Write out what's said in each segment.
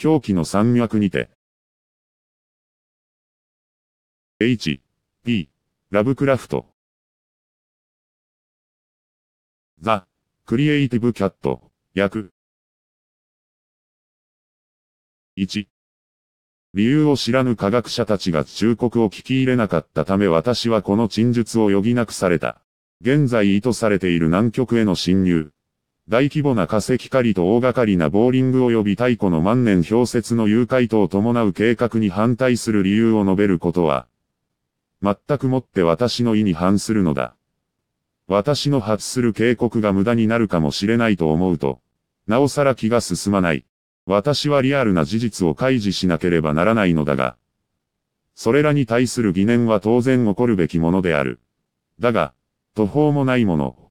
狂気の山脈にて。H. P. ラブクラフト。ザ・クリエイティブ・キャット、役。1。理由を知らぬ科学者たちが忠告を聞き入れなかったため私はこの陳述を余儀なくされた。現在意図されている南極への侵入。大規模な化石狩りと大掛かりなボーリング及び太古の万年氷雪の誘拐等を伴う計画に反対する理由を述べることは、全くもって私の意に反するのだ。私の発する警告が無駄になるかもしれないと思うと、なおさら気が進まない。私はリアルな事実を開示しなければならないのだが、それらに対する疑念は当然起こるべきものである。だが、途方もないもの、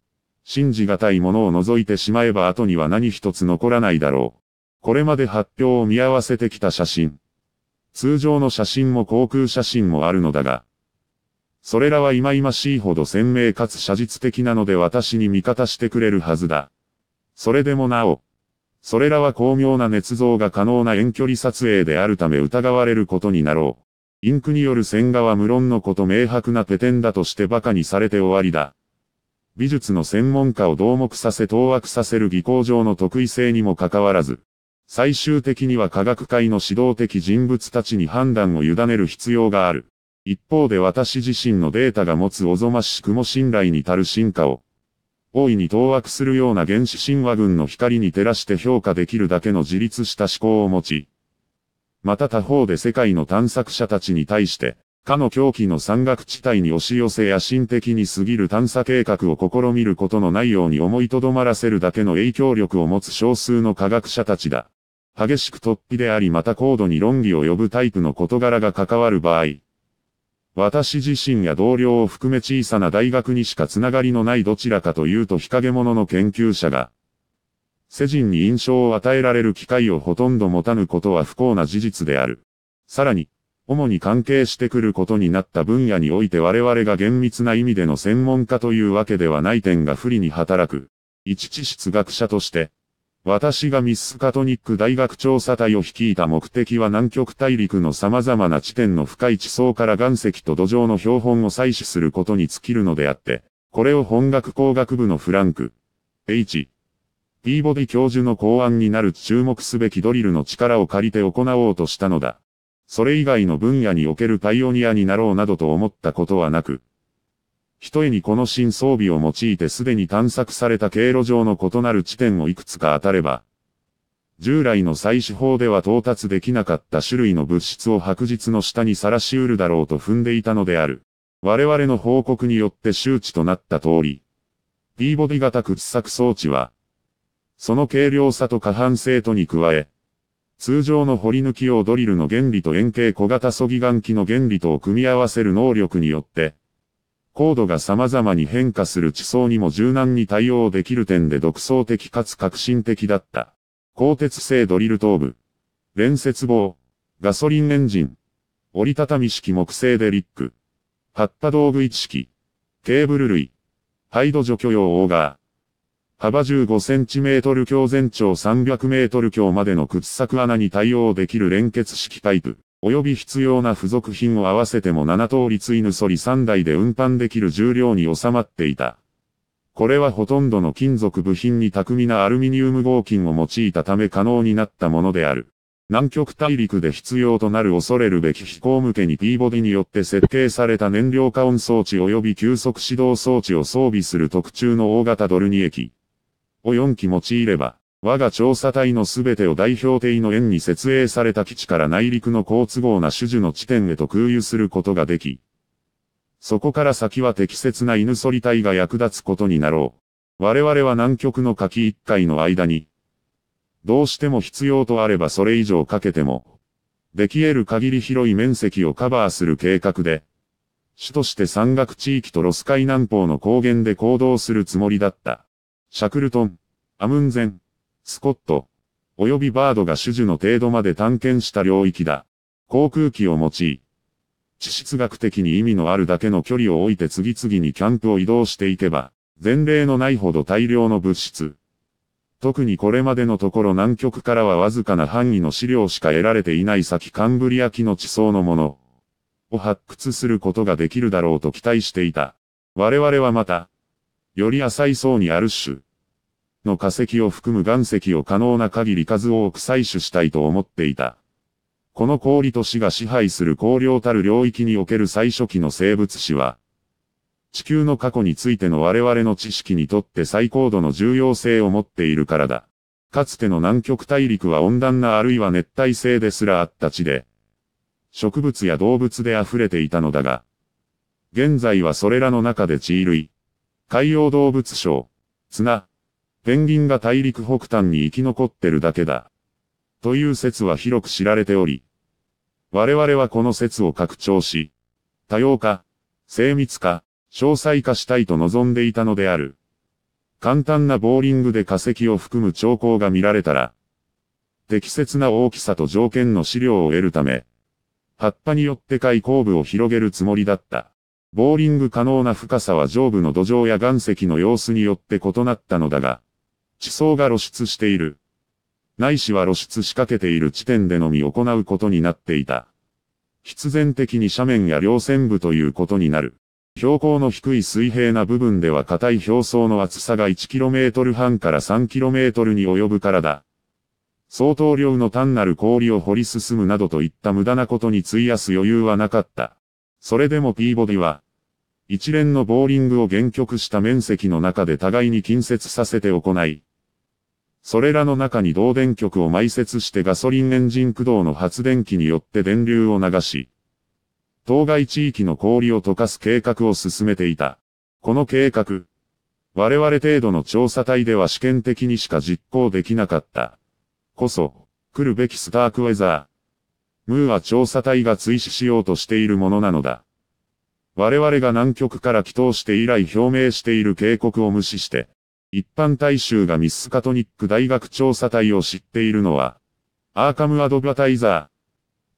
信じがたいものを除いてしまえば後には何一つ残らないだろう。これまで発表を見合わせてきた写真。通常の写真も航空写真もあるのだが、それらは忌々しいほど鮮明かつ写実的なので私に味方してくれるはずだ。それでもなお、それらは巧妙な捏造が可能な遠距離撮影であるため疑われることになろう。インクによる線画は無論のこと明白なペテンだとして馬鹿にされて終わりだ。美術の専門家を同目させ当惑させる技巧上の得意性にもかかわらず、最終的には科学界の指導的人物たちに判断を委ねる必要がある。一方で私自身のデータが持つおぞましくも信頼に足る進化を、大いに当惑するような原始神話群の光に照らして評価できるだけの自立した思考を持ち、また他方で世界の探索者たちに対して、かの狂気の山岳地帯に押し寄せ野心的に過ぎる探査計画を試みることのないように思いとどまらせるだけの影響力を持つ少数の科学者たちだ。激しく突飛でありまた高度に論議を呼ぶタイプの事柄が関わる場合、私自身や同僚を含め小さな大学にしかつながりのないどちらかというと日陰者の研究者が、世人に印象を与えられる機会をほとんど持たぬことは不幸な事実である。さらに、主に関係してくることになった分野において我々が厳密な意味での専門家というわけではない点が不利に働く。一地質学者として、私がミスカトニック大学調査隊を率いた目的は南極大陸の様々な地点の深い地層から岩石と土壌の標本を採取することに尽きるのであって、これを本学工学部のフランク、H、ピーボディ教授の考案になる注目すべきドリルの力を借りて行おうとしたのだ。それ以外の分野におけるパイオニアになろうなどと思ったことはなく、ひとえにこの新装備を用いてすでに探索された経路上の異なる地点をいくつか当たれば、従来の採取法では到達できなかった種類の物質を白日の下にさらし得るだろうと踏んでいたのである。我々の報告によって周知となった通り、ーボディ型掘削装置は、その軽量さと可搬性とに加え、通常の掘り抜き用ドリルの原理と円形小型そぎ岩機の原理とを組み合わせる能力によって、高度が様々に変化する地層にも柔軟に対応できる点で独創的かつ革新的だった。鋼鉄製ドリル頭部、連接棒、ガソリンエンジン、折りたたみ式木製デリック、張った道具一式、ケーブル類、ハイド除去用オーガー、幅 15cm 強全長 300m 強までの掘削穴に対応できる連結式パイプ、及び必要な付属品を合わせても7通りツイヌソリ3台で運搬できる重量に収まっていた。これはほとんどの金属部品に巧みなアルミニウム合金を用いたため可能になったものである。南極大陸で必要となる恐れるべき飛行向けに P ボディによって設計された燃料加温装置及び急速指導装置を装備する特注の大型ドルニキ。を4機用いれば、我が調査隊のすべてを代表艇の縁に設営された基地から内陸の好都合な種樹の地点へと空輸することができ、そこから先は適切な犬反り隊が役立つことになろう。我々は南極の柿一回の間に、どうしても必要とあればそれ以上かけても、でき得る限り広い面積をカバーする計画で、主として山岳地域とロス海南方の高原で行動するつもりだった。シャクルトン、アムンゼン、スコット、及びバードが種樹の程度まで探検した領域だ。航空機を用い、地質学的に意味のあるだけの距離を置いて次々にキャンプを移動していけば、前例のないほど大量の物質。特にこれまでのところ南極からはわずかな範囲の資料しか得られていない先カンブリア紀の地層のものを発掘することができるだろうと期待していた。我々はまた、より浅い層にある種の化石を含む岩石を可能な限り数多く採取したいと思っていた。この氷都市が支配する荒涼たる領域における最初期の生物史は、地球の過去についての我々の知識にとって最高度の重要性を持っているからだ。かつての南極大陸は温暖なあるいは熱帯性ですらあった地で、植物や動物で溢れていたのだが、現在はそれらの中で地衣類、海洋動物賞、綱、ペンギンが大陸北端に生き残ってるだけだ。という説は広く知られており、我々はこの説を拡張し、多様化、精密化、詳細化したいと望んでいたのである。簡単なボーリングで化石を含む兆候が見られたら、適切な大きさと条件の資料を得るため、葉っぱによって開口部を広げるつもりだった。ボーリング可能な深さは上部の土壌や岩石の様子によって異なったのだが、地層が露出している。ないしは露出しかけている地点でのみ行うことになっていた。必然的に斜面や稜線部ということになる。標高の低い水平な部分では硬い表層の厚さが 1km 半から 3km に及ぶからだ。相当量の単なる氷を掘り進むなどといった無駄なことに費やす余裕はなかった。それでもピーボディは、一連のボーリングを原曲した面積の中で互いに近接させて行い、それらの中に導電極を埋設してガソリンエンジン駆動の発電機によって電流を流し、当該地域の氷を溶かす計画を進めていた。この計画、我々程度の調査隊では試験的にしか実行できなかった。こそ、来るべきスタークウェザー。ムーア調査隊が追試しようとしているものなのだ。我々が南極から祈祷して以来表明している警告を無視して、一般大衆がミスカトニック大学調査隊を知っているのは、アーカムアドバタイザ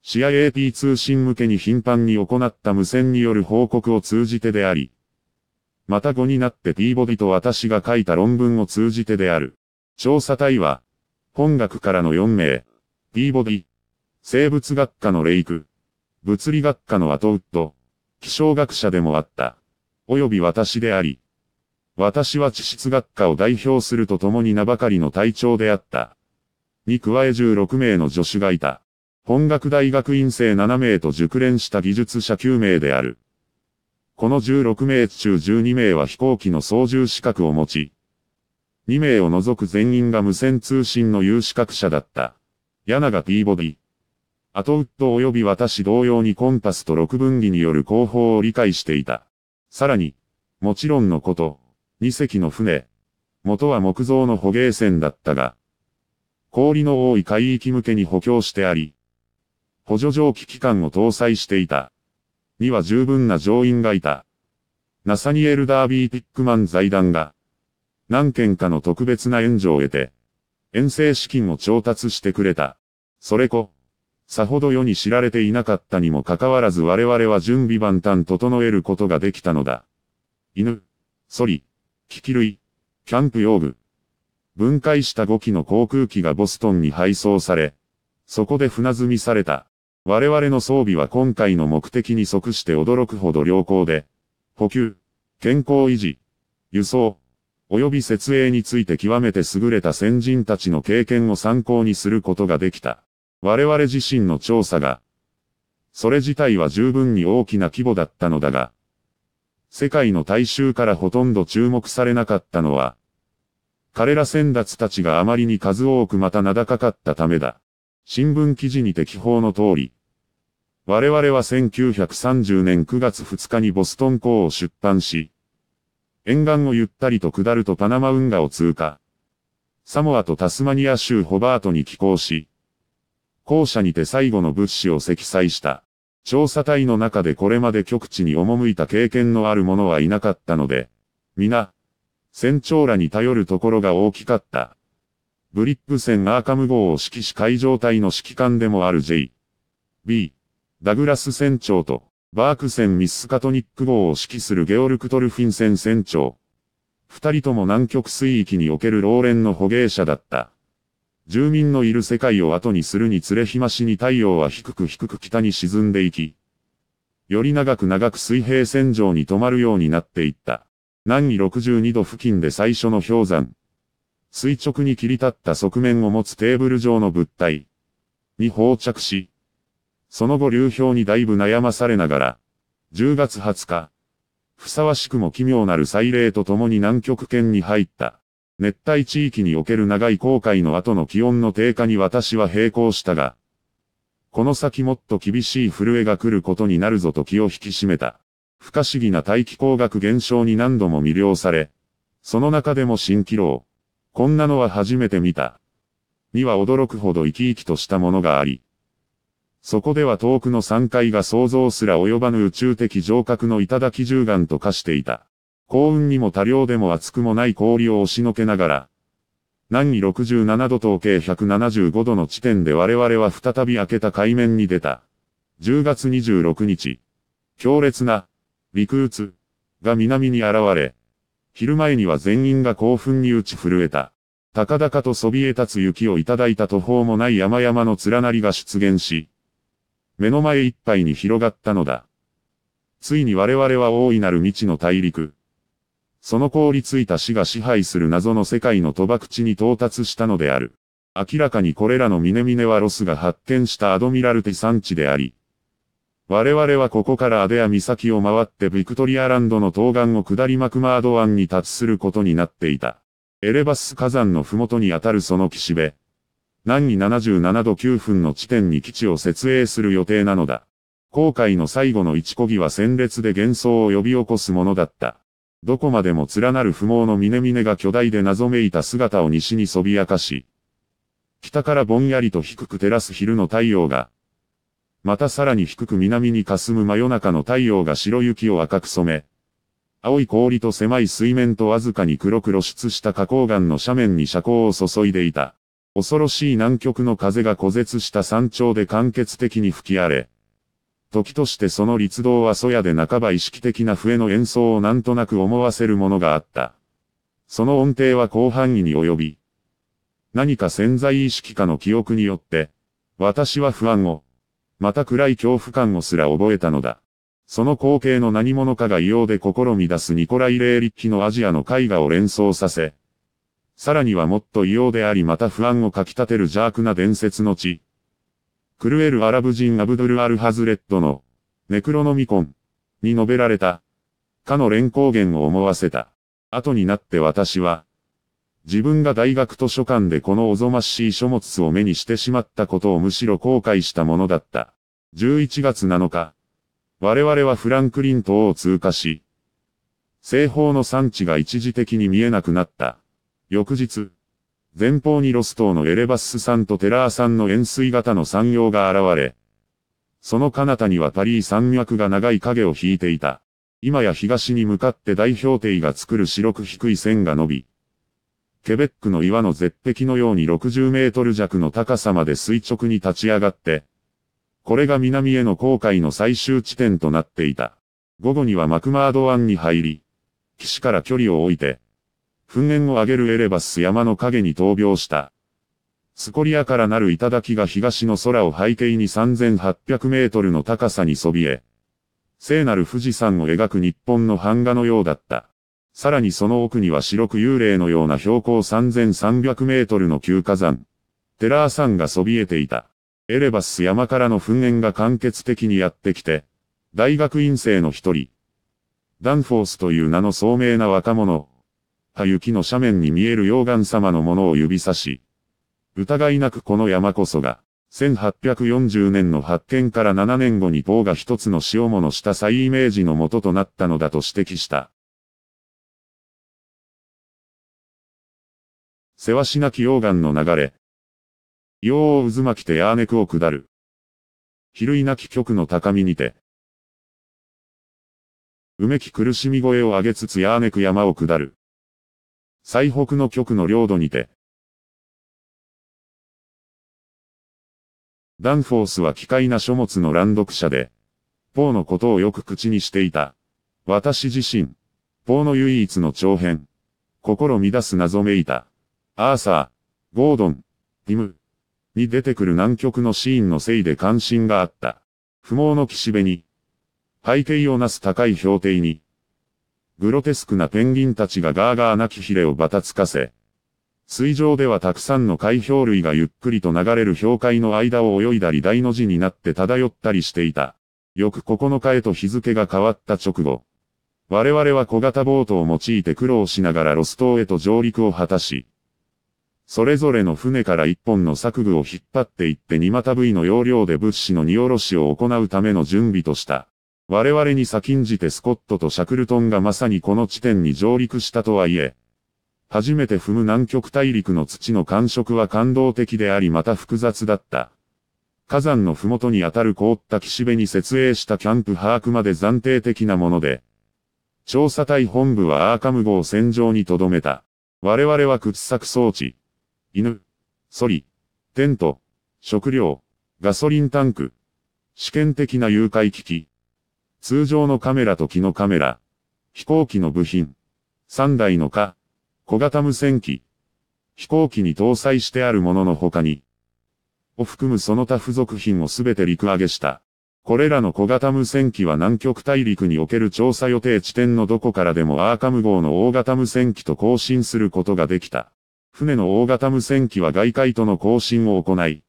ー、CIAP 通信向けに頻繁に行った無線による報告を通じてであり、また後になってピーボディと私が書いた論文を通じてである。調査隊は、本学からの4名、ピーボディ、生物学科のレイク、物理学科のアトウッド、気象学者でもあった。及び私であり。私は地質学科を代表するとともに名ばかりの隊長であった。に加え16名の助手がいた。本学大学院生7名と熟練した技術者9名である。この16名中12名は飛行機の操縦資格を持ち、2名を除く全員が無線通信の有資格者だった。柳 P ボディ。アトウッド及び私同様にコンパスと六分儀による工法を理解していた。さらに、もちろんのこと、二隻の船、元は木造の捕鯨船だったが、氷の多い海域向けに補強してあり、補助蒸気機関を搭載していた。には十分な乗員がいた。ナサニエル・ダービー・ピックマン財団が、何件かの特別な援助を得て、遠征資金を調達してくれた。それこ、さほど世に知られていなかったにもかかわらず我々は準備万端整えることができたのだ。犬、ソリ、機器類、キャンプ用具。分解した5機の航空機がボストンに配送され、そこで船積みされた。我々の装備は今回の目的に即して驚くほど良好で、補給、健康維持、輸送、及び設営について極めて優れた先人たちの経験を参考にすることができた。我々自身の調査が、それ自体は十分に大きな規模だったのだが、世界の大衆からほとんど注目されなかったのは、彼ら先達たちがあまりに数多くまた名高かったためだ。新聞記事に適法の通り、我々は1930年9月2日にボストン港を出版し、沿岸をゆったりと下るとパナマ運河を通過、サモアとタスマニア州ホバートに寄港し、校舎にて最後の物資を積載した。調査隊の中でこれまで極地に赴いた経験のある者はいなかったので、皆、船長らに頼るところが大きかった。ブリップ船アーカム号を指揮し海上隊の指揮官でもある J、B、ダグラス船長と、バーク船ミスカトニック号を指揮するゲオルクトルフィン船船長。二人とも南極水域におけるローレンの捕鯨者だった。住民のいる世界を後にするにつれ日増しに太陽は低く低く北に沈んでいき、より長く長く水平線上に止まるようになっていった。南緯62度付近で最初の氷山。垂直に切り立った側面を持つテーブル状の物体に放着し、その後流氷にだいぶ悩まされながら、10月20日、ふさわしくも奇妙なる祭礼と共に南極圏に入った。熱帯地域における長い航海の後の気温の低下に私は並行したが、この先もっと厳しい震えが来ることになるぞと気を引き締めた。不可思議な大気工学現象に何度も魅了され、その中でも蜃気楼。こんなのは初めて見た。には驚くほど生き生きとしたものがあり、そこでは遠くの3階が想像すら及ばぬ宇宙的城郭の頂き重眼と化していた。幸運にも多量でも熱くもない氷を押しのけながら、南に67度統計175度の地点で我々は再び開けた海面に出た。10月26日、強烈な、陸つ、が南に現れ、昼前には全員が興奮に打ち震えた。高々とそびえ立つ雪をいただいた途方もない山々の連なりが出現し、目の前いっぱいに広がったのだ。ついに我々は大いなる未知の大陸、その凍りついた死が支配する謎の世界の賭博地に到達したのである。明らかにこれらの峰々はロスが発見したアドミラルテ産地であり、我々はここからアデア岬を回ってビクトリアランドの東岸を下りマクマード湾に達することになっていた。エレバス火山の麓にあたるその岸辺。南に77度9分の地点に基地を設営する予定なのだ。航海の最後の一漕ぎは戦列で幻想を呼び起こすものだった。どこまでも連なる不毛の峰々が巨大で謎めいた姿を西にそびやかし、北からぼんやりと低く照らす昼の太陽が、またさらに低く南に霞む真夜中の太陽が白雪を赤く染め、青い氷と狭い水面とわずかに黒く露出した花崗岩の斜面に車高を注いでいた。恐ろしい南極の風が孤絶した山頂で間欠的に吹き荒れ、時としてその立動はそやで半ば意識的な笛の演奏をなんとなく思わせるものがあった。その音程は広範囲に及び、何か潜在意識かの記憶によって、私は不安を、また暗い恐怖感をすら覚えたのだ。その光景の何者かが異様で心乱すニコライ・レーリッキのアジアの絵画を連想させ、さらにはもっと異様でありまた不安をかき立てる邪悪な伝説の地、狂えるアラブ人アブドル・アル・ハズレットの、ネクロノミコン、に述べられた、かの連行言を思わせた。後になって私は、自分が大学図書館でこのおぞましい書物を目にしてしまったことをむしろ後悔したものだった。11月7日、我々はフランクリン島を通過し、西方の産地が一時的に見えなくなった。翌日、前方にロス島のエレバスさんとテラーさんの円錐型の山陽が現れ、その彼方にはパリー山脈が長い影を引いていた。今や東に向かって代表艇が作る白く低い線が伸び、ケベックの岩の絶壁のように60メートル弱の高さまで垂直に立ち上がって、これが南への航海の最終地点となっていた。午後にはマクマード湾に入り、岸から距離を置いて、噴煙を上げるエレバス山の影に闘病した。スコリアからなる頂が東の空を背景に3800メートルの高さにそびえ、聖なる富士山を描く日本の版画のようだった。さらにその奥には白く幽霊のような標高3300メートルの旧火山、テラー山がそびえていた。エレバス山からの噴煙が間欠的にやってきて、大学院生の一人、ダンフォースという名の聡明な若者、は雪の斜面に見える溶岩様のものを指さし、疑いなくこの山こそが、1840年の発見から7年後に棒が一つの塩物した再イメージの元となったのだと指摘した。せわしなき溶岩の流れ。溶を渦巻きてヤーネクを下る。比類なき曲の高みにて。うめき苦しみ声を上げつつヤーネク山を下る。最北の極の領土にて。ダンフォースは奇怪な書物の乱読者で、ポーのことをよく口にしていた。私自身、ポーの唯一の長編、心乱す謎めいた、アーサー、ゴードン、ティム、に出てくる南極のシーンのせいで関心があった。不毛の岸辺に、背景をなす高い標定に、グロテスクなペンギンたちがガーガーなきヒレをばたつかせ、水上ではたくさんの海氷類がゆっくりと流れる氷海の間を泳いだり大の字になって漂ったりしていた。翌9日へと日付が変わった直後、我々は小型ボートを用いて苦労しながらロス島へと上陸を果たし、それぞれの船から一本の作具を引っ張っていって二股部位の要領で物資の荷下ろしを行うための準備とした。我々に先んじてスコットとシャクルトンがまさにこの地点に上陸したとはいえ、初めて踏む南極大陸の土の感触は感動的でありまた複雑だった。火山の麓にあたる凍った岸辺に設営したキャンプ把握まで暫定的なもので、調査隊本部はアーカム号戦場に留めた。我々は掘削装置、犬、ソリ、テント、食料、ガソリンタンク、試験的な誘拐機器、通常のカメラと機のカメラ、飛行機の部品、3台のか、小型無線機、飛行機に搭載してあるものの他に、を含むその他付属品をすべて陸揚げした。これらの小型無線機は南極大陸における調査予定地点のどこからでもアーカム号の大型無線機と交信することができた。船の大型無線機は外界との交信を行い、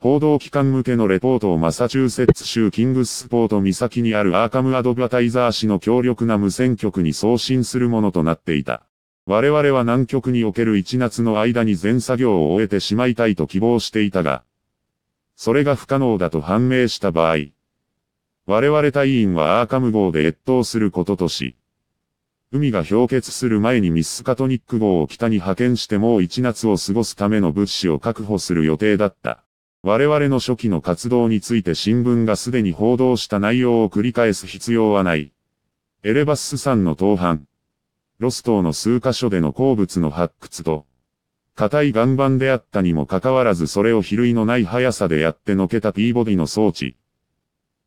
報道機関向けのレポートをマサチューセッツ州キングスポート岬にあるアーカムアドバタイザー氏の強力な無線局に送信するものとなっていた。我々は南極における1夏の間に全作業を終えてしまいたいと希望していたが、それが不可能だと判明した場合、我々隊員はアーカム号で越冬することとし、海が氷結する前にミスカトニック号を北に派遣してもう1夏を過ごすための物資を確保する予定だった。我々の初期の活動について新聞がすでに報道した内容を繰り返す必要はない。エレバスさんの盗犯。ロス島の数箇所での鉱物の発掘と、硬い岩盤であったにもかかわらずそれを比類のない速さでやってのけた P ボディの装置。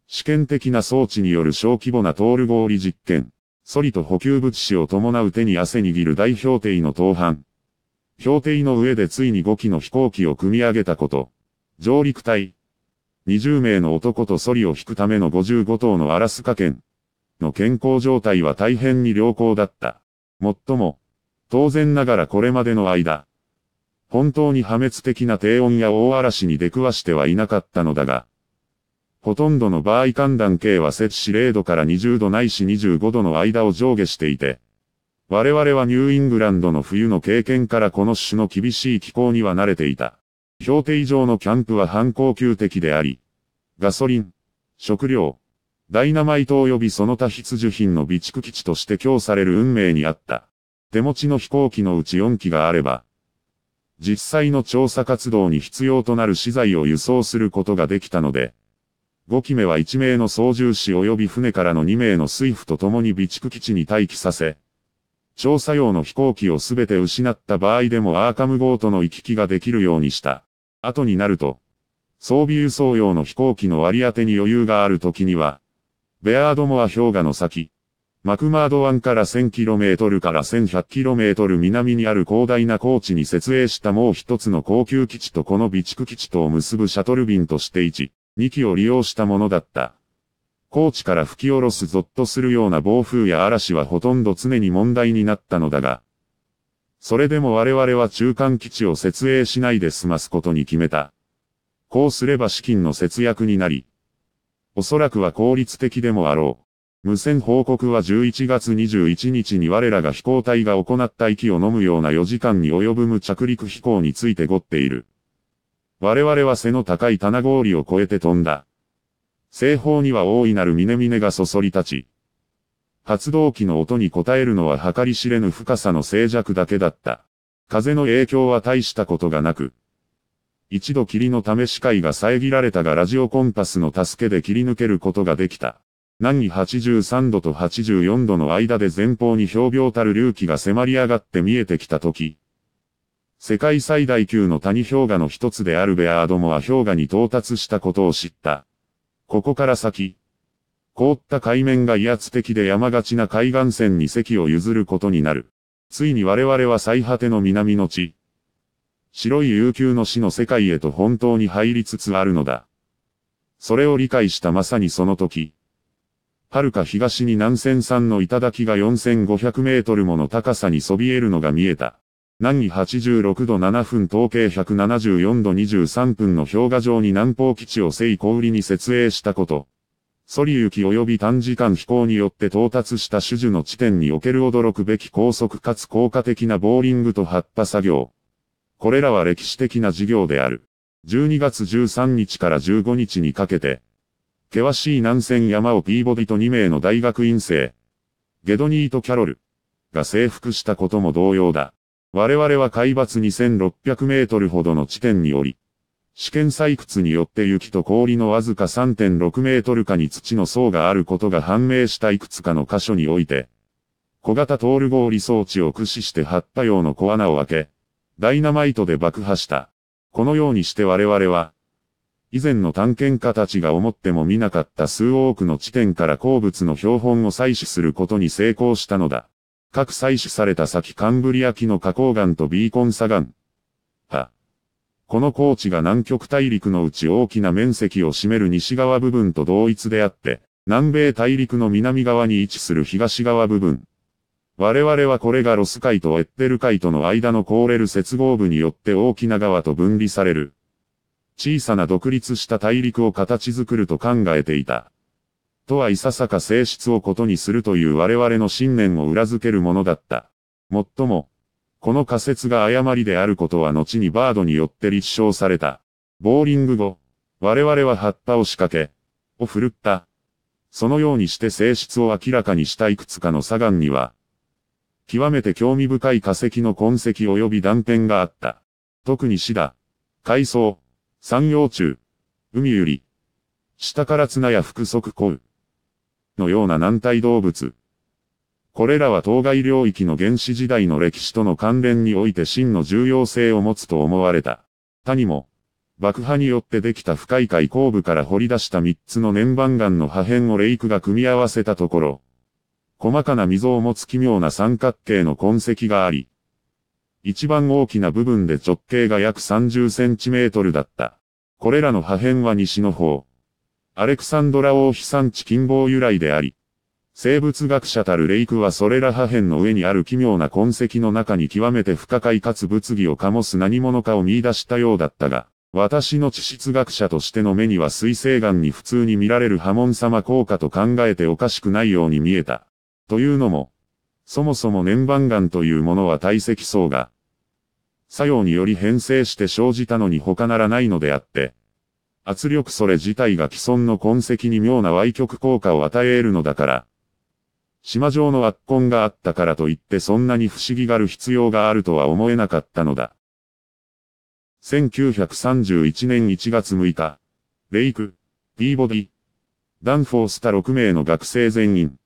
試験的な装置による小規模なトール合理実験。ソリと補給物資を伴う手に汗握る大氷艇の盗犯。氷定の上でついに5機の飛行機を組み上げたこと。上陸隊。20名の男とソリを引くための55頭のアラスカ県の健康状態は大変に良好だった。もっとも、当然ながらこれまでの間、本当に破滅的な低温や大嵐に出くわしてはいなかったのだが、ほとんどの場合寒暖計は摂氏0度から20度ないし25度の間を上下していて、我々はニューイングランドの冬の経験からこの種の厳しい気候には慣れていた。標定上のキャンプは反抗級的であり、ガソリン、食料、ダイナマイト及びその他必需品の備蓄基地として供される運命にあった。手持ちの飛行機のうち4機があれば、実際の調査活動に必要となる資材を輸送することができたので、5機目は1名の操縦士及び船からの2名の水夫と共に備蓄基地に待機させ、調査用の飛行機をすべて失った場合でもアーカム号との行き来ができるようにした。後になると、装備輸送用の飛行機の割り当てに余裕がある時には、ベアードモア氷河の先、マクマード湾から 1000km から 1100km 南にある広大な高地に設営したもう一つの高級基地とこの備蓄基地とを結ぶシャトル便として1、2機を利用したものだった。高地から吹き下ろすゾッとするような暴風や嵐はほとんど常に問題になったのだが、それでも我々は中間基地を設営しないで済ますことに決めた。こうすれば資金の節約になり、おそらくは効率的でもあろう。無線報告は11月21日に我らが飛行隊が行った息を飲むような4時間に及ぶ無着陸飛行についてごっている。我々は背の高い棚氷を越えて飛んだ。西方には大いなる峰々がそそり立ち、発動機の音に応えるのは計り知れぬ深さの静寂だけだった。風の影響は大したことがなく、一度霧のため視界が遮られたがラジオコンパスの助けで切り抜けることができた。何緯83度と84度の間で前方に氷病たる隆起が迫り上がって見えてきた時、世界最大級の谷氷河の一つであるベアードモは氷河に到達したことを知った。ここから先、凍った海面が威圧的で山がちな海岸線に席を譲ることになる。ついに我々は最果ての南の地。白い悠久の死の世界へと本当に入りつつあるのだ。それを理解したまさにその時。遥か東に南線山の頂が4500メートルもの高さにそびえるのが見えた。南緯86度7分統計174度23分の氷河上に南方基地を西小売に設営したこと。ソリ行き及び短時間飛行によって到達した種樹の地点における驚くべき高速かつ効果的なボーリングと発破作業。これらは歴史的な事業である。12月13日から15日にかけて、険しい南線山をピーボディと2名の大学院生、ゲドニーとキャロルが征服したことも同様だ。我々は海抜2600メートルほどの地点におり、試験採掘によって雪と氷のわずか3.6メートル下に土の層があることが判明したいくつかの箇所において、小型トール氷装置を駆使して発火用の小穴を開け、ダイナマイトで爆破した。このようにして我々は、以前の探検家たちが思っても見なかった数多くの地点から鉱物の標本を採取することに成功したのだ。各採取された先カンブリア紀の花崗岩とビーコン砂岩。この高地が南極大陸のうち大きな面積を占める西側部分と同一であって、南米大陸の南側に位置する東側部分。我々はこれがロス海とエッテル海との間の凍れる接合部によって大きな川と分離される。小さな独立した大陸を形作ると考えていた。とはいささか性質をことにするという我々の信念を裏付けるものだった。もっとも、この仮説が誤りであることは後にバードによって立証された。ボーリング後、我々は葉っぱを仕掛け、を振るった。そのようにして性質を明らかにしたいくつかの砂岩には、極めて興味深い化石の痕跡及び断片があった。特にシダ、海藻、産業虫、海ゆり、下から綱や複足甲のような軟体動物、これらは当該領域の原始時代の歴史との関連において真の重要性を持つと思われた。他にも、爆破によってできた深い海後部から掘り出した3つの年番岩の破片をレイクが組み合わせたところ、細かな溝を持つ奇妙な三角形の痕跡があり、一番大きな部分で直径が約30センチメートルだった。これらの破片は西の方、アレクサンドラ王妃産地近傍由来であり、生物学者たるレイクはそれら破片の上にある奇妙な痕跡の中に極めて不可解かつ物議を醸す何者かを見出したようだったが、私の地質学者としての目には水星岩に普通に見られる波紋様効果と考えておかしくないように見えた。というのも、そもそも年番岩というものは体積層が、作用により変性して生じたのに他ならないのであって、圧力それ自体が既存の痕跡に妙な歪曲効果を与えるのだから、島上の圧痕があったからといってそんなに不思議がる必要があるとは思えなかったのだ。1931年1月6日、レイク、ピーボディ、ダンフォースタ6名の学生全員、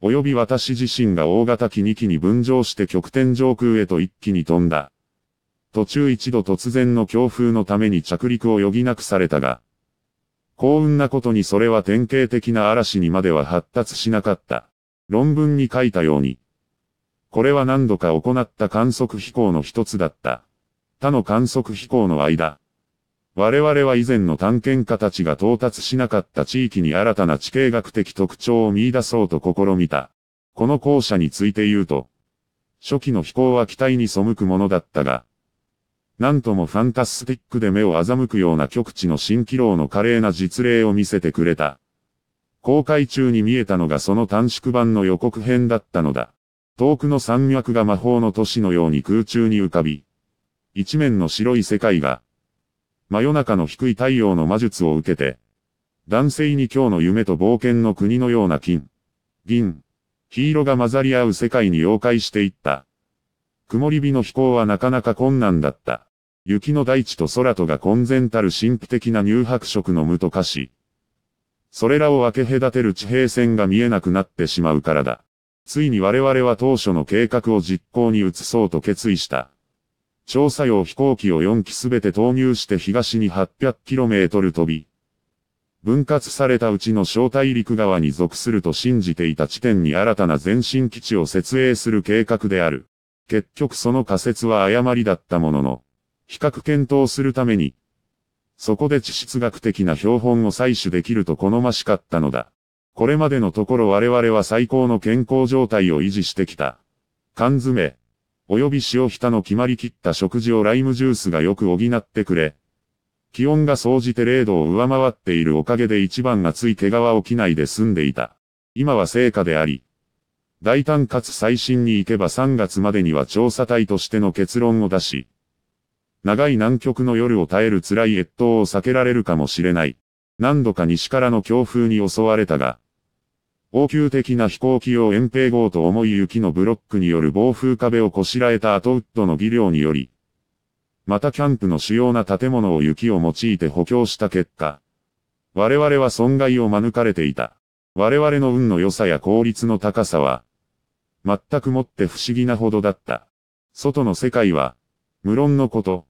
及び私自身が大型機2機に分乗して極点上空へと一気に飛んだ。途中一度突然の強風のために着陸を余儀なくされたが、幸運なことにそれは典型的な嵐にまでは発達しなかった。論文に書いたように。これは何度か行った観測飛行の一つだった。他の観測飛行の間。我々は以前の探検家たちが到達しなかった地域に新たな地形学的特徴を見出そうと試みた。この校舎について言うと、初期の飛行は期待に背くものだったが、なんともファンタスティックで目を欺くような極地の蜃気楼の華麗な実例を見せてくれた。公開中に見えたのがその短縮版の予告編だったのだ。遠くの山脈が魔法の都市のように空中に浮かび、一面の白い世界が、真夜中の低い太陽の魔術を受けて、男性に今日の夢と冒険の国のような金、銀、黄色が混ざり合う世界に妖怪していった。曇り日の飛行はなかなか困難だった。雪の大地と空とが混然たる神秘的な乳白色の無と化し、それらを分け隔てる地平線が見えなくなってしまうからだ。ついに我々は当初の計画を実行に移そうと決意した。調査用飛行機を4機すべて投入して東に 800km 飛び、分割されたうちの小大陸側に属すると信じていた地点に新たな前進基地を設営する計画である。結局その仮説は誤りだったものの、比較検討するために、そこで地質学的な標本を採取できると好ましかったのだ。これまでのところ我々は最高の健康状態を維持してきた。缶詰、および塩干の決まりきった食事をライムジュースがよく補ってくれ。気温が総じて0度を上回っているおかげで一番熱い毛皮を着ないで済んでいた。今は成果であり、大胆かつ最新に行けば3月までには調査隊としての結論を出し、長い南極の夜を耐える辛い越冬を避けられるかもしれない。何度か西からの強風に襲われたが、応急的な飛行機用遠平号と重い雪のブロックによる暴風壁をこしらえた後ウッドの技量により、またキャンプの主要な建物を雪を用いて補強した結果、我々は損害を免れていた。我々の運の良さや効率の高さは、全くもって不思議なほどだった。外の世界は、無論のこと、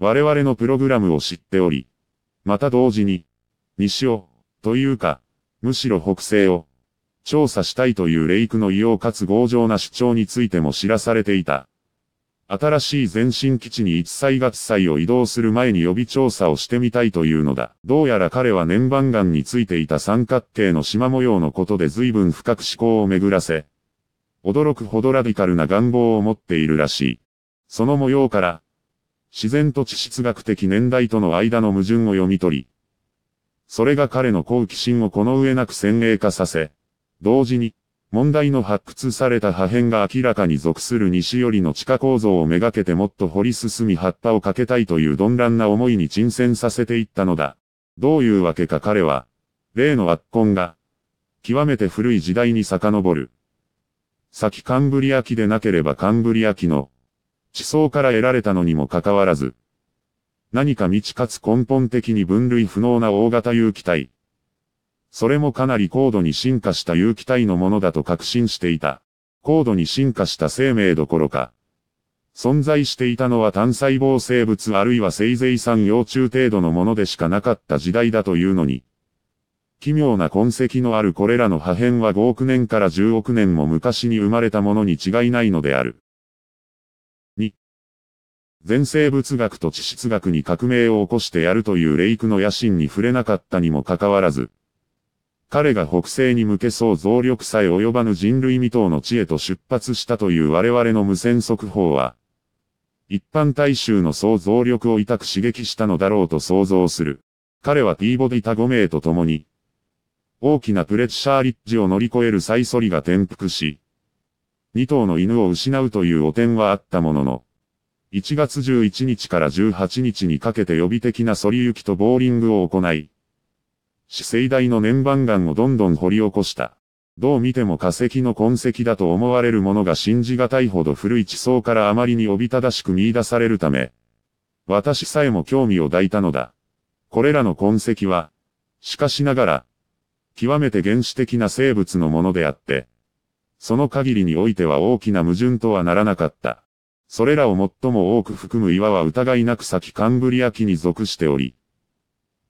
我々のプログラムを知っており、また同時に、西を、というか、むしろ北西を、調査したいというレイクの異様かつ強情な主張についても知らされていた。新しい前進基地に一歳月歳を移動する前に予備調査をしてみたいというのだ。どうやら彼は年番岩についていた三角形の縞模様のことで随分深く思考を巡らせ、驚くほどラディカルな願望を持っているらしい。その模様から、自然と地質学的年代との間の矛盾を読み取り、それが彼の好奇心をこの上なく先鋭化させ、同時に、問題の発掘された破片が明らかに属する西寄りの地下構造をめがけてもっと掘り進み葉っぱをかけたいという鈍乱な思いに沈潜させていったのだ。どういうわけか彼は、例の圧痕が、極めて古い時代に遡る。先カンブリア紀でなければカンブリア紀の、地層から得られたのにもかかわらず、何か未知かつ根本的に分類不能な大型有機体。それもかなり高度に進化した有機体のものだと確信していた。高度に進化した生命どころか、存在していたのは単細胞生物あるいは生前産幼虫程度のものでしかなかった時代だというのに、奇妙な痕跡のあるこれらの破片は5億年から10億年も昔に生まれたものに違いないのである。全生物学と地質学に革命を起こしてやるというレイクの野心に触れなかったにもかかわらず、彼が北西に向けそう増力さえ及ばぬ人類未踏の地へと出発したという我々の無線速報は、一般大衆の想像力を痛く刺激したのだろうと想像する。彼はティーボディタ5名と共に、大きなプレッシャーリッジを乗り越えるサイソリが転覆し、二頭の犬を失うという汚点はあったものの、1月11日から18日にかけて予備的な反り行きとボーリングを行い、死生大の年番岩をどんどん掘り起こした。どう見ても化石の痕跡だと思われるものが信じがたいほど古い地層からあまりにおびただしく見出されるため、私さえも興味を抱いたのだ。これらの痕跡は、しかしながら、極めて原始的な生物のものであって、その限りにおいては大きな矛盾とはならなかった。それらを最も多く含む岩は疑いなく先カンブリア紀に属しており、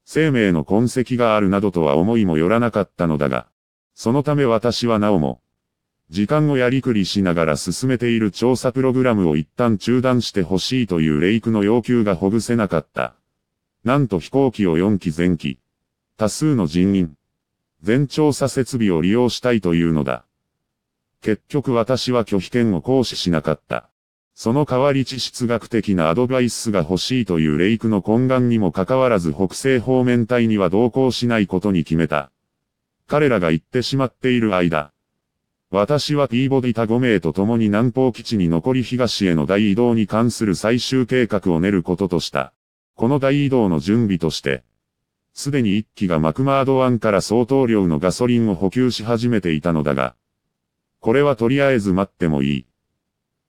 生命の痕跡があるなどとは思いもよらなかったのだが、そのため私はなおも、時間をやりくりしながら進めている調査プログラムを一旦中断してほしいというレイクの要求がほぐせなかった。なんと飛行機を4機全機、多数の人員、全調査設備を利用したいというのだ。結局私は拒否権を行使しなかった。その代わり地質学的なアドバイスが欲しいというレイクの懇願にもかかわらず北西方面隊には同行しないことに決めた。彼らが行ってしまっている間、私はピーボディタ5名と共に南方基地に残り東への大移動に関する最終計画を練ることとした。この大移動の準備として、すでに一機がマクマード湾から相当量のガソリンを補給し始めていたのだが、これはとりあえず待ってもいい。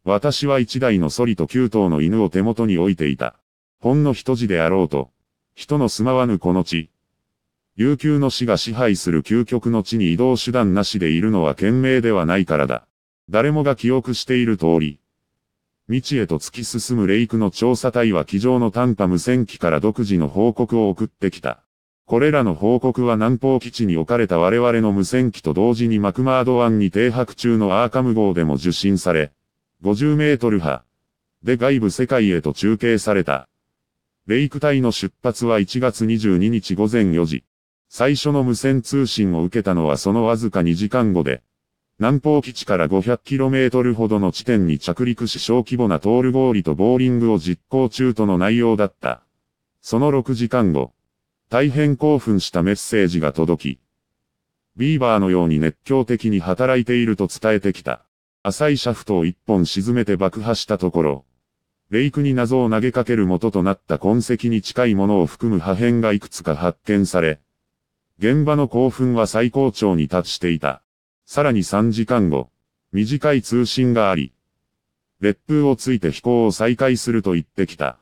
私は一台のソリと九頭の犬を手元に置いていた。ほんの一字であろうと、人の住まわぬこの地。悠久の死が支配する究極の地に移動手段なしでいるのは賢明ではないからだ。誰もが記憶している通り。未知へと突き進むレイクの調査隊は机上の短波無線機から独自の報告を送ってきた。これらの報告は南方基地に置かれた我々の無線機と同時にマクマード湾に停泊中のアーカム号でも受信され、50メートル波で外部世界へと中継された。レイク隊の出発は1月22日午前4時。最初の無線通信を受けたのはそのわずか2時間後で、南方基地から 500km ほどの地点に着陸し小規模なトール氷とボーリングを実行中との内容だった。その6時間後、大変興奮したメッセージが届き、ビーバーのように熱狂的に働いていると伝えてきた。浅いシャフトを一本沈めて爆破したところ、レイクに謎を投げかける元となった痕跡に近いものを含む破片がいくつか発見され、現場の興奮は最高潮に達していた。さらに3時間後、短い通信があり、烈風をついて飛行を再開すると言ってきた。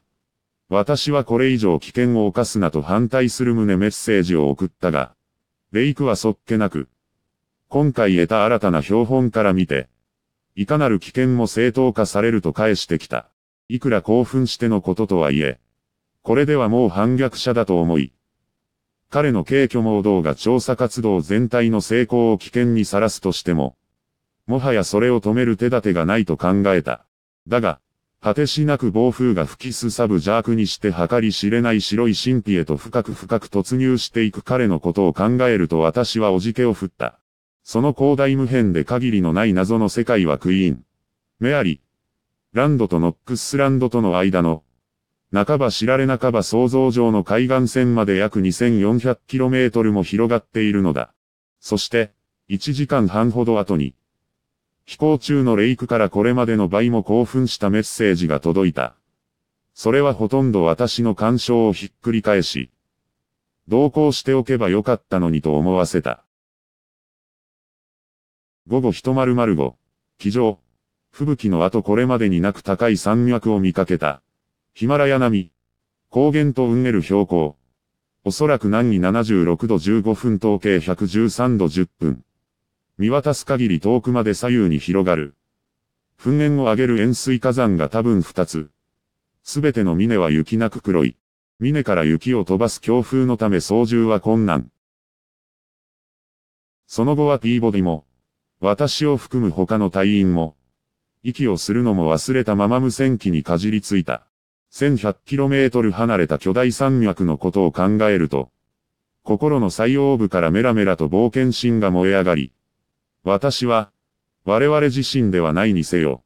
私はこれ以上危険を犯すなと反対する旨メッセージを送ったが、レイクはそっけなく、今回得た新たな標本から見て、いかなる危険も正当化されると返してきた。いくら興奮してのこととはいえ、これではもう反逆者だと思い、彼の軽挙盲動が調査活動全体の成功を危険にさらすとしても、もはやそれを止める手立てがないと考えた。だが、果てしなく暴風が吹きすさぶ邪悪にして計り知れない白い神秘へと深く深く突入していく彼のことを考えると私はおじけを振った。その広大無辺で限りのない謎の世界はクイーン。メアリランドとノックスランドとの間の、半ば知られ半ば想像上の海岸線まで約 2400km も広がっているのだ。そして、1時間半ほど後に、飛行中のレイクからこれまでの倍も興奮したメッセージが届いた。それはほとんど私の干渉をひっくり返し、同行しておけばよかったのにと思わせた。午後10005、気丈、吹雪の後これまでになく高い山脈を見かけた。ヒマラヤ並み。高原とうんる標高。おそらく南に76度15分統計113度10分。見渡す限り遠くまで左右に広がる。噴煙を上げる塩水火山が多分2つ。すべての峰は雪なく黒い。峰から雪を飛ばす強風のため操縦は困難。その後はピーボディも、私を含む他の隊員も、息をするのも忘れたまま無線機にかじりついた。1100km 離れた巨大山脈のことを考えると、心の最奥部からメラメラと冒険心が燃え上がり、私は、我々自身ではないにせよ、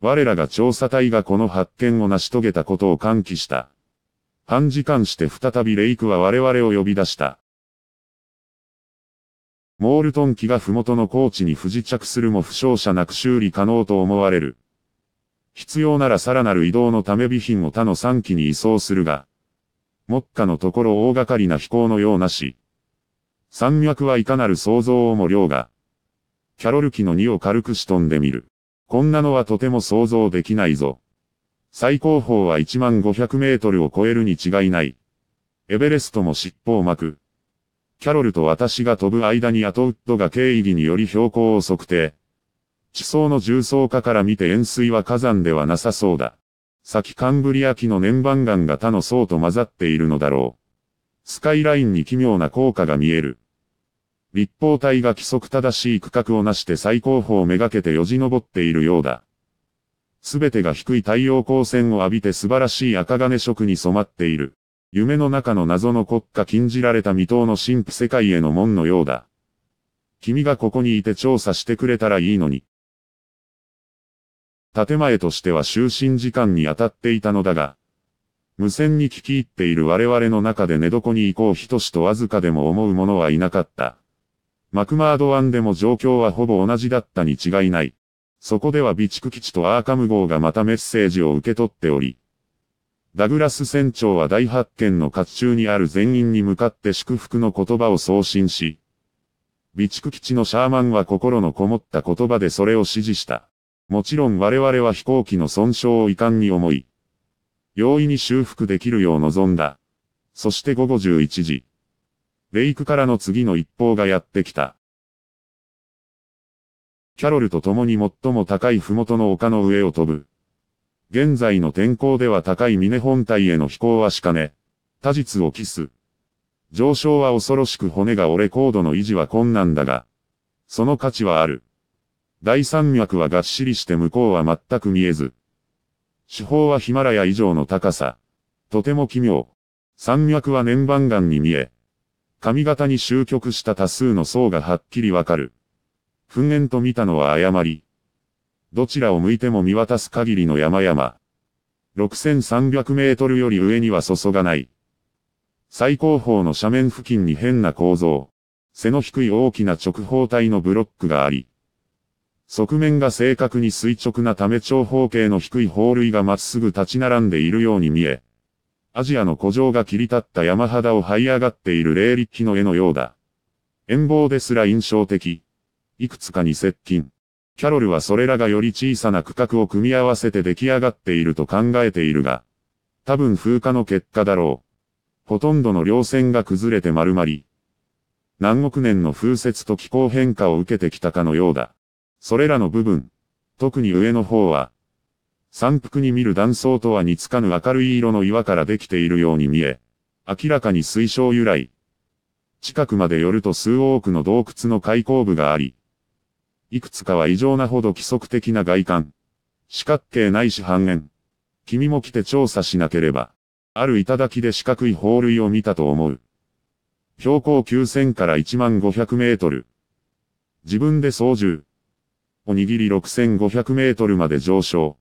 我らが調査隊がこの発見を成し遂げたことを歓喜した。半時間して再びレイクは我々を呼び出した。モールトン機が麓の高地に不時着するも負傷者なく修理可能と思われる。必要ならさらなる移動のため備品を他の3機に移送するが、目下のところ大掛かりな飛行のようなし、山脈はいかなる想像をも量が、キャロル機の2を軽くし飛んでみる。こんなのはとても想像できないぞ。最高峰は1万500メートルを超えるに違いない。エベレストも尻尾を巻く。キャロルと私が飛ぶ間にアトウッドが経緯により標高を測定。地層の重層化から見て塩水は火山ではなさそうだ。先カンブリア紀の年番岩が他の層と混ざっているのだろう。スカイラインに奇妙な効果が見える。立方体が規則正しい区画をなして最高峰をめがけてよじ登っているようだ。すべてが低い太陽光線を浴びて素晴らしい赤金色に染まっている。夢の中の謎の国家禁じられた未踏の神父世界への門のようだ。君がここにいて調査してくれたらいいのに。建前としては就寝時間に当たっていたのだが、無線に聞き入っている我々の中で寝床に行こう人しとわずかでも思う者はいなかった。マクマード湾でも状況はほぼ同じだったに違いない。そこでは備蓄基地とアーカム号がまたメッセージを受け取っており、ダグラス船長は大発見の活中にある全員に向かって祝福の言葉を送信し、備蓄基地のシャーマンは心のこもった言葉でそれを指示した。もちろん我々は飛行機の損傷を遺憾に思い、容易に修復できるよう望んだ。そして午後11時、レイクからの次の一報がやってきた。キャロルと共に最も高い麓の丘の上を飛ぶ。現在の天候では高い峰本体への飛行はしかね。他実を期す。上昇は恐ろしく骨が折れ高度の維持は困難だが、その価値はある。大山脈はがっしりして向こうは全く見えず。手法はヒマラヤ以上の高さ。とても奇妙。山脈は年番岩に見え、髪型に終局した多数の層がはっきりわかる。噴煙と見たのは誤り。どちらを向いても見渡す限りの山々。6300メートルより上には注がない。最高峰の斜面付近に変な構造。背の低い大きな直方体のブロックがあり。側面が正確に垂直なため長方形の低い方類がまっすぐ立ち並んでいるように見え。アジアの古城が切り立った山肌を這い上がっている霊力の絵のようだ。遠望ですら印象的。いくつかに接近。キャロルはそれらがより小さな区画を組み合わせて出来上がっていると考えているが、多分風化の結果だろう。ほとんどの稜線が崩れて丸まり、何億年の風雪と気候変化を受けてきたかのようだ。それらの部分、特に上の方は、山腹に見る断層とは似つかぬ明るい色の岩からできているように見え、明らかに水晶由来。近くまで寄ると数多くの洞窟の開口部があり、いくつかは異常なほど規則的な外観。四角形ないし半円。君も来て調査しなければ。ある頂で四角い法類を見たと思う。標高9000から1500メートル。自分で操縦。おにぎり6500メートルまで上昇。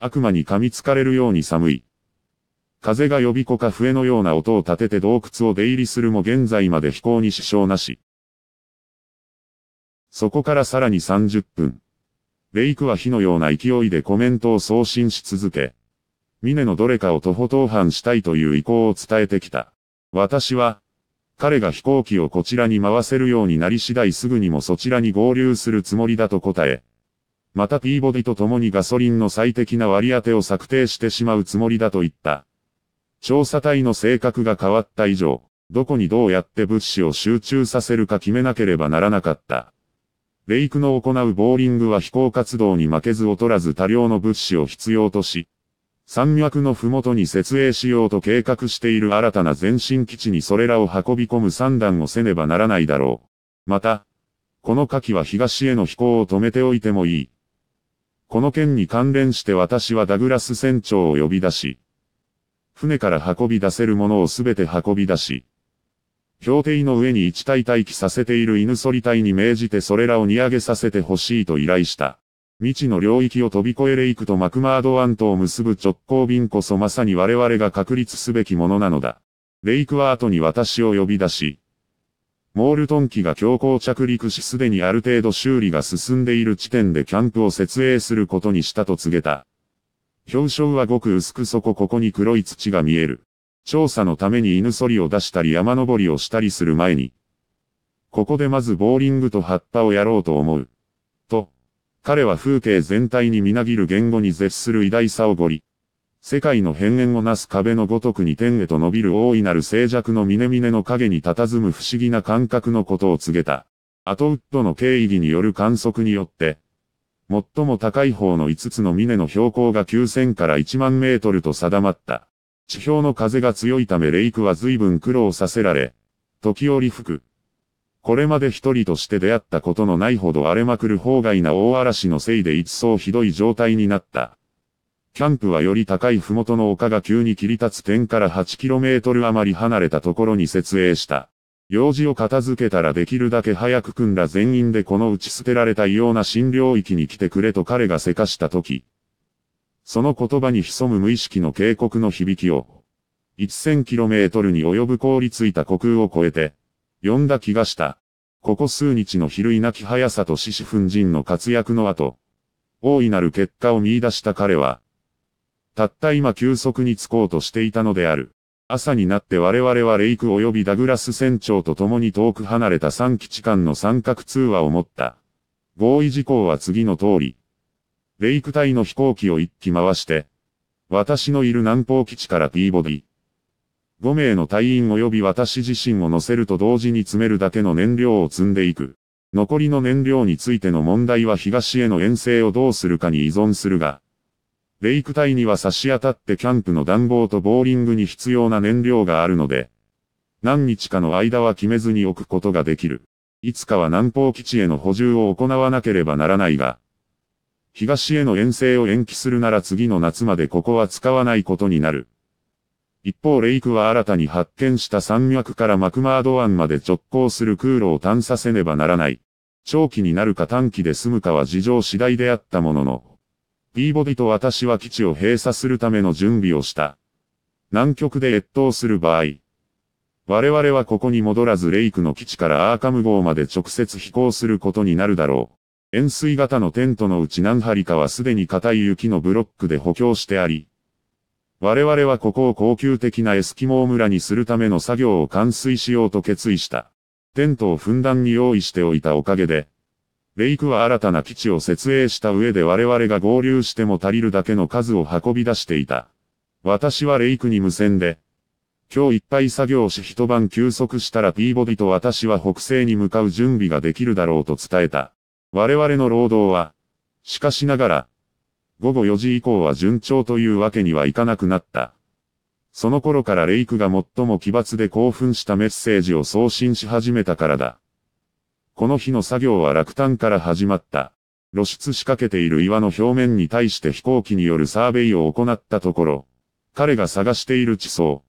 悪魔に噛みつかれるように寒い。風が呼び子か笛のような音を立てて洞窟を出入りするも現在まで飛行に支障なし。そこからさらに30分。レイクは火のような勢いでコメントを送信し続け、ミネのどれかを徒歩投犯したいという意向を伝えてきた。私は、彼が飛行機をこちらに回せるようになり次第すぐにもそちらに合流するつもりだと答え、また P ボディと共にガソリンの最適な割り当てを策定してしまうつもりだと言った。調査隊の性格が変わった以上、どこにどうやって物資を集中させるか決めなければならなかった。レイクの行うボーリングは飛行活動に負けず劣らず多量の物資を必要とし、山脈の麓に設営しようと計画している新たな前進基地にそれらを運び込む算段をせねばならないだろう。また、この火器は東への飛行を止めておいてもいい。この件に関連して私はダグラス船長を呼び出し、船から運び出せるものをすべて運び出し、協定の上に1体待機させている犬反り隊に命じてそれらを荷上げさせてほしいと依頼した。未知の領域を飛び越えレイクとマクマードンとを結ぶ直行便こそまさに我々が確立すべきものなのだ。レイクは後に私を呼び出し、モールトン機が強行着陸しすでにある程度修理が進んでいる地点でキャンプを設営することにしたと告げた。表彰はごく薄くそこここに黒い土が見える。調査のために犬そりを出したり山登りをしたりする前に、ここでまずボーリングと葉っぱをやろうと思う。と、彼は風景全体にみなぎる言語に絶する偉大さをごり、世界の変縁をなす壁のごとくに天へと伸びる大いなる静寂の峰々の影に佇む不思議な感覚のことを告げた。アトウッドの経緯による観測によって、最も高い方の5つの峰の標高が9000から1万メートルと定まった。地表の風が強いためレイクは随分苦労させられ、時折吹く。これまで一人として出会ったことのないほど荒れまくる法外な大嵐のせいで一層ひどい状態になった。キャンプはより高い麓の丘が急に切り立つ点から 8km 余り離れたところに設営した。用事を片付けたらできるだけ早く君んだ全員でこの打ち捨てられた異様な新領域に来てくれと彼がせかした時、その言葉に潜む無意識の警告の響きを、1000km に及ぶ凍りついた虚空を越えて、呼んだ気がした。ここ数日の比類なき速さと獅子粉人の活躍の後、大いなる結果を見出した彼は、たった今急速に就こうとしていたのである。朝になって我々はレイク及びダグラス船長と共に遠く離れた三基地間の三角通話を持った。合意事項は次の通り。レイク隊の飛行機を一機回して、私のいる南方基地からピーボディ。5名の隊員及び私自身を乗せると同時に詰めるだけの燃料を積んでいく。残りの燃料についての問題は東への遠征をどうするかに依存するが、レイク隊には差し当たってキャンプの暖房とボーリングに必要な燃料があるので、何日かの間は決めずに置くことができる。いつかは南方基地への補充を行わなければならないが、東への遠征を延期するなら次の夏までここは使わないことになる。一方レイクは新たに発見した山脈からマクマード湾まで直行する空路を探査せねばならない。長期になるか短期で済むかは事情次第であったものの、ピーボディと私は基地を閉鎖するための準備をした。南極で越冬する場合、我々はここに戻らずレイクの基地からアーカム号まで直接飛行することになるだろう。円錐型のテントのうち何針かはすでに硬い雪のブロックで補強してあり、我々はここを高級的なエスキモー村にするための作業を完遂しようと決意した。テントをふんだんに用意しておいたおかげで、レイクは新たな基地を設営した上で我々が合流しても足りるだけの数を運び出していた。私はレイクに無線で、今日いっぱい作業し一晩休息したらピーボディと私は北西に向かう準備ができるだろうと伝えた。我々の労働は、しかしながら、午後4時以降は順調というわけにはいかなくなった。その頃からレイクが最も奇抜で興奮したメッセージを送信し始めたからだ。この日の作業は落胆から始まった。露出しかけている岩の表面に対して飛行機によるサーベイを行ったところ、彼が探している地層、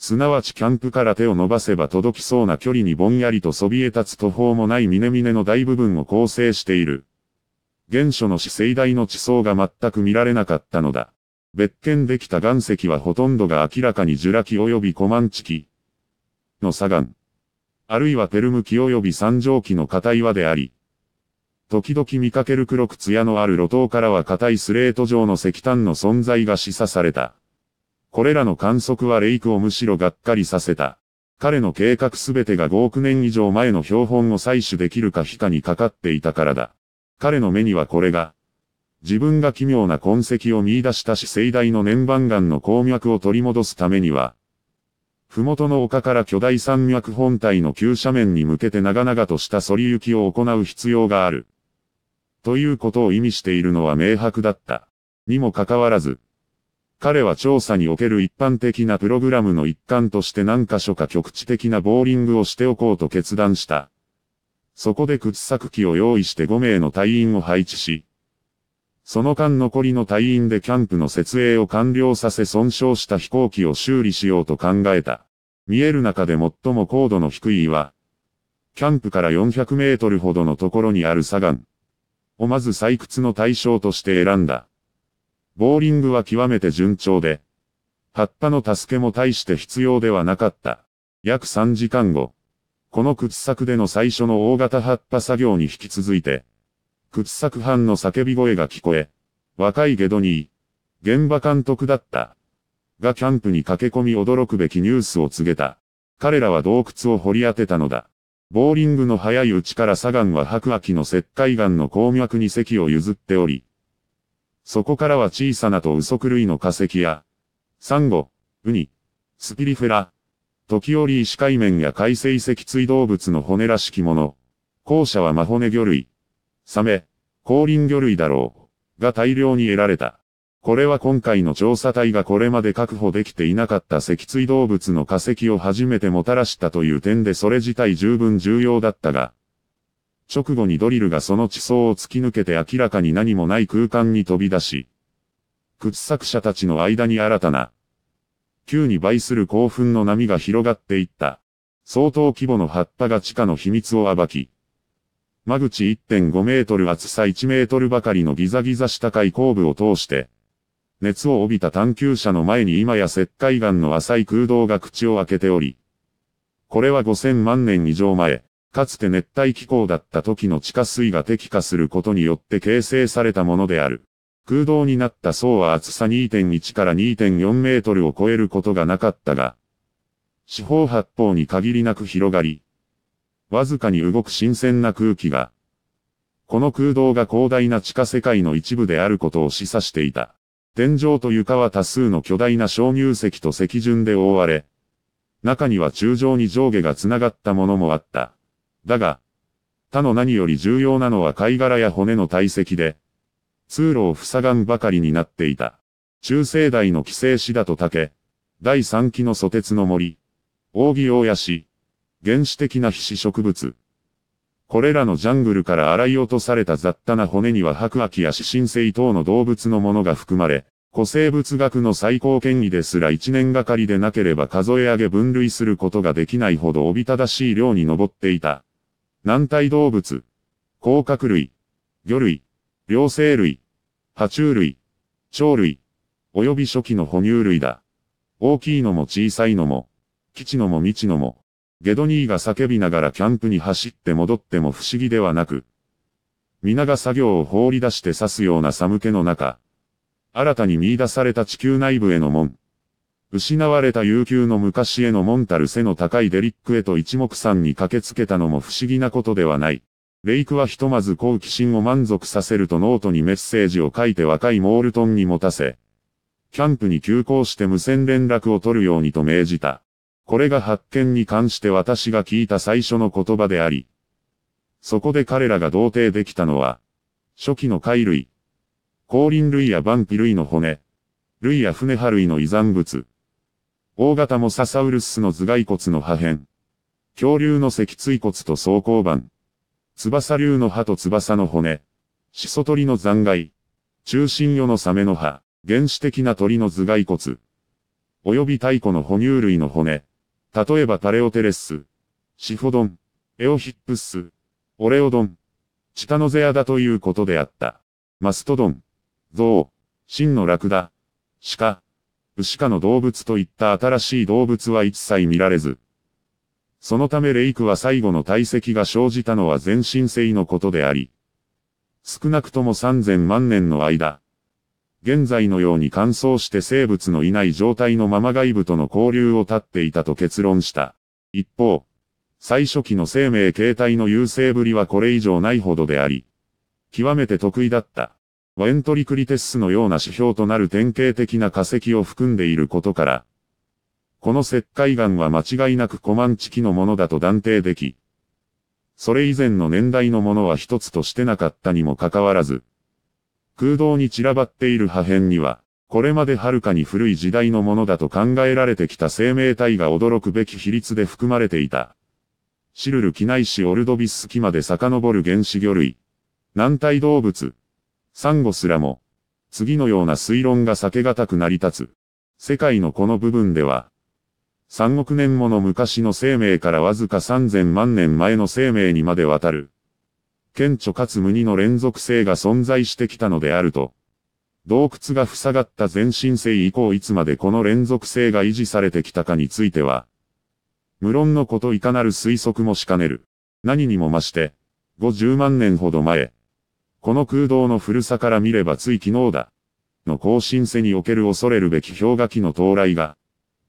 すなわちキャンプから手を伸ばせば届きそうな距離にぼんやりとそびえ立つ途方もない峰々の大部分を構成している。原初の死生大の地層が全く見られなかったのだ。別件できた岩石はほとんどが明らかにジュラ紀及びコマンチキの砂岩。あるいはペルム紀及び三畳紀の硬岩であり、時々見かける黒く艶のある路頭からは硬いスレート状の石炭の存在が示唆された。これらの観測はレイクをむしろがっかりさせた。彼の計画すべてが5億年以上前の標本を採取できるか否かにかかっていたからだ。彼の目にはこれが、自分が奇妙な痕跡を見出したし盛大の年番岩の鉱脈を取り戻すためには、麓の丘から巨大山脈本体の急斜面に向けて長々とした反り行きを行う必要がある。ということを意味しているのは明白だった。にもかかわらず、彼は調査における一般的なプログラムの一環として何箇所か局地的なボーリングをしておこうと決断した。そこで掘削機を用意して5名の隊員を配置し、その間残りの隊員でキャンプの設営を完了させ損傷した飛行機を修理しようと考えた。見える中で最も高度の低い岩。キャンプから400メートルほどのところにある砂岩。をまず採掘の対象として選んだ。ボーリングは極めて順調で、葉っぱの助けも大して必要ではなかった。約3時間後、この掘削での最初の大型葉っぱ作業に引き続いて、掘削班の叫び声が聞こえ、若いゲドニー、現場監督だった。がキャンプに駆け込み驚くべきニュースを告げた。彼らは洞窟を掘り当てたのだ。ボーリングの早いうちから砂岩は白亜紀の石灰岩の鉱脈に席を譲っており、そこからは小さなと嘘狂いの化石や、サンゴ、ウニ、スピリフラ、時折石海面や海水石椎動物の骨らしきもの、後者は魔骨魚類、サメ、降輪魚類だろう、が大量に得られた。これは今回の調査隊がこれまで確保できていなかった脊椎動物の化石を初めてもたらしたという点でそれ自体十分重要だったが、直後にドリルがその地層を突き抜けて明らかに何もない空間に飛び出し、掘削者たちの間に新たな、急に倍する興奮の波が広がっていった。相当規模の葉っぱが地下の秘密を暴き、間口1.5メートル厚さ1メートルばかりのギザギザした開口部を通して、熱を帯びた探求者の前に今や石灰岩の浅い空洞が口を開けており、これは5000万年以上前、かつて熱帯気候だった時の地下水が滴下することによって形成されたものである。空洞になった層は厚さ2.1から2.4メートルを超えることがなかったが、四方八方に限りなく広がり、わずかに動く新鮮な空気が、この空洞が広大な地下世界の一部であることを示唆していた。天井と床は多数の巨大な鍾乳石と石順で覆われ、中には柱状に上下が繋がったものもあった。だが、他の何より重要なのは貝殻や骨の堆積で、通路を塞がんばかりになっていた。中世代の寄生子だと竹、第3期の蘇鉄の森、扇大屋シ、原始的な皮脂植物。これらのジャングルから洗い落とされた雑多な骨には白亜紀や死神性等の動物のものが含まれ、古生物学の最高権威ですら1年がかりでなければ数え上げ分類することができないほどおびただしい量に上っていた。軟体動物、甲殻類、魚類、両生類、爬虫類、鳥類、及び初期の哺乳類だ。大きいのも小さいのも、基地のも未知のも、ゲドニーが叫びながらキャンプに走って戻っても不思議ではなく、皆が作業を放り出して刺すような寒気の中、新たに見出された地球内部への門。失われた悠久の昔へのモンタル背の高いデリックへと一目散に駆けつけたのも不思議なことではない。レイクはひとまず好奇心を満足させるとノートにメッセージを書いて若いモールトンに持たせ、キャンプに急行して無線連絡を取るようにと命じた。これが発見に関して私が聞いた最初の言葉であり、そこで彼らが同定できたのは、初期の貝類、後輪類やバンピ類の骨、類や船波類の遺産物、大型モササウルスの頭蓋骨の破片。恐竜の脊椎骨と装甲板。翼竜の歯と翼の骨。シソ鳥の残骸。中心魚のサメの歯。原始的な鳥の頭蓋骨。及び太古の哺乳類の骨。例えばパレオテレス。シフォドン。エオヒップス。オレオドン。チタノゼアだということであった。マストドン。ゾウ。真のラクダ。鹿。シカの動物といった新しい動物は一切見られず、そのためレイクは最後の体積が生じたのは全身性のことであり、少なくとも3000万年の間、現在のように乾燥して生物のいない状態のまま外部との交流を絶っていたと結論した。一方、最初期の生命形態の優勢ぶりはこれ以上ないほどであり、極めて得意だった。エントリクリテスのような指標となる典型的な化石を含んでいることから、この石灰岩は間違いなくコマンチ期のものだと断定でき、それ以前の年代のものは一つとしてなかったにもかかわらず、空洞に散らばっている破片には、これまではるかに古い時代のものだと考えられてきた生命体が驚くべき比率で含まれていた。シルル機内市オルドビススキまで遡る原始魚類、軟体動物、サンゴすらも、次のような推論が避けがたく成り立つ。世界のこの部分では、3億年もの昔の生命からわずか3000万年前の生命にまでわたる、顕著かつ無二の連続性が存在してきたのであると、洞窟が塞がった全身性以降いつまでこの連続性が維持されてきたかについては、無論のこといかなる推測もしかねる。何にも増して、50万年ほど前、この空洞の古さから見ればつい昨日だ。の更新世における恐れるべき氷河期の到来が、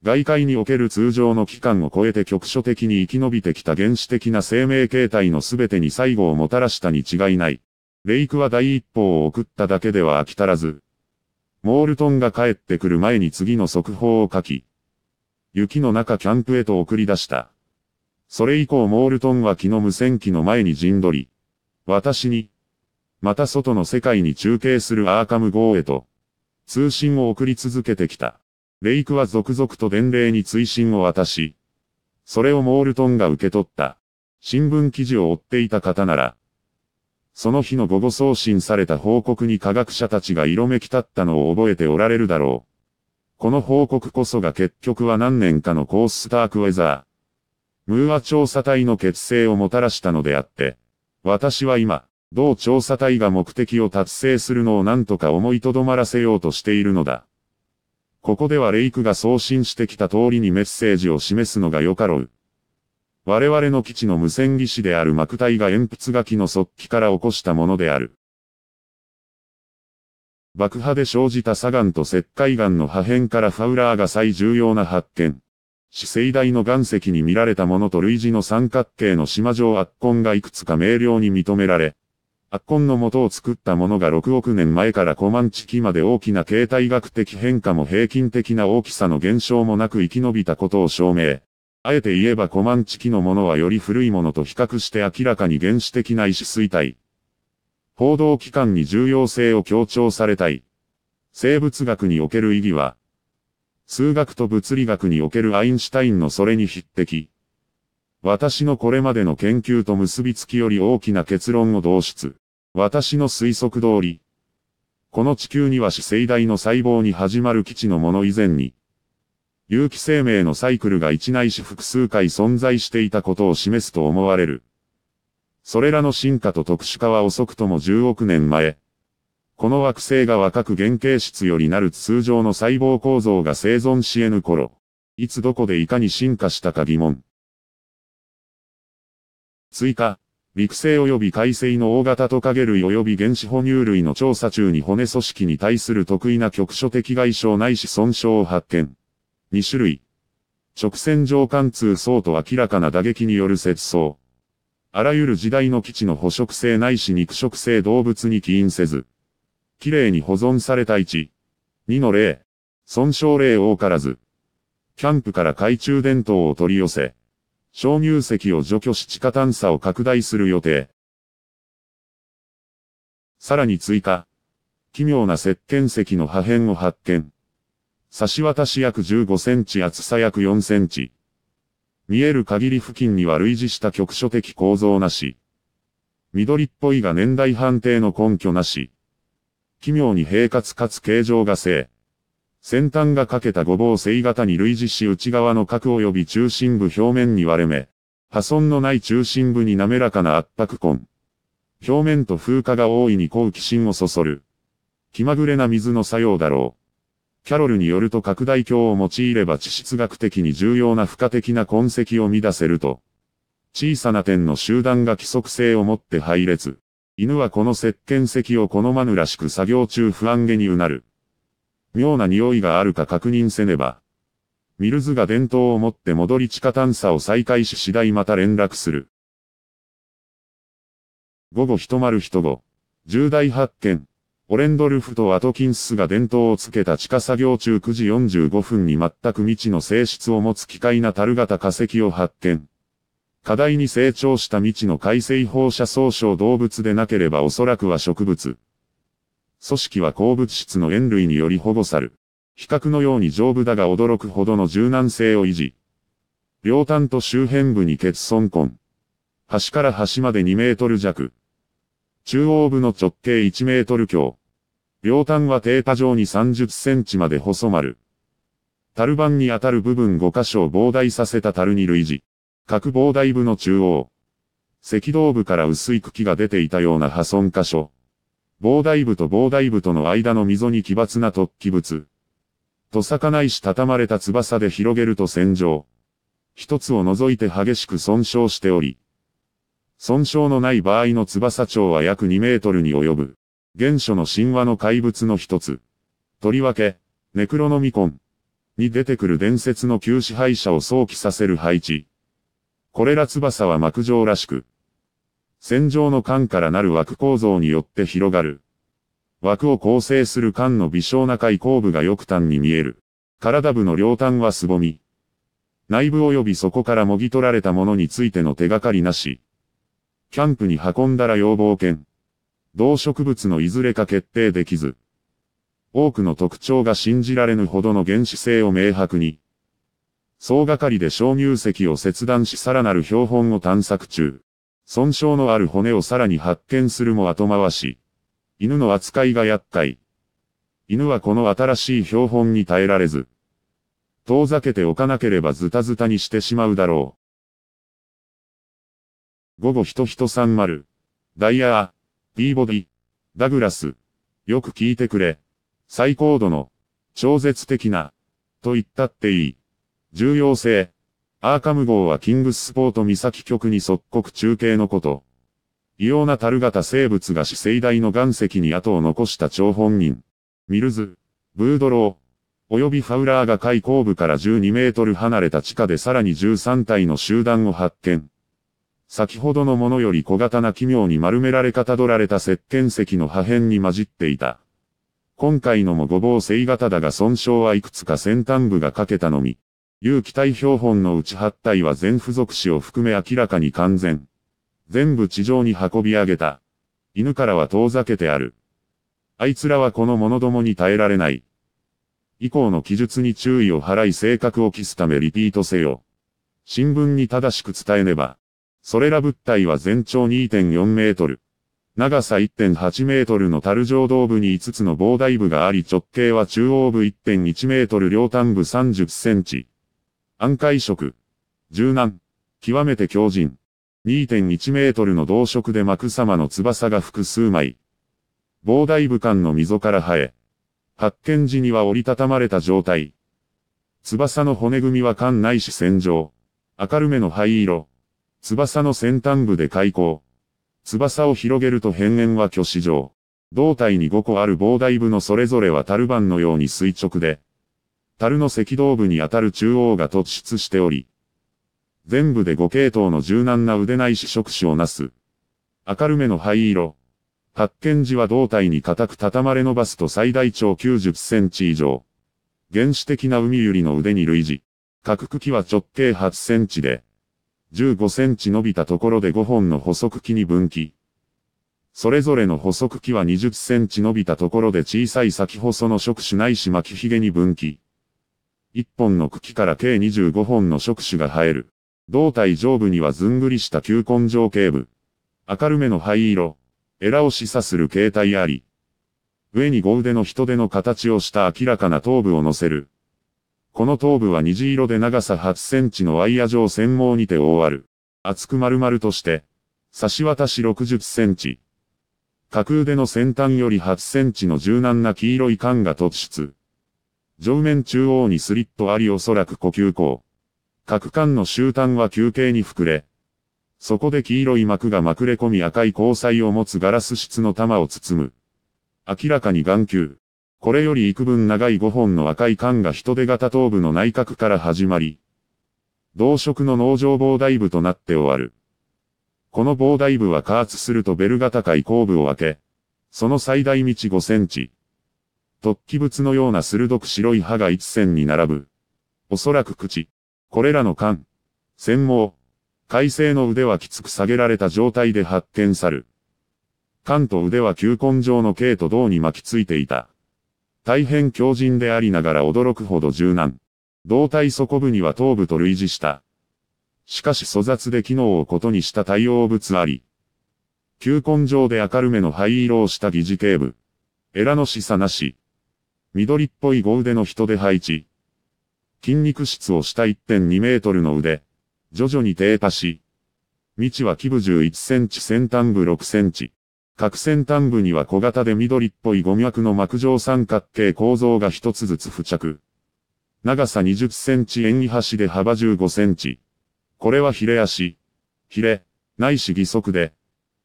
外界における通常の期間を超えて局所的に生き延びてきた原始的な生命形態の全てに最後をもたらしたに違いない。レイクは第一歩を送っただけでは飽き足らず、モールトンが帰ってくる前に次の速報を書き、雪の中キャンプへと送り出した。それ以降モールトンは気の無線機の前に陣取り、私に、また外の世界に中継するアーカム号へと、通信を送り続けてきた。レイクは続々と伝令に追伸を渡し、それをモールトンが受け取った。新聞記事を追っていた方なら、その日の午後送信された報告に科学者たちが色めき立ったのを覚えておられるだろう。この報告こそが結局は何年かのコースタークウェザー、ムーア調査隊の結成をもたらしたのであって、私は今、同調査隊が目的を達成するのを何とか思いとどまらせようとしているのだ。ここではレイクが送信してきた通りにメッセージを示すのがよかろう。我々の基地の無線技師である幕隊が鉛筆書きの速記から起こしたものである。爆破で生じた砂岩と石灰岩の破片からファウラーが最重要な発見。死生大の岩石に見られたものと類似の三角形の島状圧痕がいくつか明瞭に認められ、圧痕の元を作ったものが6億年前からコマンチ期まで大きな形態学的変化も平均的な大きさの減少もなく生き延びたことを証明。あえて言えばコマンチ期のものはより古いものと比較して明らかに原始的な意思衰退。報道機関に重要性を強調されたい。生物学における意義は、数学と物理学におけるアインシュタインのそれに匹敵。私のこれまでの研究と結びつきより大きな結論を導出。私の推測通り、この地球には死生大の細胞に始まる基地のもの以前に、有機生命のサイクルが一内し複数回存在していたことを示すと思われる。それらの進化と特殊化は遅くとも10億年前。この惑星が若く原型質よりなる通常の細胞構造が生存し得ぬ頃、いつどこでいかに進化したか疑問。追加。陸生及び海水の大型トカゲ類及び原始哺乳類の調査中に骨組織に対する特異な局所的外傷ないし損傷を発見。2種類。直線上貫通層と明らかな打撃による切層。あらゆる時代の基地の捕食性ないし肉食性動物に起因せず。綺麗に保存された1。2の例。損傷例多からず。キャンプから懐中電灯を取り寄せ。鍾乳石を除去し地下探査を拡大する予定。さらに追加。奇妙な石鹸石の破片を発見。差し渡し約15センチ厚さ約4センチ。見える限り付近には類似した局所的構造なし。緑っぽいが年代判定の根拠なし。奇妙に平滑かつ形状が正。先端が欠けたごぼう正型に類似し内側の角及び中心部表面に割れ目。破損のない中心部に滑らかな圧迫痕。表面と風化が大いに好奇心をそそる。気まぐれな水の作用だろう。キャロルによると拡大鏡を用いれば地質学的に重要な付加的な痕跡を乱せると。小さな点の集団が規則性を持って配列。犬はこの石鹸石を好まぬらしく作業中不安げにうなる。妙な匂いがあるか確認せねば。ミルズが伝統を持って戻り地下探査を再開し次第また連絡する。午後一丸一後、重大発見。オレンドルフとアトキンスが伝統をつけた地下作業中9時45分に全く未知の性質を持つ機械な樽型化石を発見。課題に成長した未知の海水放射総称動物でなければおそらくは植物。組織は鉱物質の塩類により保護さる。比較のように丈夫だが驚くほどの柔軟性を維持。両端と周辺部に欠損痕。端から端まで2メートル弱。中央部の直径1メートル強。両端は低下状に30センチまで細まる。樽板に当たる部分5箇所を膨大させた樽に類似。各膨大部の中央。赤道部から薄い茎が出ていたような破損箇所。膨大部と膨大部との間の溝に奇抜な突起物。と魚石畳まれた翼で広げると戦場。一つを除いて激しく損傷しており、損傷のない場合の翼長は約2メートルに及ぶ。原初の神話の怪物の一つ。とりわけ、ネクロノミコンに出てくる伝説の旧支配者を想起させる配置。これら翼は幕上らしく、線状の管からなる枠構造によって広がる。枠を構成する管の微小な開口部が翼端に見える。体部の両端はすぼみ。内部及びそこからもぎ取られたものについての手がかりなし。キャンプに運んだら要望権。動植物のいずれか決定できず。多くの特徴が信じられぬほどの原始性を明白に。総がかりで鍾乳石を切断しさらなる標本を探索中。損傷のある骨をさらに発見するも後回し。犬の扱いが厄介。犬はこの新しい標本に耐えられず、遠ざけておかなければズタズタにしてしまうだろう。午後人人ひと30、ダイヤー、ピーボディ、ダグラス、よく聞いてくれ。最高度の、超絶的な、と言ったっていい。重要性、アーカム号はキングスポート岬局に即刻中継のこと。異様な樽型生物が死生大の岩石に跡を残した張本人。ミルズ、ブードロー、及びファウラーが海後部から12メートル離れた地下でさらに13体の集団を発見。先ほどのものより小型な奇妙に丸められかたどられた石鹸石の破片に混じっていた。今回のもごぼう星型だが損傷はいくつか先端部が欠けたのみ。有機体標本のうち8体は全付属紙を含め明らかに完全。全部地上に運び上げた。犬からは遠ざけてある。あいつらはこの者どもに耐えられない。以降の記述に注意を払い性格を期すためリピートせよ。新聞に正しく伝えねば。それら物体は全長2.4メートル。長さ1.8メートルの樽状道部に5つの膨大部があり直径は中央部1.1メートル両端部30センチ。暗海色。柔軟。極めて強靭。2.1メートルの動色で幕様の翼が複数枚。膨大武漢の溝から生え。発見時には折りたたまれた状態。翼の骨組みは艦内視線上。明るめの灰色。翼の先端部で開口。翼を広げると変縁は巨子状。胴体に5個ある膨大部のそれぞれはタルバンのように垂直で、樽の赤道部にあたる中央が突出しており、全部で5系統の柔軟な腕ない視触手をなす。明るめの灰色。発見時は胴体に固く畳まれ伸ばすと最大長90センチ以上。原始的な海ゆりの腕に類似。各茎は直径8センチで、15センチ伸びたところで5本の細茎に分岐。それぞれの細茎は20センチ伸びたところで小さい先細の触手ないし巻きひげに分岐。1本の茎から計25本の触手が生える。胴体上部にはずんぐりした球根状形部。明るめの灰色。エラを示唆する形態あり。上に5腕の人手の形をした明らかな頭部を乗せる。この頭部は虹色で長さ8センチのワイヤ状専毛にて覆わる。厚く丸々として、差し渡し60センチ。角腕の先端より8センチの柔軟な黄色い管が突出。上面中央にスリットありおそらく呼吸口。各管の終端は休憩に膨れ。そこで黄色い膜がまくれ込み赤い交際を持つガラス質の玉を包む。明らかに眼球。これより幾分長い5本の赤い管が人手型頭部の内角から始まり、同色の農場膨大部となって終わる。この膨大部は加圧するとベル型開口部を開け、その最大道5センチ。突起物のような鋭く白い歯が一線に並ぶ。おそらく口。これらの間、繊毛、海星の腕はきつく下げられた状態で発見さる。間と腕は球根状の毛と胴に巻きついていた。大変強靭でありながら驚くほど柔軟。胴体底部には頭部と類似した。しかし粗雑で機能を異にした対応物あり。球根状で明るめの灰色をした疑似頸部。エラの示唆なし。緑っぽい5腕の人で配置。筋肉質を下1.2メートルの腕。徐々に低下し。未知は基部11センチ先端部6センチ。各先端部には小型で緑っぽい五脈の膜状三角形構造が一つずつ付着。長さ20センチ縁起端で幅15センチ。これはヒレ足。ヒレ、ないし義足で、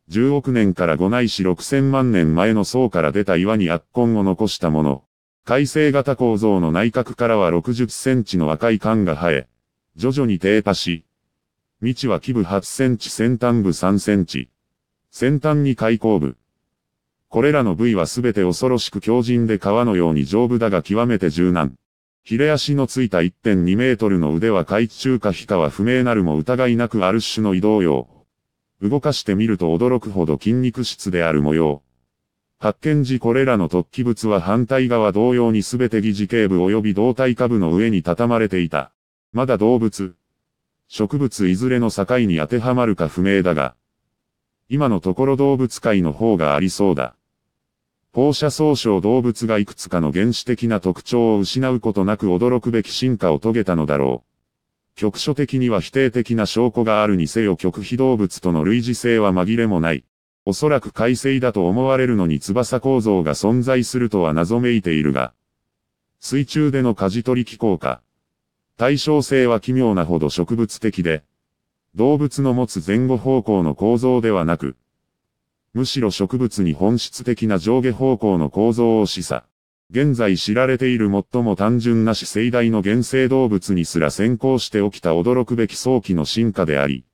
10億年から5ないし6000万年前の層から出た岩に圧痕を残したもの。改正型構造の内角からは60センチの赤い管が生え、徐々に低下し、道は基部8センチ先端部3センチ、先端に開口部。これらの部位はすべて恐ろしく強靭で皮のように丈夫だが極めて柔軟。ヒレ足のついた1.2メートルの腕は海中か皮かは不明なるも疑いなくある種の移動用。動かしてみると驚くほど筋肉質である模様。発見時これらの突起物は反対側同様に全て疑似形部及び胴体下部の上に畳まれていた。まだ動物、植物いずれの境に当てはまるか不明だが、今のところ動物界の方がありそうだ。放射総称動物がいくつかの原始的な特徴を失うことなく驚くべき進化を遂げたのだろう。局所的には否定的な証拠があるにせよ極秘動物との類似性は紛れもない。おそらく海星だと思われるのに翼構造が存在するとは謎めいているが、水中での舵取り機構か、対称性は奇妙なほど植物的で、動物の持つ前後方向の構造ではなく、むしろ植物に本質的な上下方向の構造を示唆。現在知られている最も単純なし盛大の原生動物にすら先行して起きた驚くべき早期の進化であり、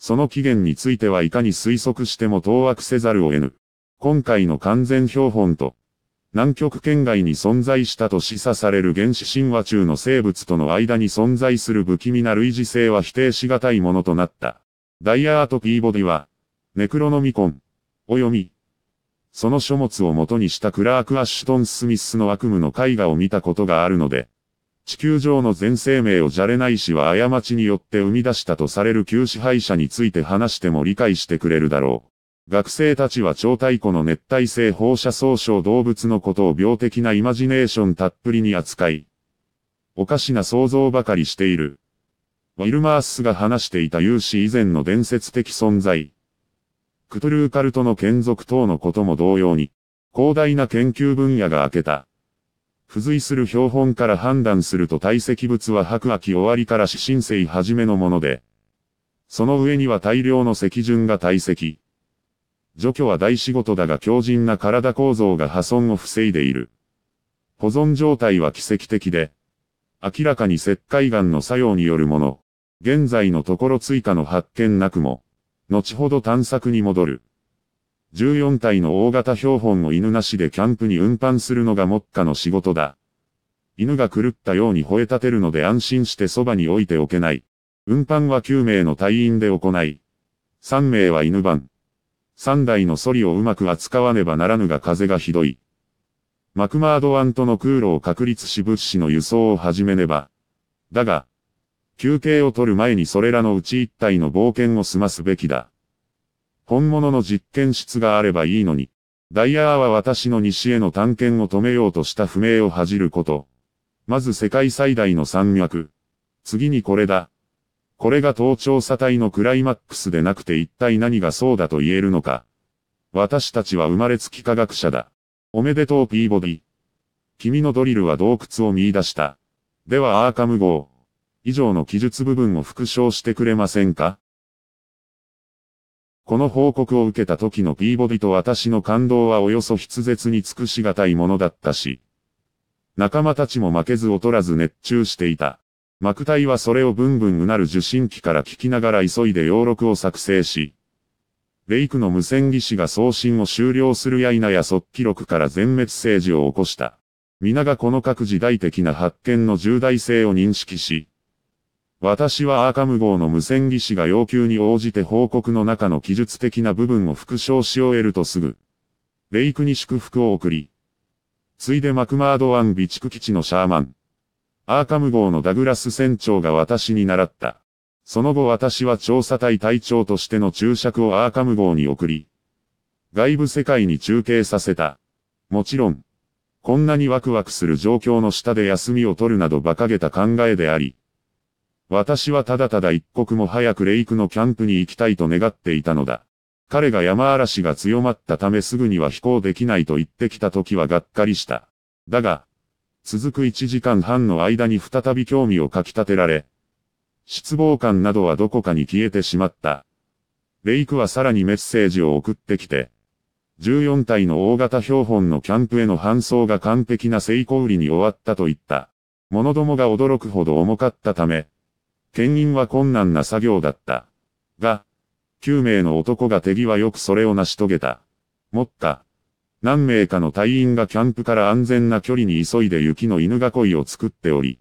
その起源についてはいかに推測しても当惑せざるを得ぬ。今回の完全標本と、南極圏外に存在したと示唆される原始神話中の生物との間に存在する不気味な類似性は否定し難いものとなった。ダイアート・ピーボディは、ネクロノミコン、お読み。その書物を元にしたクラーク・アッシュトン・スミスの悪夢の絵画を見たことがあるので、地球上の全生命をじゃれないしは過ちによって生み出したとされる旧支配者について話しても理解してくれるだろう。学生たちは超太古の熱帯性放射総称動物のことを病的なイマジネーションたっぷりに扱い、おかしな想像ばかりしている。ウィルマースが話していた有史以前の伝説的存在。クトゥルーカルトの眷属等のことも同様に、広大な研究分野が明けた。付随する標本から判断すると堆積物は白亜紀終わりから死神生初めのもので、その上には大量の石順が堆積。除去は大仕事だが強靭な体構造が破損を防いでいる。保存状態は奇跡的で、明らかに石灰岩の作用によるもの。現在のところ追加の発見なくも、後ほど探索に戻る。14体の大型標本を犬なしでキャンプに運搬するのが目下の仕事だ。犬が狂ったように吠え立てるので安心してそばに置いておけない。運搬は9名の隊員で行い、3名は犬番。3台のソリをうまく扱わねばならぬが風がひどい。マクマード湾との空路を確立し物資の輸送を始めねば。だが、休憩を取る前にそれらのうち1体の冒険を済ますべきだ。本物の実験室があればいいのに。ダイヤーは私の西への探検を止めようとした不明を恥じること。まず世界最大の山脈。次にこれだ。これが盗聴査隊のクライマックスでなくて一体何がそうだと言えるのか。私たちは生まれつき科学者だ。おめでとうピーボディ。君のドリルは洞窟を見出した。ではアーカム号。以上の記述部分を復唱してくれませんかこの報告を受けた時のピーボディと私の感動はおよそ筆舌に尽くしがたいものだったし、仲間たちも負けず劣らず熱中していた。幕隊はそれをブンブンうなる受信機から聞きながら急いで洋録を作成し、レイクの無線技師が送信を終了するや否や即記録から全滅政治を起こした。皆がこの各時代的な発見の重大性を認識し、私はアーカム号の無線技師が要求に応じて報告の中の記述的な部分を復唱し終えるとすぐ、レイクに祝福を送り、ついでマクマード湾備蓄基地のシャーマン、アーカム号のダグラス船長が私に習った。その後私は調査隊隊長としての注釈をアーカム号に送り、外部世界に中継させた。もちろん、こんなにワクワクする状況の下で休みを取るなど馬鹿げた考えであり、私はただただ一刻も早くレイクのキャンプに行きたいと願っていたのだ。彼が山嵐が強まったためすぐには飛行できないと言ってきた時はがっかりした。だが、続く1時間半の間に再び興味をかき立てられ、失望感などはどこかに消えてしまった。レイクはさらにメッセージを送ってきて、14体の大型標本のキャンプへの搬送が完璧な成功売りに終わったと言った。物どもが驚くほど重かったため、牽引は困難な作業だった。が、9名の男が手際よくそれを成し遂げた。もった。何名かの隊員がキャンプから安全な距離に急いで雪の犬囲いを作っており、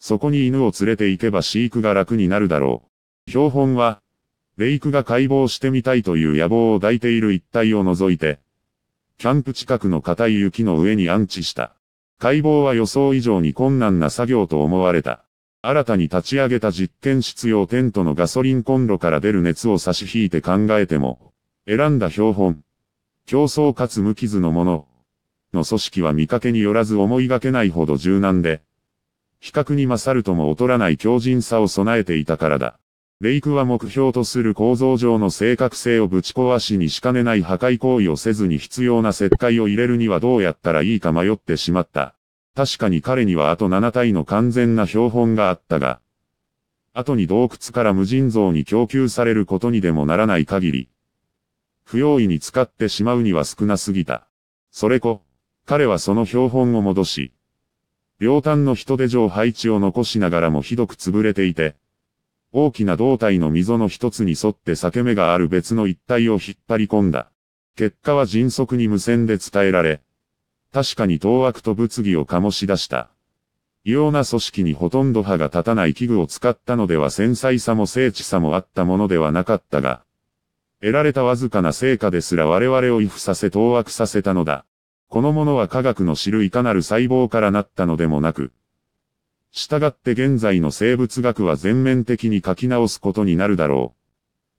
そこに犬を連れて行けば飼育が楽になるだろう。標本は、レイクが解剖してみたいという野望を抱いている一帯を除いて、キャンプ近くの硬い雪の上に安置した。解剖は予想以上に困難な作業と思われた。新たに立ち上げた実験室用テントのガソリンコンロから出る熱を差し引いて考えても、選んだ標本、競争かつ無傷のもの、の組織は見かけによらず思いがけないほど柔軟で、比較に勝るとも劣らない強靭さを備えていたからだ。レイクは目標とする構造上の正確性をぶち壊しにしかねない破壊行為をせずに必要な石灰を入れるにはどうやったらいいか迷ってしまった。確かに彼にはあと7体の完全な標本があったが、後に洞窟から無尽蔵に供給されることにでもならない限り、不用意に使ってしまうには少なすぎた。それこ、彼はその標本を戻し、両端の人手上配置を残しながらもひどく潰れていて、大きな胴体の溝の一つに沿って裂け目がある別の一体を引っ張り込んだ。結果は迅速に無線で伝えられ、確かに当悪と物議を醸し出した。異様な組織にほとんど歯が立たない器具を使ったのでは繊細さも精緻さもあったものではなかったが、得られたわずかな成果ですら我々を畏怖させ当惑させたのだ。このものは科学の知るいかなる細胞からなったのでもなく、従って現在の生物学は全面的に書き直すことになるだろ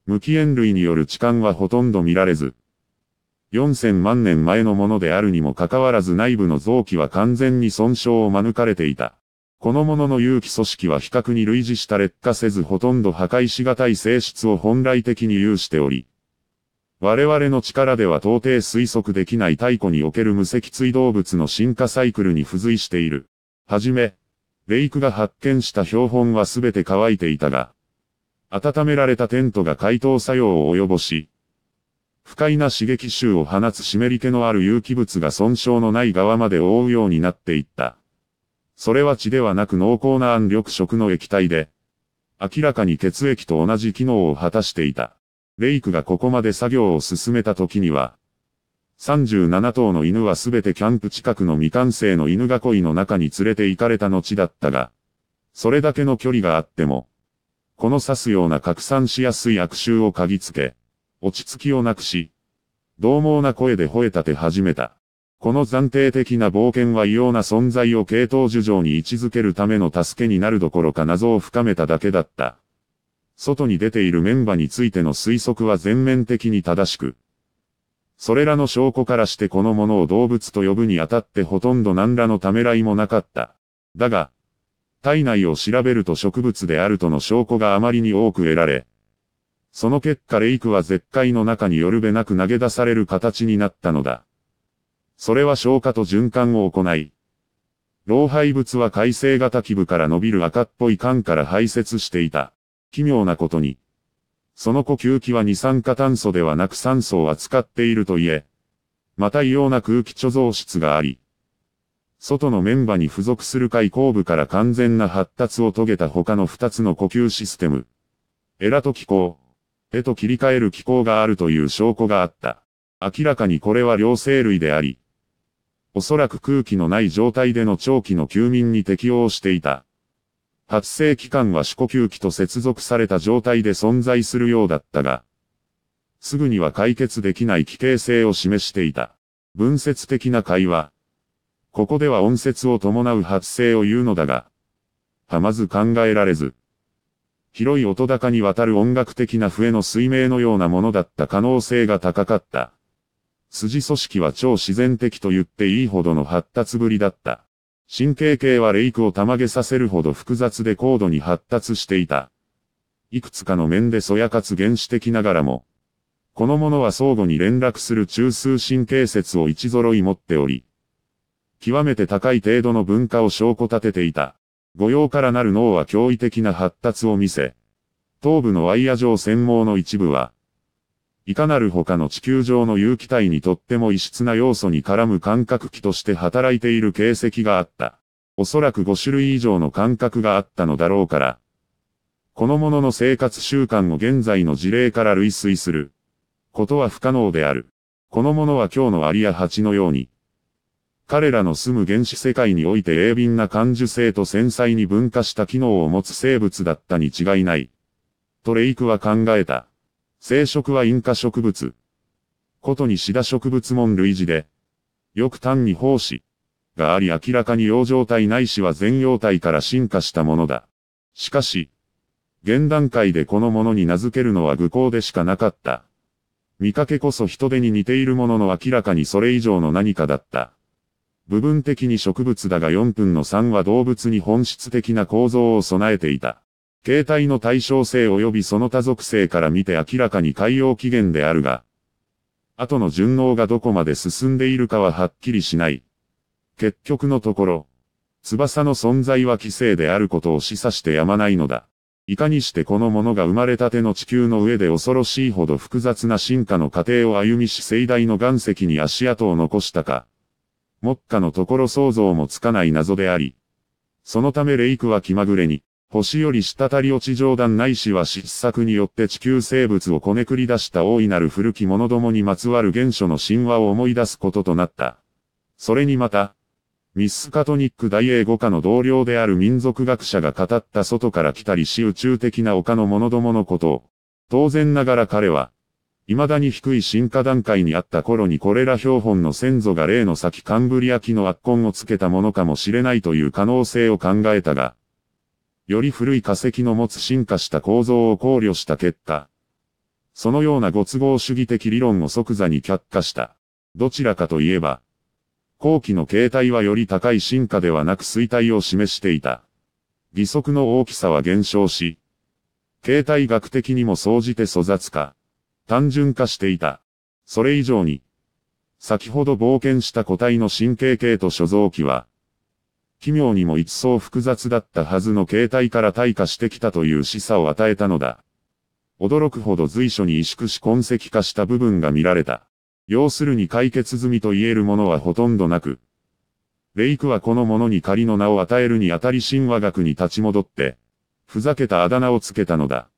う。無機塩類による痴漢はほとんど見られず、4000万年前のものであるにもかかわらず内部の臓器は完全に損傷を免れていた。このものの有機組織は比較に類似した劣化せずほとんど破壊し難い性質を本来的に有しており、我々の力では到底推測できない太古における無脊椎動物の進化サイクルに付随している。はじめ、レイクが発見した標本は全て乾いていたが、温められたテントが解凍作用を及ぼし、不快な刺激臭を放つ湿り気のある有機物が損傷のない側まで覆うようになっていった。それは血ではなく濃厚な暗緑色の液体で、明らかに血液と同じ機能を果たしていた。レイクがここまで作業を進めた時には、37頭の犬はすべてキャンプ近くの未完成の犬囲いの中に連れて行かれた後だったが、それだけの距離があっても、この刺すような拡散しやすい悪臭を嗅ぎつけ、落ち着きをなくし、獰猛な声で吠え立て始めた。この暫定的な冒険は異様な存在を系統樹上に位置づけるための助けになるどころか謎を深めただけだった。外に出ているメンバについての推測は全面的に正しく。それらの証拠からしてこのものを動物と呼ぶにあたってほとんど何らのためらいもなかった。だが、体内を調べると植物であるとの証拠があまりに多く得られ、その結果レイクは絶海の中によるべなく投げ出される形になったのだ。それは消化と循環を行い、老廃物は海生型基部から伸びる赤っぽい管から排泄していた。奇妙なことに。その呼吸器は二酸化炭素ではなく酸素を扱っているといえ、また異様な空気貯蔵室があり、外のメンバに付属する開口部から完全な発達を遂げた他の二つの呼吸システム。エラと気候、へと切り替える機構があるという証拠があった。明らかにこれは両生類であり、おそらく空気のない状態での長期の休眠に適応していた。発生期間は四呼吸器と接続された状態で存在するようだったが、すぐには解決できない危険性を示していた。文節的な会話。ここでは音節を伴う発生を言うのだが、はまず考えられず、広い音高にわたる音楽的な笛の水明のようなものだった可能性が高かった。筋組織は超自然的と言っていいほどの発達ぶりだった。神経系はレイクを玉げさせるほど複雑で高度に発達していた。いくつかの面でそやかつ原始的ながらも、このものは相互に連絡する中枢神経節を一揃い持っており、極めて高い程度の文化を証拠立てていた。御用からなる脳は驚異的な発達を見せ、頭部のワイヤ状繊毛の一部は、いかなる他の地球上の有機体にとっても異質な要素に絡む感覚器として働いている形跡があった。おそらく5種類以上の感覚があったのだろうから。この者の生活習慣を現在の事例から類推することは不可能である。この者は今日のアリア8のように、彼らの住む原始世界において鋭敏な感受性と繊細に分化した機能を持つ生物だったに違いない。トレイクは考えた。生殖は因果植物。ことにシダ植物門類似で、よく単に胞子があり明らかに洋状態ないしは全葉体から進化したものだ。しかし、現段階でこのものに名付けるのは愚行でしかなかった。見かけこそ人手に似ているものの明らかにそれ以上の何かだった。部分的に植物だが4分の3は動物に本質的な構造を備えていた。形態の対称性及びその多属性から見て明らかに海洋起源であるが、後の順応がどこまで進んでいるかははっきりしない。結局のところ、翼の存在は奇制であることを示唆してやまないのだ。いかにしてこのものが生まれたての地球の上で恐ろしいほど複雑な進化の過程を歩みし盛大の岩石に足跡を残したか。目下のところ想像もつかない謎であり、そのためレイクは気まぐれに、星より滴り落ち上段ないしは失策によって地球生物をこねくり出した大いなる古き者どもにまつわる原初の神話を思い出すこととなった。それにまた、ミスカトニック大英語科の同僚である民族学者が語った外から来たりし宇宙的な丘の者どものことを、当然ながら彼は、未だに低い進化段階にあった頃にこれら標本の先祖が例の先カンブリア紀の圧痕をつけたものかもしれないという可能性を考えたが、より古い化石の持つ進化した構造を考慮した結果、そのようなご都合主義的理論を即座に却下した。どちらかといえば、後期の形態はより高い進化ではなく衰退を示していた。義足の大きさは減少し、形態学的にも総じて粗雑化。単純化していた。それ以上に、先ほど冒険した個体の神経系と所蔵器は、奇妙にも一層複雑だったはずの形態から退化してきたという示唆を与えたのだ。驚くほど随所に萎縮し痕跡化した部分が見られた。要するに解決済みと言えるものはほとんどなく、レイクはこのものに仮の名を与えるにあたり神話学に立ち戻って、ふざけたあだ名をつけたのだ。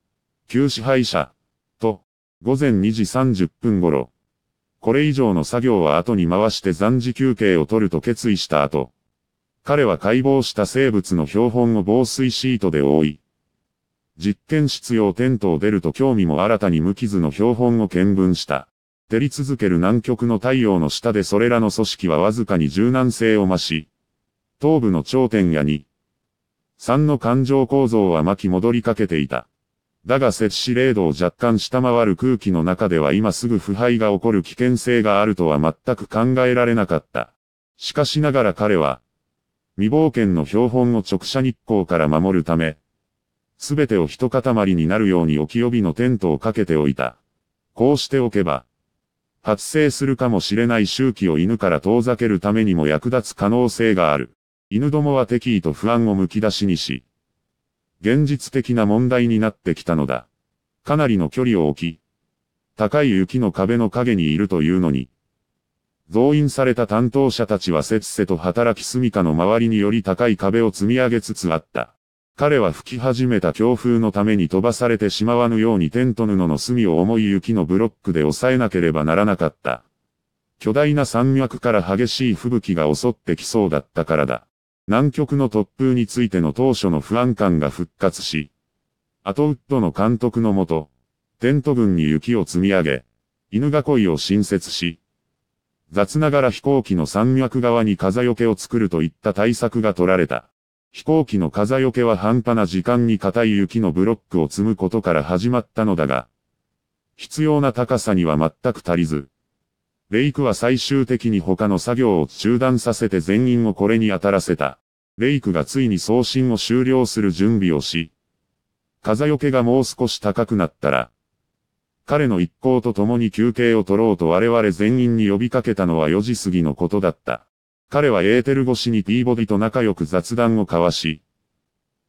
旧支配者、と、午前2時30分頃、これ以上の作業は後に回して残時休憩を取ると決意した後、彼は解剖した生物の標本を防水シートで覆い、実験室用テントを出ると興味も新たに無傷の標本を見分した。照り続ける南極の太陽の下でそれらの組織はわずかに柔軟性を増し、頭部の頂点や2、3の感情構造は巻き戻りかけていた。だが摂氏零度を若干下回る空気の中では今すぐ腐敗が起こる危険性があるとは全く考えられなかった。しかしながら彼は、未冒険の標本を直射日光から守るため、すべてを一塊になるように置き帯のテントをかけておいた。こうしておけば、発生するかもしれない周期を犬から遠ざけるためにも役立つ可能性がある。犬どもは敵意と不安をむき出しにし、現実的な問題になってきたのだ。かなりの距離を置き、高い雪の壁の陰にいるというのに、増員された担当者たちはせっせと働き住処の周りにより高い壁を積み上げつつあった。彼は吹き始めた強風のために飛ばされてしまわぬようにテント布の隅を重い雪のブロックで押さえなければならなかった。巨大な山脈から激しい吹雪が襲ってきそうだったからだ。南極の突風についての当初の不安感が復活し、アトウッドの監督のもと、テント群に雪を積み上げ、犬囲いを新設し、雑ながら飛行機の山脈側に風よけを作るといった対策が取られた。飛行機の風よけは半端な時間に硬い雪のブロックを積むことから始まったのだが、必要な高さには全く足りず、レイクは最終的に他の作業を中断させて全員をこれに当たらせた。レイクがついに送信を終了する準備をし、風よけがもう少し高くなったら、彼の一行と共に休憩を取ろうと我々全員に呼びかけたのは4時過ぎのことだった。彼はエーテル越しにピーボディと仲良く雑談を交わし、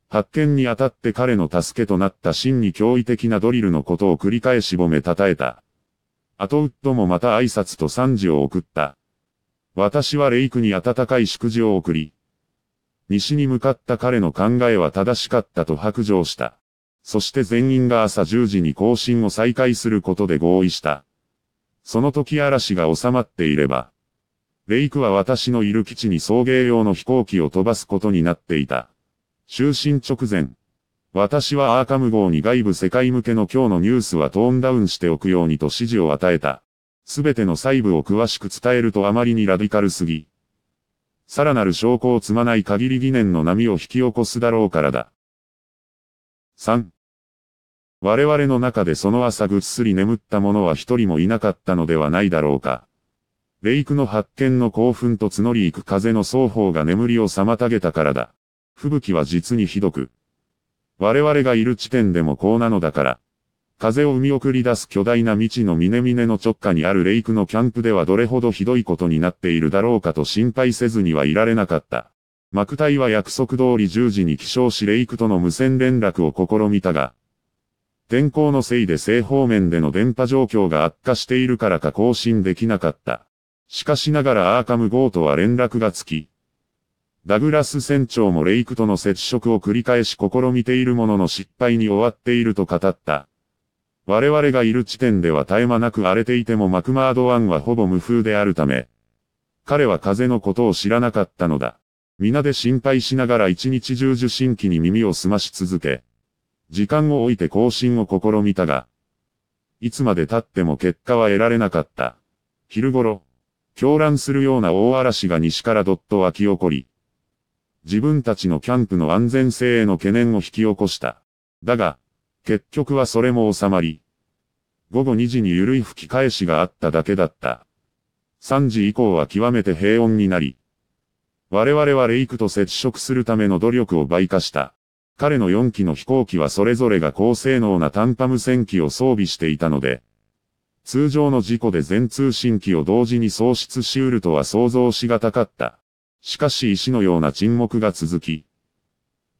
発見にあたって彼の助けとなった真に驚異的なドリルのことを繰り返し褒め称えた。と、ウッドもまた挨拶と賛辞を送った。私はレイクに温かい祝辞を送り、西に向かった彼の考えは正しかったと白状した。そして全員が朝10時に更新を再開することで合意した。その時嵐が収まっていれば、レイクは私のいる基地に送迎用の飛行機を飛ばすことになっていた。就寝直前。私はアーカム号に外部世界向けの今日のニュースはトーンダウンしておくようにと指示を与えた。すべての細部を詳しく伝えるとあまりにラディカルすぎ。さらなる証拠を積まない限り疑念の波を引き起こすだろうからだ。3. 我々の中でその朝ぐっすり眠った者は一人もいなかったのではないだろうか。レイクの発見の興奮と募り行く風の双方が眠りを妨げたからだ。吹雪は実にひどく。我々がいる地点でもこうなのだから。風を生み送り出す巨大な未知の峰々の直下にあるレイクのキャンプではどれほどひどいことになっているだろうかと心配せずにはいられなかった。幕隊は約束通り10時に起床しレイクとの無線連絡を試みたが、天候のせいで正方面での電波状況が悪化しているからか更新できなかった。しかしながらアーカムゴーとは連絡がつき、ダグラス船長もレイクとの接触を繰り返し試みているものの失敗に終わっていると語った。我々がいる地点では絶え間なく荒れていてもマクマード1はほぼ無風であるため、彼は風のことを知らなかったのだ。皆で心配しながら一日中受信機に耳を澄まし続け、時間を置いて更新を試みたが、いつまで経っても結果は得られなかった。昼頃、狂乱するような大嵐が西からどっと湧き起こり、自分たちのキャンプの安全性への懸念を引き起こした。だが、結局はそれも収まり、午後2時に緩い吹き返しがあっただけだった。3時以降は極めて平穏になり、我々はレイクと接触するための努力を倍化した。彼の4機の飛行機はそれぞれが高性能なタンパム戦機を装備していたので、通常の事故で全通信機を同時に喪失し得るとは想像しがたかった。しかし石のような沈黙が続き、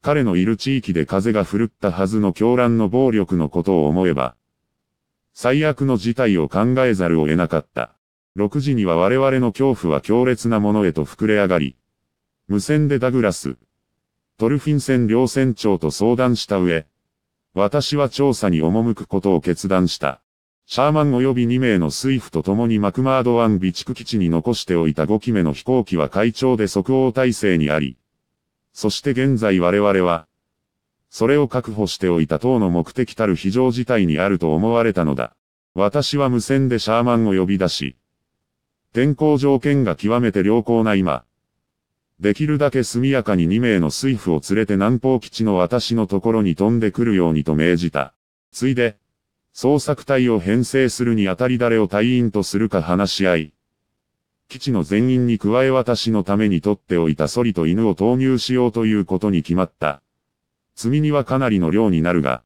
彼のいる地域で風がふるったはずの狂乱の暴力のことを思えば、最悪の事態を考えざるを得なかった。6時には我々の恐怖は強烈なものへと膨れ上がり、無線でダグラス、トルフィン船両船長と相談した上、私は調査に赴くことを決断した。シャーマン及び2名のスイフと共にマクマード湾備蓄基地に残しておいた5機目の飛行機は会長で即応体制にあり、そして現在我々は、それを確保しておいた等の目的たる非常事態にあると思われたのだ。私は無線でシャーマンを呼び出し、天候条件が極めて良好な今、できるだけ速やかに2名の水夫を連れて南方基地の私のところに飛んでくるようにと命じた。ついで、捜索隊を編成するにあたり誰を隊員とするか話し合い、基地の全員に加え私のために取っておいたソリと犬を投入しようということに決まった。積み荷はかなりの量になるが、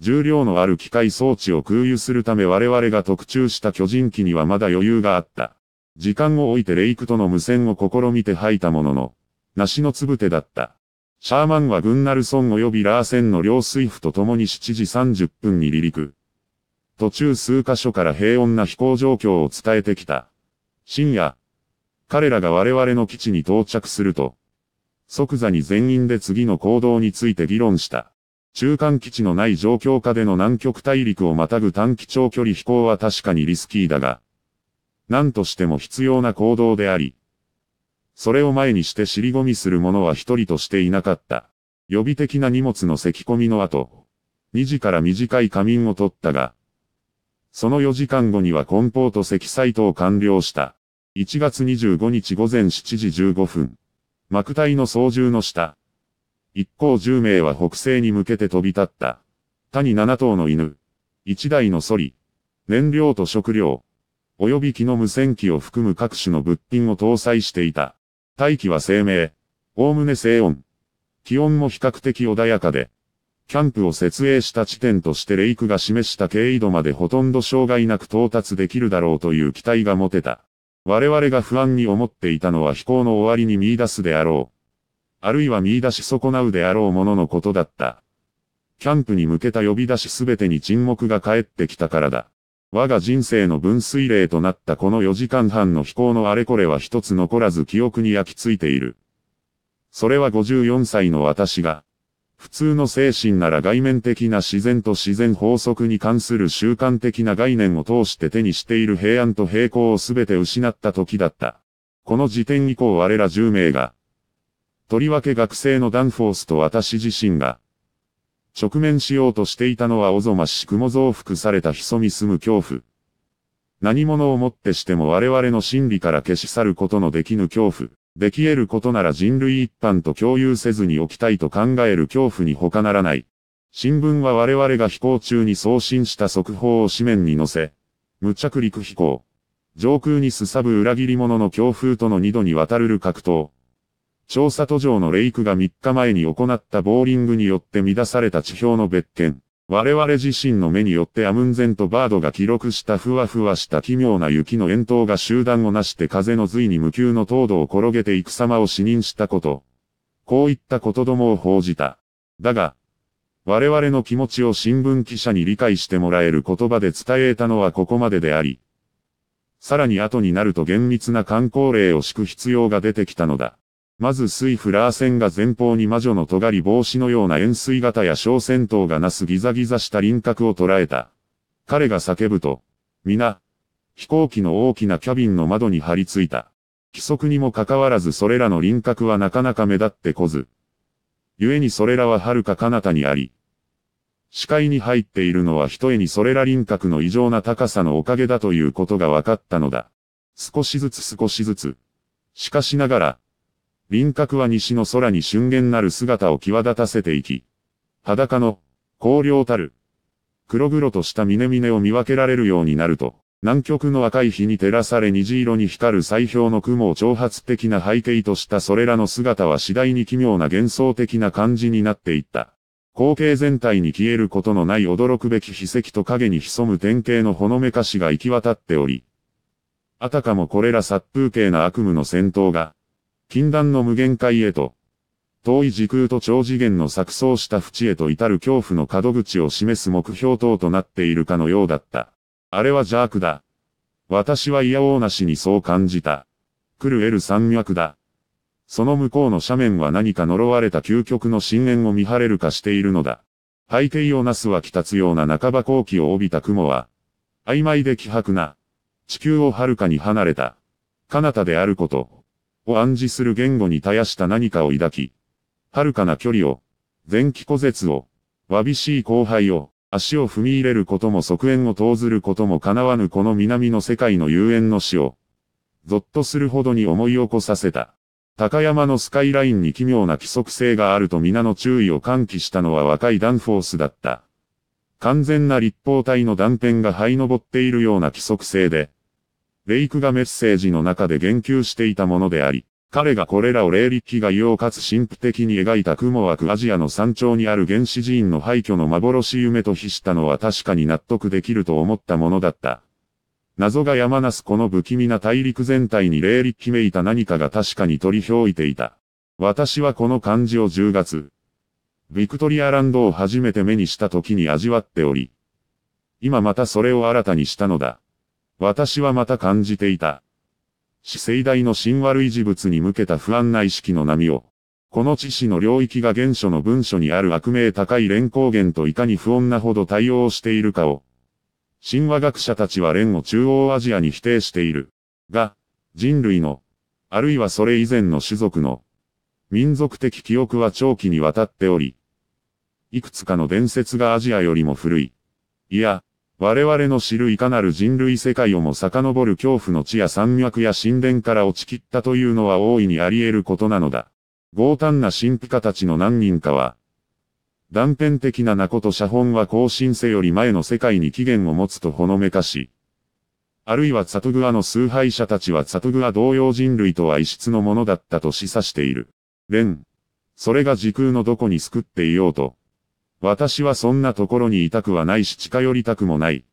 重量のある機械装置を空輸するため我々が特注した巨人機にはまだ余裕があった。時間を置いてレイクとの無線を試みて吐いたものの、梨のつぶてだった。シャーマンはグンナルソン及びラーセンの両水夫と共に7時30分に離陸。途中数箇所から平穏な飛行状況を伝えてきた。深夜、彼らが我々の基地に到着すると、即座に全員で次の行動について議論した。中間基地のない状況下での南極大陸をまたぐ短期長距離飛行は確かにリスキーだが、何としても必要な行動であり、それを前にして尻込みする者は一人としていなかった。予備的な荷物の咳込みの後、2時から短い仮眠を取ったが、その4時間後には梱包と積載等完了した。1月25日午前7時15分、幕隊の操縦の下、一行10名は北西に向けて飛び立った。谷7頭の犬、1台のソリ、燃料と食料、及び機の無線機を含む各種の物品を搭載していた。大気は生命。おおむね静音。気温も比較的穏やかで、キャンプを設営した地点としてレイクが示した経緯度までほとんど障害なく到達できるだろうという期待が持てた。我々が不安に思っていたのは飛行の終わりに見出すであろう。あるいは見出し損なうであろうもののことだった。キャンプに向けた呼び出しすべてに沈黙が返ってきたからだ。我が人生の分水嶺となったこの4時間半の飛行のあれこれは一つ残らず記憶に焼き付いている。それは54歳の私が、普通の精神なら外面的な自然と自然法則に関する習慣的な概念を通して手にしている平安と平行を全て失った時だった。この時点以降我ら10名が、とりわけ学生のダンフォースと私自身が、直面しようとしていたのはおぞましくも増幅された潜み住む恐怖。何者をもってしても我々の心理から消し去ることのできぬ恐怖。でき得ることなら人類一般と共有せずに置きたいと考える恐怖に他ならない。新聞は我々が飛行中に送信した速報を紙面に載せ、無着陸飛行。上空にすさぶ裏切り者の強風との二度にわたるる格闘。調査途上のレイクが3日前に行ったボーリングによって乱された地表の別件。我々自身の目によってアムンゼンとバードが記録したふわふわした奇妙な雪の円筒が集団をなして風の髄に無給の凍土を転げていく様を視認したこと。こういったことどもを報じた。だが、我々の気持ちを新聞記者に理解してもらえる言葉で伝えたのはここまでであり、さらに後になると厳密な観光例を敷く必要が出てきたのだ。まずスイフラー線が前方に魔女の尖り帽子のような円錐型や小戦闘がなすギザギザした輪郭を捉えた。彼が叫ぶと、皆、飛行機の大きなキャビンの窓に張り付いた。規則にもかかわらずそれらの輪郭はなかなか目立ってこず。故にそれらは遥か彼方にあり。視界に入っているのは一重にそれら輪郭の異常な高さのおかげだということが分かったのだ。少しずつ少しずつ。しかしながら、輪郭は西の空に瞬厳なる姿を際立たせていき、裸の、光量たる、黒々とした峰々を見分けられるようになると、南極の赤い日に照らされ虹色に光る砕氷の雲を挑発的な背景としたそれらの姿は次第に奇妙な幻想的な感じになっていった。光景全体に消えることのない驚くべき秘跡と影に潜む典型のほのめかしが行き渡っており、あたかもこれら殺風景な悪夢の戦闘が、禁断の無限界へと、遠い時空と超次元の錯綜した淵へと至る恐怖の角口を示す目標等となっているかのようだった。あれは邪悪だ。私は嫌おなしにそう感じた。来るエル山脈だ。その向こうの斜面は何か呪われた究極の深淵を見張れるかしているのだ。背景をなすは来たつような半ば後期を帯びた雲は、曖昧で希薄な、地球を遥かに離れた、彼方であること。を暗示する言語に絶やした何かを抱き、遥かな距離を、前期小説を、わびしい後輩を、足を踏み入れることも側縁を投ずることも叶わぬこの南の世界の遊園の死を、ぞっとするほどに思い起こさせた。高山のスカイラインに奇妙な規則性があると皆の注意を喚起したのは若いダンフォースだった。完全な立方体の断片が這いぼっているような規則性で、レイクがメッセージの中で言及していたものであり、彼がこれらを霊力が異様かつ神秘的に描いた雲枠アジアの山頂にある原始寺院の廃墟の幻夢と比したのは確かに納得できると思ったものだった。謎が山なすこの不気味な大陸全体に霊力めいた何かが確かに取り表いていた。私はこの漢字を10月、ビクトリアランドを初めて目にした時に味わっており、今またそれを新たにしたのだ。私はまた感じていた。死生大の神話類事物に向けた不安な意識の波を、この知識の領域が原初の文書にある悪名高い連光源といかに不穏なほど対応しているかを、神話学者たちは連を中央アジアに否定している。が、人類の、あるいはそれ以前の種族の、民族的記憶は長期にわたっており、いくつかの伝説がアジアよりも古い。いや、我々の知るいかなる人類世界をも遡る恐怖の地や山脈や神殿から落ちきったというのは大いにあり得ることなのだ。強胆な神秘家たちの何人かは、断片的な名こと写本は更新世より前の世界に起源を持つとほのめかし、あるいはサトグアの崇拝者たちはサトグア同様人類とは異質のものだったと示唆している。連、それが時空のどこに救っていようと、私はそんなところにいたくはないし近寄りたくもない。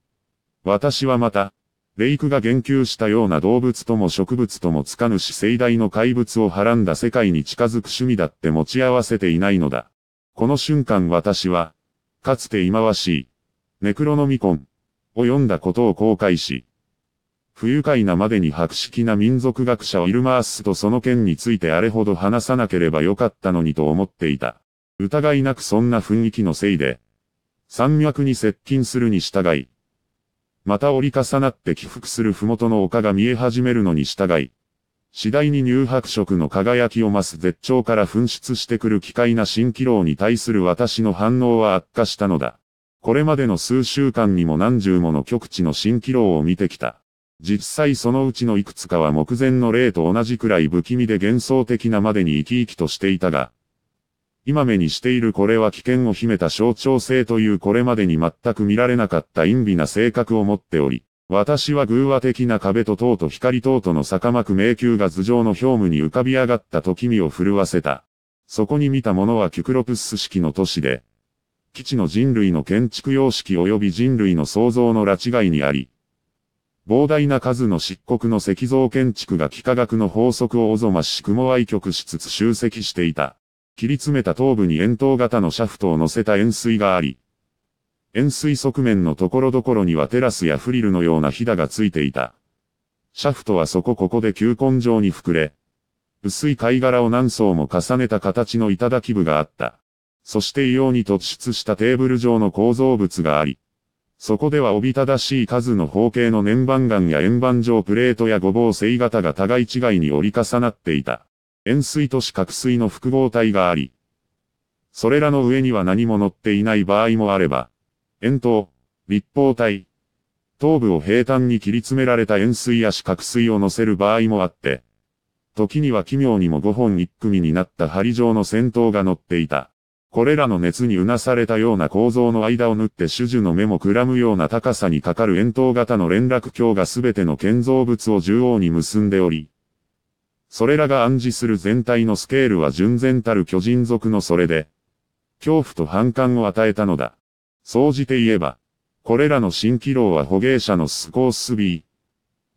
私はまた、レイクが言及したような動物とも植物ともつかぬし盛大の怪物をはらんだ世界に近づく趣味だって持ち合わせていないのだ。この瞬間私は、かつて忌まわしい、ネクロノミコンを読んだことを後悔し、不愉快なまでに博識な民族学者をイルマースとその件についてあれほど話さなければよかったのにと思っていた。疑いなくそんな雰囲気のせいで、山脈に接近するに従い、また折り重なって起伏する麓の丘が見え始めるのに従い、次第に乳白色の輝きを増す絶頂から噴出してくる奇怪な蜃気楼に対する私の反応は悪化したのだ。これまでの数週間にも何十もの極地の蜃気楼を見てきた。実際そのうちのいくつかは目前の例と同じくらい不気味で幻想的なまでに生き生きとしていたが、今目にしているこれは危険を秘めた象徴性というこれまでに全く見られなかった陰微な性格を持っており、私は偶話的な壁と塔と光塔との坂巻迷宮が頭上の表務に浮かび上がった時身を震わせた。そこに見たものはキュクロプス式の都市で、基地の人類の建築様式及び人類の創造の拉致外にあり、膨大な数の漆黒の石像建築が幾何学の法則をおぞましくも愛曲しつつ集積していた。切り詰めた頭部に円筒型のシャフトを乗せた円錐があり、円錐側面のところどころにはテラスやフリルのようなひだがついていた。シャフトはそこここで球根状に膨れ、薄い貝殻を何層も重ねた形の頂き部があった。そして異様に突出したテーブル状の構造物があり、そこではおびただしい数の方形の年番岩や円盤状プレートやごぼう星型が互い違いに折り重なっていた。塩水と四角水の複合体があり、それらの上には何も乗っていない場合もあれば、円筒、立方体、頭部を平坦に切り詰められた円水や四角錐を乗せる場合もあって、時には奇妙にも5本1組になった針状の戦闘が乗っていた。これらの熱にうなされたような構造の間を縫って種樹の目もくらむような高さにかかる円筒型の連絡橋が全ての建造物を縦横に結んでおり、それらが暗示する全体のスケールは純然たる巨人族のそれで、恐怖と反感を与えたのだ。総じて言えば、これらの蜃気楼は捕鯨者のスコースビ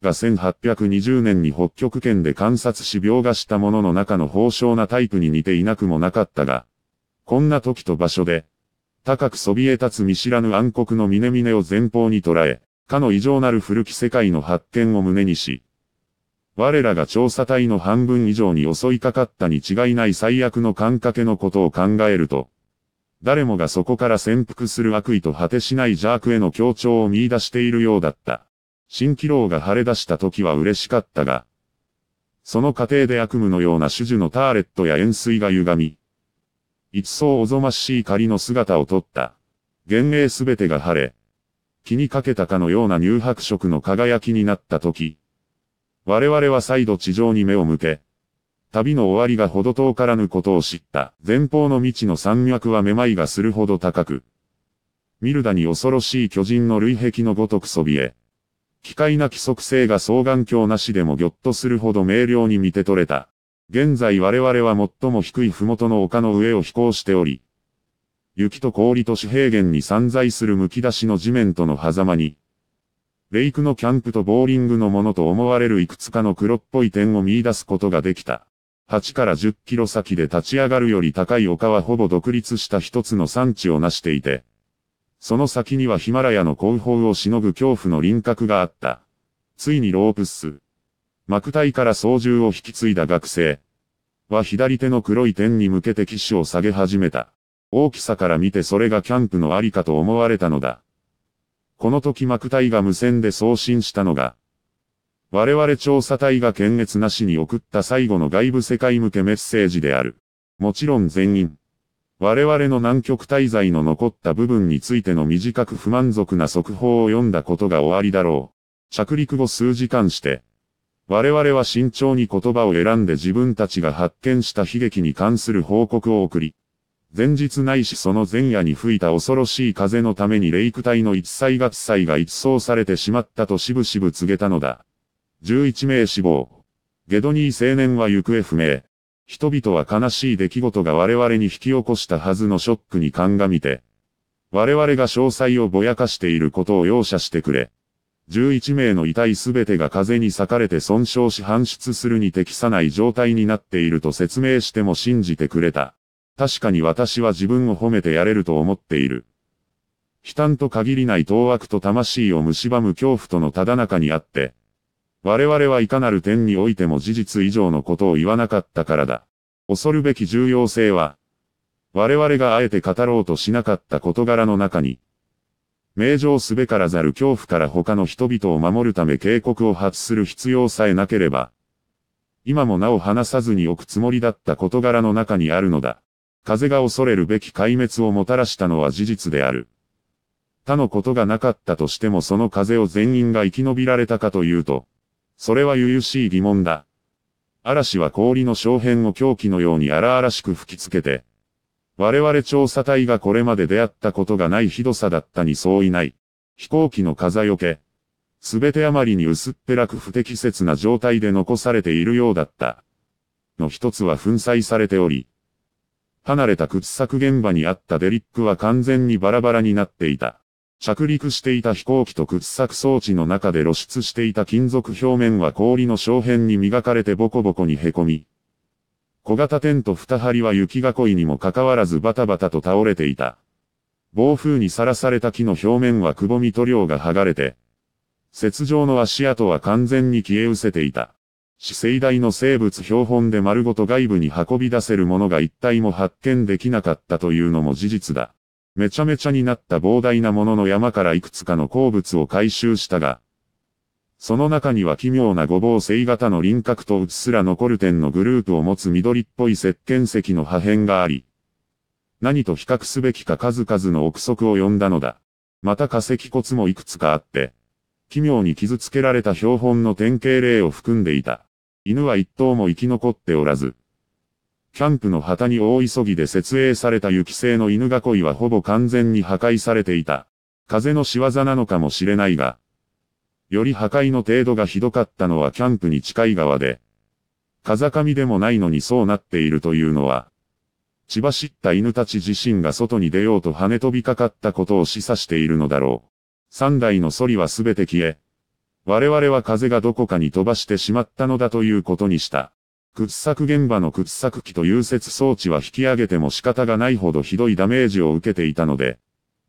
ーが1820年に北極圏で観察し描画したものの中の豊少なタイプに似ていなくもなかったが、こんな時と場所で、高くそびえ立つ見知らぬ暗黒の峰々を前方に捉え、かの異常なる古き世界の発見を胸にし、我らが調査隊の半分以上に襲いかかったに違いない最悪の感覚のことを考えると、誰もがそこから潜伏する悪意と果てしない邪悪への協調を見出しているようだった。新気楼が晴れ出した時は嬉しかったが、その過程で悪夢のような種樹のターレットや円錐が歪み、一層おぞましい仮の姿をとった。幻影すべてが晴れ、気にかけたかのような乳白色の輝きになった時、我々は再度地上に目を向け、旅の終わりがほど遠からぬことを知った。前方の未知の山脈はめまいがするほど高く、ミルダに恐ろしい巨人の類壁のごとくそびえ、機械な規則性が双眼鏡なしでもぎょっとするほど明瞭に見て取れた。現在我々は最も低い麓の丘の上を飛行しており、雪と氷と紙平原に散在する剥き出しの地面との狭間に、レイクのキャンプとボーリングのものと思われるいくつかの黒っぽい点を見出すことができた。8から10キロ先で立ち上がるより高い丘はほぼ独立した一つの産地を成していて、その先にはヒマラヤの後方をしのぐ恐怖の輪郭があった。ついにロープス。幕隊から操縦を引き継いだ学生は左手の黒い点に向けて機種を下げ始めた。大きさから見てそれがキャンプのありかと思われたのだ。この時幕隊が無線で送信したのが、我々調査隊が検閲なしに送った最後の外部世界向けメッセージである。もちろん全員。我々の南極滞在の残った部分についての短く不満足な速報を読んだことが終わりだろう。着陸後数時間して、我々は慎重に言葉を選んで自分たちが発見した悲劇に関する報告を送り、前日ないしその前夜に吹いた恐ろしい風のためにレイク隊の一歳合祭が一掃されてしまったとしぶしぶ告げたのだ。11名死亡。ゲドニー青年は行方不明。人々は悲しい出来事が我々に引き起こしたはずのショックに鑑みて。我々が詳細をぼやかしていることを容赦してくれ。11名の遺体すべてが風に裂かれて損傷し搬出するに適さない状態になっていると説明しても信じてくれた。確かに私は自分を褒めてやれると思っている。悲嘆と限りない当悪と魂を蝕む恐怖とのただ中にあって、我々はいかなる点においても事実以上のことを言わなかったからだ。恐るべき重要性は、我々があえて語ろうとしなかった事柄の中に、名状すべからざる恐怖から他の人々を守るため警告を発する必要さえなければ、今もなお話さずに置くつもりだった事柄の中にあるのだ。風が恐れるべき壊滅をもたらしたのは事実である。他のことがなかったとしてもその風を全員が生き延びられたかというと、それはゆ々しい疑問だ。嵐は氷の小辺を狂気のように荒々しく吹きつけて、我々調査隊がこれまで出会ったことがないひどさだったに相違ない。飛行機の風よけ。すべてあまりに薄っぺらく不適切な状態で残されているようだった。の一つは粉砕されており、離れた掘削現場にあったデリックは完全にバラバラになっていた。着陸していた飛行機と掘削装置の中で露出していた金属表面は氷の小片に磨かれてボコボコに凹み、小型テント二張は雪囲いにもかかわらずバタバタと倒れていた。暴風にさらされた木の表面はくぼみ塗料が剥がれて、雪上の足跡は完全に消え失せていた。死生大の生物標本で丸ごと外部に運び出せるものが一体も発見できなかったというのも事実だ。めちゃめちゃになった膨大なものの山からいくつかの鉱物を回収したが、その中には奇妙なごぼう星型の輪郭とうっすら残る点のグループを持つ緑っぽい石鹸石の破片があり、何と比較すべきか数々の憶測を呼んだのだ。また化石骨もいくつかあって、奇妙に傷つけられた標本の典型例を含んでいた。犬は一頭も生き残っておらず、キャンプの旗に大急ぎで設営された雪製の犬囲いはほぼ完全に破壊されていた。風の仕業なのかもしれないが、より破壊の程度がひどかったのはキャンプに近い側で、風上でもないのにそうなっているというのは、血走った犬たち自身が外に出ようと跳ね飛びかかったことを示唆しているのだろう。三台のソリはすべて消え、我々は風がどこかに飛ばしてしまったのだということにした。掘削現場の掘削機と融雪装置は引き上げても仕方がないほどひどいダメージを受けていたので、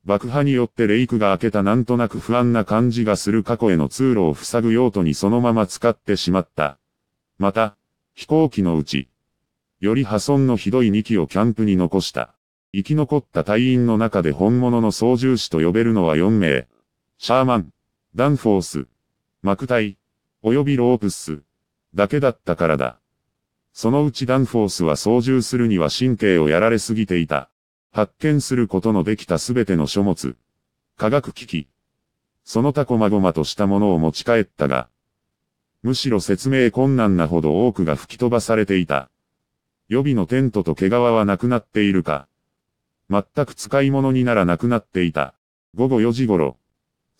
爆破によってレイクが開けたなんとなく不安な感じがする過去への通路を塞ぐ用途にそのまま使ってしまった。また、飛行機のうち、より破損のひどい2機をキャンプに残した。生き残った隊員の中で本物の操縦士と呼べるのは4名。シャーマン、ダンフォース、幕隊、及びロープス、だけだったからだ。そのうちダンフォースは操縦するには神経をやられすぎていた。発見することのできたすべての書物、科学機器、その他こまごまとしたものを持ち帰ったが、むしろ説明困難なほど多くが吹き飛ばされていた。予備のテントと毛皮はなくなっているか。全く使い物にならなくなっていた。午後4時頃、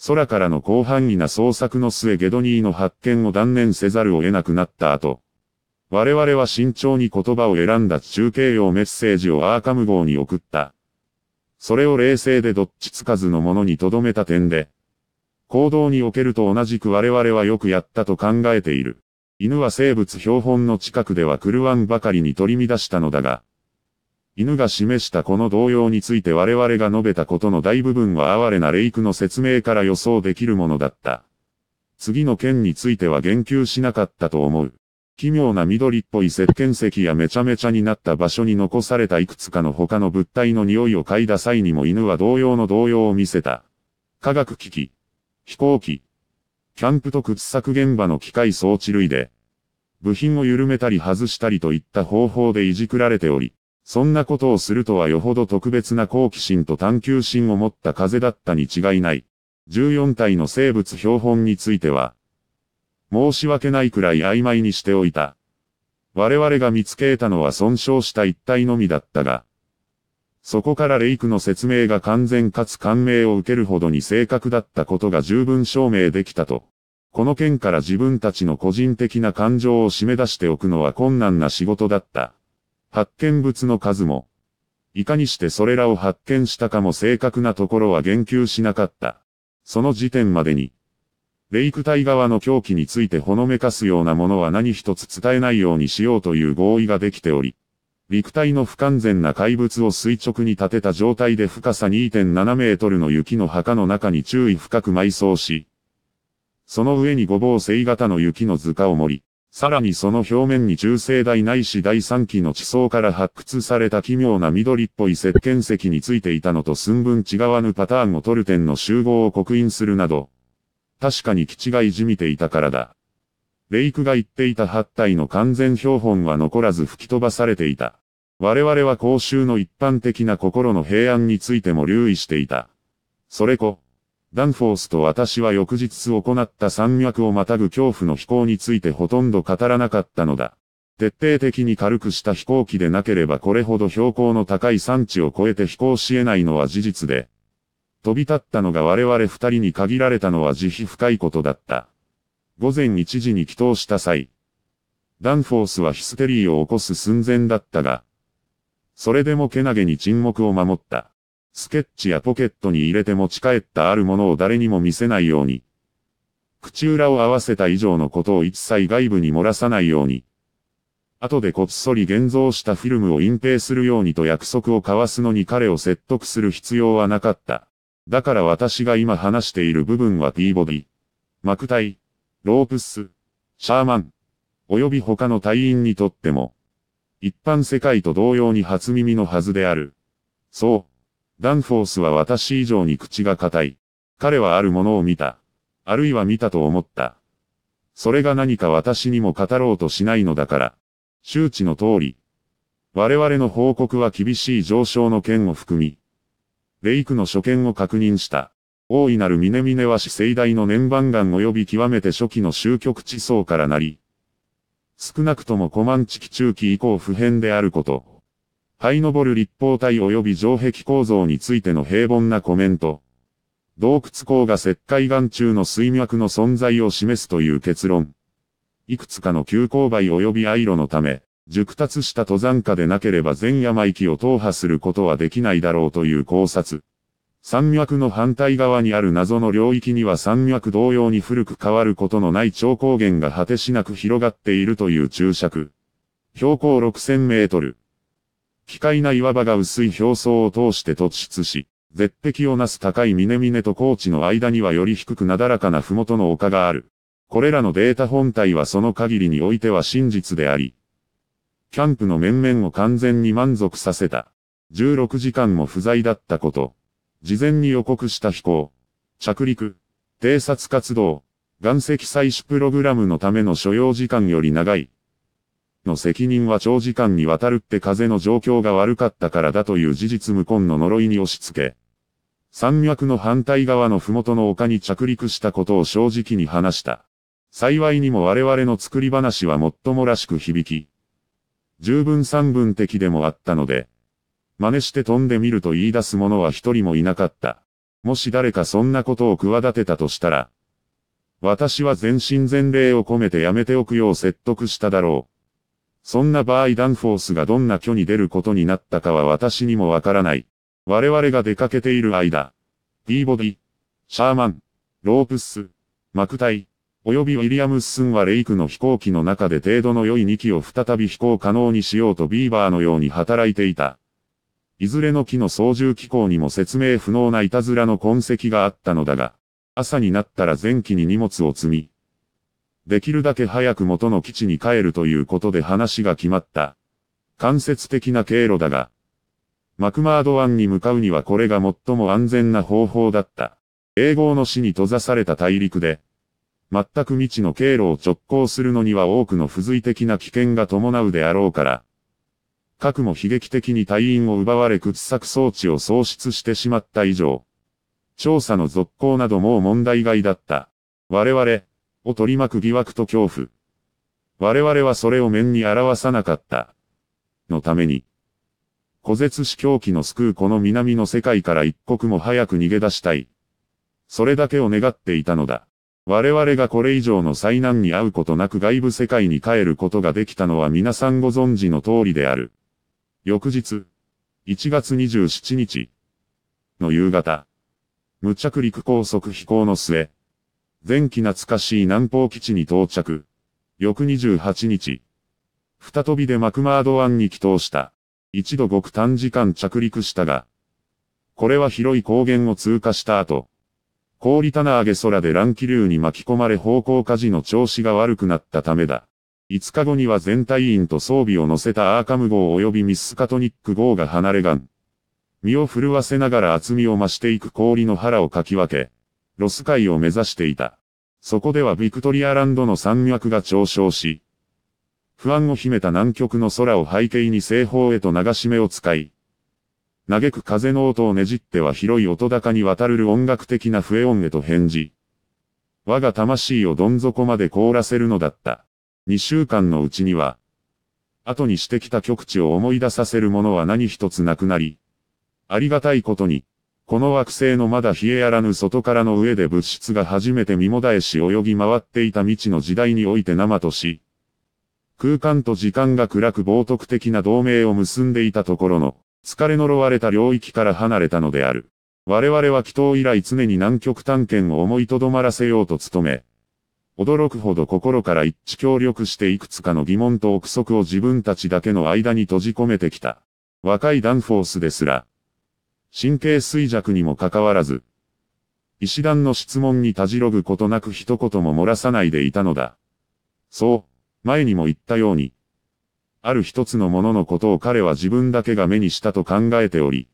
空からの広範囲な捜索の末ゲドニーの発見を断念せざるを得なくなった後、我々は慎重に言葉を選んだ中継用メッセージをアーカム号に送った。それを冷静でどっちつかずのものに留めた点で、行動におけると同じく我々はよくやったと考えている。犬は生物標本の近くでは狂わんばかりに取り乱したのだが、犬が示したこの動揺について我々が述べたことの大部分は哀れなレイクの説明から予想できるものだった。次の件については言及しなかったと思う。奇妙な緑っぽい石鹸石やめちゃめちゃになった場所に残されたいくつかの他の物体の匂いを嗅いだ際にも犬は同様の動揺を見せた。科学機器、飛行機、キャンプと掘削現場の機械装置類で、部品を緩めたり外したりといった方法でいじくられており、そんなことをするとはよほど特別な好奇心と探求心を持った風だったに違いない。14体の生物標本については、申し訳ないくらい曖昧にしておいた。我々が見つけたのは損傷した一体のみだったが、そこからレイクの説明が完全かつ感銘を受けるほどに正確だったことが十分証明できたと。この件から自分たちの個人的な感情を締め出しておくのは困難な仕事だった。発見物の数も、いかにしてそれらを発見したかも正確なところは言及しなかった。その時点までに、レイク体側の狂気についてほのめかすようなものは何一つ伝えないようにしようという合意ができており、陸体の不完全な怪物を垂直に立てた状態で深さ2.7メートルの雪の墓の中に注意深く埋葬し、その上にごぼう星型の雪の塚を盛り、さらにその表面に中生代ないし第3期の地層から発掘された奇妙な緑っぽい石鹸石についていたのと寸分違わぬパターンを取る点の集合を刻印するなど、確かに基地がいじみていたからだ。レイクが言っていた8体の完全標本は残らず吹き飛ばされていた。我々は公衆の一般的な心の平安についても留意していた。それこ、ダンフォースと私は翌日行った山脈をまたぐ恐怖の飛行についてほとんど語らなかったのだ。徹底的に軽くした飛行機でなければこれほど標高の高い山地を越えて飛行し得ないのは事実で、飛び立ったのが我々二人に限られたのは慈悲深いことだった。午前一時に祈祷した際、ダンフォースはヒステリーを起こす寸前だったが、それでもけなげに沈黙を守った。スケッチやポケットに入れて持ち帰ったあるものを誰にも見せないように。口裏を合わせた以上のことを一切外部に漏らさないように。後でこっそり現像したフィルムを隠蔽するようにと約束を交わすのに彼を説得する必要はなかった。だから私が今話している部分は T ボディ、膜体ロープス、シャーマン、及び他の隊員にとっても、一般世界と同様に初耳のはずである。そう。ダンフォースは私以上に口が固い。彼はあるものを見た。あるいは見たと思った。それが何か私にも語ろうとしないのだから。周知の通り。我々の報告は厳しい上昇の件を含み。レイクの所見を確認した。大いなる峰々は死盛大の年番岩及び極めて初期の終局地層からなり、少なくともコマンチ期中期以降普遍であること。這いぼる立方体及び城壁構造についての平凡なコメント。洞窟口が石灰岩中の水脈の存在を示すという結論。いくつかの急勾配及び愛路のため、熟達した登山家でなければ全山域を踏破することはできないだろうという考察。山脈の反対側にある謎の領域には山脈同様に古く変わることのない超高原が果てしなく広がっているという注釈。標高6000メートル。奇怪な岩場が薄い表層を通して突出し、絶壁をなす高い峰々と高地の間にはより低くなだらかな麓の丘がある。これらのデータ本体はその限りにおいては真実であり、キャンプの面々を完全に満足させた。16時間も不在だったこと。事前に予告した飛行、着陸、偵察活動、岩石採取プログラムのための所要時間より長い。の責任は長時間にわたるって風の状況が悪かったからだという事実無根の呪いに押し付け、山脈の反対側の麓の丘に着陸したことを正直に話した。幸いにも我々の作り話はもっともらしく響き、十分三分的でもあったので、真似して飛んでみると言い出す者は一人もいなかった。もし誰かそんなことを企てたとしたら、私は全身全霊を込めてやめておくよう説得しただろう。そんな場合ダンフォースがどんな虚に出ることになったかは私にもわからない。我々が出かけている間、ディーボディ、シャーマン、ロープス、マクタイ、およびウィリアムスンはレイクの飛行機の中で程度の良い2機を再び飛行可能にしようとビーバーのように働いていた。いずれの機の操縦機構にも説明不能ないたずらの痕跡があったのだが、朝になったら前機に荷物を積み、できるだけ早く元の基地に帰るということで話が決まった。間接的な経路だが、マクマード湾に向かうにはこれが最も安全な方法だった。英語の死に閉ざされた大陸で、全く未知の経路を直行するのには多くの付随的な危険が伴うであろうから、核も悲劇的に隊員を奪われ掘削装置を喪失してしまった以上、調査の続行などもう問題外だった。我々、を取り巻く疑惑と恐怖。我々はそれを面に表さなかった。のために、古絶死狂気の救うこの南の世界から一刻も早く逃げ出したい。それだけを願っていたのだ。我々がこれ以上の災難に遭うことなく外部世界に帰ることができたのは皆さんご存知の通りである。翌日、1月27日の夕方、無着陸高速飛行の末、前期懐かしい南方基地に到着。翌28日。再びでマクマード湾に帰投した。一度極短時間着陸したが、これは広い高原を通過した後、氷棚上げ空で乱気流に巻き込まれ方向火事の調子が悪くなったためだ。5日後には全隊員と装備を乗せたアーカム号及びミスカトニック号が離れがん。身を震わせながら厚みを増していく氷の腹をかき分け、ロス海を目指していた。そこではビクトリアランドの山脈が上昇し、不安を秘めた南極の空を背景に西方へと流し目を使い、嘆く風の音をねじっては広い音高に渡る音楽的な笛音へと返事。我が魂をどん底まで凍らせるのだった。2週間のうちには、後にしてきた極地を思い出させるものは何一つなくなり、ありがたいことに、この惑星のまだ冷えやらぬ外からの上で物質が初めて身もだえし泳ぎ回っていた未知の時代において生とし、空間と時間が暗く冒涜的な同盟を結んでいたところの、疲れ呪われた領域から離れたのである。我々は祈祷以来常に南極探検を思いとどまらせようと努め、驚くほど心から一致協力していくつかの疑問と憶測を自分たちだけの間に閉じ込めてきた。若いダンフォースですら、神経衰弱にもかかわらず、医師団の質問にたじろぐことなく一言も漏らさないでいたのだ。そう、前にも言ったように、ある一つのもののことを彼は自分だけが目にしたと考えており、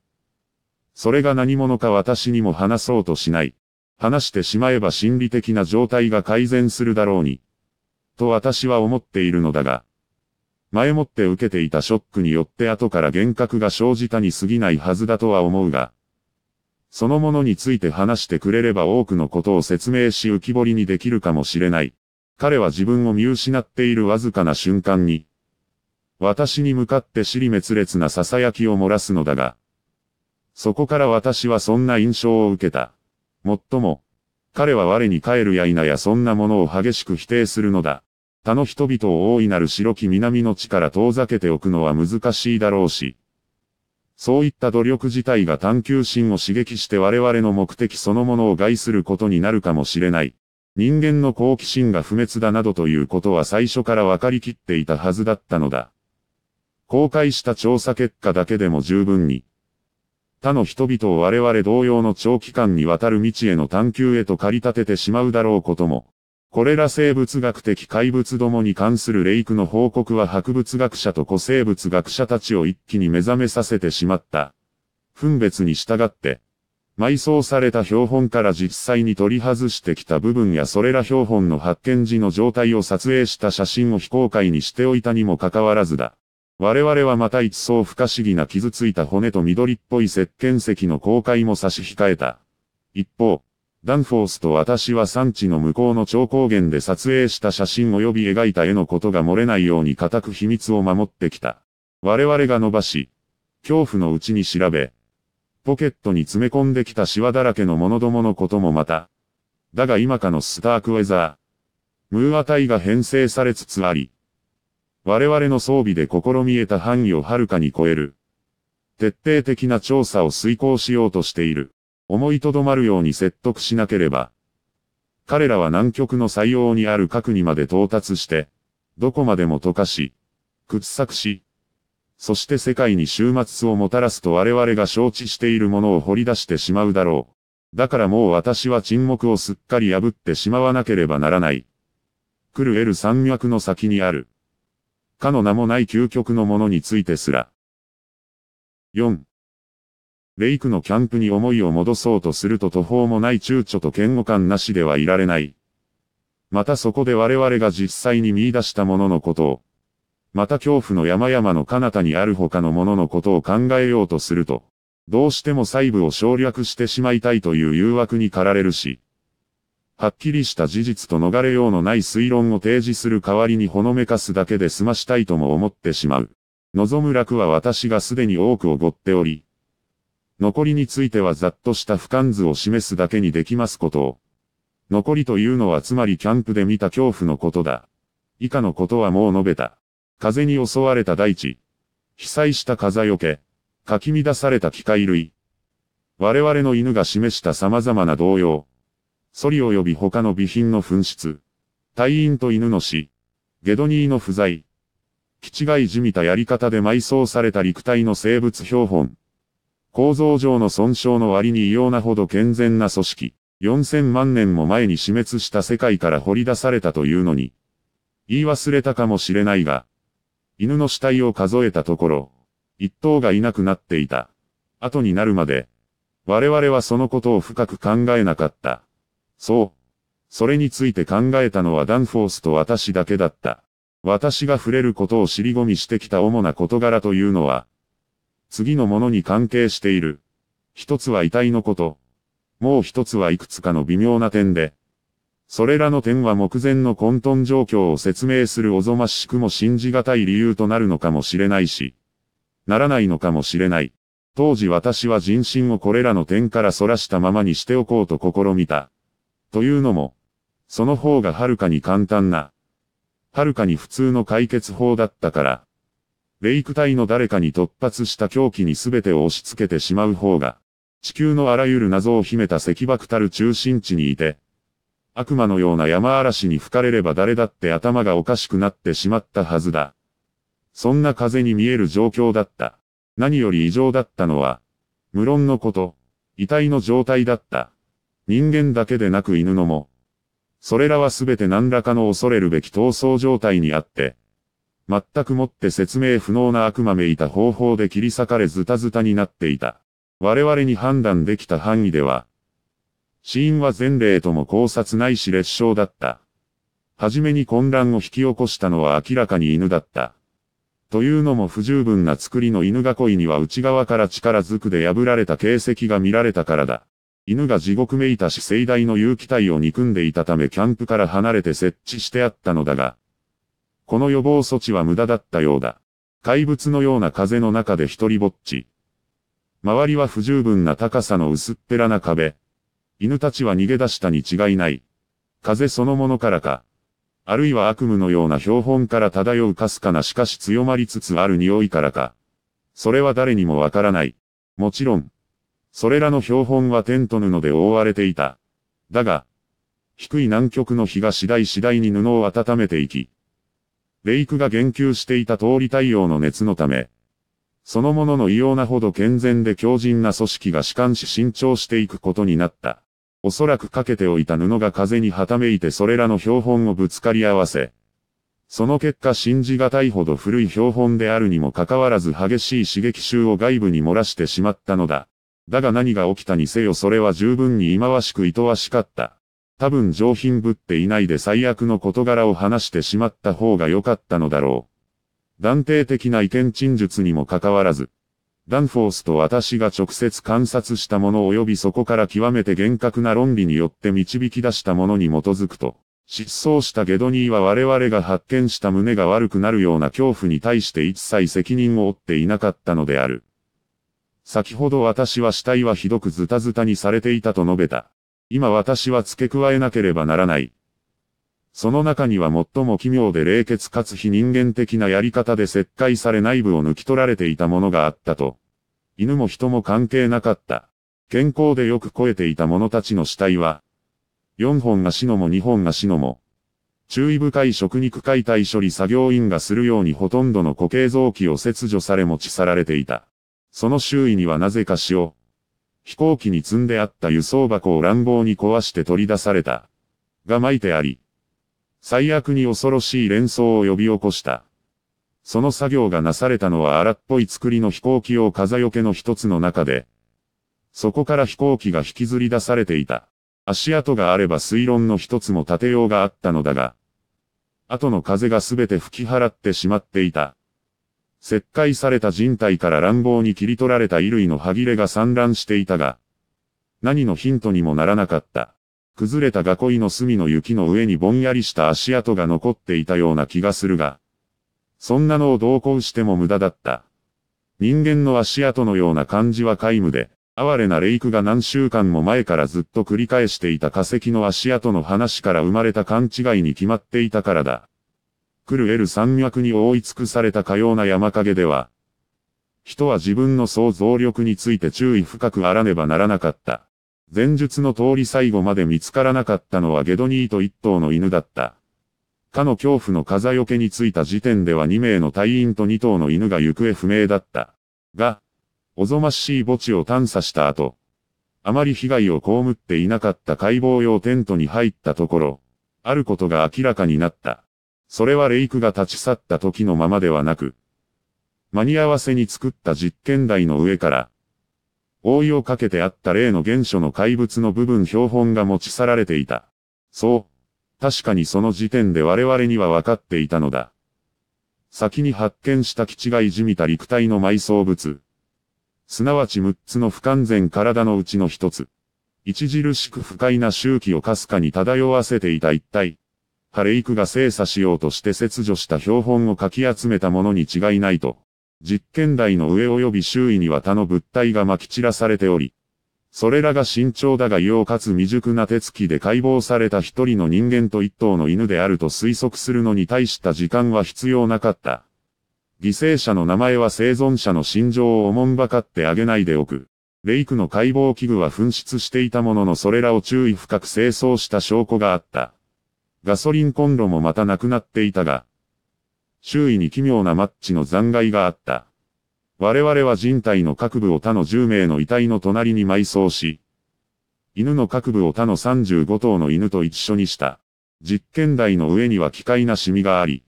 それが何者か私にも話そうとしない。話してしまえば心理的な状態が改善するだろうに、と私は思っているのだが、前もって受けていたショックによって後から幻覚が生じたに過ぎないはずだとは思うが、そのものについて話してくれれば多くのことを説明し浮き彫りにできるかもしれない。彼は自分を見失っているわずかな瞬間に、私に向かって尻滅裂な囁きを漏らすのだが、そこから私はそんな印象を受けた。もっとも、彼は我に帰るや否やそんなものを激しく否定するのだ。他の人々を大いなる白き南の地から遠ざけておくのは難しいだろうし、そういった努力自体が探求心を刺激して我々の目的そのものを害することになるかもしれない。人間の好奇心が不滅だなどということは最初から分かりきっていたはずだったのだ。公開した調査結果だけでも十分に、他の人々を我々同様の長期間にわたる未知への探求へと駆り立ててしまうだろうことも、これら生物学的怪物どもに関するレイクの報告は博物学者と古生物学者たちを一気に目覚めさせてしまった。分別に従って、埋葬された標本から実際に取り外してきた部分やそれら標本の発見時の状態を撮影した写真を非公開にしておいたにもかかわらずだ。我々はまた一層不可思議な傷ついた骨と緑っぽい石鹸石の公開も差し控えた。一方、ダンフォースと私は産地の向こうの超高原で撮影した写真及び描いた絵のことが漏れないように固く秘密を守ってきた。我々が伸ばし、恐怖のうちに調べ、ポケットに詰め込んできたシワだらけの者どものこともまた。だが今かのスタークウェザー、ムーア隊が編成されつつあり、我々の装備で試みえた範囲をはるかに超える、徹底的な調査を遂行しようとしている。思いとどまるように説得しなければ、彼らは南極の採用にある核にまで到達して、どこまでも溶かし、掘削し、そして世界に終末をもたらすと我々が承知しているものを掘り出してしまうだろう。だからもう私は沈黙をすっかり破ってしまわなければならない。来る得る山脈の先にある。かの名もない究極のものについてすら。4. レイクのキャンプに思いを戻そうとすると途方もない躊躇と嫌悪感なしではいられない。またそこで我々が実際に見出したもののことを、また恐怖の山々の彼方にある他のもののことを考えようとすると、どうしても細部を省略してしまいたいという誘惑に駆られるし、はっきりした事実と逃れようのない推論を提示する代わりにほのめかすだけで済ましたいとも思ってしまう。望む楽は私がすでに多くおごっており、残りについてはざっとした俯瞰図を示すだけにできますことを。残りというのはつまりキャンプで見た恐怖のことだ。以下のことはもう述べた。風に襲われた大地。被災した風よけ。かき乱された機械類。我々の犬が示した様々な動揺。ソリ及び他の備品の紛失。隊員と犬の死。ゲドニーの不在。気違いじみたやり方で埋葬された陸体の生物標本。構造上の損傷の割に異様なほど健全な組織、4000万年も前に死滅した世界から掘り出されたというのに、言い忘れたかもしれないが、犬の死体を数えたところ、一頭がいなくなっていた。後になるまで、我々はそのことを深く考えなかった。そう。それについて考えたのはダンフォースと私だけだった。私が触れることを尻込みしてきた主な事柄というのは、次のものに関係している。一つは遺体のこと。もう一つはいくつかの微妙な点で。それらの点は目前の混沌状況を説明するおぞましくも信じがたい理由となるのかもしれないし、ならないのかもしれない。当時私は人心をこれらの点から逸らしたままにしておこうと試みた。というのも、その方がはるかに簡単な、はるかに普通の解決法だったから。レイク隊の誰かに突発した狂気に全てを押し付けてしまう方が、地球のあらゆる謎を秘めた石爆たる中心地にいて、悪魔のような山嵐に吹かれれば誰だって頭がおかしくなってしまったはずだ。そんな風に見える状況だった。何より異常だったのは、無論のこと、遺体の状態だった。人間だけでなく犬のも。それらは全て何らかの恐れるべき闘争状態にあって、全くもって説明不能な悪魔めいた方法で切り裂かれズタズタになっていた。我々に判断できた範囲では、死因は前例とも考察ないし列傷だった。はじめに混乱を引き起こしたのは明らかに犬だった。というのも不十分な作りの犬囲いには内側から力ずくで破られた形跡が見られたからだ。犬が地獄めいたし盛大の有機体を憎んでいたためキャンプから離れて設置してあったのだが、この予防措置は無駄だったようだ。怪物のような風の中で一人ぼっち。周りは不十分な高さの薄っぺらな壁。犬たちは逃げ出したに違いない。風そのものからか。あるいは悪夢のような標本から漂うかすかなしかし強まりつつある匂いからか。それは誰にもわからない。もちろん。それらの標本はテント布で覆われていた。だが、低い南極の日が次第次第に布を温めていき、レイクが言及していた通り太陽の熱のため、そのものの異様なほど健全で強靭な組織が弛緩し伸長していくことになった。おそらくかけておいた布が風にはためいてそれらの標本をぶつかり合わせ、その結果信じがたいほど古い標本であるにもかかわらず激しい刺激臭を外部に漏らしてしまったのだ。だが何が起きたにせよそれは十分に忌まわしく愛わしかった。多分上品ぶっていないで最悪の事柄を話してしまった方が良かったのだろう。断定的な意見陳述にもかかわらず、ダンフォースと私が直接観察したもの及びそこから極めて厳格な論理によって導き出したものに基づくと、失踪したゲドニーは我々が発見した胸が悪くなるような恐怖に対して一切責任を負っていなかったのである。先ほど私は死体はひどくズタズタにされていたと述べた。今私は付け加えなければならない。その中には最も奇妙で冷血かつ非人間的なやり方で切開され内部を抜き取られていたものがあったと。犬も人も関係なかった。健康でよく肥えていた者たちの死体は、4本が死のも2本が死のも、注意深い食肉解体処理作業員がするようにほとんどの固形臓器を切除され持ち去られていた。その周囲にはなぜか塩、飛行機に積んであった輸送箱を乱暴に壊して取り出された。が巻いてあり、最悪に恐ろしい連想を呼び起こした。その作業がなされたのは荒っぽい作りの飛行機用風よけの一つの中で、そこから飛行機が引きずり出されていた。足跡があれば推論の一つも立てようがあったのだが、後の風がすべて吹き払ってしまっていた。切開された人体から乱暴に切り取られた衣類の歯切れが散乱していたが、何のヒントにもならなかった。崩れた囲いの隅の雪の上にぼんやりした足跡が残っていたような気がするが、そんなのを同行しても無駄だった。人間の足跡のような感じは皆無で、哀れなレイクが何週間も前からずっと繰り返していた化石の足跡の話から生まれた勘違いに決まっていたからだ。クルエル山脈に覆い尽くされたかような山陰では、人は自分の想像力について注意深くあらねばならなかった。前述の通り最後まで見つからなかったのはゲドニーと一頭の犬だった。かの恐怖の風よけについた時点では2名の隊員と2頭の犬が行方不明だった。が、おぞましい墓地を探査した後、あまり被害を被っていなかった解剖用テントに入ったところ、あることが明らかになった。それはレイクが立ち去った時のままではなく、間に合わせに作った実験台の上から、覆いをかけてあった例の原初の怪物の部分標本が持ち去られていた。そう。確かにその時点で我々には分かっていたのだ。先に発見した基地がいじみた陸体の埋葬物。すなわち6つの不完全体のうちの1つ。著しく不快な周期をかすかに漂わせていた一体。レイクが精査しようとして切除した標本をかき集めたものに違いないと。実験台の上及び周囲には他の物体が撒き散らされており、それらが慎重だが異様かつ未熟な手つきで解剖された一人の人間と一頭の犬であると推測するのに対した時間は必要なかった。犠牲者の名前は生存者の心情をおもんばかってあげないでおく。レイクの解剖器具は紛失していたもののそれらを注意深く清掃した証拠があった。ガソリンコンロもまたなくなっていたが、周囲に奇妙なマッチの残骸があった。我々は人体の各部を他の10名の遺体の隣に埋葬し、犬の各部を他の35頭の犬と一緒にした。実験台の上には奇怪なシミがあり、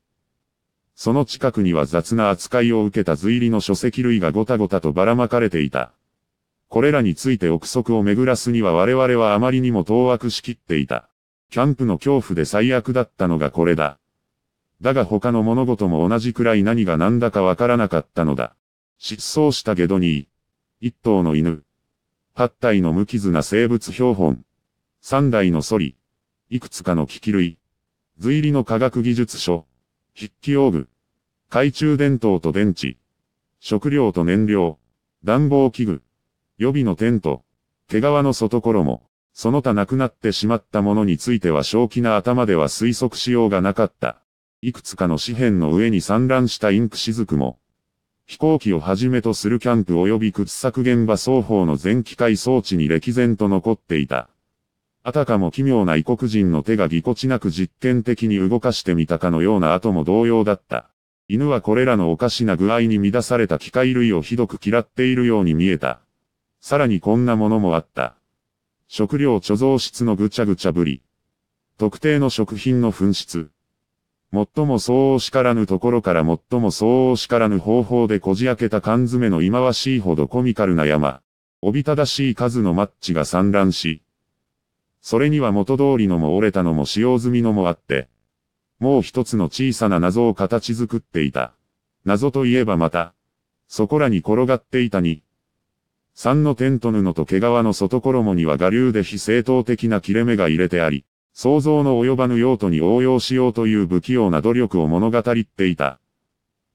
その近くには雑な扱いを受けた随理の書籍類がごたごたとばらまかれていた。これらについて憶測を巡らすには我々はあまりにも当惑しきっていた。キャンプの恐怖で最悪だったのがこれだ。だが他の物事も同じくらい何が何だかわからなかったのだ。失踪したゲドニー。一頭の犬。八体の無傷な生物標本。三台のソリ。いくつかの機器類。随理の科学技術書。筆記用具。懐中電灯と電池。食料と燃料。暖房器具。予備のテント。毛皮の外衣。その他亡くなってしまったものについては正気な頭では推測しようがなかった。いくつかの紙片の上に散乱したインク雫も、飛行機をはじめとするキャンプ及び掘削現場双方の全機械装置に歴然と残っていた。あたかも奇妙な異国人の手がぎこちなく実験的に動かしてみたかのような跡も同様だった。犬はこれらのおかしな具合に乱された機械類をひどく嫌っているように見えた。さらにこんなものもあった。食料貯蔵室のぐちゃぐちゃぶり。特定の食品の紛失。最も相応しからぬところから最も相応しからぬ方法でこじ開けた缶詰の忌まわしいほどコミカルな山。おびただしい数のマッチが散乱し。それには元通りのも折れたのも使用済みのもあって。もう一つの小さな謎を形作っていた。謎といえばまた。そこらに転がっていたに、3のテント布と毛皮の外衣には我流で非正当的な切れ目が入れてあり、想像の及ばぬ用途に応用しようという不器用な努力を物語っていた。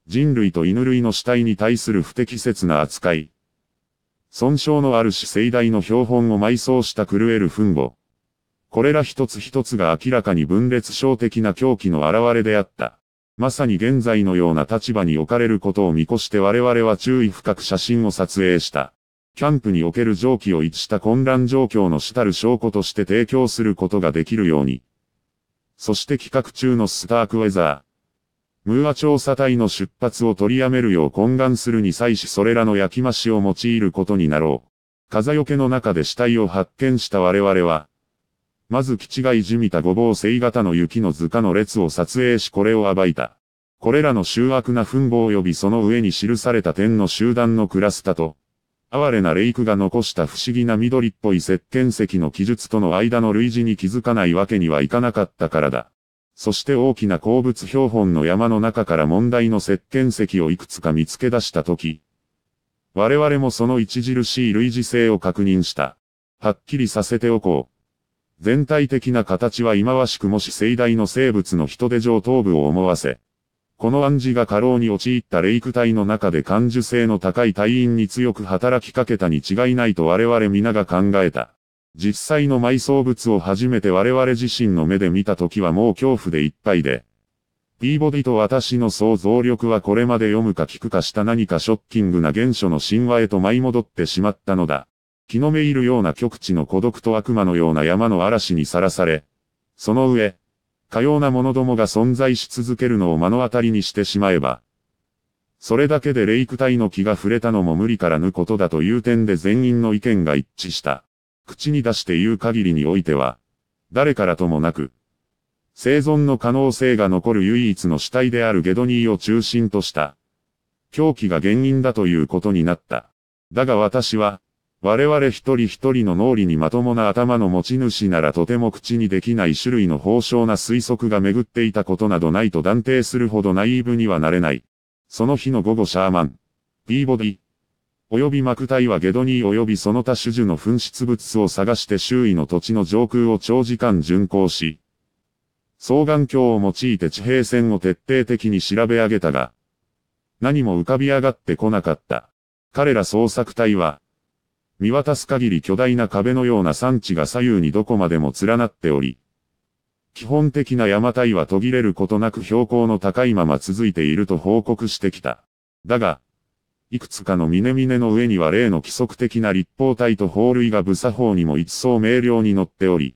人類と犬類の死体に対する不適切な扱い。損傷のあるし盛大の標本を埋葬した狂える墳墓。これら一つ一つが明らかに分裂症的な狂気の現れであった。まさに現在のような立場に置かれることを見越して我々は注意深く写真を撮影した。キャンプにおける蒸気を逸した混乱状況の主たる証拠として提供することができるように。そして企画中のスタークウェザー。ムーア調査隊の出発を取りやめるよう懇願するに際しそれらの焼き増しを用いることになろう。風よけの中で死体を発見した我々は、まず基地がいじみたごぼう星型の雪の図鑑の列を撮影しこれを暴いた。これらの醜悪な墳墓及びその上に記された点の集団のクラスタと、哀れなレイクが残した不思議な緑っぽい石鹸石の記述との間の類似に気づかないわけにはいかなかったからだ。そして大きな鉱物標本の山の中から問題の石鹸石をいくつか見つけ出したとき、我々もその著しい類似性を確認した。はっきりさせておこう。全体的な形は忌まわしくもし盛大の生物の人手上頭部を思わせ、この暗示が過労に陥った霊育体の中で感受性の高い隊員に強く働きかけたに違いないと我々皆が考えた。実際の埋葬物を初めて我々自身の目で見た時はもう恐怖でいっぱいで。ピーボディと私の想像力はこれまで読むか聞くかした何かショッキングな原初の神話へと舞い戻ってしまったのだ。気のめいるような極地の孤独と悪魔のような山の嵐にさらされ。その上、多様な者どもが存在し続けるのを目の当たりにしてしまえば、それだけでレイク体の気が触れたのも無理からぬことだという点で全員の意見が一致した。口に出して言う限りにおいては、誰からともなく、生存の可能性が残る唯一の死体であるゲドニーを中心とした、狂気が原因だということになった。だが私は、我々一人一人の脳裏にまともな頭の持ち主ならとても口にできない種類の高尚な推測が巡っていたことなどないと断定するほどナイーブにはなれない。その日の午後シャーマン、ピーボディ、及び膜体はゲドニー及びその他種々の紛失物を探して周囲の土地の上空を長時間巡航し、双眼鏡を用いて地平線を徹底的に調べ上げたが、何も浮かび上がってこなかった。彼ら捜索隊は、見渡す限り巨大な壁のような産地が左右にどこまでも連なっており、基本的な山体は途切れることなく標高の高いまま続いていると報告してきた。だが、いくつかの峰々の上には例の規則的な立方体と法類が武作法にも一層明瞭に乗っており、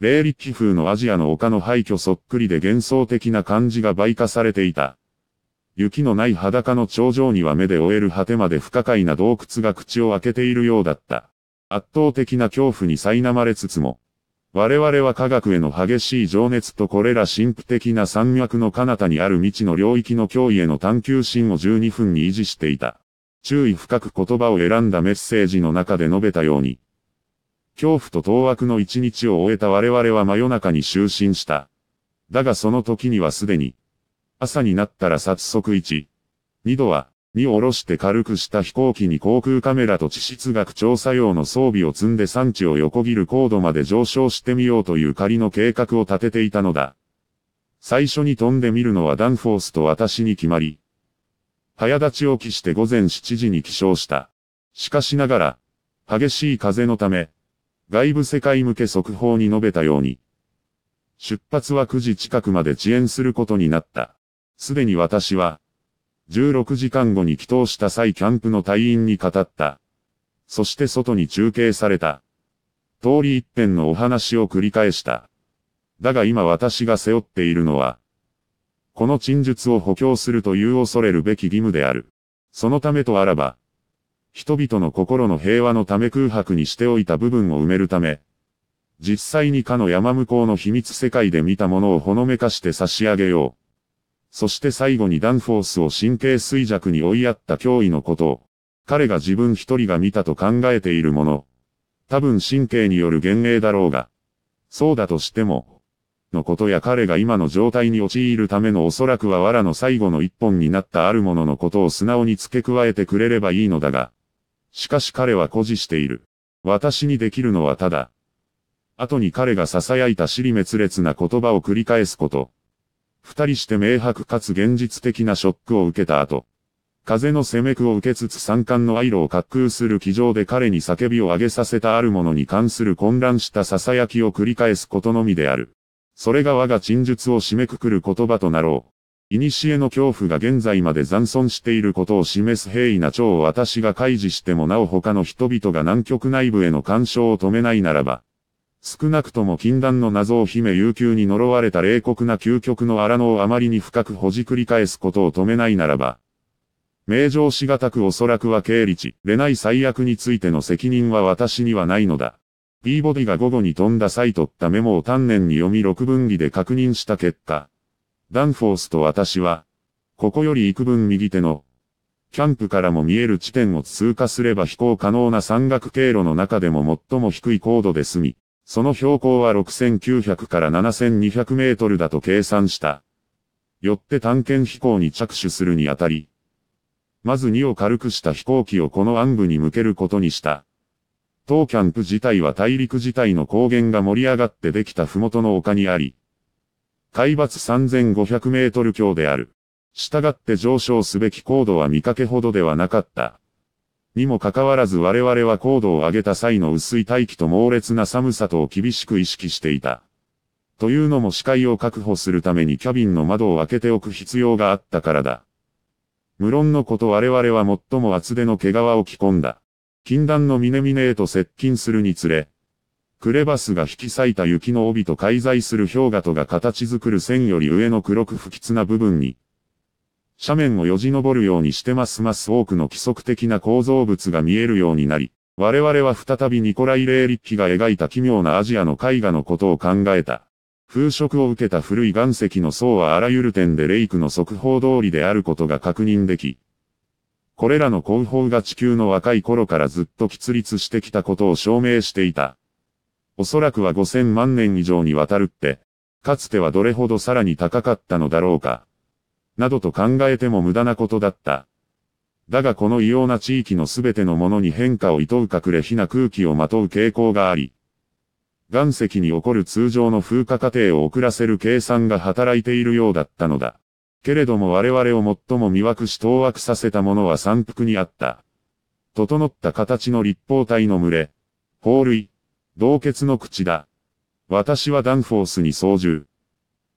霊力風のアジアの丘の廃墟そっくりで幻想的な感じが倍化されていた。雪のない裸の頂上には目で追える果てまで不可解な洞窟が口を開けているようだった。圧倒的な恐怖に苛まれつつも、我々は科学への激しい情熱とこれら神秘的な山脈の彼方にある未知の領域の脅威への探求心を12分に維持していた。注意深く言葉を選んだメッセージの中で述べたように、恐怖と当惑の一日を終えた我々は真夜中に就寝した。だがその時にはすでに、朝になったら早速1、2度は、2を下ろして軽くした飛行機に航空カメラと地質学調査用の装備を積んで産地を横切る高度まで上昇してみようという仮の計画を立てていたのだ。最初に飛んでみるのはダンフォースと私に決まり、早立ちを期して午前7時に起床した。しかしながら、激しい風のため、外部世界向け速報に述べたように、出発は9時近くまで遅延することになった。すでに私は、16時間後に祈祷した際キャンプの隊員に語った。そして外に中継された。通り一遍のお話を繰り返した。だが今私が背負っているのは、この陳述を補強するという恐れるべき義務である。そのためとあらば、人々の心の平和のため空白にしておいた部分を埋めるため、実際にかの山向こうの秘密世界で見たものをほのめかして差し上げよう。そして最後にダンフォースを神経衰弱に追いやった脅威のことを、彼が自分一人が見たと考えているもの。多分神経による幻影だろうが、そうだとしても、のことや彼が今の状態に陥るためのおそらくは藁の最後の一本になったあるもののことを素直に付け加えてくれればいいのだが、しかし彼は誇示している。私にできるのはただ、後に彼が囁いた尻滅裂な言葉を繰り返すこと。二人して明白かつ現実的なショックを受けた後、風の攻めくを受けつつ三冠の愛路を滑空する気上で彼に叫びを上げさせたあるものに関する混乱した囁きを繰り返すことのみである。それが我が陳述を締めくくる言葉となろう。古の恐怖が現在まで残存していることを示す平易な蝶を私が開示してもなお他の人々が南極内部への干渉を止めないならば、少なくとも禁断の謎を秘め悠久に呪われた冷酷な究極の荒野をあまりに深くほじくり返すことを止めないならば、名状しがたくおそらくは経理値、れない最悪についての責任は私にはないのだ。ピーボディが午後に飛んだ際取ったメモを丹念に読み六分儀で確認した結果、ダンフォースと私は、ここより幾分右手の、キャンプからも見える地点を通過すれば飛行可能な山岳経路の中でも最も低い高度で済み、その標高は6900から7200メートルだと計算した。よって探検飛行に着手するにあたり、まず2を軽くした飛行機をこの暗部に向けることにした。当キャンプ自体は大陸自体の高原が盛り上がってできた麓の丘にあり、海抜3500メートル強である。従って上昇すべき高度は見かけほどではなかった。にもかかわらず我々は高度を上げた際の薄い大気と猛烈な寒さとを厳しく意識していた。というのも視界を確保するためにキャビンの窓を開けておく必要があったからだ。無論のこと我々は最も厚手の毛皮を着込んだ。禁断の峰々へと接近するにつれ、クレバスが引き裂いた雪の帯と介在する氷河とが形作る線より上の黒く不吉な部分に、斜面をよじ登るようにしてますます多くの規則的な構造物が見えるようになり、我々は再びニコライ・レーリッキが描いた奇妙なアジアの絵画のことを考えた。風色を受けた古い岩石の層はあらゆる点でレイクの速報通りであることが確認でき、これらの工法が地球の若い頃からずっと喫立してきたことを証明していた。おそらくは5000万年以上にわたるって、かつてはどれほどさらに高かったのだろうか。などと考えても無駄なことだった。だがこの異様な地域の全てのものに変化を厭う隠れ火な空気をまとう傾向があり、岩石に起こる通常の風化過程を遅らせる計算が働いているようだったのだ。けれども我々を最も魅惑し当惑させたものは山腹にあった。整った形の立方体の群れ、法類、洞穴の口だ。私はダンフォースに操縦。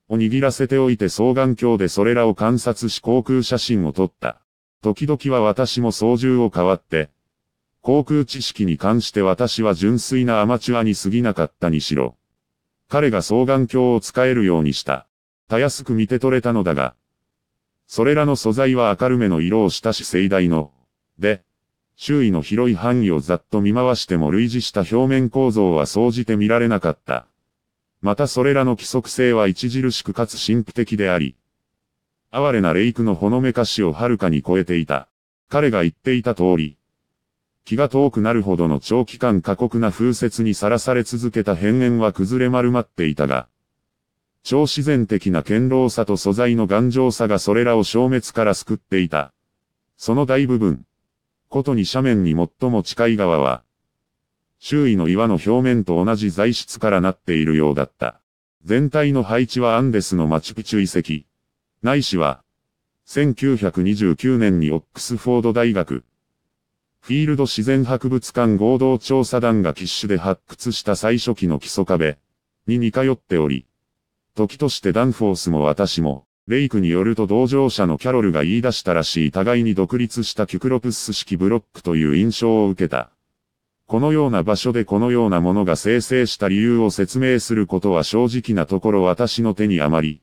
を握らせておいて双眼鏡でそれらを観察し航空写真を撮った。時々は私も操縦を変わって、航空知識に関して私は純粋なアマチュアに過ぎなかったにしろ。彼が双眼鏡を使えるようにした。たやすく見て取れたのだが、それらの素材は明るめの色をしたし盛大の、で、周囲の広い範囲をざっと見回しても類似した表面構造は総じて見られなかった。またそれらの規則性は著しくかつ神秘的であり、哀れなレイクのほのめかしをはるかに超えていた。彼が言っていた通り、気が遠くなるほどの長期間過酷な風雪にさらされ続けた変縁は崩れ丸まっていたが、超自然的な堅牢さと素材の頑丈さがそれらを消滅から救っていた。その大部分、ことに斜面に最も近い側は、周囲の岩の表面と同じ材質からなっているようだった。全体の配置はアンデスのマチュピチュ遺跡。ないしは、1929年にオックスフォード大学、フィールド自然博物館合同調査団がキッシュで発掘した最初期の基礎壁に似通っており、時としてダンフォースも私も、レイクによると同乗者のキャロルが言い出したらしい互いに独立したキュクロプス式ブロックという印象を受けた。このような場所でこのようなものが生成した理由を説明することは正直なところ私の手に余り、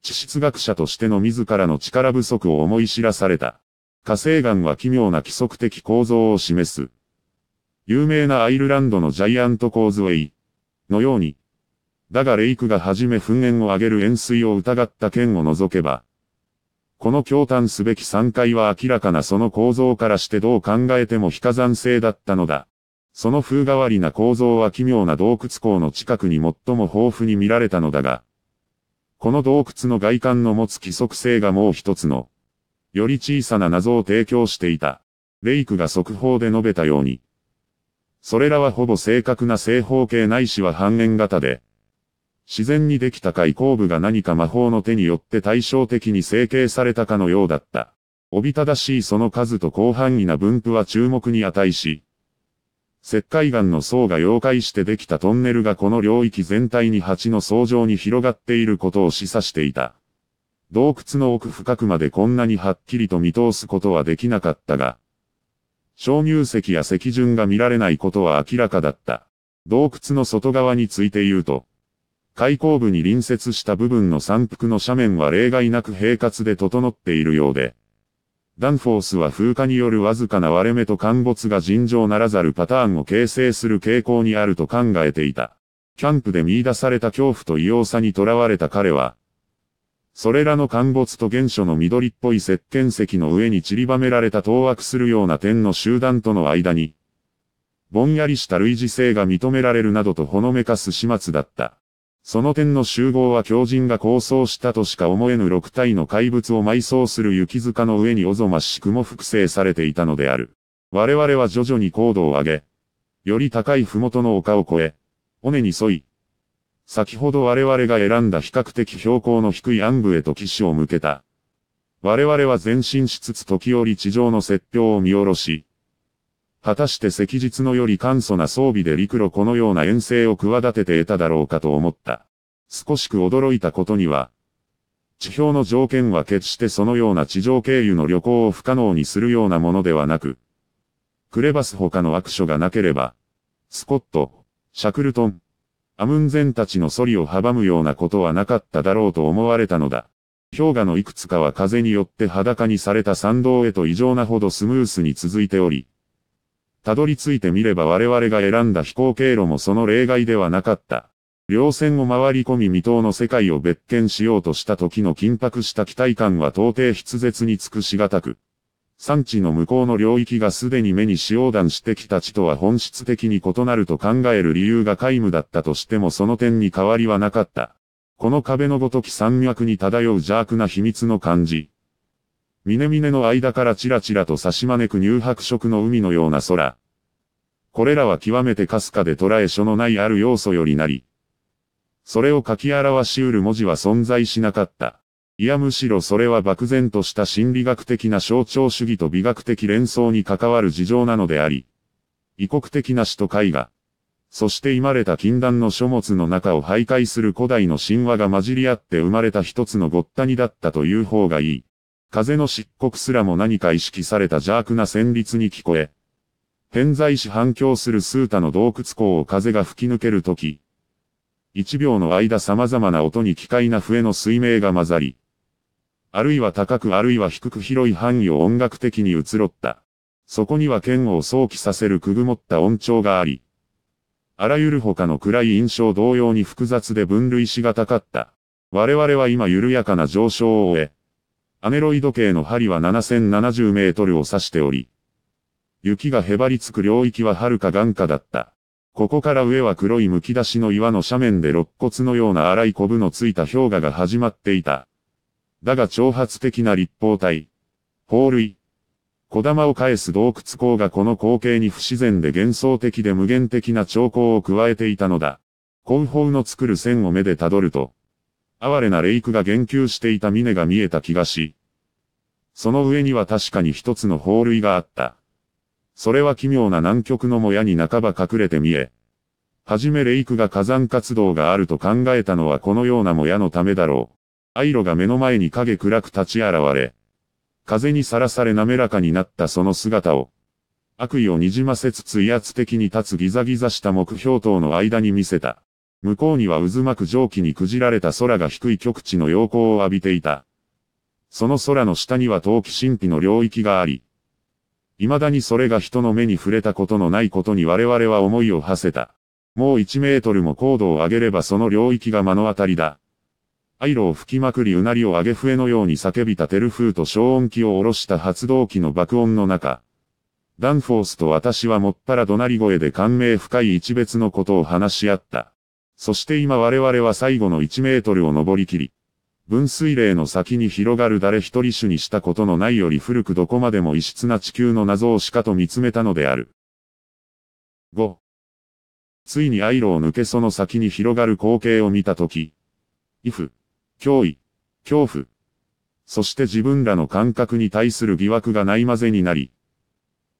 地質学者としての自らの力不足を思い知らされた。火星岩は奇妙な規則的構造を示す。有名なアイルランドのジャイアントコーズウェイのように、だがレイクがはじめ噴煙を上げる塩水を疑った件を除けば、この驚嘆すべき3階は明らかなその構造からしてどう考えても非火山性だったのだ。その風変わりな構造は奇妙な洞窟港の近くに最も豊富に見られたのだが、この洞窟の外観の持つ規則性がもう一つの、より小さな謎を提供していた。レイクが速報で述べたように、それらはほぼ正確な正方形ないしは半円型で、自然にできた開口部が何か魔法の手によって対照的に成形されたかのようだった。おびただしいその数と広範囲な分布は注目に値し、石灰岩の層が溶解してできたトンネルがこの領域全体に蜂の層状に広がっていることを示唆していた。洞窟の奥深くまでこんなにはっきりと見通すことはできなかったが、鍾乳石や石順が見られないことは明らかだった。洞窟の外側について言うと、開口部に隣接した部分の山腹の斜面は例外なく平滑で整っているようで、ダンフォースは風化によるわずかな割れ目と陥没が尋常ならざるパターンを形成する傾向にあると考えていた。キャンプで見出された恐怖と異様さに囚われた彼は、それらの陥没と原初の緑っぽい石鹸石の上に散りばめられた当惑するような点の集団との間に、ぼんやりした類似性が認められるなどとほのめかす始末だった。その点の集合は狂人が構想したとしか思えぬ6体の怪物を埋葬する雪塚の上におぞましくも複製されていたのである。我々は徐々に高度を上げ、より高い麓の丘を越え、尾根に沿い、先ほど我々が選んだ比較的標高の低い暗部へと騎士を向けた。我々は前進しつつ時折地上の雪氷を見下ろし、果たして赤日のより簡素な装備で陸路このような遠征を企てて得ただろうかと思った。少しく驚いたことには、地表の条件は決してそのような地上経由の旅行を不可能にするようなものではなく、クレバス他の悪所がなければ、スコット、シャクルトン、アムンゼンたちのソリを阻むようなことはなかっただろうと思われたのだ。氷河のいくつかは風によって裸にされた山道へと異常なほどスムースに続いており、たどり着いてみれば我々が選んだ飛行経路もその例外ではなかった。稜線を回り込み未踏の世界を別件しようとした時の緊迫した期待感は到底筆舌に尽くしがたく、産地の向こうの領域がすでに目に使用弾してきた地とは本質的に異なると考える理由が皆無だったとしてもその点に変わりはなかった。この壁のごとき山脈に漂う邪悪な秘密の感じ。峰々の間からちらちらと差し招く乳白色の海のような空。これらは極めてかすかで捉え所のないある要素よりなり。それを書き表し得る文字は存在しなかった。いやむしろそれは漠然とした心理学的な象徴主義と美学的連想に関わる事情なのであり、異国的な詩と絵画、そして生まれた禁断の書物の中を徘徊する古代の神話が混じり合って生まれた一つのごったにだったという方がいい。風の漆黒すらも何か意識された邪悪な旋律に聞こえ、偏在し反響するスータの洞窟港を風が吹き抜けるとき、一秒の間様々な音に奇怪な笛の水鳴が混ざり、あるいは高くあるいは低く広い範囲を音楽的に移ろった。そこには剣を想起させるくぐもった音調があり、あらゆる他の暗い印象同様に複雑で分類しがたかった。我々は今緩やかな上昇を終え、アネロイド系の針は7070メートルを指しており、雪がへばりつく領域は遥か眼下だった。ここから上は黒い剥き出しの岩の斜面で肋骨のような荒いコブのついた氷河が始まっていた。だが挑発的な立方体、法類、小玉を返す洞窟工がこの光景に不自然で幻想的で無限的な兆候を加えていたのだ。後方の作る線を目でたどると、哀れなレイクが言及していた峰が見えた気がし、その上には確かに一つの法類があった。それは奇妙な南極のもやに半ば隠れて見え、はじめレイクが火山活動があると考えたのはこのようなもやのためだろう。アイロが目の前に影暗く立ち現れ、風にさらされ滑らかになったその姿を、悪意をにじませつつ威圧的に立つギザギザした目標等の間に見せた。向こうには渦巻く蒸気にくじられた空が低い極地の陽光を浴びていた。その空の下には陶器神秘の領域があり、未だにそれが人の目に触れたことのないことに我々は思いを馳せた。もう1メートルも高度を上げればその領域が目の当たりだ。アイロを吹きまくりうなりを上げ笛のように叫びたテルフーと消音器を下ろした発動機の爆音の中。ダンフォースと私はもっぱら怒鳴り声で感銘深い一別のことを話し合った。そして今我々は最後の1メートルを登り切り、分水嶺の先に広がる誰一人種にしたことのないより古くどこまでも異質な地球の謎をしかと見つめたのである。5. ついにアイロを抜けその先に広がる光景を見たとき、威風、脅威、恐怖、そして自分らの感覚に対する疑惑がない混ぜになり、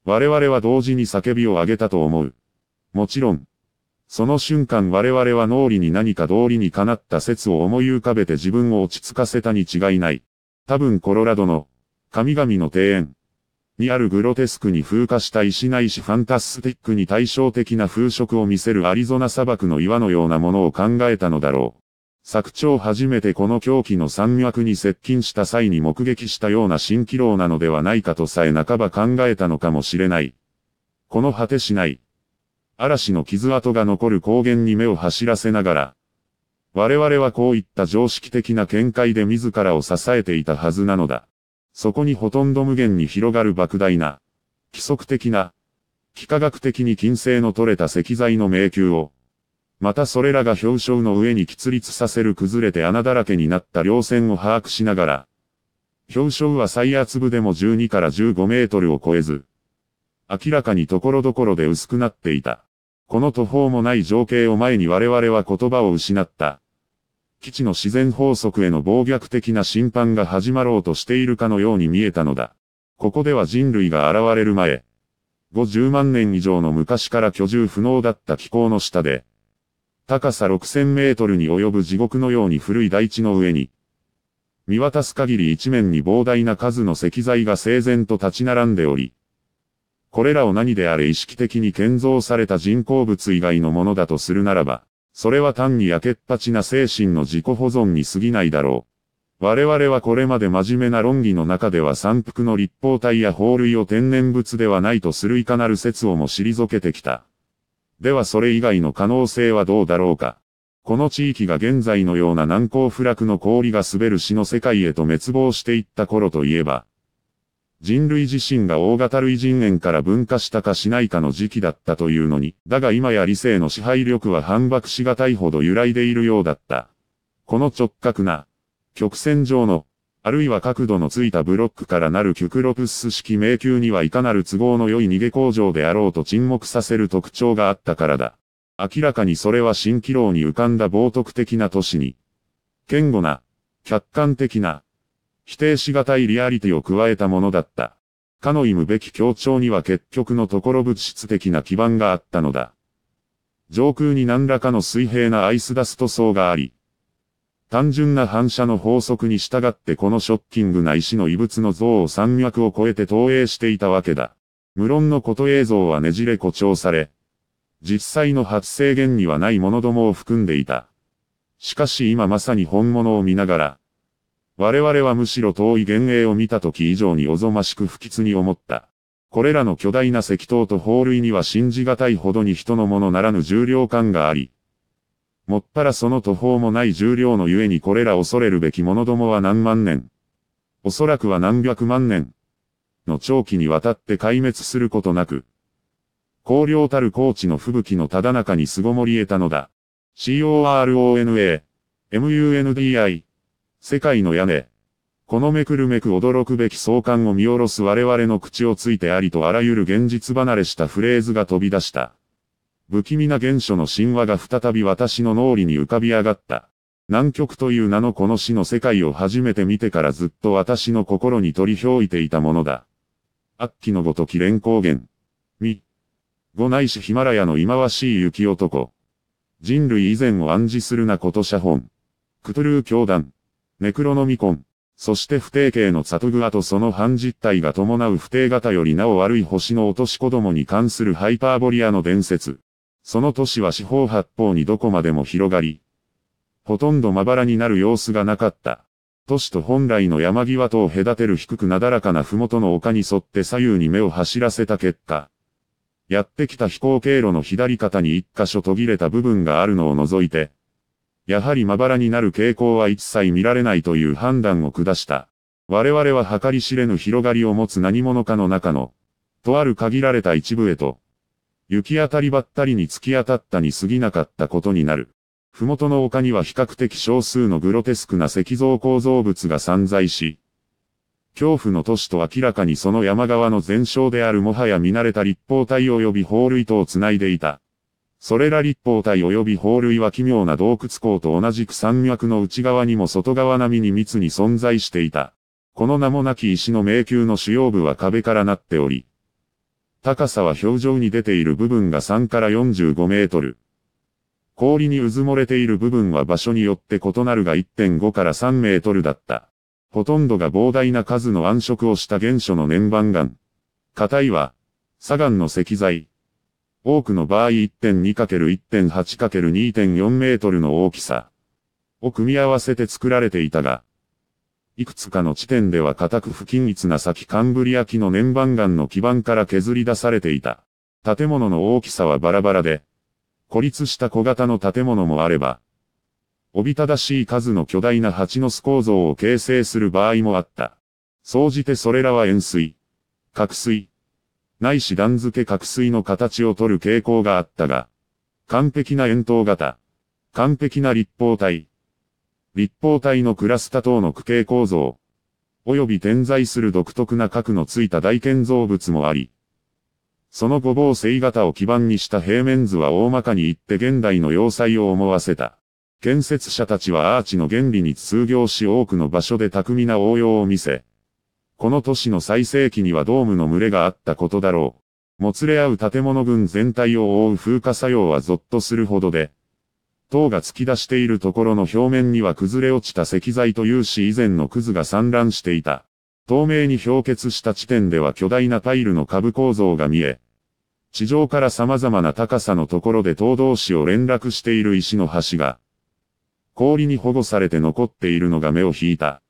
我々は同時に叫びを上げたと思う。もちろん、その瞬間我々は脳裏に何か道理にかなった説を思い浮かべて自分を落ち着かせたに違いない。多分コロラドの神々の庭園にあるグロテスクに風化した石ないしファンタスティックに対照的な風色を見せるアリゾナ砂漠の岩のようなものを考えたのだろう。作長初めてこの狂気の山脈に接近した際に目撃したような蜃気楼なのではないかとさえ半ば考えたのかもしれない。この果てしない。嵐の傷跡が残る高原に目を走らせながら、我々はこういった常識的な見解で自らを支えていたはずなのだ。そこにほとんど無限に広がる莫大な、規則的な、幾何学的に金星の取れた石材の迷宮を、またそれらが氷床の上に喫立させる崩れて穴だらけになった稜線を把握しながら、氷床は最厚部でも12から15メートルを超えず、明らかにところどころで薄くなっていた。この途方もない情景を前に我々は言葉を失った。基地の自然法則への暴虐的な審判が始まろうとしているかのように見えたのだ。ここでは人類が現れる前、50万年以上の昔から居住不能だった気候の下で、高さ6000メートルに及ぶ地獄のように古い大地の上に、見渡す限り一面に膨大な数の石材が整然と立ち並んでおり、これらを何であれ意識的に建造された人工物以外のものだとするならば、それは単に焼けっぱちな精神の自己保存に過ぎないだろう。我々はこれまで真面目な論議の中では山腹の立方体や法類を天然物ではないとするいかなる説をも退けてきた。ではそれ以外の可能性はどうだろうか。この地域が現在のような難攻不落の氷が滑る死の世界へと滅亡していった頃といえば、人類自身が大型類人猿から分化したかしないかの時期だったというのに、だが今や理性の支配力は反駁しがたいほど揺らいでいるようだった。この直角な、曲線上の、あるいは角度のついたブロックからなるキュクロプス式迷宮にはいかなる都合の良い逃げ工場であろうと沈黙させる特徴があったからだ。明らかにそれは蜃気楼に浮かんだ冒涜的な都市に、堅固な、客観的な、否定しがたいリアリティを加えたものだった。かの意むべき協調には結局のところ物質的な基盤があったのだ。上空に何らかの水平なアイスダスト層があり、単純な反射の法則に従ってこのショッキングな石の異物の像を山脈を越えて投影していたわけだ。無論のこと映像はねじれ誇張され、実際の発生源にはないものどもを含んでいた。しかし今まさに本物を見ながら、我々はむしろ遠い幻影を見た時以上におぞましく不吉に思った。これらの巨大な石塔と宝類には信じがたいほどに人のものならぬ重量感があり、もっぱらその途方もない重量のゆえにこれら恐れるべき者どもは何万年、おそらくは何百万年、の長期にわたって壊滅することなく、荒涼たる高地の吹雪のただ中に凄盛り得たのだ。CORONA、MUNDI、世界の屋根。このめくるめく驚くべき相関を見下ろす我々の口をついてありとあらゆる現実離れしたフレーズが飛び出した。不気味な現象の神話が再び私の脳裏に浮かび上がった。南極という名のこの死の世界を初めて見てからずっと私の心に取り憑いていたものだ。悪鬼のごとき連光源。み。ごないしヒマラヤの忌まわしい雪男。人類以前を暗示するなこと写本。クトゥルー教団。ネクロノミコン。そして不定形の里グアとその半実体が伴う不定型よりなお悪い星の落とし子供に関するハイパーボリアの伝説。その都市は四方八方にどこまでも広がり、ほとんどまばらになる様子がなかった。都市と本来の山際とを隔てる低くなだらかな麓の丘に沿って左右に目を走らせた結果、やってきた飛行経路の左肩に一箇所途切れた部分があるのを除いて、やはりまばらになる傾向は一切見られないという判断を下した。我々は計り知れぬ広がりを持つ何者かの中の、とある限られた一部へと、行き当たりばったりに突き当たったに過ぎなかったことになる。麓の丘には比較的少数のグロテスクな石像構造物が散在し、恐怖の都市と明らかにその山側の全焼であるもはや見慣れた立方体及び法類とを繋いでいた。それら立方体及び法類は奇妙な洞窟港と同じく山脈の内側にも外側並みに密に存在していた。この名もなき石の迷宮の主要部は壁からなっており、高さは表情に出ている部分が3から45メートル。氷にうずもれている部分は場所によって異なるが1.5から3メートルだった。ほとんどが膨大な数の暗色をした原初の年番岩。硬いは、砂岩の石材。多くの場合 1.2×1.8×2.4 メートルの大きさを組み合わせて作られていたが、いくつかの地点では固く不均一な先カンブリア紀の年番岩の基盤から削り出されていた。建物の大きさはバラバラで、孤立した小型の建物もあれば、おびただしい数の巨大な蜂の巣構造を形成する場合もあった。総じてそれらは円水、核水、ないし段付け角水の形をとる傾向があったが、完璧な円筒型、完璧な立方体、立方体のクラスタ等の区形構造、及び点在する独特な核のついた大建造物もあり、そのごぼう正型を基盤にした平面図は大まかに言って現代の要塞を思わせた。建設者たちはアーチの原理に通行し多くの場所で巧みな応用を見せ、この都市の最盛期にはドームの群れがあったことだろう。もつれ合う建物群全体を覆う風化作用はゾッとするほどで、塔が突き出しているところの表面には崩れ落ちた石材というし以前のクズが散乱していた。透明に氷結した地点では巨大なタイルの下部構造が見え、地上から様々な高さのところで塔同士を連絡している石の橋が、氷に保護されて残っているのが目を引いた。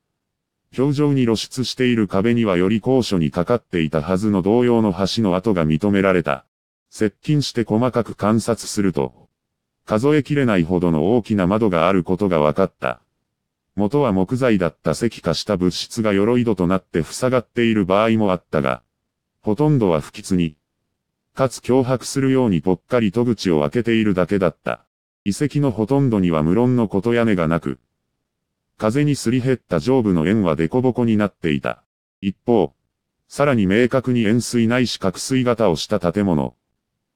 表情に露出している壁にはより高所にかかっていたはずの同様の橋の跡が認められた。接近して細かく観察すると、数えきれないほどの大きな窓があることが分かった。元は木材だった石化した物質が鎧戸となって塞がっている場合もあったが、ほとんどは不吉に、かつ脅迫するようにぽっかり戸口を開けているだけだった。遺跡のほとんどには無論のこと屋根がなく、風にすり減った上部の円は凸凹になっていた。一方、さらに明確に円錐ないし角錐型をした建物、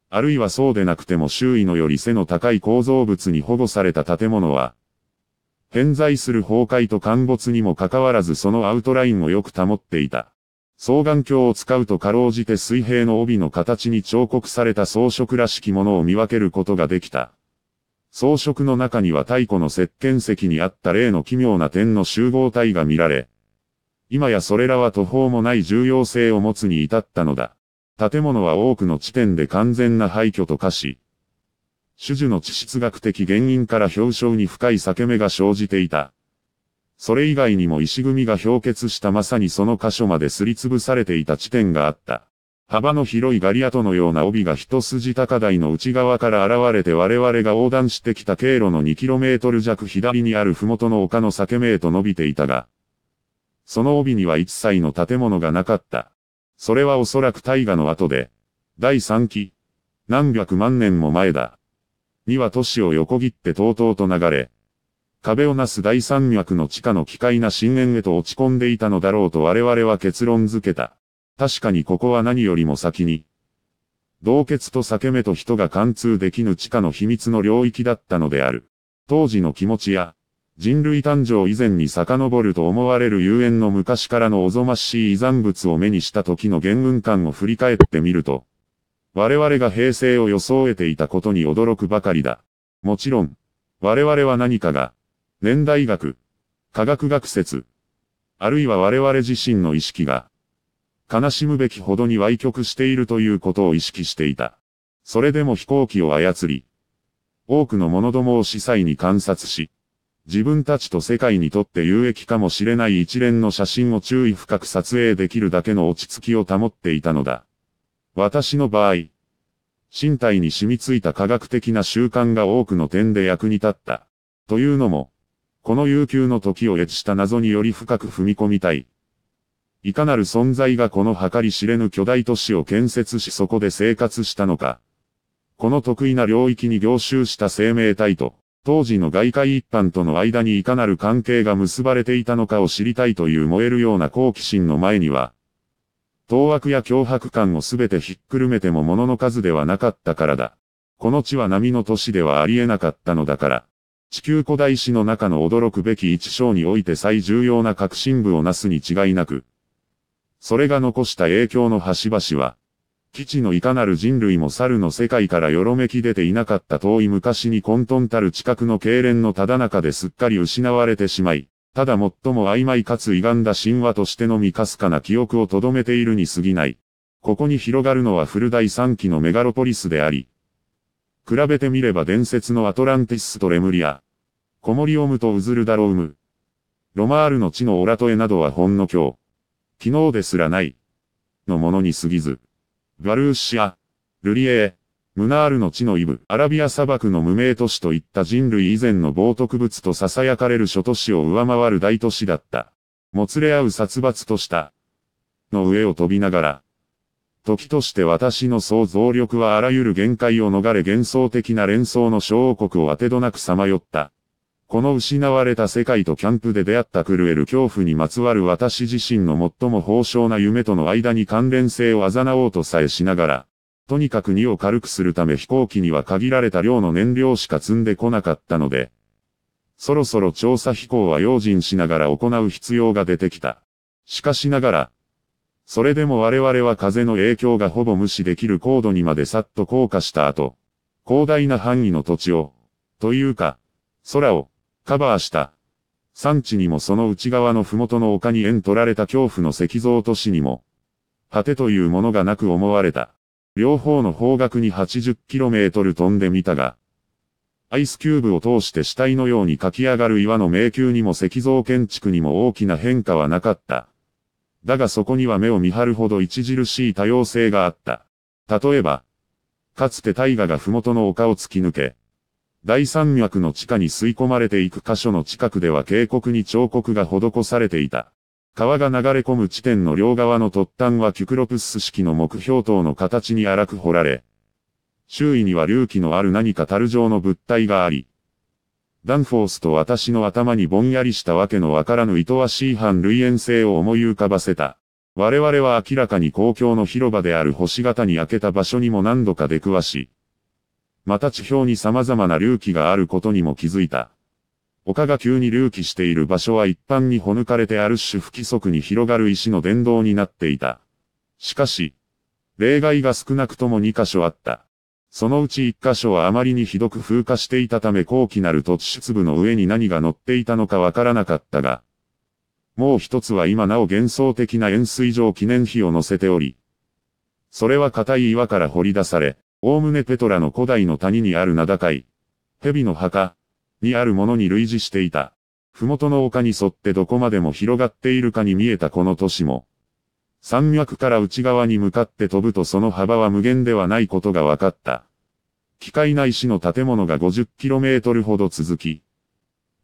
あるいはそうでなくても周囲のより背の高い構造物に保護された建物は、偏在する崩壊と陥没にもかかわらずそのアウトラインをよく保っていた。双眼鏡を使うとかろうじて水平の帯の形に彫刻された装飾らしきものを見分けることができた。装飾の中には太古の石鹸石にあった例の奇妙な点の集合体が見られ、今やそれらは途方もない重要性を持つに至ったのだ。建物は多くの地点で完全な廃墟と化し、種樹の地質学的原因から表彰に深い裂け目が生じていた。それ以外にも石組みが氷結したまさにその箇所まですりつぶされていた地点があった。幅の広いガリアトのような帯が一筋高台の内側から現れて我々が横断してきた経路の 2km 弱左にある麓の丘の裂け目へと伸びていたが、その帯には一切の建物がなかった。それはおそらく大河の後で、第3期、何百万年も前だ。には都市を横切ってとうとうと流れ、壁をなす大山脈の地下の奇怪な深淵へと落ち込んでいたのだろうと我々は結論づけた。確かにここは何よりも先に、洞穴と裂け目と人が貫通できぬ地下の秘密の領域だったのである。当時の気持ちや、人類誕生以前に遡ると思われる遊園の昔からのおぞましい遺産物を目にした時の原運感を振り返ってみると、我々が平成を装えていたことに驚くばかりだ。もちろん、我々は何かが、年代学、科学学説、あるいは我々自身の意識が、悲しむべきほどに歪曲しているということを意識していた。それでも飛行機を操り、多くの者どもを司祭に観察し、自分たちと世界にとって有益かもしれない一連の写真を注意深く撮影できるだけの落ち着きを保っていたのだ。私の場合、身体に染みついた科学的な習慣が多くの点で役に立った。というのも、この悠久の時を越した謎により深く踏み込みたい。いかなる存在がこの計り知れぬ巨大都市を建設しそこで生活したのか。この得意な領域に凝集した生命体と、当時の外界一般との間にいかなる関係が結ばれていたのかを知りたいという燃えるような好奇心の前には、当惑や脅迫感をすべてひっくるめても物の数ではなかったからだ。この地は波の都市ではありえなかったのだから。地球古代史の中の驚くべき一章において最重要な核心部をなすに違いなく、それが残した影響の端々は、基地のいかなる人類も猿の世界からよろめき出ていなかった遠い昔に混沌たる知覚の痙攣のただ中ですっかり失われてしまい、ただ最も曖昧かつ歪んだ神話としてのみかすかな記憶を留めているに過ぎない。ここに広がるのは古第3期のメガロポリスであり、比べてみれば伝説のアトランティスとレムリア、コモリオムとウズルダロウム、ロマールの地のオラトエなどはほんの今日。昨日ですらない、のものに過ぎず、ガルーシア、ルリエー、ムナールの地のイブ、アラビア砂漠の無名都市といった人類以前の冒涜物と囁かれる諸都市を上回る大都市だった。もつれ合う殺伐とした。の上を飛びながら、時として私の想像力はあらゆる限界を逃れ幻想的な連想の小王国を当てどなく彷徨った。この失われた世界とキャンプで出会った狂える恐怖にまつわる私自身の最も豊生な夢との間に関連性をあざなおうとさえしながら、とにかく荷を軽くするため飛行機には限られた量の燃料しか積んでこなかったので、そろそろ調査飛行は用心しながら行う必要が出てきた。しかしながら、それでも我々は風の影響がほぼ無視できる高度にまでさっと降下した後、広大な範囲の土地を、というか、空を、カバーした。産地にもその内側の麓の丘に縁取られた恐怖の石像都市にも、果てというものがなく思われた。両方の方角に 80km 飛んでみたが、アイスキューブを通して死体のように書き上がる岩の迷宮にも石像建築にも大きな変化はなかった。だがそこには目を見張るほど著しい多様性があった。例えば、かつて大河が麓の丘を突き抜け、大山脈の地下に吸い込まれていく箇所の近くでは渓谷に彫刻が施されていた。川が流れ込む地点の両側の突端はキュクロプス式の目標塔の形に荒く掘られ、周囲には隆起のある何か樽状の物体があり、ダンフォースと私の頭にぼんやりしたわけのわからぬ愛わしい反類縁性を思い浮かばせた。我々は明らかに公共の広場である星型に開けた場所にも何度か出くわし、また地表に様々な隆起があることにも気づいた。丘が急に隆起している場所は一般にほぬかれてある種不規則に広がる石の伝堂になっていた。しかし、例外が少なくとも2箇所あった。そのうち1箇所はあまりにひどく風化していたため高貴なる突出部の上に何が乗っていたのかわからなかったが、もう一つは今なお幻想的な円錐状記念碑を載せており、それは硬い岩から掘り出され、おおむねペトラの古代の谷にある名高い、蛇の墓、にあるものに類似していた。麓の丘に沿ってどこまでも広がっているかに見えたこの都市も、山脈から内側に向かって飛ぶとその幅は無限ではないことが分かった。機械な石の建物が 50km ほど続き、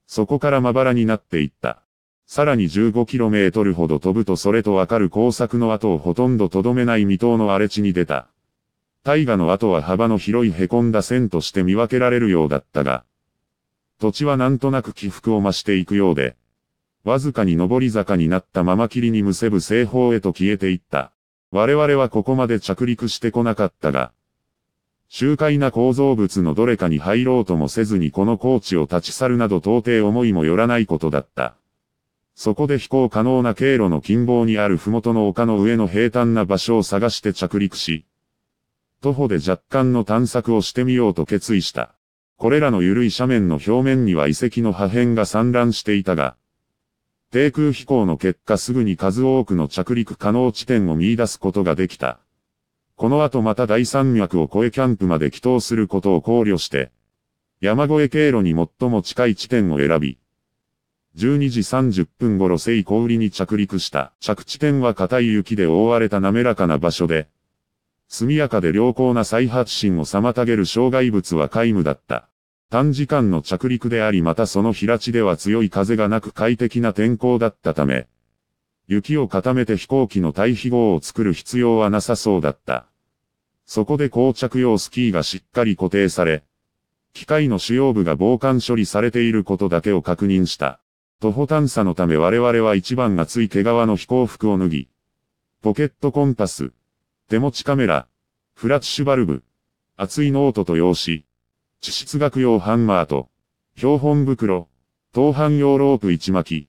そこからまばらになっていった。さらに 15km ほど飛ぶとそれとわかる工作の跡をほとんどとどめない未踏の荒れ地に出た。大河の後は幅の広い凹んだ線として見分けられるようだったが、土地はなんとなく起伏を増していくようで、わずかに上り坂になったまま霧にむせぶ西方へと消えていった。我々はここまで着陸してこなかったが、周回な構造物のどれかに入ろうともせずにこの高地を立ち去るなど到底思いもよらないことだった。そこで飛行可能な経路の近傍にある麓の丘の上の平坦な場所を探して着陸し、徒歩で若干の探索をしてみようと決意した。これらの緩い斜面の表面には遺跡の破片が散乱していたが、低空飛行の結果すぐに数多くの着陸可能地点を見出すことができた。この後また大山脈を越えキャンプまで祈祷することを考慮して、山越え経路に最も近い地点を選び、12時30分頃ろ、西小売に着陸した。着地点は硬い雪で覆われた滑らかな場所で、速やかで良好な再発進を妨げる障害物は皆無だった。短時間の着陸でありまたその平地では強い風がなく快適な天候だったため、雪を固めて飛行機の対比号を作る必要はなさそうだった。そこで膠着用スキーがしっかり固定され、機械の主要部が防寒処理されていることだけを確認した。徒歩探査のため我々は一番熱い毛皮の飛行服を脱ぎ、ポケットコンパス、手持ちカメラ、フラッシュバルブ、厚いノートと用紙、地質学用ハンマーと、標本袋、投範用ロープ1巻き、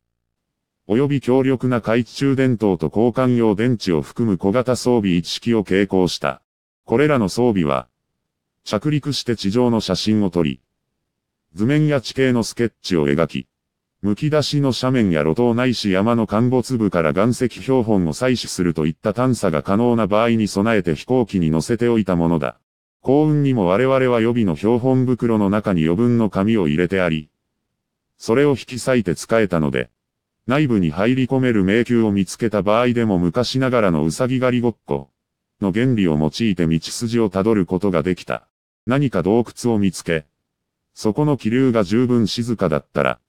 および強力な懐中電灯と交換用電池を含む小型装備一式を携行した。これらの装備は、着陸して地上の写真を撮り、図面や地形のスケッチを描き、剥き出しの斜面や路頭ないし山の陥没部から岩石標本を採取するといった探査が可能な場合に備えて飛行機に乗せておいたものだ。幸運にも我々は予備の標本袋の中に余分の紙を入れてあり、それを引き裂いて使えたので、内部に入り込める迷宮を見つけた場合でも昔ながらのうさぎ狩りごっこの原理を用いて道筋をたどることができた。何か洞窟を見つけ、そこの気流が十分静かだったら、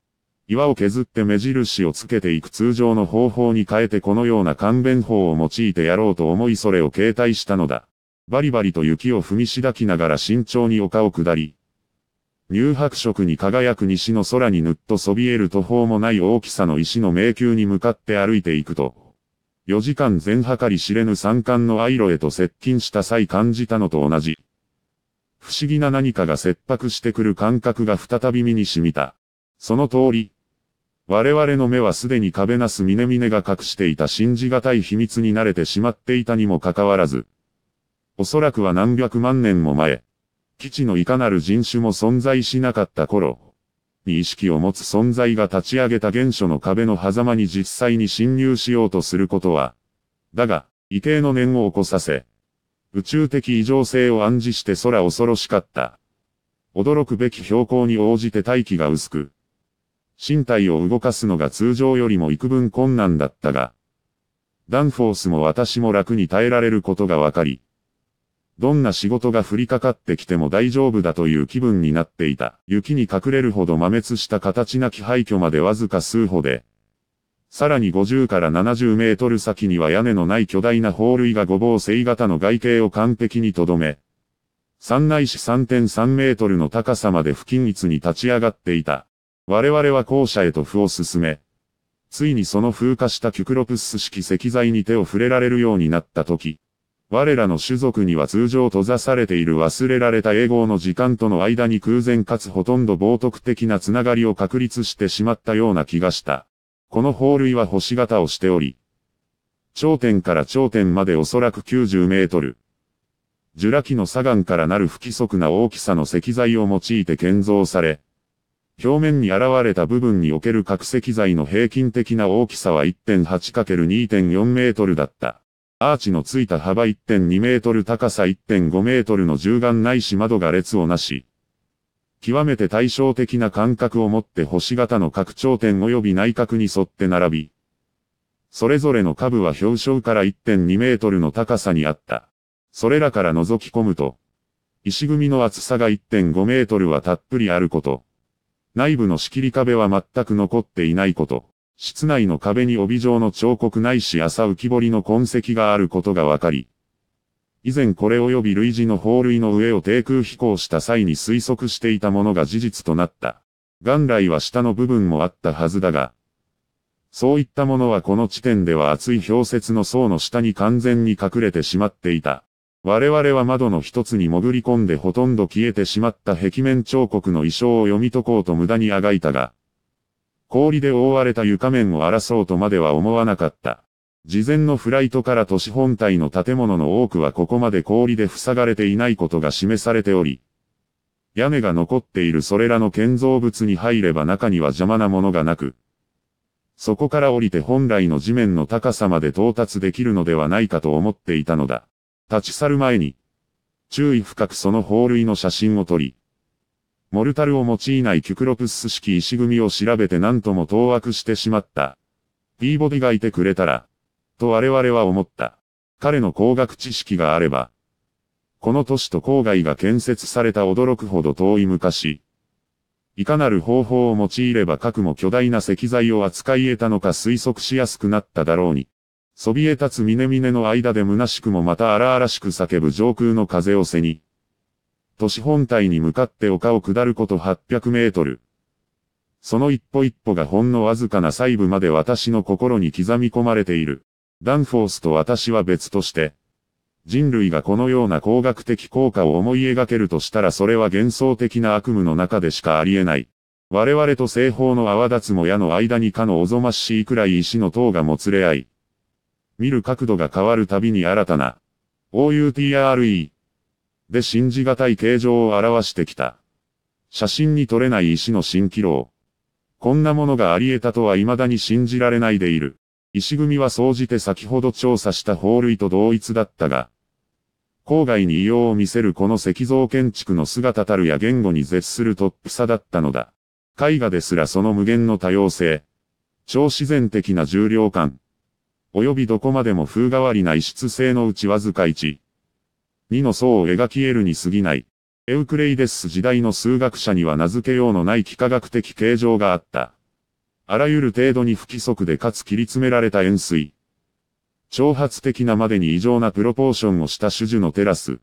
岩を削って目印をつけていく通常の方法に変えてこのような勘弁法を用いてやろうと思いそれを携帯したのだ。バリバリと雪を踏みしだきながら慎重に丘を下り、乳白色に輝く西の空にぬっとそびえる途方もない大きさの石の迷宮に向かって歩いていくと、4時間前計り知れぬ山間のアイロへと接近した際感じたのと同じ。不思議な何かが切迫してくる感覚が再び身に染みた。その通り、我々の目はすでに壁なす峰々が隠していた信じがたい秘密に慣れてしまっていたにもかかわらず、おそらくは何百万年も前、基地のいかなる人種も存在しなかった頃、に意識を持つ存在が立ち上げた原初の壁の狭間に実際に侵入しようとすることは、だが、異形の念を起こさせ、宇宙的異常性を暗示して空恐ろしかった。驚くべき標高に応じて大気が薄く、身体を動かすのが通常よりも幾分困難だったが、ダンフォースも私も楽に耐えられることがわかり、どんな仕事が降りかかってきても大丈夫だという気分になっていた。雪に隠れるほど摩滅した形なき廃墟までわずか数歩で、さらに50から70メートル先には屋根のない巨大な砲類がごぼう星型の外形を完璧にとどめ、山内市3.3メートルの高さまで不均一に立ち上がっていた。我々は後者へと歩を進め、ついにその風化したキュクロプス式石材に手を触れられるようになった時、我らの種族には通常閉ざされている忘れられた英語の時間との間に空前かつほとんど冒涜的なつながりを確立してしまったような気がした。この法類は星型をしており、頂点から頂点までおそらく90メートル。ジュラ紀の砂岩からなる不規則な大きさの石材を用いて建造され、表面に現れた部分における角石材の平均的な大きさは 1.8×2.4 メートルだった。アーチのついた幅1.2メートル高さ1.5メートルの銃眼ないし窓が列をなし、極めて対照的な感覚を持って星型の拡張点及び内角に沿って並び、それぞれの下部は表彰から1.2メートルの高さにあった。それらから覗き込むと、石組みの厚さが1.5メートルはたっぷりあること。内部の仕切り壁は全く残っていないこと。室内の壁に帯状の彫刻ないし朝浮き彫りの痕跡があることがわかり、以前これ及び類似の法類の上を低空飛行した際に推測していたものが事実となった。元来は下の部分もあったはずだが、そういったものはこの地点では厚い氷雪の層の下に完全に隠れてしまっていた。我々は窓の一つに潜り込んでほとんど消えてしまった壁面彫刻の意匠を読み解こうと無駄にあがいたが、氷で覆われた床面を争うとまでは思わなかった。事前のフライトから都市本体の建物の多くはここまで氷で塞がれていないことが示されており、屋根が残っているそれらの建造物に入れば中には邪魔なものがなく、そこから降りて本来の地面の高さまで到達できるのではないかと思っていたのだ。立ち去る前に、注意深くその法類の写真を撮り、モルタルを用いないキュクロプス式石組みを調べて何とも当惑してしまった。ピーボディがいてくれたら、と我々は思った。彼の工学知識があれば、この都市と郊外が建設された驚くほど遠い昔、いかなる方法を用いれば核も巨大な石材を扱い得たのか推測しやすくなっただろうに。そびえ立つ峰々の間で虚しくもまた荒々しく叫ぶ上空の風を背に、都市本体に向かって丘を下ること800メートル。その一歩一歩がほんのわずかな細部まで私の心に刻み込まれている。ダンフォースと私は別として、人類がこのような工学的効果を思い描けるとしたらそれは幻想的な悪夢の中でしかありえない。我々と西方の泡立つも矢の間にかのおぞましいくらい石の塔がもつれ合い、見る角度が変わるたびに新たな、OUTRE で信じがたい形状を表してきた。写真に撮れない石の蜃気楼。こんなものがあり得たとは未だに信じられないでいる。石組みは総じて先ほど調査した法類と同一だったが、郊外に異様を見せるこの石像建築の姿たるや言語に絶するトップさだったのだ。絵画ですらその無限の多様性、超自然的な重量感、及びどこまでも風変わりな異質性のうちわずか1。2の層を描き得るに過ぎない。エウクレイデス時代の数学者には名付けようのない幾何学的形状があった。あらゆる程度に不規則でかつ切り詰められた円錐。挑発的なまでに異常なプロポーションをした種樹のテラス。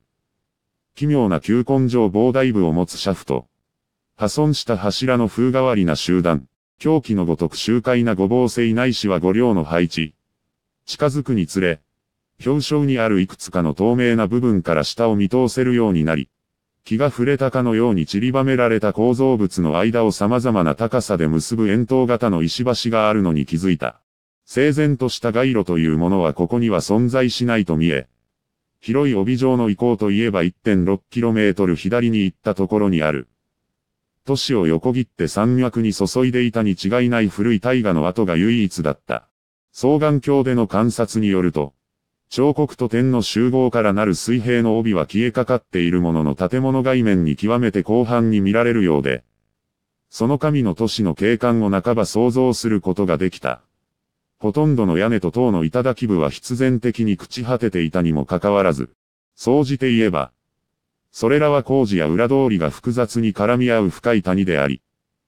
奇妙な球根状膨大部を持つシャフト。破損した柱の風変わりな集団。狂気のごとく周回なごぼう性ないしは五稜の配置。近づくにつれ、表彰にあるいくつかの透明な部分から下を見通せるようになり、気が触れたかのように散りばめられた構造物の間を様々な高さで結ぶ円筒型の石橋があるのに気づいた。整然とした街路というものはここには存在しないと見え、広い帯状の遺構といえば 1.6km 左に行ったところにある。都市を横切って山脈に注いでいたに違いない古い大河の跡が唯一だった。双眼鏡での観察によると、彫刻と点の集合からなる水平の帯は消えかかっているものの建物外面に極めて広範に見られるようで、その神の都市の景観を半ば想像することができた。ほとんどの屋根と塔の頂部は必然的に朽ち果てていたにもかかわらず、総じて言えば、それらは工事や裏通りが複雑に絡み合う深い谷であり、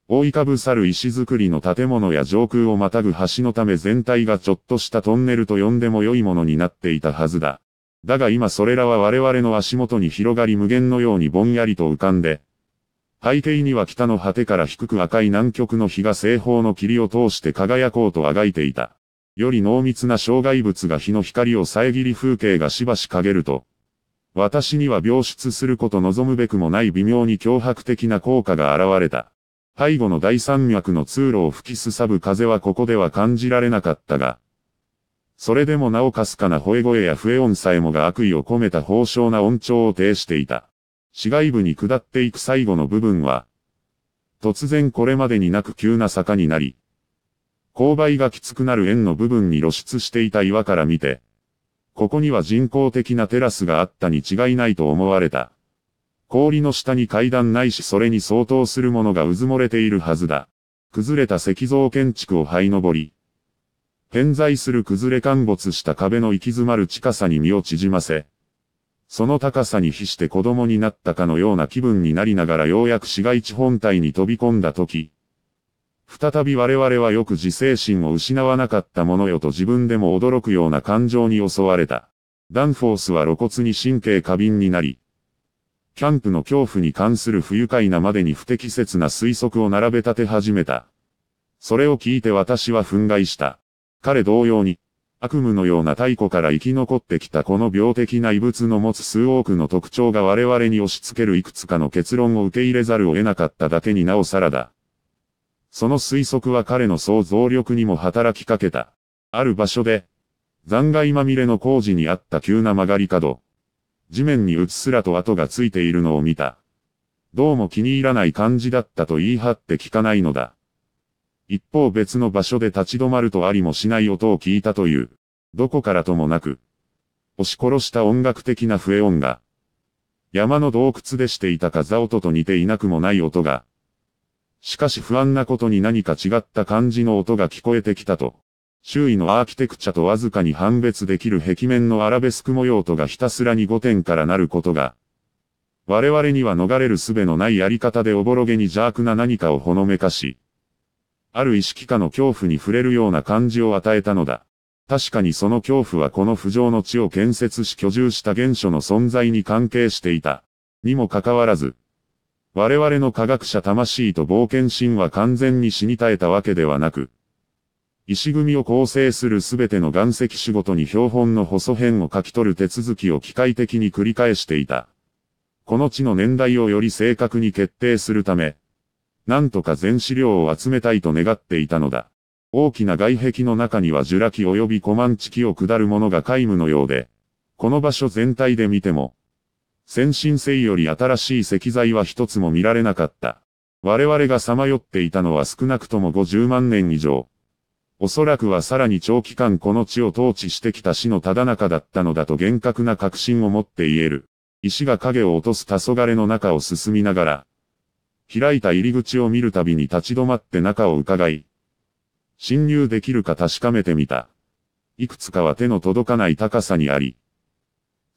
覆いかぶさる石造りの建物や上空をまたぐ橋のため全体がちょっとしたトンネルと呼んでも良いものになっていたはずだ。だが今それらは我々の足元に広がり無限のようにぼんやりと浮かんで、背景には北の果てから低く赤い南極の日が西方の霧を通して輝こうとあがいていた。より濃密な障害物が日の光を遮り風景がしばし陰ると、私には病出すること望むべくもない微妙に脅迫的な効果が現れた。背後の大山脈の通路を吹きすさぶ風はここでは感じられなかったが、それでもなおかすかな吠え声や笛音さえもが悪意を込めた豊笑な音調を呈していた。市街部に下っていく最後の部分は、突然これまでになく急な坂になり、勾配がきつくなる円の部分に露出していた岩から見て、ここには人工的なテラスがあったに違いないと思われた。氷の下に階段ないしそれに相当するものが渦漏もれているはずだ。崩れた石像建築を這い登り、偏在する崩れ陥没した壁の行き詰まる近さに身を縮ませ、その高さに比して子供になったかのような気分になりながらようやく市街地本体に飛び込んだ時、再び我々はよく自制心を失わなかったものよと自分でも驚くような感情に襲われた。ダンフォースは露骨に神経過敏になり、キャンプの恐怖に関する不愉快なまでに不適切な推測を並べ立て始めた。それを聞いて私は憤慨した。彼同様に、悪夢のような太古から生き残ってきたこの病的な異物の持つ数多くの特徴が我々に押し付けるいくつかの結論を受け入れざるを得なかっただけになおさらだ。その推測は彼の想像力にも働きかけた。ある場所で、残骸まみれの工事にあった急な曲がり角。地面にうっすらと跡がついているのを見た。どうも気に入らない感じだったと言い張って聞かないのだ。一方別の場所で立ち止まるとありもしない音を聞いたという。どこからともなく。押し殺した音楽的な笛音が。山の洞窟でしていた風音と似ていなくもない音が。しかし不安なことに何か違った感じの音が聞こえてきたと。周囲のアーキテクチャとわずかに判別できる壁面のアラベスク模様とがひたすらに5点からなることが、我々には逃れる術のないやり方でおぼろげに邪悪な何かをほのめかし、ある意識下の恐怖に触れるような感じを与えたのだ。確かにその恐怖はこの浮上の地を建設し居住した原初の存在に関係していた。にもかかわらず、我々の科学者魂と冒険心は完全に死に絶えたわけではなく、石組みを構成するすべての岩石種ごとに標本の細辺を書き取る手続きを機械的に繰り返していた。この地の年代をより正確に決定するため、なんとか全資料を集めたいと願っていたのだ。大きな外壁の中にはジュラ紀及びコマンチ紀を下るものが皆無のようで、この場所全体で見ても、先進性より新しい石材は一つも見られなかった。我々が彷徨っていたのは少なくとも50万年以上。おそらくはさらに長期間この地を統治してきた死のただ中だったのだと厳格な確信を持って言える。石が影を落とす黄昏の中を進みながら、開いた入り口を見るたびに立ち止まって中を伺い、侵入できるか確かめてみた。いくつかは手の届かない高さにあり、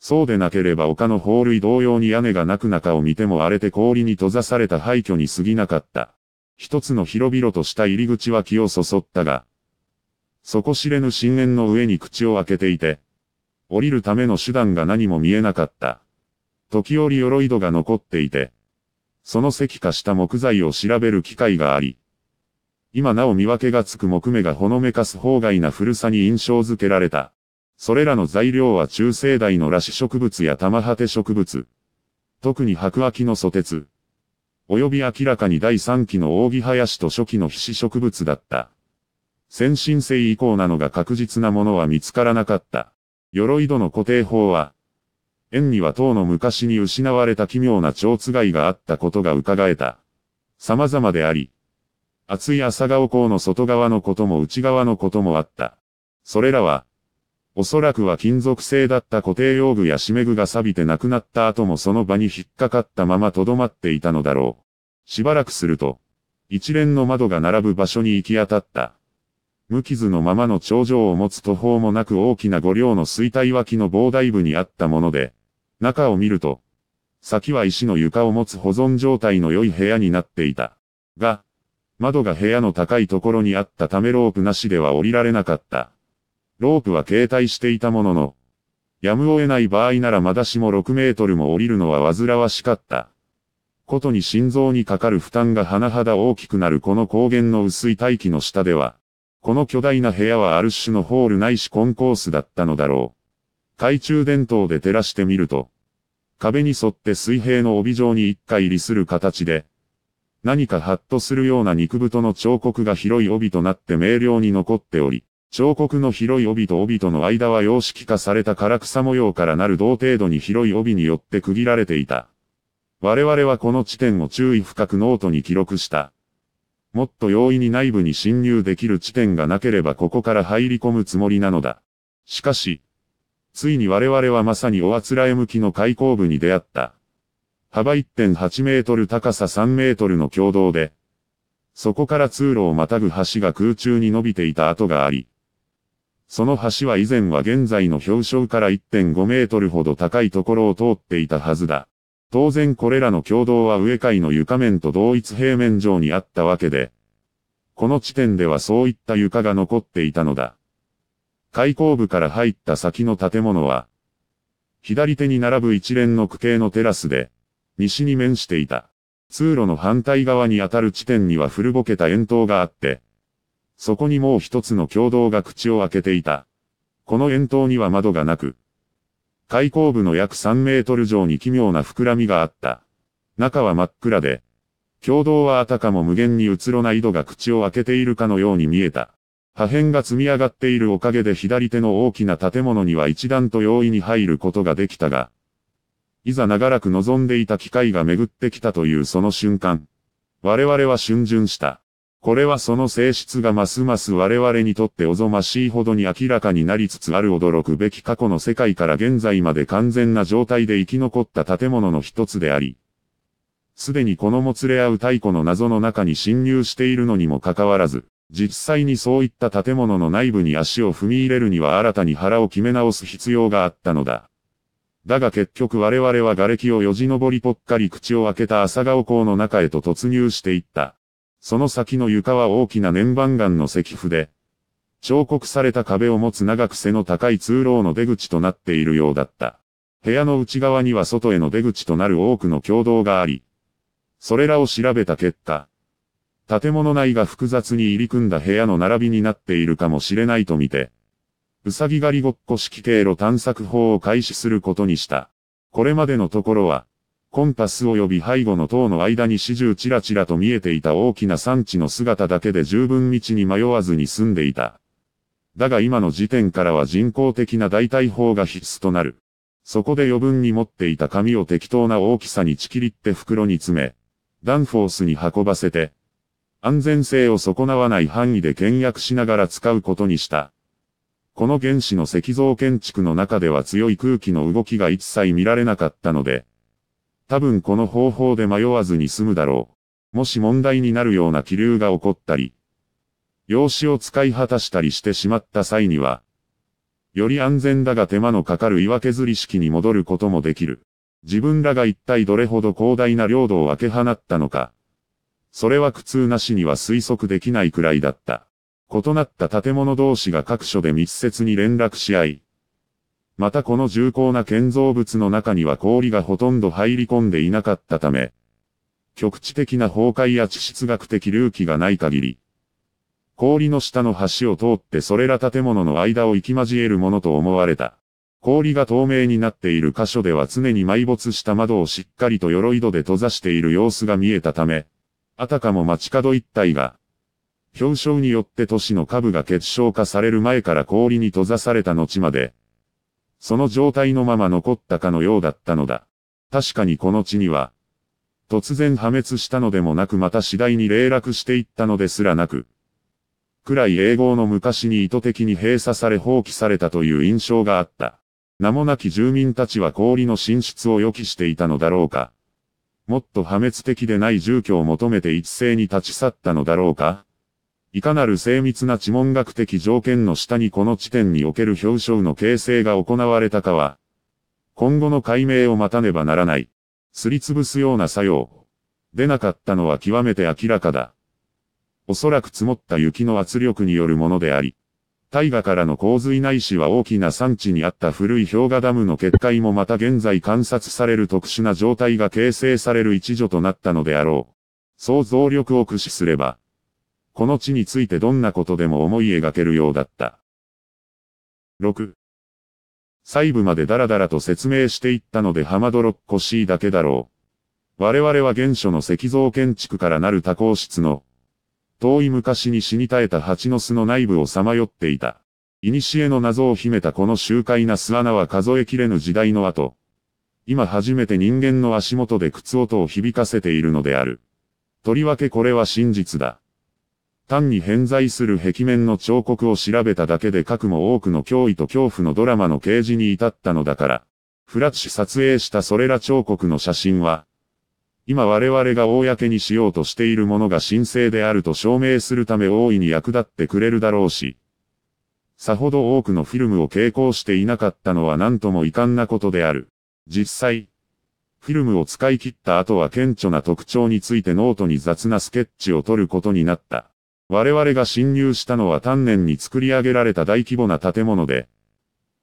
そうでなければ丘の法類同様に屋根がなく中を見ても荒れて氷に閉ざされた廃墟に過ぎなかった。一つの広々とした入り口は気をそそったが、底知れぬ深淵の上に口を開けていて、降りるための手段が何も見えなかった。時折鎧戸が残っていて、その石化した木材を調べる機会があり、今なお見分けがつく木目がほのめかす方外な古さに印象づけられた。それらの材料は中生代のラ子植物や玉果て植物、特に白亜紀の素鉄、及び明らかに第三期の扇林と初期の皮脂植物だった。先進性以降なのが確実なものは見つからなかった。鎧戸の固定法は、縁には唐の昔に失われた奇妙な蝶つがいがあったことが伺えた。様々であり、厚い朝顔港の外側のことも内側のこともあった。それらは、おそらくは金属製だった固定用具や締め具が錆びてなくなった後もその場に引っかかったまま留まっていたのだろう。しばらくすると、一連の窓が並ぶ場所に行き当たった。無傷のままの頂上を持つ途方もなく大きな五両の衰退脇の膨大部にあったもので、中を見ると、先は石の床を持つ保存状態の良い部屋になっていた。が、窓が部屋の高いところにあったためロープなしでは降りられなかった。ロープは携帯していたものの、やむを得ない場合ならまだしも6メートルも降りるのは煩わしかった。ことに心臓にかかる負担が甚だ大きくなるこの高原の薄い大気の下では、この巨大な部屋はある種のホールないしコンコースだったのだろう。懐中電灯で照らしてみると、壁に沿って水平の帯状に一回入りする形で、何かハッとするような肉太の彫刻が広い帯となって明瞭に残っており、彫刻の広い帯と帯との間は様式化された唐草模様からなる同程度に広い帯によって区切られていた。我々はこの地点を注意深くノートに記録した。もっと容易に内部に侵入できる地点がなければここから入り込むつもりなのだ。しかし、ついに我々はまさにおあつらえ向きの開口部に出会った。幅1.8メートル高さ3メートルの共同で、そこから通路をまたぐ橋が空中に伸びていた跡があり、その橋は以前は現在の表彰から1.5メートルほど高いところを通っていたはずだ。当然これらの共同は上階の床面と同一平面上にあったわけで、この地点ではそういった床が残っていたのだ。開口部から入った先の建物は、左手に並ぶ一連の区形のテラスで、西に面していた。通路の反対側にあたる地点には古ぼけた円筒があって、そこにもう一つの共同が口を開けていた。この円筒には窓がなく、開口部の約3メートル上に奇妙な膨らみがあった。中は真っ暗で、共同はあたかも無限にうつろな井戸が口を開けているかのように見えた。破片が積み上がっているおかげで左手の大きな建物には一段と容易に入ることができたが、いざ長らく望んでいた機会が巡ってきたというその瞬間、我々は瞬巡した。これはその性質がますます我々にとっておぞましいほどに明らかになりつつある驚くべき過去の世界から現在まで完全な状態で生き残った建物の一つであり、すでにこのもつれ合う太古の謎の中に侵入しているのにもかかわらず、実際にそういった建物の内部に足を踏み入れるには新たに腹を決め直す必要があったのだ。だが結局我々は瓦礫をよじ登りぽっかり口を開けた朝顔港の中へと突入していった。その先の床は大きな年番岩の石符で、彫刻された壁を持つ長く背の高い通路の出口となっているようだった。部屋の内側には外への出口となる多くの共同があり、それらを調べた結果、建物内が複雑に入り組んだ部屋の並びになっているかもしれないとみて、うさぎ狩りごっこ式経路探索法を開始することにした。これまでのところは、コンパス及び背後の塔の間に始終ちらちらと見えていた大きな産地の姿だけで十分道に迷わずに済んでいた。だが今の時点からは人工的な代替法が必須となる。そこで余分に持っていた紙を適当な大きさにちきりって袋に詰め、ダンフォースに運ばせて、安全性を損なわない範囲で倹約しながら使うことにした。この原子の石像建築の中では強い空気の動きが一切見られなかったので、多分この方法で迷わずに済むだろう。もし問題になるような気流が起こったり、用紙を使い果たしたりしてしまった際には、より安全だが手間のかかる岩削り式に戻ることもできる。自分らが一体どれほど広大な領土を分け放ったのか。それは苦痛なしには推測できないくらいだった。異なった建物同士が各所で密接に連絡し合い、またこの重厚な建造物の中には氷がほとんど入り込んでいなかったため、局地的な崩壊や地質学的隆起がない限り、氷の下の橋を通ってそれら建物の間を行き交えるものと思われた。氷が透明になっている箇所では常に埋没した窓をしっかりと鎧戸で閉ざしている様子が見えたため、あたかも街角一帯が、表彰によって都市の下部が結晶化される前から氷に閉ざされた後まで、その状態のまま残ったかのようだったのだ。確かにこの地には、突然破滅したのでもなくまた次第に霊落していったのですらなく、暗い英語の昔に意図的に閉鎖され放棄されたという印象があった。名もなき住民たちは氷の進出を予期していたのだろうか。もっと破滅的でない住居を求めて一斉に立ち去ったのだろうかいかなる精密な知問学的条件の下にこの地点における表彰の形成が行われたかは、今後の解明を待たねばならない。すりつぶすような作用。出なかったのは極めて明らかだ。おそらく積もった雪の圧力によるものであり、大河からの洪水ないしは大きな産地にあった古い氷河ダムの決壊もまた現在観察される特殊な状態が形成される一助となったのであろう。想像力を駆使すれば、この地についてどんなことでも思い描けるようだった。6. 細部までダラダラと説明していったので浜泥っこしいだけだろう。我々は原初の石像建築からなる多孔室の、遠い昔に死に絶えた蜂の巣の内部をさまよっていた。古の謎を秘めたこの周回な巣穴は数えきれぬ時代の後、今初めて人間の足元で靴音を響かせているのである。とりわけこれは真実だ。単に偏在する壁面の彫刻を調べただけで核も多くの脅威と恐怖のドラマの掲示に至ったのだから。フラッシュ撮影したそれら彫刻の写真は、今我々が公にしようとしているものが神聖であると証明するため大いに役立ってくれるだろうし、さほど多くのフィルムを傾向していなかったのは何とも遺憾なことである。実際、フィルムを使い切った後は顕著な特徴についてノートに雑なスケッチを取ることになった。我々が侵入したのは丹念に作り上げられた大規模な建物で、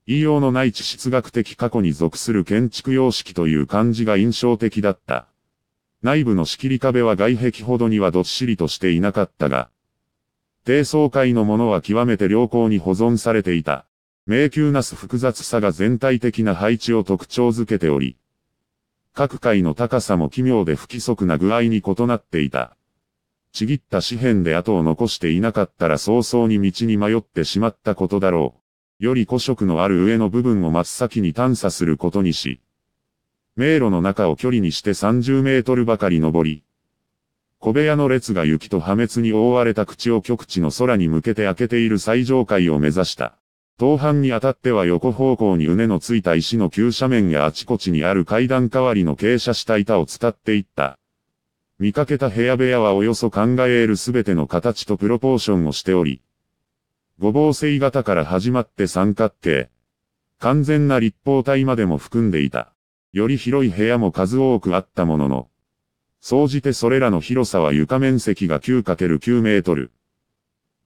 異様のない地質学的過去に属する建築様式という感じが印象的だった。内部の仕切り壁は外壁ほどにはどっしりとしていなかったが、低層階のものは極めて良好に保存されていた。迷宮なす複雑さが全体的な配置を特徴づけており、各階の高さも奇妙で不規則な具合に異なっていた。ちぎった紙片で後を残していなかったら早々に道に迷ってしまったことだろう。より古色のある上の部分を真っ先に探査することにし、迷路の中を距離にして30メートルばかり登り、小部屋の列が雪と破滅に覆われた口を極地の空に向けて開けている最上階を目指した。当半にあたっては横方向に畝のついた石の急斜面やあちこちにある階段代わりの傾斜した板を伝っていった。見かけた部屋部屋はおよそ考えるすべての形とプロポーションをしており、五芒星型から始まって三角形、完全な立方体までも含んでいた。より広い部屋も数多くあったものの、総じてそれらの広さは床面積が 9×9 メートル。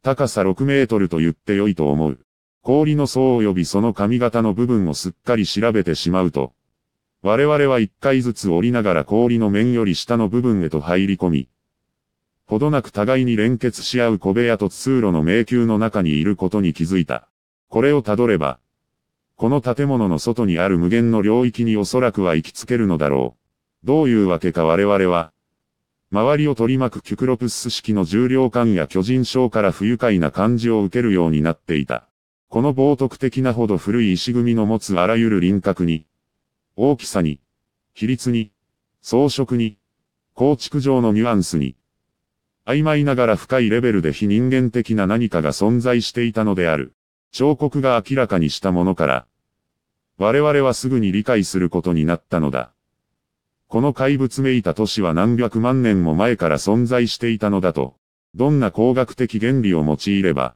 高さ6メートルと言って良いと思う。氷の層及びその髪型の部分をすっかり調べてしまうと、我々は一回ずつ降りながら氷の面より下の部分へと入り込み、ほどなく互いに連結し合う小部屋と通路の迷宮の中にいることに気づいた。これをたどれば、この建物の外にある無限の領域におそらくは行きつけるのだろう。どういうわけか我々は、周りを取り巻くキュクロプス式の重量感や巨人症から不愉快な感じを受けるようになっていた。この冒涜的なほど古い石組みの持つあらゆる輪郭に、大きさに、比率に、装飾に、構築上のニュアンスに、曖昧ながら深いレベルで非人間的な何かが存在していたのである。彫刻が明らかにしたものから、我々はすぐに理解することになったのだ。この怪物めいた都市は何百万年も前から存在していたのだと、どんな工学的原理を用いれば、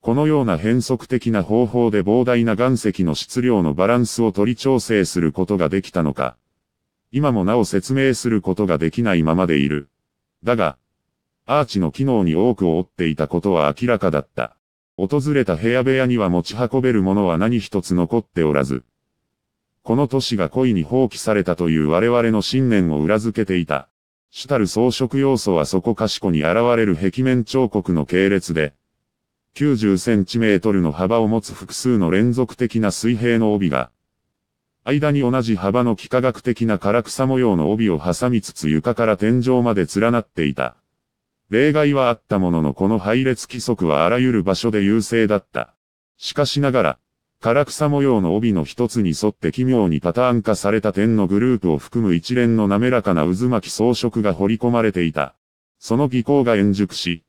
このような変則的な方法で膨大な岩石の質量のバランスを取り調整することができたのか。今もなお説明することができないままでいる。だが、アーチの機能に多くを追っていたことは明らかだった。訪れた部屋部屋には持ち運べるものは何一つ残っておらず。この都市が故意に放棄されたという我々の信念を裏付けていた。主たる装飾要素はそこかしこに現れる壁面彫刻の系列で、90cm の幅を持つ複数の連続的な水平の帯が、間に同じ幅の幾何学的な唐草模様の帯を挟みつつ床から天井まで連なっていた。例外はあったもののこの配列規則はあらゆる場所で優勢だった。しかしながら、唐草模様の帯の一つに沿って奇妙にパターン化された点のグループを含む一連の滑らかな渦巻き装飾が彫り込まれていた。その技巧が円熟し、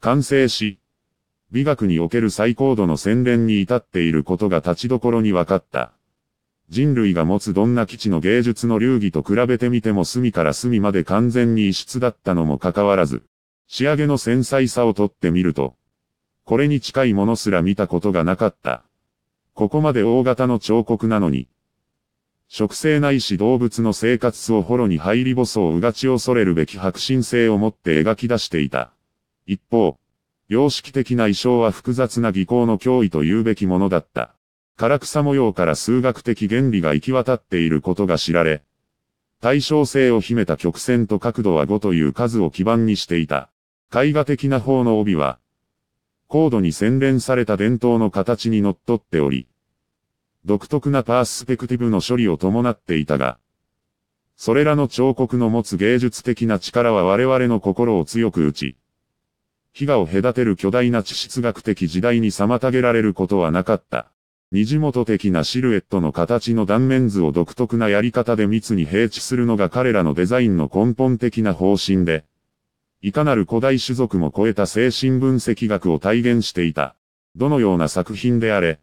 完成し、美学における最高度の洗練に至っていることが立ちどころに分かった。人類が持つどんな基地の芸術の流儀と比べてみても隅から隅まで完全に異質だったのもかかわらず、仕上げの繊細さをとってみると、これに近いものすら見たことがなかった。ここまで大型の彫刻なのに、植生ないし動物の生活をほろに入り細をうがち恐れるべき迫真性を持って描き出していた。一方、様式的な意匠は複雑な技巧の脅威と言うべきものだった。唐草模様から数学的原理が行き渡っていることが知られ、対称性を秘めた曲線と角度は5という数を基盤にしていた。絵画的な方の帯は、高度に洗練された伝統の形に則っており、独特なパースペクティブの処理を伴っていたが、それらの彫刻の持つ芸術的な力は我々の心を強く打ち、飢餓を隔てる巨大な地質学的時代に妨げられることはなかった。虹元的なシルエットの形の断面図を独特なやり方で密に平地するのが彼らのデザインの根本的な方針で、いかなる古代種族も超えた精神分析学を体現していた。どのような作品であれ、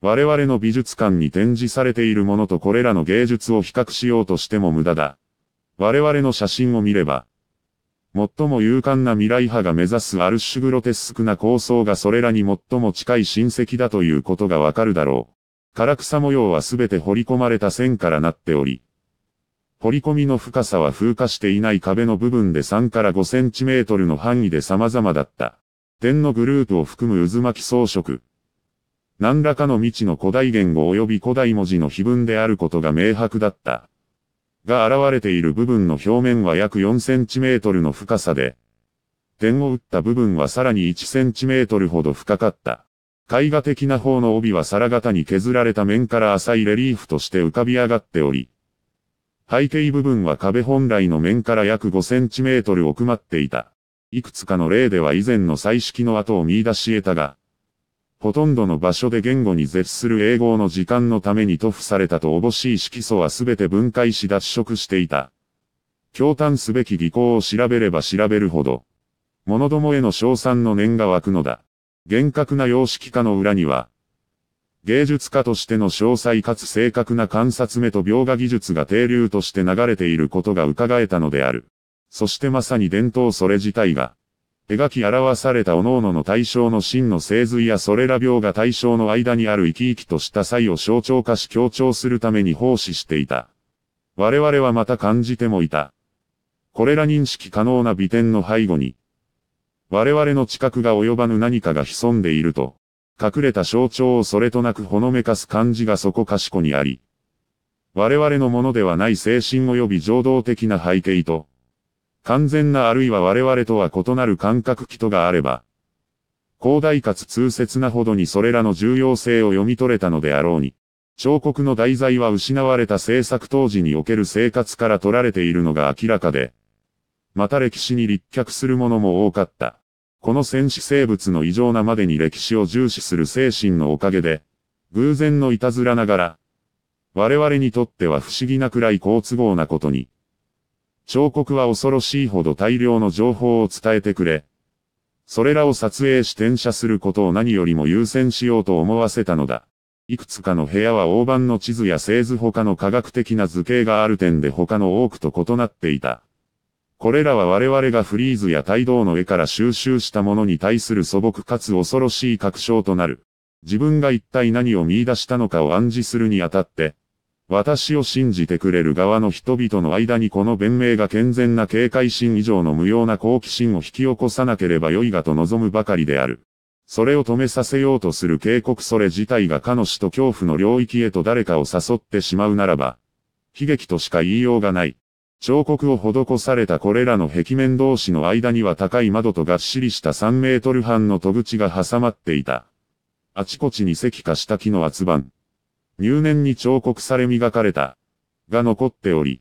我々の美術館に展示されているものとこれらの芸術を比較しようとしても無駄だ。我々の写真を見れば、最も勇敢な未来派が目指すアルシュグロテスクな構想がそれらに最も近い親戚だということがわかるだろう。唐草模様はすべて彫り込まれた線からなっており、彫り込みの深さは風化していない壁の部分で3から5センチメートルの範囲で様々だった。点のグループを含む渦巻き装飾。何らかの未知の古代言語及び古代文字の碑文であることが明白だった。が現れている部分の表面は約 4cm の深さで、点を打った部分はさらに 1cm ほど深かった。絵画的な方の帯は皿型に削られた面から浅いレリーフとして浮かび上がっており、背景部分は壁本来の面から約 5cm 奥まっていた。いくつかの例では以前の彩色の跡を見出し得たが、ほとんどの場所で言語に絶する英語の時間のために塗布されたとおぼしい色素は全て分解し脱色していた。驚嘆すべき技巧を調べれば調べるほど、物どもへの称賛の念が湧くのだ。厳格な様式化の裏には、芸術家としての詳細かつ正確な観察目と描画技術が定流として流れていることが伺えたのである。そしてまさに伝統それ自体が、描き表された各々の対象の真の生髄やそれら病が対象の間にある生き生きとした際を象徴化し強調するために奉仕していた。我々はまた感じてもいた。これら認識可能な美点の背後に、我々の知覚が及ばぬ何かが潜んでいると、隠れた象徴をそれとなくほのめかす感じがそこかしこにあり、我々のものではない精神及び情動的な背景と、完全なあるいは我々とは異なる感覚基とがあれば、広大かつ通説なほどにそれらの重要性を読み取れたのであろうに、彫刻の題材は失われた制作当時における生活から取られているのが明らかで、また歴史に立脚するものも多かった。この戦士生物の異常なまでに歴史を重視する精神のおかげで、偶然のいたずらながら、我々にとっては不思議なくらい好都合なことに、彫刻は恐ろしいほど大量の情報を伝えてくれ、それらを撮影し転写することを何よりも優先しようと思わせたのだ。いくつかの部屋は大判の地図や製図他の科学的な図形がある点で他の多くと異なっていた。これらは我々がフリーズや帯同の絵から収集したものに対する素朴かつ恐ろしい確証となる。自分が一体何を見出したのかを暗示するにあたって、私を信じてくれる側の人々の間にこの弁明が健全な警戒心以上の無用な好奇心を引き起こさなければよいがと望むばかりである。それを止めさせようとする警告それ自体が彼の死と恐怖の領域へと誰かを誘ってしまうならば、悲劇としか言いようがない。彫刻を施されたこれらの壁面同士の間には高い窓とがっしりした3メートル半の戸口が挟まっていた。あちこちに石化した木の厚板。入念に彫刻され磨かれた、が残っており、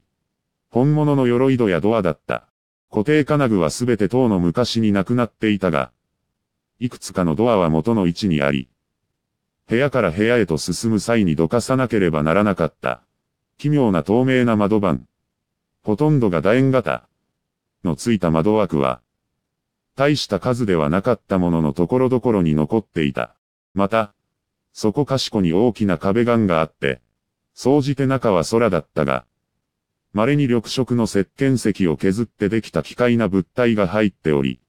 本物の鎧戸やドアだった。固定金具はすべて塔の昔になくなっていたが、いくつかのドアは元の位置にあり、部屋から部屋へと進む際にどかさなければならなかった。奇妙な透明な窓番。ほとんどが楕円型。のついた窓枠は、大した数ではなかったもののところどころに残っていた。また、そこかしこに大きな壁岩があって、総じて中は空だったが、稀に緑色の石鹸石を削ってできた機械な物体が入っており、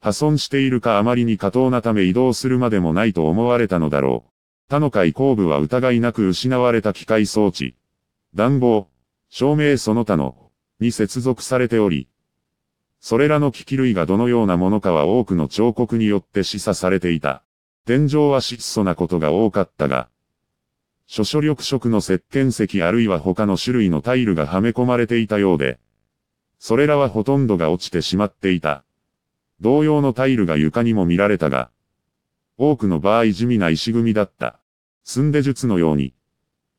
破損しているかあまりに過当なため移動するまでもないと思われたのだろう。他の海後部は疑いなく失われた機械装置、暖房、照明その他の、に接続されており、それらの機器類がどのようなものかは多くの彫刻によって示唆されていた。天井は質素なことが多かったが、諸所緑色の石鹸石あるいは他の種類のタイルがはめ込まれていたようで、それらはほとんどが落ちてしまっていた。同様のタイルが床にも見られたが、多くの場合地味な石組みだった。寸で術のように、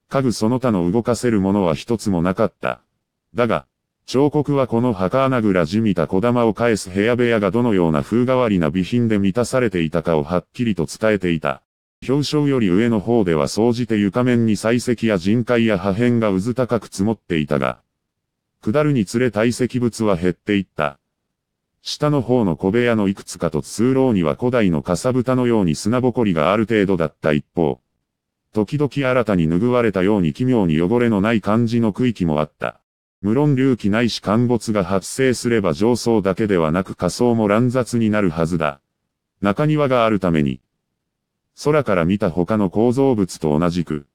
家具その他の動かせるものは一つもなかった。だが、彫刻はこの墓穴ぐらじみた小玉を返す部屋部屋がどのような風変わりな備品で満たされていたかをはっきりと伝えていた。表彰より上の方では総じて床面に採石や人海や破片がうず高く積もっていたが、下るにつれ堆積物は減っていった。下の方の小部屋のいくつかと通路には古代のかさぶたのように砂ぼこりがある程度だった一方、時々新たに拭われたように奇妙に汚れのない感じの区域もあった。無論隆起ないし陥没が発生すれば上層だけではなく下層も乱雑になるはずだ。中庭があるために。空から見た他の構造物と同じく、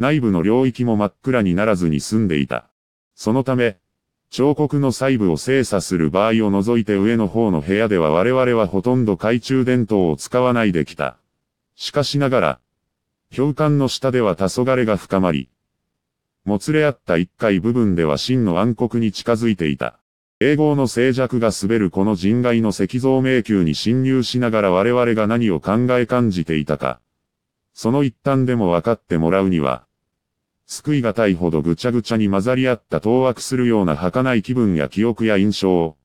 内部の領域も真っ暗にならずに済んでいた。そのため、彫刻の細部を精査する場合を除いて上の方の部屋では我々はほとんど懐中電灯を使わないできた。しかしながら、氷管の下では黄昏が深まり、もつれ合った一回部分では真の暗黒に近づいていた。英語の静寂が滑るこの人外の石像迷宮に侵入しながら我々が何を考え感じていたか。その一端でも分かってもらうには、救いがたいほどぐちゃぐちゃに混ざり合った当惑するような儚い気分や記憶や印象を、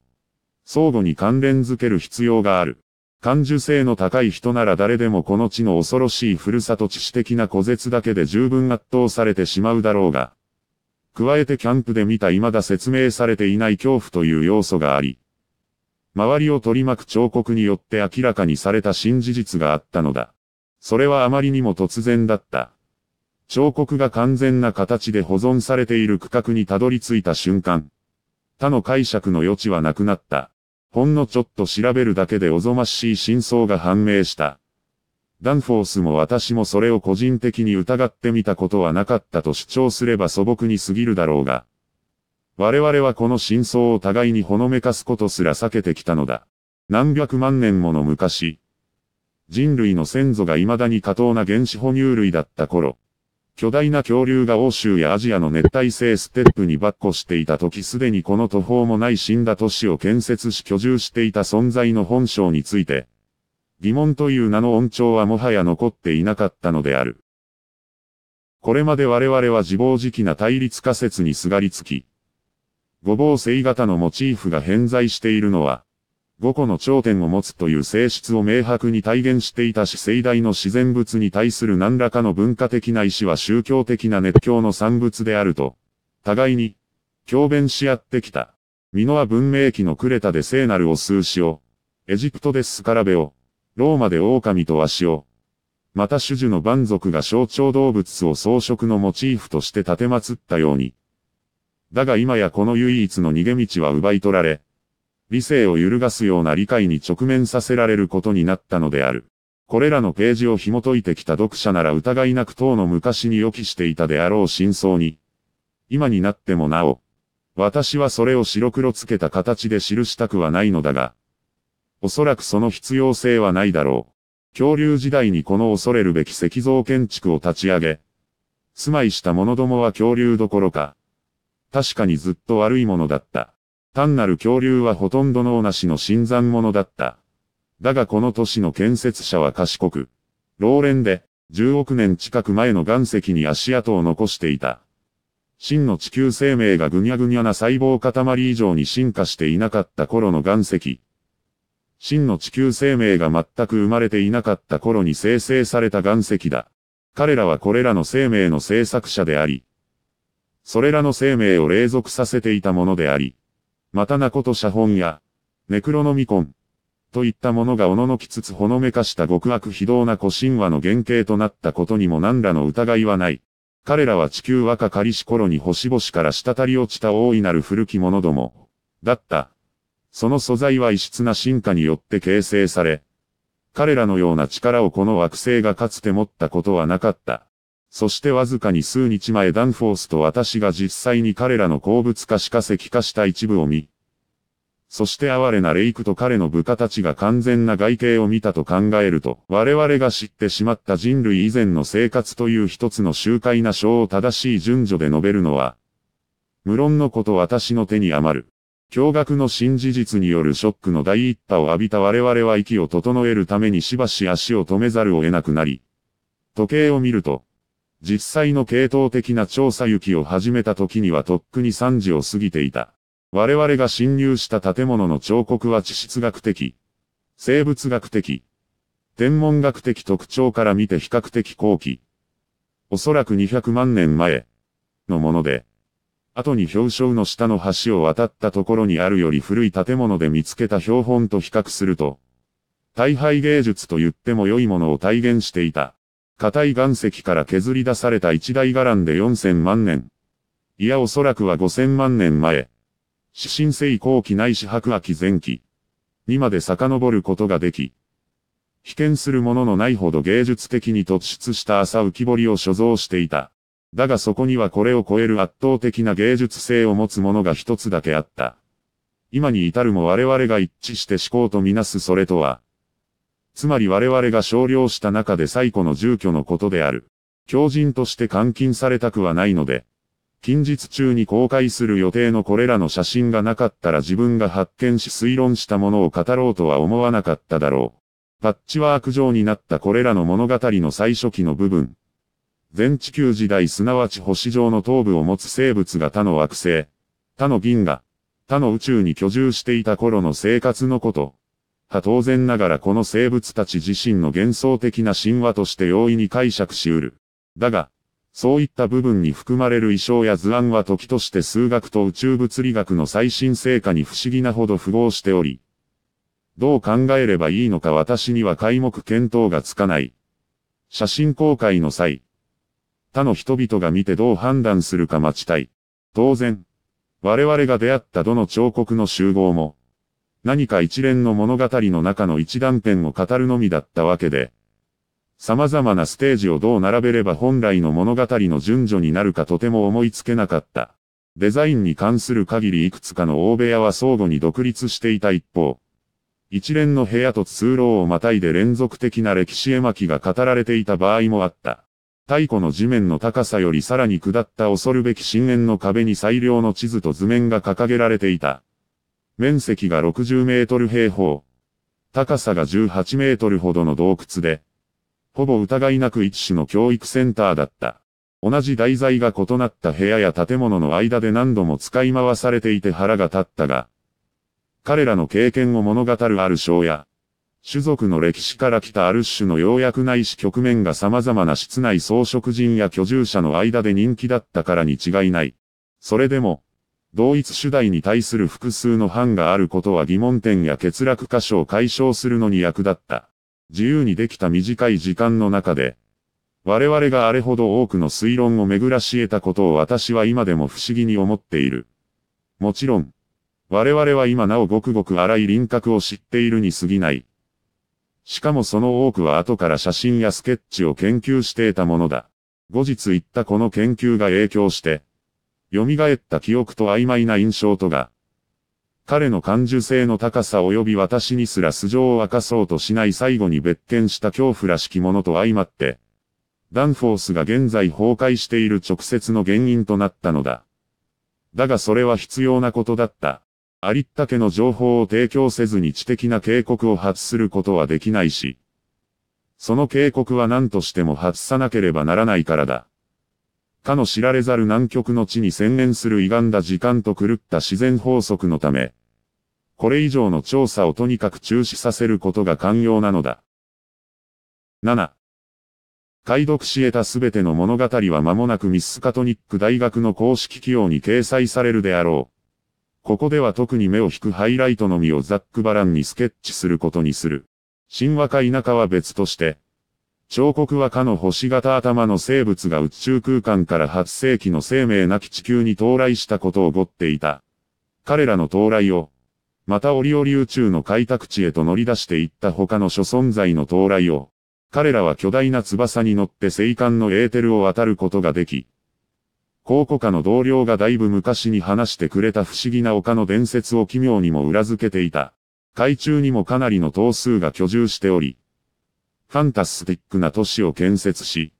相互に関連づける必要がある。感受性の高い人なら誰でもこの地の恐ろしいふるさと知識的な小説だけで十分圧倒されてしまうだろうが。加えてキャンプで見た未だ説明されていない恐怖という要素があり、周りを取り巻く彫刻によって明らかにされた新事実があったのだ。それはあまりにも突然だった。彫刻が完全な形で保存されている区画にたどり着いた瞬間、他の解釈の余地はなくなった。ほんのちょっと調べるだけでおぞましい真相が判明した。ダンフォースも私もそれを個人的に疑ってみたことはなかったと主張すれば素朴に過ぎるだろうが。我々はこの真相を互いにほのめかすことすら避けてきたのだ。何百万年もの昔。人類の先祖が未だに過当な原始哺乳類だった頃。巨大な恐竜が欧州やアジアの熱帯性ステップに跋扈していた時すでにこの途方もない死んだ都市を建設し居住していた存在の本性について、疑問という名の恩調はもはや残っていなかったのである。これまで我々は自暴自棄な対立仮説にすがりつき、ごぼう星型のモチーフが偏在しているのは、5個の頂点を持つという性質を明白に体現していたし盛大の自然物に対する何らかの文化的な意志は宗教的な熱狂の産物であると、互いに、共弁し合ってきた。ミノア文明期のクレタで聖なるオスシを、エジプトでスカラベを、ローマで狼とシを、また種々の蛮族が象徴動物を装飾のモチーフとして立てまつったように。だが今やこの唯一の逃げ道は奪い取られ、理性を揺るがすような理解に直面させられることになったのである。これらのページを紐解いてきた読者なら疑いなく当の昔に予期していたであろう真相に、今になってもなお、私はそれを白黒つけた形で記したくはないのだが、おそらくその必要性はないだろう。恐竜時代にこの恐れるべき石像建築を立ち上げ、住まいした者どもは恐竜どころか、確かにずっと悪いものだった。単なる恐竜はほとんど脳なしの新参者だった。だがこの都市の建設者は賢く、老練で、10億年近く前の岩石に足跡を残していた。真の地球生命がぐにゃぐにゃな細胞塊以上に進化していなかった頃の岩石。真の地球生命が全く生まれていなかった頃に生成された岩石だ。彼らはこれらの生命の制作者であり、それらの生命を霊属させていたものであり、またなこと写本や、ネクロノミコン、といったものがおののきつつほのめかした極悪非道な古神話の原型となったことにも何らの疑いはない。彼らは地球若かりし頃に星々から滴り落ちた大いなる古き者ども、だった。その素材は異質な進化によって形成され、彼らのような力をこの惑星がかつて持ったことはなかった。そしてわずかに数日前ダンフォースと私が実際に彼らの鉱物化し化石化した一部を見、そして哀れなレイクと彼の部下たちが完全な外形を見たと考えると、我々が知ってしまった人類以前の生活という一つの周回な章を正しい順序で述べるのは、無論のこと私の手に余る。驚愕の新事実によるショックの第一波を浴びた我々は息を整えるためにしばし足を止めざるを得なくなり、時計を見ると、実際の系統的な調査行きを始めた時にはとっくに3時を過ぎていた。我々が侵入した建物の彫刻は地質学的、生物学的、天文学的特徴から見て比較的後期。おそらく200万年前のもので、後に氷床の下の橋を渡ったところにあるより古い建物で見つけた標本と比較すると、大敗芸術と言っても良いものを体現していた。硬い岩石から削り出された一大伽藍で4000万年。いやおそらくは5000万年前。死神世後期ないし白亜紀前期。にまで遡ることができ。被験するもののないほど芸術的に突出した朝浮き彫りを所蔵していた。だがそこにはこれを超える圧倒的な芸術性を持つものが一つだけあった。今に至るも我々が一致して思考とみなすそれとは、つまり我々が少量した中で最古の住居のことである。狂人として監禁されたくはないので、近日中に公開する予定のこれらの写真がなかったら自分が発見し推論したものを語ろうとは思わなかっただろう。パッチワーク状になったこれらの物語の最初期の部分。全地球時代すなわち星状の頭部を持つ生物が他の惑星、他の銀河、他の宇宙に居住していた頃の生活のこと。は当然ながらこの生物たち自身の幻想的な神話として容易に解釈し得る。だが、そういった部分に含まれる意象や図案は時として数学と宇宙物理学の最新成果に不思議なほど符合しており、どう考えればいいのか私には皆目見当がつかない。写真公開の際、他の人々が見てどう判断するか待ちたい。当然、我々が出会ったどの彫刻の集合も、何か一連の物語の中の一断片を語るのみだったわけで、様々なステージをどう並べれば本来の物語の順序になるかとても思いつけなかった。デザインに関する限りいくつかの大部屋は相互に独立していた一方、一連の部屋と通路をまたいで連続的な歴史絵巻が語られていた場合もあった。太古の地面の高さよりさらに下った恐るべき深淵の壁に最良の地図と図面が掲げられていた。面積が60メートル平方、高さが18メートルほどの洞窟で、ほぼ疑いなく一種の教育センターだった。同じ題材が異なった部屋や建物の間で何度も使い回されていて腹が立ったが、彼らの経験を物語るある章や、種族の歴史から来たある種の要約ないし局面が様々な室内装飾人や居住者の間で人気だったからに違いない。それでも、同一主題に対する複数の版があることは疑問点や欠落箇所を解消するのに役立った。自由にできた短い時間の中で、我々があれほど多くの推論を巡らし得たことを私は今でも不思議に思っている。もちろん、我々は今なおごくごく荒い輪郭を知っているに過ぎない。しかもその多くは後から写真やスケッチを研究していたものだ。後日行ったこの研究が影響して、蘇った記憶と曖昧な印象とが、彼の感受性の高さ及び私にすら素性を明かそうとしない最後に別件した恐怖らしきものと相まって、ダンフォースが現在崩壊している直接の原因となったのだ。だがそれは必要なことだった。ありったけの情報を提供せずに知的な警告を発することはできないし、その警告は何としても発さなければならないからだ。かの知られざる南極の地に専念する歪んだ時間と狂った自然法則のため、これ以上の調査をとにかく中止させることが肝要なのだ。7. 解読し得たすべての物語は間もなくミスカトニック大学の公式企業に掲載されるであろう。ここでは特に目を引くハイライトのみをザックバランにスケッチすることにする。神話か田舎は別として、彫刻はかの星型頭の生物が宇宙空間から8世紀の生命なき地球に到来したことをごっていた。彼らの到来を、また折々宇宙の開拓地へと乗り出していった他の諸存在の到来を、彼らは巨大な翼に乗って生還のエーテルを渡ることができ、考古家の同僚がだいぶ昔に話してくれた不思議な丘の伝説を奇妙にも裏付けていた。海中にもかなりの頭数が居住しており、ファンタスティックな都市を建設し、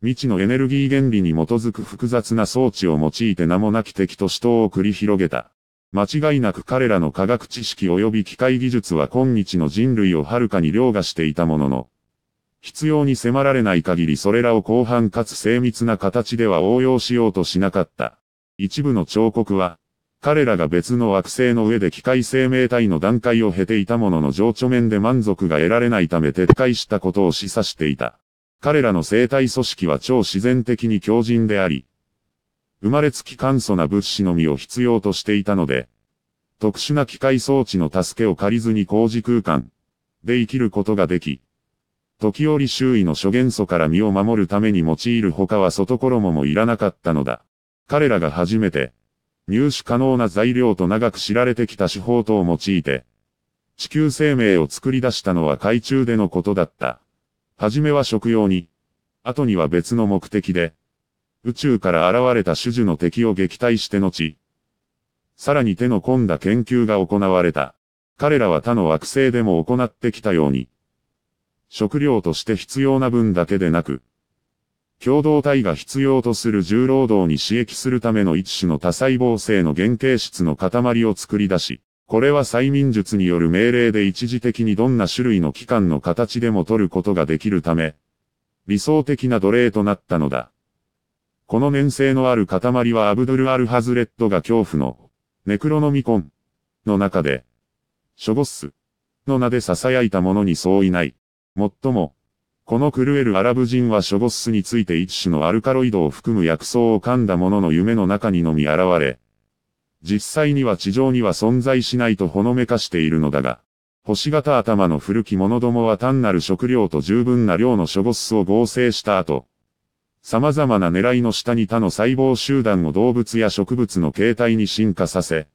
未知のエネルギー原理に基づく複雑な装置を用いて名もなき敵と死闘を繰り広げた。間違いなく彼らの科学知識及び機械技術は今日の人類を遥かに凌駕していたものの、必要に迫られない限りそれらを広範かつ精密な形では応用しようとしなかった。一部の彫刻は、彼らが別の惑星の上で機械生命体の段階を経ていたものの情緒面で満足が得られないため撤回したことを示唆していた。彼らの生態組織は超自然的に強靭であり、生まれつき簡素な物資のみを必要としていたので、特殊な機械装置の助けを借りずに工事空間で生きることができ、時折周囲の諸元素から身を守るために用いる他は外衣もいらなかったのだ。彼らが初めて、入手可能な材料と長く知られてきた手法とを用いて、地球生命を作り出したのは海中でのことだった。はじめは食用に、後には別の目的で、宇宙から現れた種樹の敵を撃退して後、さらに手の込んだ研究が行われた。彼らは他の惑星でも行ってきたように、食料として必要な分だけでなく、共同体が必要とする重労働に刺激するための一種の多細胞性の原型質の塊を作り出し、これは催眠術による命令で一時的にどんな種類の器官の形でも取ることができるため、理想的な奴隷となったのだ。この粘性のある塊はアブドゥル・アル・ハズレットが恐怖の、ネクロノミコンの中で、ショゴッスの名で囁いたものに相違ない。もっとも、この狂えるアラブ人はショゴスについて一種のアルカロイドを含む薬草を噛んだものの夢の中にのみ現れ、実際には地上には存在しないとほのめかしているのだが、星型頭の古き者どもは単なる食料と十分な量のショゴスを合成した後、様々な狙いの下に他の細胞集団を動物や植物の形態に進化させ、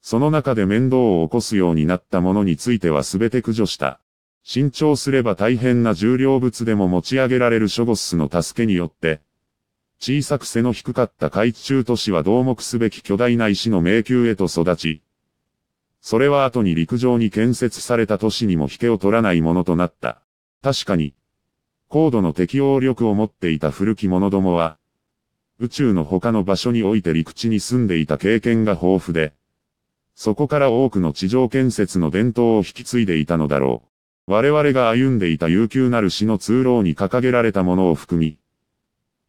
その中で面倒を起こすようになったものについては全て駆除した。新調すれば大変な重量物でも持ち上げられるショゴスの助けによって、小さく背の低かった海中都市は同目すべき巨大な石の迷宮へと育ち、それは後に陸上に建設された都市にも引けを取らないものとなった。確かに、高度の適応力を持っていた古き者どもは、宇宙の他の場所において陸地に住んでいた経験が豊富で、そこから多くの地上建設の伝統を引き継いでいたのだろう。我々が歩んでいた悠久なる死の通路に掲げられたものを含み、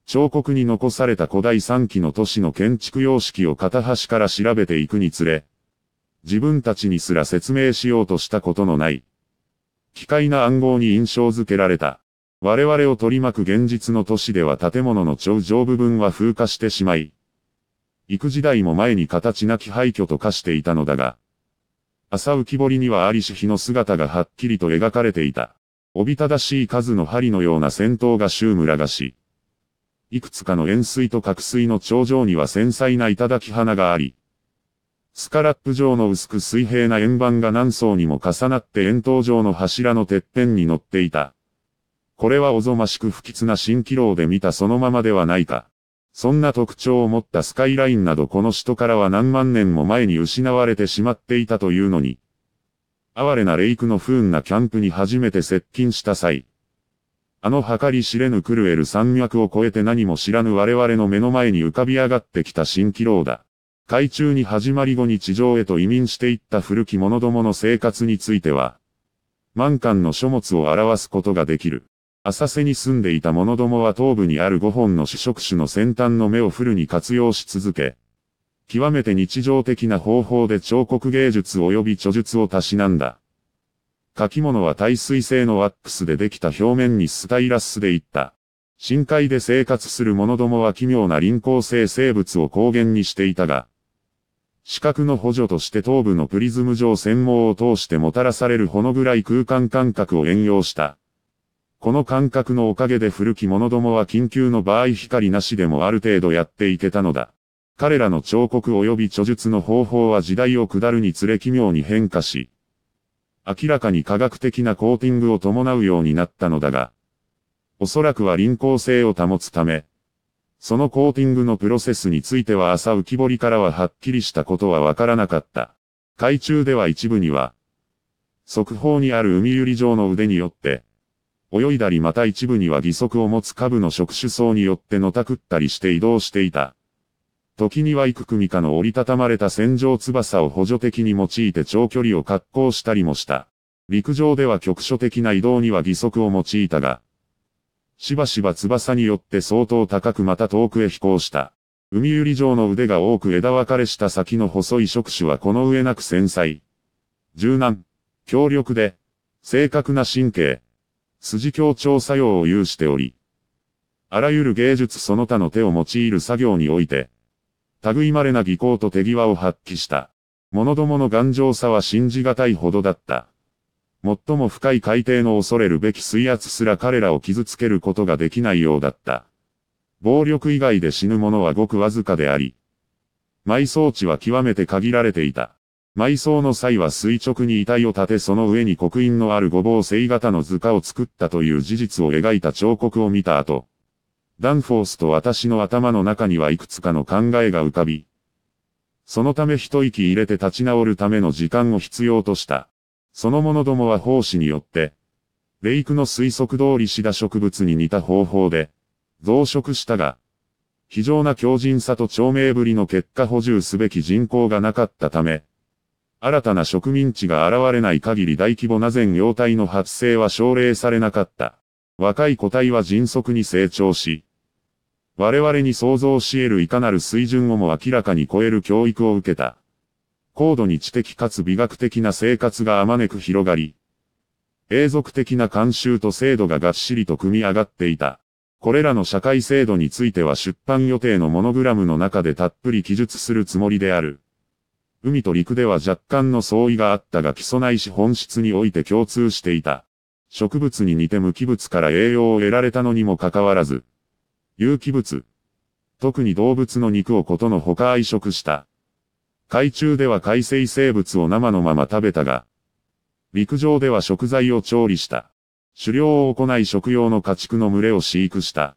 彫刻に残された古代三期の都市の建築様式を片端から調べていくにつれ、自分たちにすら説明しようとしたことのない、機械な暗号に印象づけられた。我々を取り巻く現実の都市では建物の頂上部分は風化してしまい、行く時代も前に形なき廃墟と化していたのだが、朝浮き彫りにはありし日の姿がはっきりと描かれていた。おびただしい数の針のような戦闘が周村がし、いくつかの円錐と角錐の頂上には繊細な頂き花があり、スカラップ状の薄く水平な円盤が何層にも重なって円筒状の柱のてっぺんに乗っていた。これはおぞましく不吉な蜃気楼で見たそのままではないか。そんな特徴を持ったスカイラインなどこの首都からは何万年も前に失われてしまっていたというのに、哀れなレイクの不運なキャンプに初めて接近した際、あの計り知れぬクルエル山脈を越えて何も知らぬ我々の目の前に浮かび上がってきた蜃気楼だ。海中に始まり後に地上へと移民していった古き者どもの生活については、満館の書物を表すことができる。浅瀬に住んでいた者どもは頭部にある5本の試食種の先端の目をフルに活用し続け、極めて日常的な方法で彫刻芸術及び著述をたしなんだ。書き物は耐水性のワックスでできた表面にスタイラスでいった。深海で生活する者どもは奇妙な輪行性生物を光源にしていたが、視覚の補助として頭部のプリズム状繊毛を通してもたらされるほの暗い空間感覚を援用した。この感覚のおかげで古き者どもは緊急の場合光なしでもある程度やっていけたのだ。彼らの彫刻及び著述の方法は時代を下るにつれ奇妙に変化し、明らかに科学的なコーティングを伴うようになったのだが、おそらくは輪行性を保つため、そのコーティングのプロセスについては朝浮き彫りからははっきりしたことはわからなかった。海中では一部には、速報にある海百り城の腕によって、泳いだりまた一部には義足を持つ下部の触手層によってのたくったりして移動していた。時には幾組かの折りたたまれた戦場翼を補助的に用いて長距離を滑好したりもした。陸上では局所的な移動には義足を用いたが、しばしば翼によって相当高くまた遠くへ飛行した。海売り場の腕が多く枝分かれした先の細い触手はこの上なく繊細。柔軟、強力で、正確な神経、筋強調作用を有しており、あらゆる芸術その他の手を用いる作業において、類まれな技巧と手際を発揮した。者どもの頑丈さは信じがたいほどだった。最も深い海底の恐れるべき水圧すら彼らを傷つけることができないようだった。暴力以外で死ぬ者はごくわずかであり、埋葬地は極めて限られていた。埋葬の際は垂直に遺体を立てその上に刻印のあるごぼう星型の図鑑を作ったという事実を描いた彫刻を見た後、ダンフォースと私の頭の中にはいくつかの考えが浮かび、そのため一息入れて立ち直るための時間を必要とした。その者どもは奉仕によって、レイクの推測通りシダ植物に似た方法で、増殖したが、非常な強靭さと長命ぶりの結果補充すべき人口がなかったため、新たな植民地が現れない限り大規模な全容態の発生は奨励されなかった。若い個体は迅速に成長し、我々に想像し得るいかなる水準をも明らかに超える教育を受けた。高度に知的かつ美学的な生活があまねく広がり、永続的な慣習と制度ががっしりと組み上がっていた。これらの社会制度については出版予定のモノグラムの中でたっぷり記述するつもりである。海と陸では若干の相違があったが基礎ないし本質において共通していた。植物に似て無機物から栄養を得られたのにもかかわらず、有機物、特に動物の肉をことのほか愛食した。海中では海水生物を生のまま食べたが、陸上では食材を調理した。狩猟を行い食用の家畜の群れを飼育した。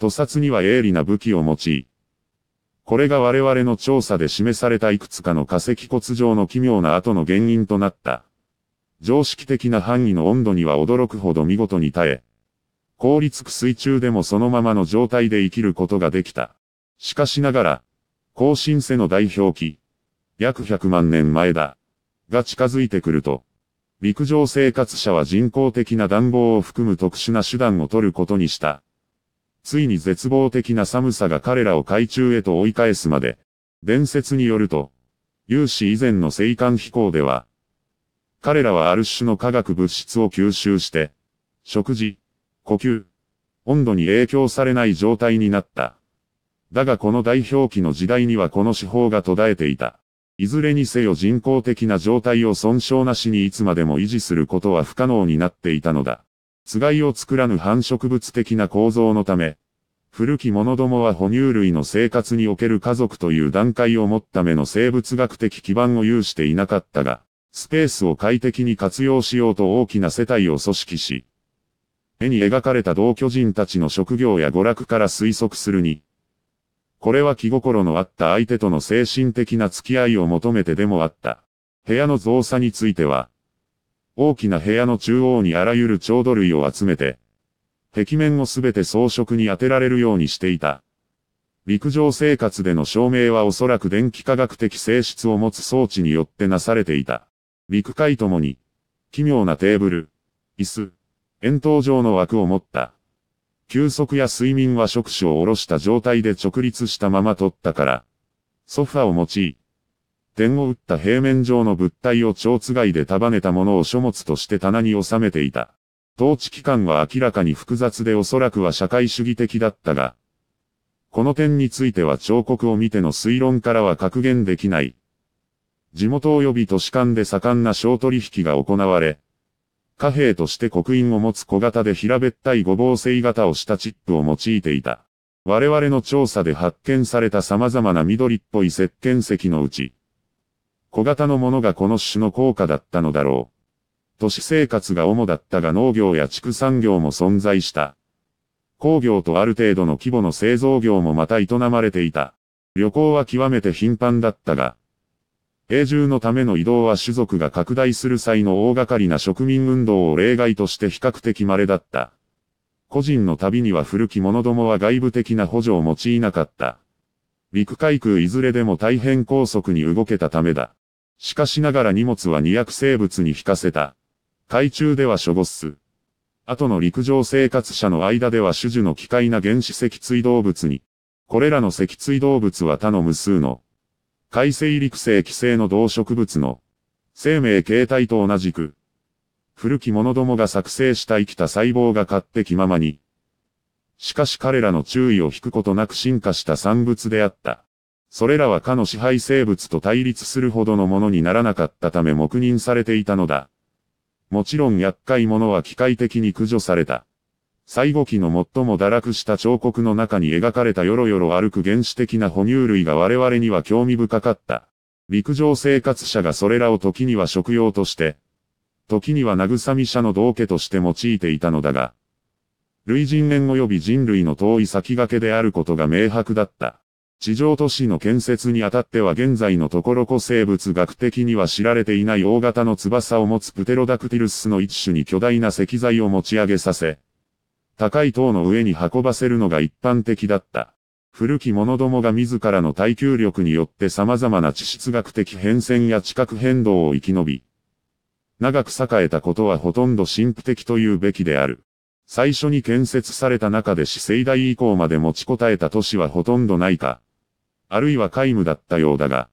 屠殺には鋭利な武器を用い、これが我々の調査で示されたいくつかの化石骨上の奇妙な跡の原因となった。常識的な範囲の温度には驚くほど見事に耐え、凍りつく水中でもそのままの状態で生きることができた。しかしながら、更新世の代表期、約100万年前だ、が近づいてくると、陸上生活者は人工的な暖房を含む特殊な手段を取ることにした。ついに絶望的な寒さが彼らを海中へと追い返すまで、伝説によると、有志以前の生函飛行では、彼らはある種の化学物質を吸収して、食事、呼吸、温度に影響されない状態になった。だがこの代表期の時代にはこの手法が途絶えていた。いずれにせよ人工的な状態を損傷なしにいつまでも維持することは不可能になっていたのだ。つがいを作らぬ繁殖物的な構造のため、古き者どもは哺乳類の生活における家族という段階を持っための生物学的基盤を有していなかったが、スペースを快適に活用しようと大きな世帯を組織し、絵に描かれた同居人たちの職業や娯楽から推測するに、これは気心のあった相手との精神的な付き合いを求めてでもあった。部屋の造作については、大きな部屋の中央にあらゆる調度類を集めて、壁面をすべて装飾に当てられるようにしていた。陸上生活での証明はおそらく電気科学的性質を持つ装置によってなされていた。陸海ともに、奇妙なテーブル、椅子、円筒状の枠を持った。休息や睡眠は触手を下ろした状態で直立したまま取ったから、ソファを用い、点を打った平面上の物体を蝶つがいで束ねたものを書物として棚に収めていた。統治機関は明らかに複雑でおそらくは社会主義的だったが、この点については彫刻を見ての推論からは格言できない。地元及び都市間で盛んな小取引が行われ、貨幣として刻印を持つ小型で平べったい五房製型をしたチップを用いていた。我々の調査で発見された様々な緑っぽい石鹸石のうち、小型のものがこの種の効果だったのだろう。都市生活が主だったが農業や畜産業も存在した。工業とある程度の規模の製造業もまた営まれていた。旅行は極めて頻繁だったが、永住のための移動は種族が拡大する際の大掛かりな植民運動を例外として比較的稀だった。個人の旅には古き者どもは外部的な補助を用いなかった。陸海空いずれでも大変高速に動けたためだ。しかしながら荷物は二0生物に引かせた。海中では諸ゴス。後の陸上生活者の間では種々の機械な原始脊椎動物に。これらの脊椎動物は他の無数の。海生陸生寄生の動植物の。生命形態と同じく。古き者どもが作成した生きた細胞が勝手気ままに。しかし彼らの注意を引くことなく進化した産物であった。それらはかの支配生物と対立するほどのものにならなかったため黙認されていたのだ。もちろん厄介者は機械的に駆除された。最後期の最も堕落した彫刻の中に描かれたよろよろ歩く原始的な哺乳類が我々には興味深かった。陸上生活者がそれらを時には食用として、時には慰み者の道家として用いていたのだが、類人猿及び人類の遠い先駆けであることが明白だった。地上都市の建設にあたっては現在のところ古生物学的には知られていない大型の翼を持つプテロダクティルスの一種に巨大な石材を持ち上げさせ、高い塔の上に運ばせるのが一般的だった。古き者どもが自らの耐久力によって様々な地質学的変遷や地殻変動を生き延び、長く栄えたことはほとんど神秘的というべきである。最初に建設された中で死生代以降まで持ちこたえた都市はほとんどないか。あるいは皆無だったようだが、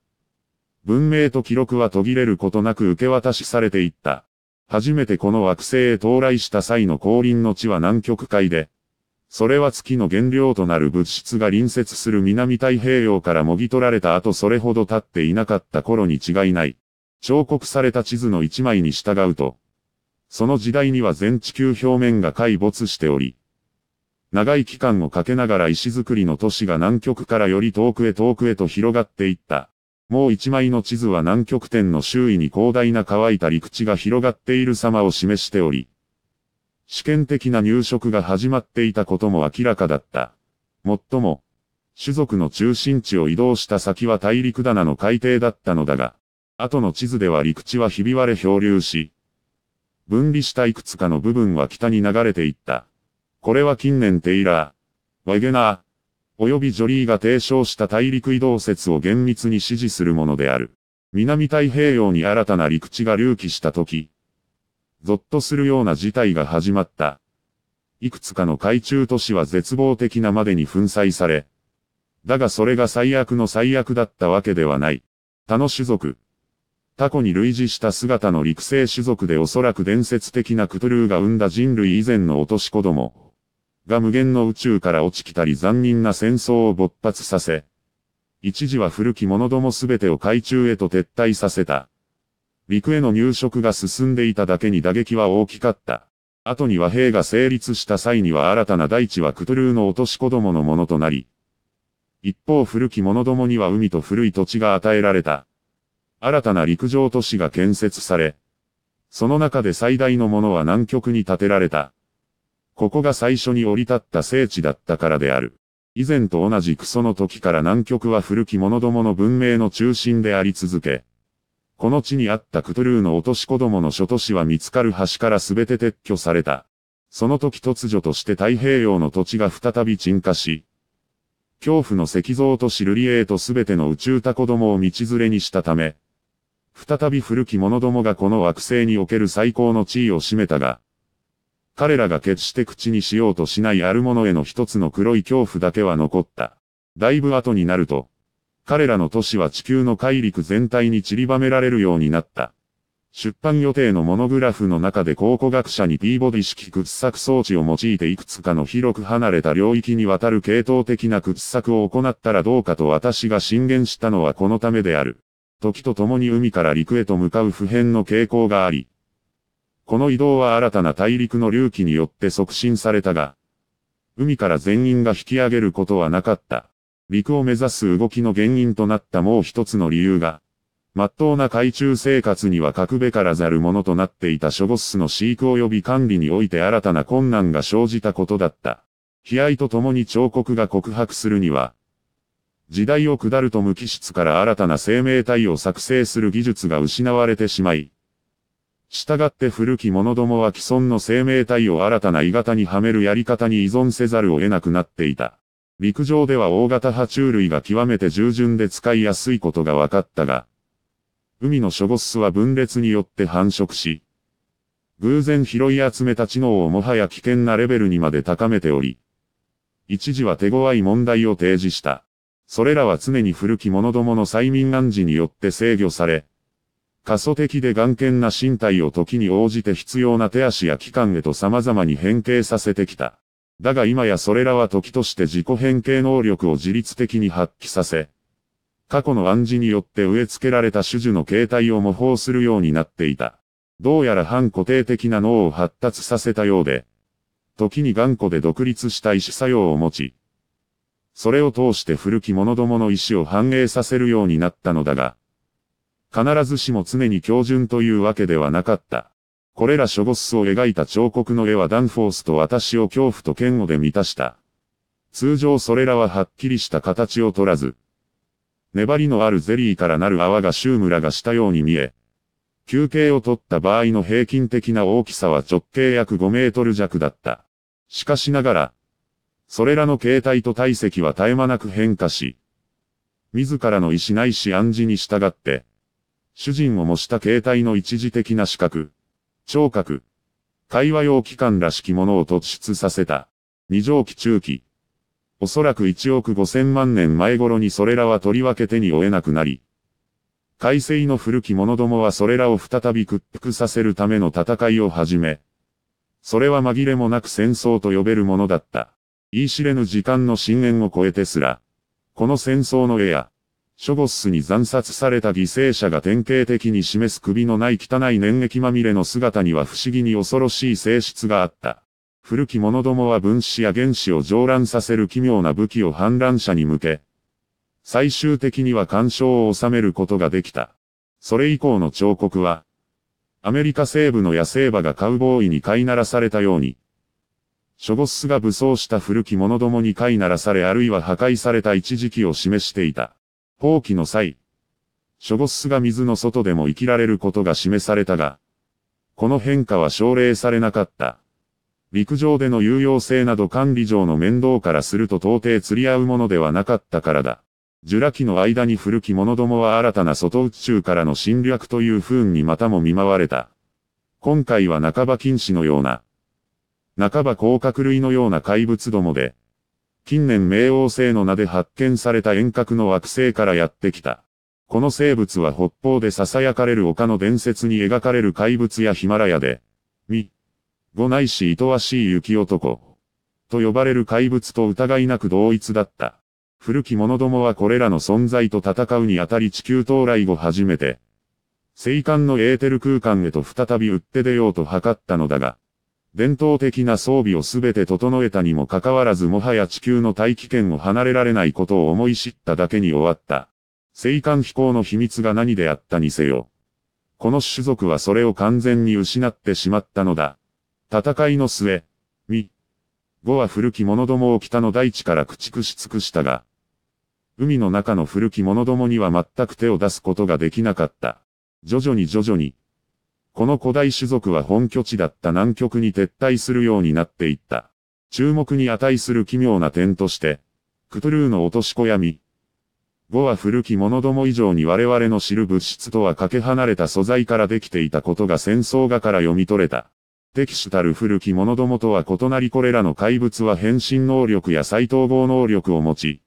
文明と記録は途切れることなく受け渡しされていった。初めてこの惑星へ到来した際の降臨の地は南極海で、それは月の原料となる物質が隣接する南太平洋からもぎ取られた後それほど経っていなかった頃に違いない。彫刻された地図の一枚に従うと、その時代には全地球表面が海没しており、長い期間をかけながら石造りの都市が南極からより遠くへ遠くへと広がっていった。もう一枚の地図は南極点の周囲に広大な乾いた陸地が広がっている様を示しており、試験的な入植が始まっていたことも明らかだった。もっとも、種族の中心地を移動した先は大陸棚の海底だったのだが、後の地図では陸地はひび割れ漂流し、分離したいくつかの部分は北に流れていった。これは近年テイラー、ワゲナー、及びジョリーが提唱した大陸移動説を厳密に支持するものである。南太平洋に新たな陸地が隆起した時、ゾッとするような事態が始まった。いくつかの海中都市は絶望的なまでに粉砕され、だがそれが最悪の最悪だったわけではない。他の種族。他去に類似した姿の陸生種族でおそらく伝説的なクトゥルーが生んだ人類以前の落とし子供。が無限の宇宙から落ちきたり残忍な戦争を勃発させ、一時は古き者どもすべてを海中へと撤退させた。陸への入植が進んでいただけに打撃は大きかった。後に和平が成立した際には新たな大地はクトゥルーの落とし子供のものとなり、一方古き者どもには海と古い土地が与えられた。新たな陸上都市が建設され、その中で最大のものは南極に建てられた。ここが最初に降り立った聖地だったからである。以前と同じくその時から南極は古き者どもの文明の中心であり続け、この地にあったクトゥルーの落とし子供の諸都市は見つかる橋から全て撤去された。その時突如として太平洋の土地が再び沈下し、恐怖の石像とシルリエーと全ての宇宙た子供を道連れにしたため、再び古き者どもがこの惑星における最高の地位を占めたが、彼らが決して口にしようとしないあるものへの一つの黒い恐怖だけは残った。だいぶ後になると、彼らの都市は地球の海陸全体に散りばめられるようになった。出版予定のモノグラフの中で考古学者にピーボディ式掘削装置を用いていくつかの広く離れた領域にわたる系統的な掘削を行ったらどうかと私が進言したのはこのためである。時とともに海から陸へと向かう普遍の傾向があり、この移動は新たな大陸の隆起によって促進されたが、海から全員が引き上げることはなかった。陸を目指す動きの原因となったもう一つの理由が、真っ当な海中生活には格べからざるものとなっていた諸ボスの飼育及び管理において新たな困難が生じたことだった。悲哀と共に彫刻が告白するには、時代を下ると無機質から新たな生命体を作成する技術が失われてしまい、従って古き者どもは既存の生命体を新たな鋳型にはめるやり方に依存せざるを得なくなっていた。陸上では大型爬虫類が極めて従順で使いやすいことが分かったが、海のショゴスは分裂によって繁殖し、偶然拾い集めた知能をもはや危険なレベルにまで高めており、一時は手強い問題を提示した。それらは常に古き者どもの催眠暗示によって制御され、過疎的で眼見な身体を時に応じて必要な手足や器官へと様々に変形させてきた。だが今やそれらは時として自己変形能力を自律的に発揮させ、過去の暗示によって植え付けられた種々の形態を模倣するようになっていた。どうやら反固定的な脳を発達させたようで、時に頑固で独立した意志作用を持ち、それを通して古き者どもの意志を反映させるようになったのだが、必ずしも常に標準というわけではなかった。これら諸ゴスを描いた彫刻の絵はダンフォースと私を恐怖と嫌悪で満たした。通常それらははっきりした形を取らず、粘りのあるゼリーからなる泡がシュームラがしたように見え、休憩を取った場合の平均的な大きさは直径約5メートル弱だった。しかしながら、それらの形態と体積は絶え間なく変化し、自らの意志ないし暗示に従って、主人を模した形態の一時的な視覚、聴覚、会話用機関らしきものを突出させた。二畳期中期。おそらく1億5000万年前頃にそれらはとりわけ手に負えなくなり、海星の古き者どもはそれらを再び屈服させるための戦いを始め、それは紛れもなく戦争と呼べるものだった。言い知れぬ時間の深淵を超えてすら、この戦争の絵や、ショボスに惨殺された犠牲者が典型的に示す首のない汚い粘液まみれの姿には不思議に恐ろしい性質があった。古き者どもは分子や原子を上乱させる奇妙な武器を反乱者に向け、最終的には干渉を収めることができた。それ以降の彫刻は、アメリカ西部の野生馬がカウボーイに飼いならされたように、ショゴスが武装した古き者どもに飼いならされあるいは破壊された一時期を示していた。放棄の際、ョゴスが水の外でも生きられることが示されたが、この変化は奨励されなかった。陸上での有用性など管理上の面倒からすると到底釣り合うものではなかったからだ。ジュラ紀の間に古き者どもは新たな外宇宙からの侵略という不運にまたも見舞われた。今回は半ば禁止のような、半ば甲殻類のような怪物どもで、近年冥王星の名で発見された遠隔の惑星からやってきた。この生物は北方で囁かれる丘の伝説に描かれる怪物やヒマラヤで、み、ごないし愛わしい雪男、と呼ばれる怪物と疑いなく同一だった。古き者どもはこれらの存在と戦うにあたり地球到来後初めて、生還のエーテル空間へと再び打って出ようと図ったのだが、伝統的な装備をすべて整えたにもかかわらずもはや地球の大気圏を離れられないことを思い知っただけに終わった。生還飛行の秘密が何であったにせよ。この種族はそれを完全に失ってしまったのだ。戦いの末、み、五は古き者どもを北の大地から駆逐し尽くしたが、海の中の古き者どもには全く手を出すことができなかった。徐々に徐々に、この古代種族は本拠地だった南極に撤退するようになっていった。注目に値する奇妙な点として、クトゥルーの落とし小闇。語は古き者ども以上に我々の知る物質とはかけ離れた素材からできていたことが戦争画から読み取れた。敵主たる古き者どもとは異なりこれらの怪物は変身能力や再統合能力を持ち、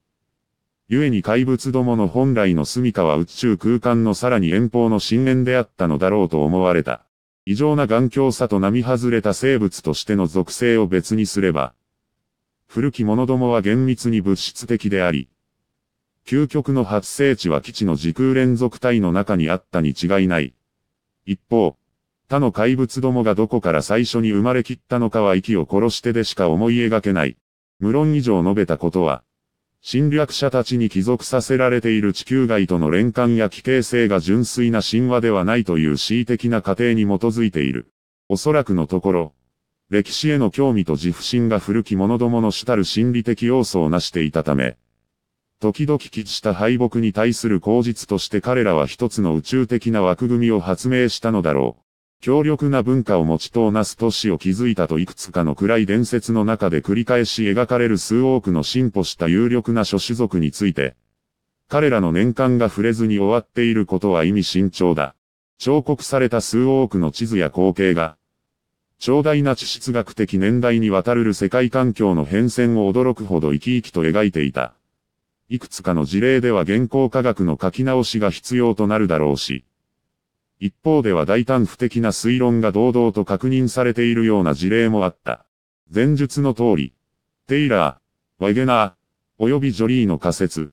故に怪物どもの本来の住処は宇宙空間のさらに遠方の深淵であったのだろうと思われた。異常な頑強さと並外れた生物としての属性を別にすれば、古き者どもは厳密に物質的であり、究極の発生地は基地の時空連続体の中にあったに違いない。一方、他の怪物どもがどこから最初に生まれきったのかは息を殺してでしか思い描けない。無論以上述べたことは、侵略者たちに帰属させられている地球外との連関や危険性が純粋な神話ではないという恣意的な過程に基づいている。おそらくのところ、歴史への興味と自負心が古き者どもの主たる心理的要素をなしていたため、時々喫した敗北に対する口実として彼らは一つの宇宙的な枠組みを発明したのだろう。強力な文化を持ちとなす都市を築いたといくつかの暗い伝説の中で繰り返し描かれる数多くの進歩した有力な諸種族について、彼らの年間が触れずに終わっていることは意味慎重だ。彫刻された数多くの地図や光景が、長大な地質学的年代にわたる世界環境の変遷を驚くほど生き生きと描いていた。いくつかの事例では現行科学の書き直しが必要となるだろうし、一方では大胆不敵な推論が堂々と確認されているような事例もあった。前述の通り、テイラー、ワゲナー、及びジョリーの仮説。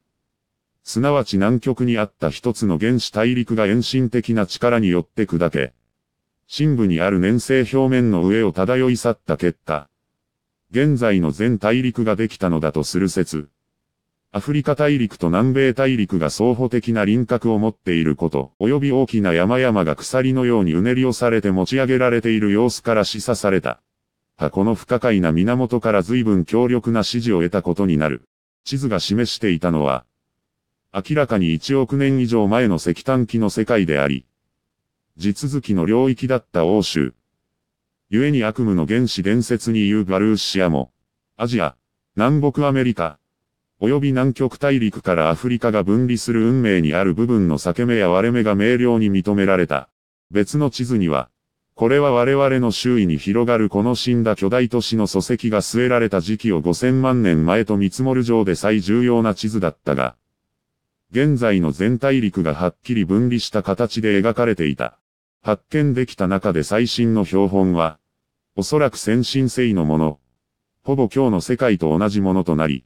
すなわち南極にあった一つの原始大陸が遠心的な力によって砕け、深部にある粘性表面の上を漂い去った結果、現在の全大陸ができたのだとする説。アフリカ大陸と南米大陸が相方的な輪郭を持っていること、及び大きな山々が鎖のようにうねりをされて持ち上げられている様子から示唆された。は、この不可解な源から随分強力な指示を得たことになる。地図が示していたのは、明らかに1億年以上前の石炭紀の世界であり、地続きの領域だった欧州。故に悪夢の原始伝説に言うバルーシアも、アジア、南北アメリカ、及び南極大陸からアフリカが分離する運命にある部分の裂け目や割れ目が明瞭に認められた。別の地図には、これは我々の周囲に広がるこの死んだ巨大都市の礎石が据えられた時期を5000万年前と見積もる上で最重要な地図だったが、現在の全大陸がはっきり分離した形で描かれていた。発見できた中で最新の標本は、おそらく先進性のもの、ほぼ今日の世界と同じものとなり、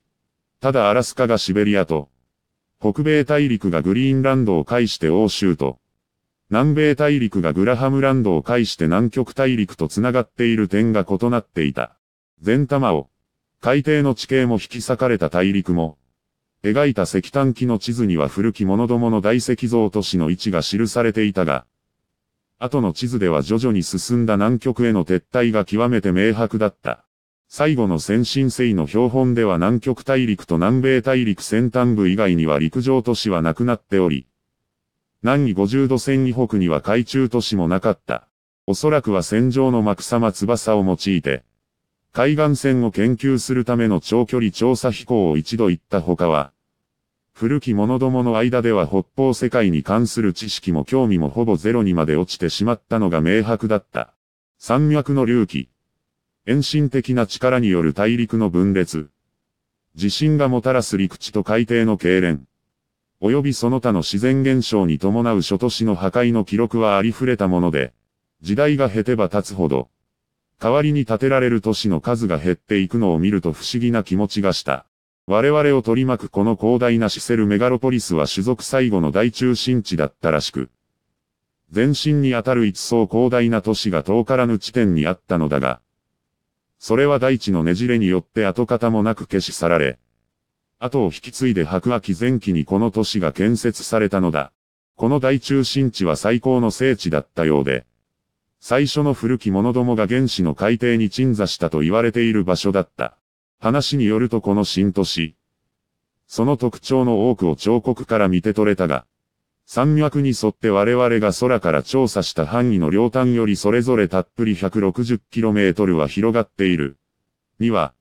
ただアラスカがシベリアと、北米大陸がグリーンランドを介して欧州と、南米大陸がグラハムランドを介して南極大陸と繋がっている点が異なっていた。全玉を、海底の地形も引き裂かれた大陸も、描いた石炭機の地図には古き者どもの大石像都市の位置が記されていたが、後の地図では徐々に進んだ南極への撤退が極めて明白だった。最後の先進性の標本では南極大陸と南米大陸先端部以外には陸上都市はなくなっており、南緯50度線以北には海中都市もなかった。おそらくは戦場の幕様翼を用いて、海岸線を研究するための長距離調査飛行を一度行った他は、古き者どもの間では北方世界に関する知識も興味もほぼゼロにまで落ちてしまったのが明白だった。山脈の隆起、遠心的な力による大陸の分裂。地震がもたらす陸地と海底の痙攣。及びその他の自然現象に伴う諸都市の破壊の記録はありふれたもので、時代が経てば経つほど、代わりに建てられる都市の数が減っていくのを見ると不思議な気持ちがした。我々を取り巻くこの広大なシセルメガロポリスは種族最後の大中心地だったらしく、全身にあたる一層広大な都市が遠からぬ地点にあったのだが、それは大地のねじれによって跡形もなく消し去られ、後を引き継いで白亜紀前期にこの都市が建設されたのだ。この大中心地は最高の聖地だったようで、最初の古き者どもが原始の海底に鎮座したと言われている場所だった。話によるとこの新都市、その特徴の多くを彫刻から見て取れたが、山脈に沿って我々が空から調査した範囲の両端よりそれぞれたっぷり 160km は広がっている。には、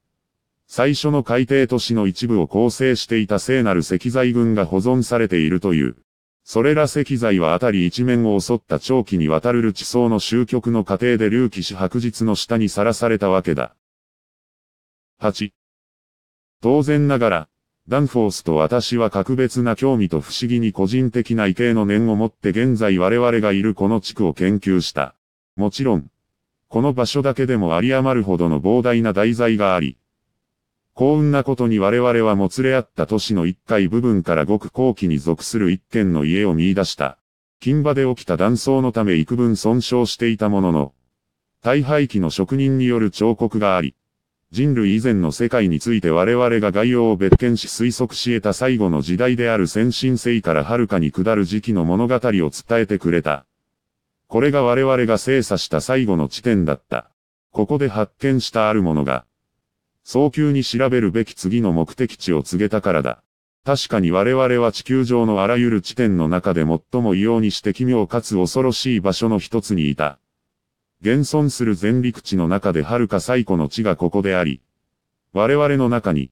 最初の海底都市の一部を構成していた聖なる石材群が保存されているという。それら石材はあたり一面を襲った長期にわたる地層の終局の過程で隆起し白日の下にさらされたわけだ。8当然ながら、ダンフォースと私は格別な興味と不思議に個人的な異形の念を持って現在我々がいるこの地区を研究した。もちろん、この場所だけでも有り余るほどの膨大な題材があり、幸運なことに我々はもつれ合った都市の一階部分からごく後期に属する一軒の家を見出した。近場で起きた断層のため幾分損傷していたものの、大廃棄の職人による彫刻があり、人類以前の世界について我々が概要を別件し推測し得た最後の時代である先進性から遥かに下る時期の物語を伝えてくれた。これが我々が精査した最後の地点だった。ここで発見したあるものが、早急に調べるべき次の目的地を告げたからだ。確かに我々は地球上のあらゆる地点の中で最も異様にして奇妙かつ恐ろしい場所の一つにいた。現存する全陸地の中で遥か最古の地がここであり、我々の中に、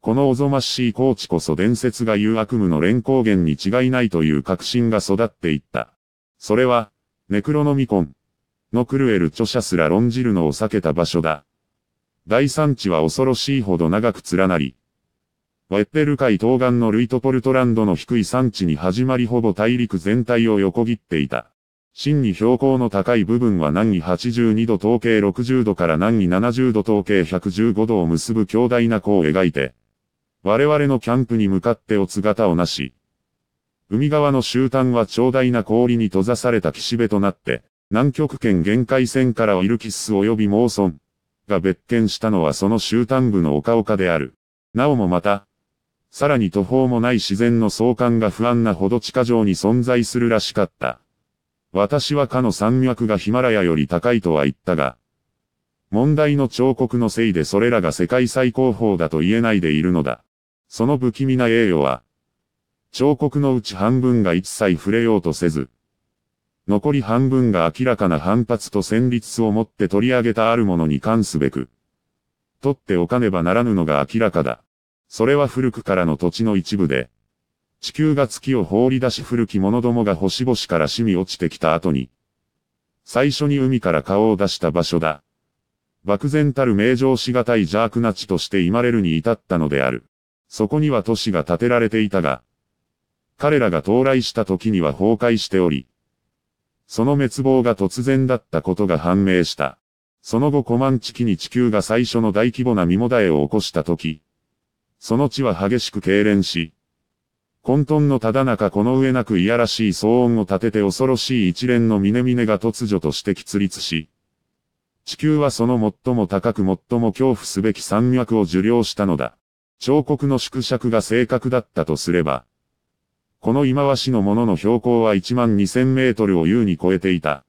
このおぞましい高地こそ伝説が言う悪夢の連光源に違いないという確信が育っていった。それは、ネクロノミコンのクルエル著者すら論じるのを避けた場所だ。大産地は恐ろしいほど長く連なり、ワッペル海東岸のルイトポルトランドの低い産地に始まりほぼ大陸全体を横切っていた。真に標高の高い部分は南緯82度統計60度から南緯70度統計115度を結ぶ強大な弧を描いて、我々のキャンプに向かってお姿をなし、海側の終端は長大な氷に閉ざされた岸辺となって、南極圏限界線からイルキス及びモーソンが別件したのはその終端部の丘丘である。なおもまた、さらに途方もない自然の相関が不安なほど地下上に存在するらしかった。私はかの山脈がヒマラヤより高いとは言ったが、問題の彫刻のせいでそれらが世界最高峰だと言えないでいるのだ。その不気味な栄誉は、彫刻のうち半分が一切触れようとせず、残り半分が明らかな反発と戦律を持って取り上げたあるものに関すべく、取っておかねばならぬのが明らかだ。それは古くからの土地の一部で、地球が月を放り出し古き者どもが星々から染み落ちてきた後に、最初に海から顔を出した場所だ。漠然たる名城しがたい邪悪な地として生まれるに至ったのである。そこには都市が建てられていたが、彼らが到来した時には崩壊しており、その滅亡が突然だったことが判明した。その後コマンチ期に地球が最初の大規模な身もだえを起こした時、その地は激しく痙攣し、混沌のただ中この上なくいやらしい騒音を立てて恐ろしい一連の峰々が突如として起立し、地球はその最も高く最も恐怖すべき山脈を受領したのだ。彫刻の縮尺が正確だったとすれば、この忌まわしのものの標高は1万2000メートルを優に超えていた。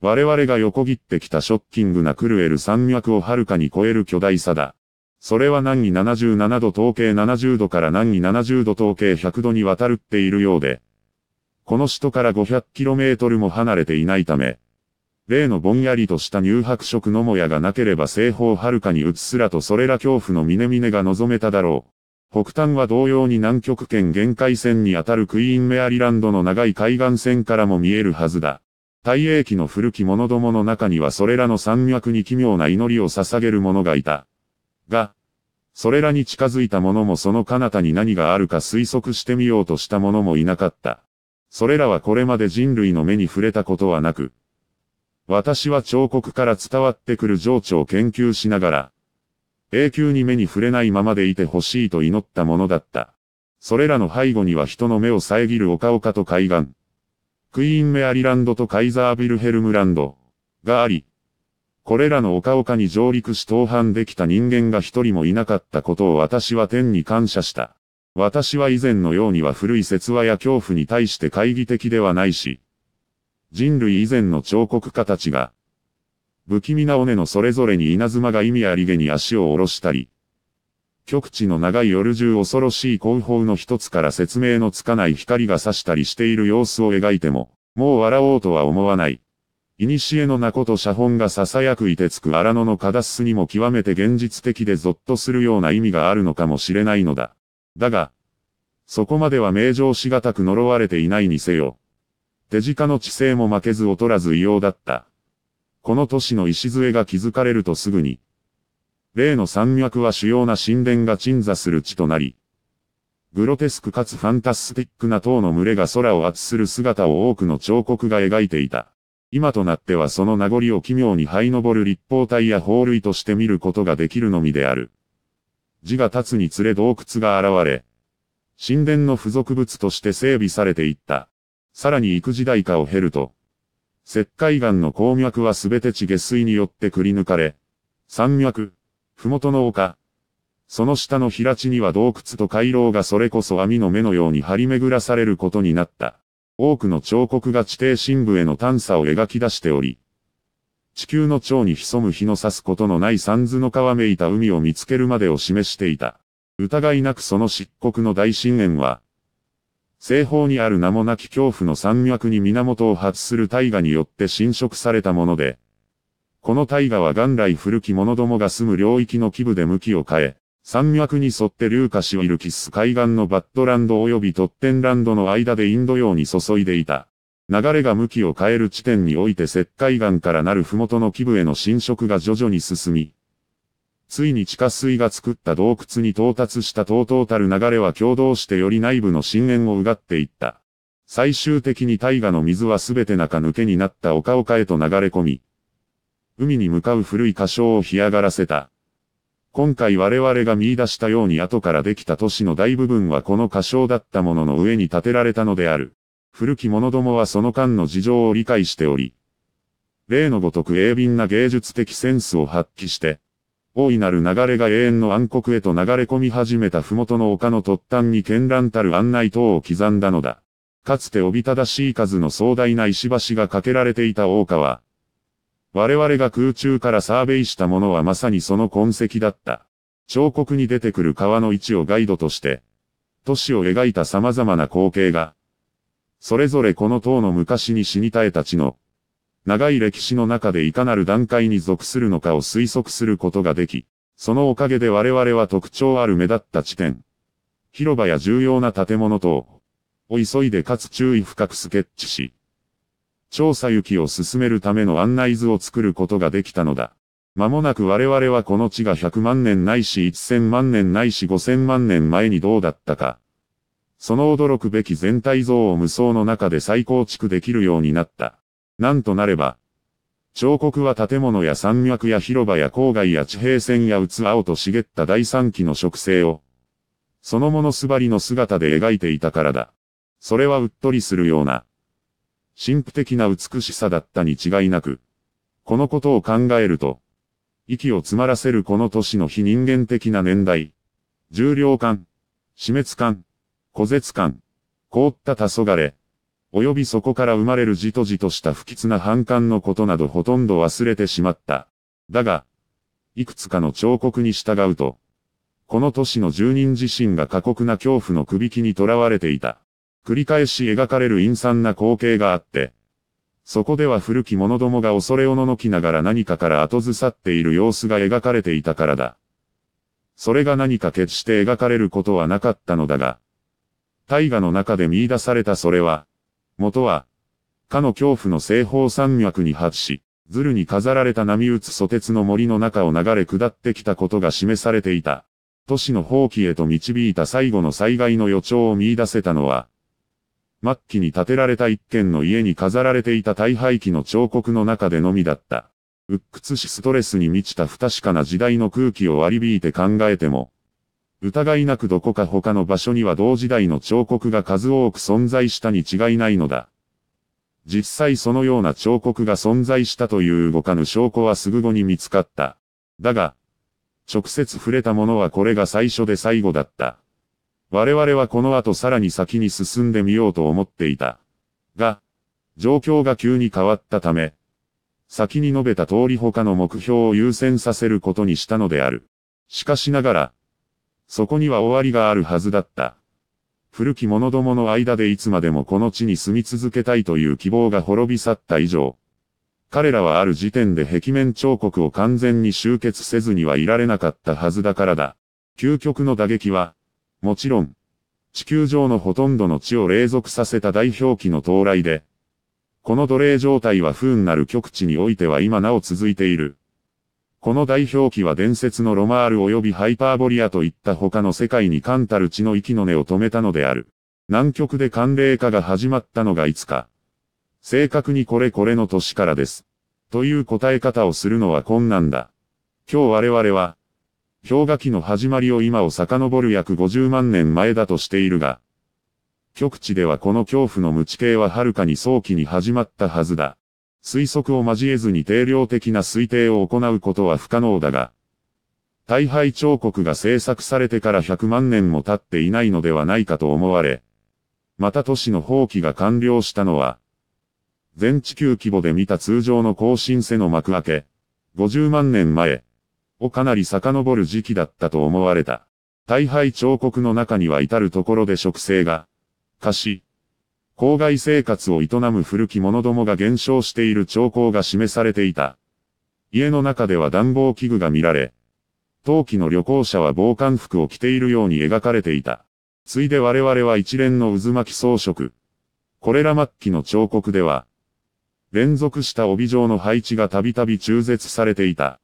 我々が横切ってきたショッキングなクルエル山脈をはるかに超える巨大さだ。それは何に77度統計70度から何に70度統計100度にわたるっているようで、この首都から 500km も離れていないため、例のぼんやりとした乳白色のもやがなければ西方はるかにうつすらとそれら恐怖の峰々が望めただろう。北端は同様に南極圏限界線にあたるクイーンメアリランドの長い海岸線からも見えるはずだ。大英期の古き者どもの中にはそれらの山脈に奇妙な祈りを捧げる者がいた。が、それらに近づいた者もその彼方に何があるか推測してみようとした者もいなかった。それらはこれまで人類の目に触れたことはなく、私は彫刻から伝わってくる情緒を研究しながら、永久に目に触れないままでいてほしいと祈ったものだった。それらの背後には人の目を遮る丘岡と海岸、クイーンメアリランドとカイザービルヘルムランドがあり、これらの丘丘に上陸し登範できた人間が一人もいなかったことを私は天に感謝した。私は以前のようには古い説話や恐怖に対して懐疑的ではないし、人類以前の彫刻家たちが、不気味な尾根のそれぞれに稲妻が意味ありげに足を下ろしたり、極地の長い夜中恐ろしい後方の一つから説明のつかない光が差したりしている様子を描いても、もう笑おうとは思わない。古の名古と写本が囁くいてつく荒野の片すにも極めて現実的でゾッとするような意味があるのかもしれないのだ。だが、そこまでは名状しがたく呪われていないにせよ。手近の知性も負けず劣らず異様だった。この都市の礎が築かれるとすぐに、例の山脈は主要な神殿が鎮座する地となり、グロテスクかつファンタスティックな塔の群れが空を圧する姿を多くの彫刻が描いていた。今となってはその名残を奇妙に這い登る立方体や法類として見ることができるのみである。字が立つにつれ洞窟が現れ、神殿の付属物として整備されていった。さらに幾時代かを経ると、石灰岩の鉱脈はすべて地下水によってくり抜かれ、山脈、麓の丘、その下の平地には洞窟と回廊がそれこそ網の目のように張り巡らされることになった。多くの彫刻が地底深部への探査を描き出しており、地球の蝶に潜む日の差すことのない三途の川めいた海を見つけるまでを示していた。疑いなくその漆黒の大深淵は、西方にある名もなき恐怖の山脈に源を発する大河によって侵食されたもので、この大河は元来古き者どもが住む領域の基部で向きを変え、山脈に沿って流下しオイルキス海岸のバットランド及びトッテンランドの間でインド洋に注いでいた。流れが向きを変える地点において石灰岩からなる麓の基部への侵食が徐々に進み、ついに地下水が作った洞窟に到達したとうとうたる流れは共同してより内部の深淵をうがっていった。最終的に大河の水はすべて中抜けになった丘丘へと流れ込み、海に向かう古い歌唱を干上がらせた。今回我々が見出したように後からできた都市の大部分はこの歌唱だったものの上に建てられたのである。古き者どもはその間の事情を理解しており、例のごとく鋭敏な芸術的センスを発揮して、大いなる流れが永遠の暗黒へと流れ込み始めた麓の丘の突端に絢爛たる案内塔を刻んだのだ。かつておびただしい数の壮大な石橋が架けられていた大川。は、我々が空中からサーベイしたものはまさにその痕跡だった。彫刻に出てくる川の位置をガイドとして、都市を描いた様々な光景が、それぞれこの塔の昔に死に絶えた地の、長い歴史の中でいかなる段階に属するのかを推測することができ、そのおかげで我々は特徴ある目立った地点、広場や重要な建物等、を急いでかつ注意深くスケッチし、調査行きを進めるための案内図を作ることができたのだ。間もなく我々はこの地が100万年ないし1000万年ないし5000万年前にどうだったか。その驚くべき全体像を無双の中で再構築できるようになった。なんとなれば、彫刻は建物や山脈や広場や郊外や地平線や器青と茂った第三期の植生を、そのものすばりの姿で描いていたからだ。それはうっとりするような。神秘的な美しさだったに違いなく、このことを考えると、息を詰まらせるこの年の非人間的な年代、重量感、死滅感、小絶感、凍った黄昏、及びそこから生まれるじとじとした不吉な反感のことなどほとんど忘れてしまった。だが、いくつかの彫刻に従うと、この都市の住人自身が過酷な恐怖の首輝きに囚われていた。繰り返し描かれる陰惨な光景があって、そこでは古き者どもが恐れおののきながら何かから後ずさっている様子が描かれていたからだ。それが何か決して描かれることはなかったのだが、大河の中で見出されたそれは、元は、かの恐怖の西方山脈に発し、ズルに飾られた波打つ蘇鉄の森の中を流れ下ってきたことが示されていた。都市の放棄へと導いた最後の災害の予兆を見出せたのは、末期に建てられた一軒の家に飾られていた大廃棄の彫刻の中でのみだった。鬱屈しストレスに満ちた不確かな時代の空気を割り引いて考えても、疑いなくどこか他の場所には同時代の彫刻が数多く存在したに違いないのだ。実際そのような彫刻が存在したという動かぬ証拠はすぐ後に見つかった。だが、直接触れたものはこれが最初で最後だった。我々はこの後さらに先に進んでみようと思っていた。が、状況が急に変わったため、先に述べた通り他の目標を優先させることにしたのである。しかしながら、そこには終わりがあるはずだった。古き者どもの間でいつまでもこの地に住み続けたいという希望が滅び去った以上、彼らはある時点で壁面彫刻を完全に終結せずにはいられなかったはずだからだ。究極の打撃は、もちろん、地球上のほとんどの地を霊属させた代表期の到来で、この奴隷状態は不運なる極地においては今なお続いている。この代表機は伝説のロマール及びハイパーボリアといった他の世界に冠たる地の息の根を止めたのである。南極で寒冷化が始まったのがいつか。正確にこれこれの年からです。という答え方をするのは困難だ。今日我々は、氷河期の始まりを今を遡る約50万年前だとしているが、極地ではこの恐怖の無知系ははるかに早期に始まったはずだ。推測を交えずに定量的な推定を行うことは不可能だが、大敗彫刻が制作されてから100万年も経っていないのではないかと思われ、また都市の放棄が完了したのは、全地球規模で見た通常の更新世の幕開け、50万年前、をかなり遡る時期だったと思われた。大敗彫刻の中には至るところで植生が、貸し、郊外生活を営む古き者どもが減少している兆候が示されていた。家の中では暖房器具が見られ、陶器の旅行者は防寒服を着ているように描かれていた。ついで我々は一連の渦巻き装飾。これら末期の彫刻では、連続した帯状の配置がたびたび中絶されていた。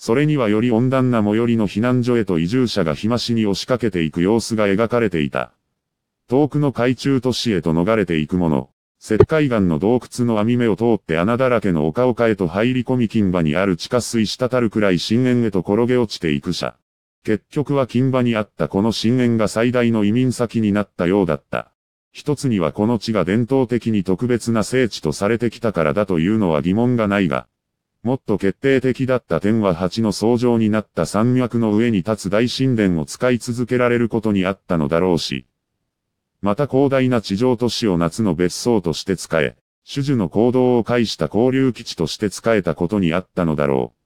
それにはより温暖な最寄りの避難所へと移住者が日増しに押しかけていく様子が描かれていた。遠くの海中都市へと逃れていくもの。石灰岩の洞窟の網目を通って穴だらけの丘丘へと入り込み金場にある地下水滴るくらい深淵へと転げ落ちていく者。結局は金場にあったこの深淵が最大の移民先になったようだった。一つにはこの地が伝統的に特別な聖地とされてきたからだというのは疑問がないが、もっと決定的だった点は8の相乗になった山脈の上に立つ大神殿を使い続けられることにあったのだろうし。また広大な地上都市を夏の別荘として使え、種樹の行動を介した交流基地として使えたことにあったのだろう。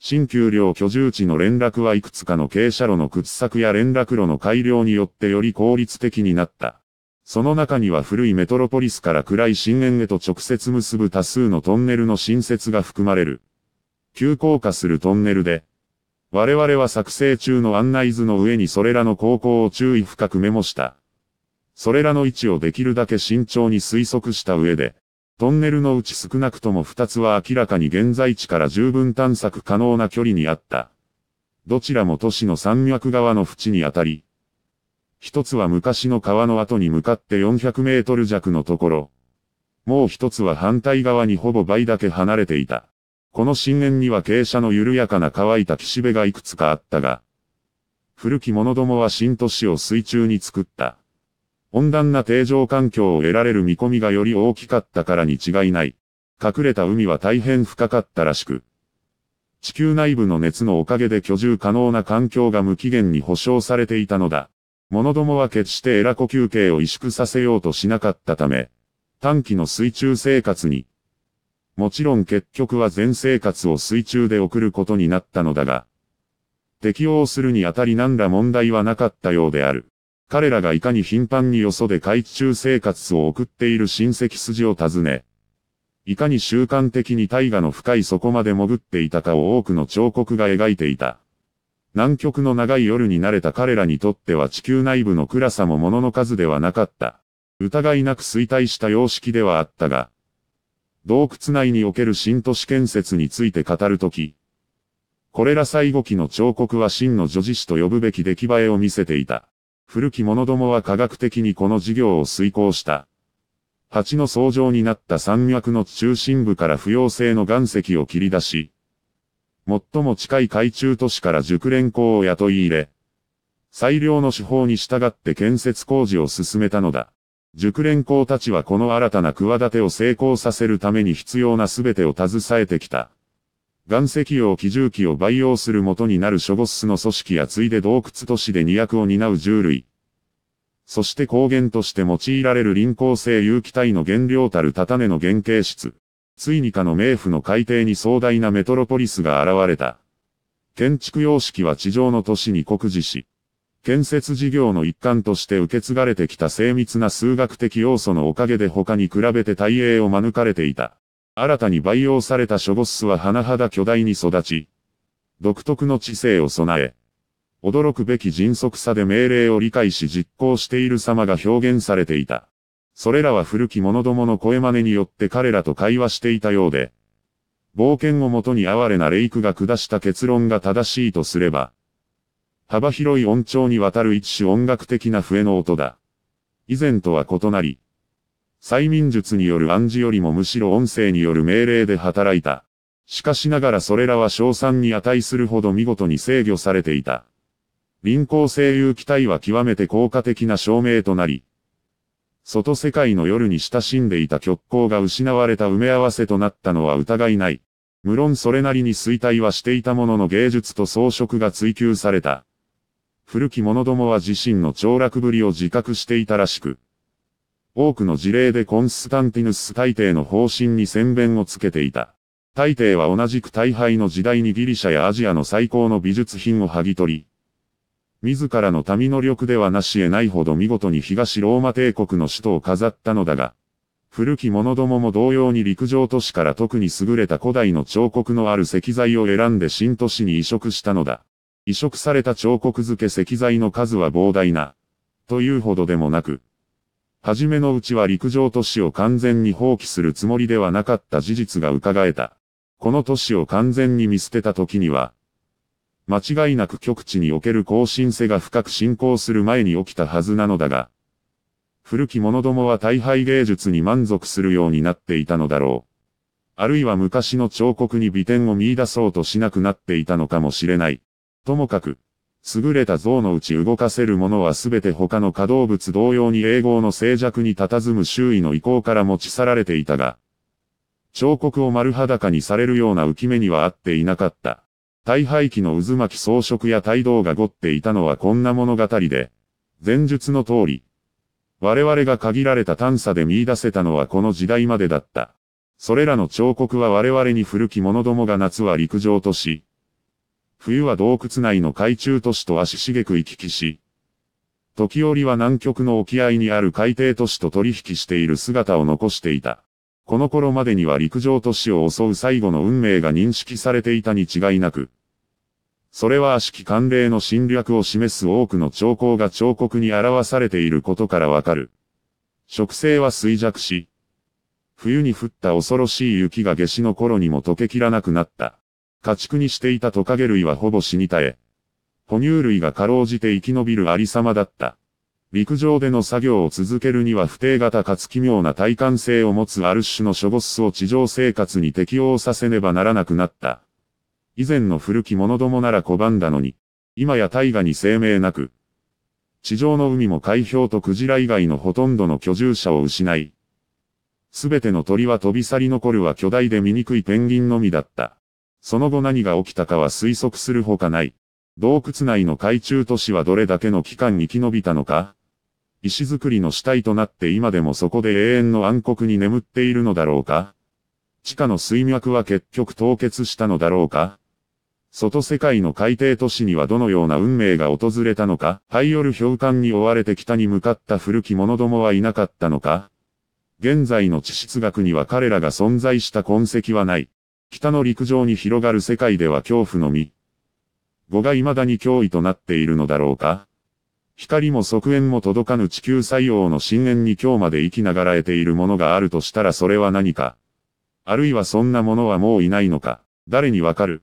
新旧領居住地の連絡はいくつかの傾斜路の掘削や連絡路の改良によってより効率的になった。その中には古いメトロポリスから暗い深淵へと直接結ぶ多数のトンネルの新設が含まれる。急降下するトンネルで、我々は作成中の案内図の上にそれらの高校を注意深くメモした。それらの位置をできるだけ慎重に推測した上で、トンネルのうち少なくとも2つは明らかに現在地から十分探索可能な距離にあった。どちらも都市の山脈側の縁にあたり、一つは昔の川の後に向かって400メートル弱のところ。もう一つは反対側にほぼ倍だけ離れていた。この深淵には傾斜の緩やかな乾いた岸辺がいくつかあったが、古き者どもは新都市を水中に作った。温暖な定常環境を得られる見込みがより大きかったからに違いない。隠れた海は大変深かったらしく。地球内部の熱のおかげで居住可能な環境が無期限に保障されていたのだ。物どもは決してエラ呼吸系を萎縮させようとしなかったため、短期の水中生活に、もちろん結局は全生活を水中で送ることになったのだが、適応するにあたり何ら問題はなかったようである。彼らがいかに頻繁によそで海中生活を送っている親戚筋を尋ね、いかに習慣的に大河の深い底まで潜っていたかを多くの彫刻が描いていた。南極の長い夜に慣れた彼らにとっては地球内部の暗さも物の数ではなかった。疑いなく衰退した様式ではあったが、洞窟内における新都市建設について語るとき、これら最後期の彫刻は真の女子史と呼ぶべき出来栄えを見せていた。古き者どもは科学的にこの事業を遂行した。蜂の創状になった山脈の中心部から不溶性の岩石を切り出し、最も近い海中都市から熟練工を雇い入れ、最良の手法に従って建設工事を進めたのだ。熟練工たちはこの新たな企てを成功させるために必要な全てを携えてきた。岩石用基重機を培養する元になる諸ゴスの組織やついで洞窟都市で二役を担う獣類。そして光源として用いられる輪光性有機体の原料たる畳の原型質。ついにかの冥府の海底に壮大なメトロポリスが現れた。建築様式は地上の都市に酷似し、建設事業の一環として受け継がれてきた精密な数学的要素のおかげで他に比べて大英を免れていた。新たに培養された諸ゴスは甚だ巨大に育ち、独特の知性を備え、驚くべき迅速さで命令を理解し実行している様が表現されていた。それらは古き者どもの声真似によって彼らと会話していたようで、冒険をもとに哀れなレイクが下した結論が正しいとすれば、幅広い音調にわたる一種音楽的な笛の音だ。以前とは異なり、催眠術による暗示よりもむしろ音声による命令で働いた。しかしながらそれらは賞賛に値するほど見事に制御されていた。臨行声優機体は極めて効果的な証明となり、外世界の夜に親しんでいた極光が失われた埋め合わせとなったのは疑いない。無論それなりに衰退はしていたものの芸術と装飾が追求された。古き者どもは自身の凋落ぶりを自覚していたらしく。多くの事例でコンスタンティヌス大帝の方針に宣弁をつけていた。大帝は同じく大敗の時代にギリシャやアジアの最高の美術品を剥ぎ取り、自らの民の力ではなし得ないほど見事に東ローマ帝国の首都を飾ったのだが、古き者どもも同様に陸上都市から特に優れた古代の彫刻のある石材を選んで新都市に移植したのだ。移植された彫刻付け石材の数は膨大な、というほどでもなく、はじめのうちは陸上都市を完全に放棄するつもりではなかった事実が伺えた。この都市を完全に見捨てた時には、間違いなく極地における更新性が深く進行する前に起きたはずなのだが、古き者どもは大敗芸術に満足するようになっていたのだろう。あるいは昔の彫刻に美点を見出そうとしなくなっていたのかもしれない。ともかく、優れた像のうち動かせるものは全て他の可動物同様に英語の静寂に佇む周囲の意向から持ち去られていたが、彫刻を丸裸にされるような浮き目には合っていなかった。大廃棄の渦巻き装飾や帯度がごっていたのはこんな物語で、前述の通り、我々が限られた探査で見出せたのはこの時代までだった。それらの彫刻は我々に古き者どもが夏は陸上とし、冬は洞窟内の海中都市と足しげく行き来し、時折は南極の沖合にある海底都市と取引している姿を残していた。この頃までには陸上都市を襲う最後の運命が認識されていたに違いなく、それは悪しき慣例の侵略を示す多くの兆候が彫刻に表されていることからわかる。植生は衰弱し、冬に降った恐ろしい雪が夏至の頃にも溶けきらなくなった。家畜にしていたトカゲ類はほぼ死に絶え、哺乳類がかろうじて生き延びるありさまだった。陸上での作業を続けるには不定型かつ奇妙な体感性を持つある種のショゴスを地上生活に適応させねばならなくなった。以前の古き者どもなら拒んだのに、今や大河に生命なく、地上の海も海氷とクジラ以外のほとんどの居住者を失い、すべての鳥は飛び去り残るは巨大で醜いペンギンのみだった。その後何が起きたかは推測するほかない。洞窟内の海中都市はどれだけの期間生き延びたのか石造りの死体となって今でもそこで永遠の暗黒に眠っているのだろうか地下の水脈は結局凍結したのだろうか外世界の海底都市にはどのような運命が訪れたのか灰ル氷判に追われて北に向かった古き者どもはいなかったのか現在の地質学には彼らが存在した痕跡はない。北の陸上に広がる世界では恐怖のみ。語が未だに脅威となっているのだろうか光も側縁も届かぬ地球採用の深淵に今日まで生きながらえているものがあるとしたらそれは何か。あるいはそんなものはもういないのか、誰にわかる。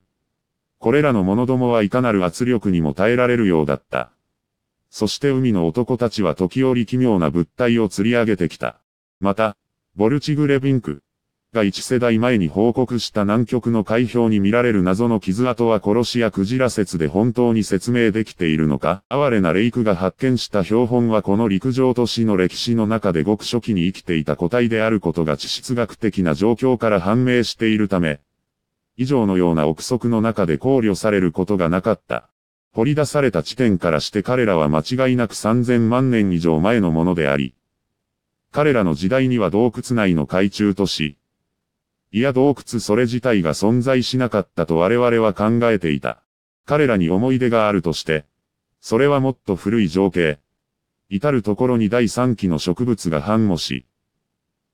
これらの者どもはいかなる圧力にも耐えられるようだった。そして海の男たちは時折奇妙な物体を釣り上げてきた。また、ボルチグレビンク、が一世代前に報告した南極の海氷に見られる謎の傷跡は殺しやクジラ説で本当に説明できているのか哀れなレイクが発見した標本はこの陸上都市の歴史の中でごく初期に生きていた個体であることが地質学的な状況から判明しているため、以上のような憶測の中で考慮されることがなかった。掘り出された地点からして彼らは間違いなく3000万年以上前のものであり、彼らの時代には洞窟内の海中都市、いや洞窟それ自体が存在しなかったと我々は考えていた。彼らに思い出があるとして、それはもっと古い情景。至るところに第三期の植物が繁茂し、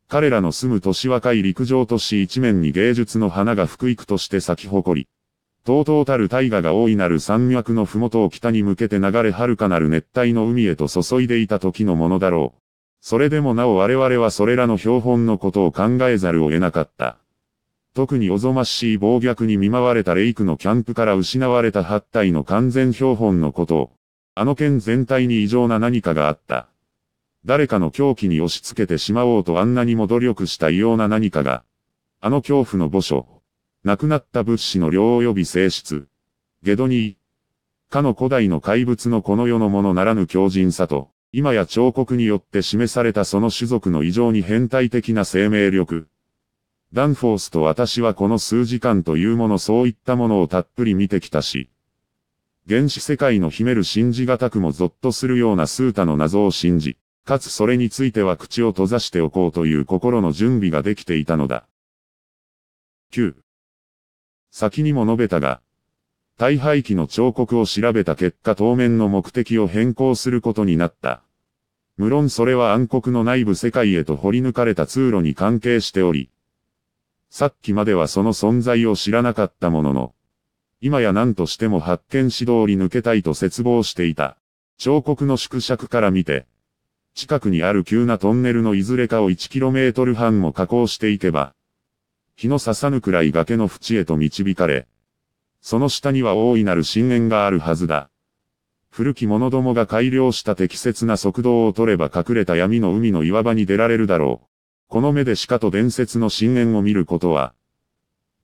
彼らの住む年若い陸上都市一面に芸術の花が福育として咲き誇り、とうとうたる大河が大いなる山脈の麓を北に向けて流れ遥かなる熱帯の海へと注いでいた時のものだろう。それでもなお我々はそれらの標本のことを考えざるを得なかった。特におぞましい暴虐に見舞われたレイクのキャンプから失われた8体の完全標本のことを、あの件全体に異常な何かがあった。誰かの狂気に押し付けてしまおうとあんなにも努力した異様な何かが、あの恐怖の墓所、亡くなった物資の量及び性質、ゲドニー、かの古代の怪物のこの世のものならぬ強靭さと、今や彫刻によって示されたその種族の異常に変態的な生命力、ダンフォースと私はこの数時間というものそういったものをたっぷり見てきたし、原始世界の秘める信じがたくもぞっとするようなスータの謎を信じ、かつそれについては口を閉ざしておこうという心の準備ができていたのだ。9. 先にも述べたが、大廃棄の彫刻を調べた結果当面の目的を変更することになった。無論それは暗黒の内部世界へと掘り抜かれた通路に関係しており、さっきまではその存在を知らなかったものの、今や何としても発見し通り抜けたいと絶望していた。彫刻の縮尺から見て、近くにある急なトンネルのいずれかを 1km 半も加工していけば、日の刺さぬくらい崖の淵へと導かれ、その下には大いなる深淵があるはずだ。古き者どもが改良した適切な速度を取れば隠れた闇の海の岩場に出られるだろう。この目でしかと伝説の深淵を見ることは、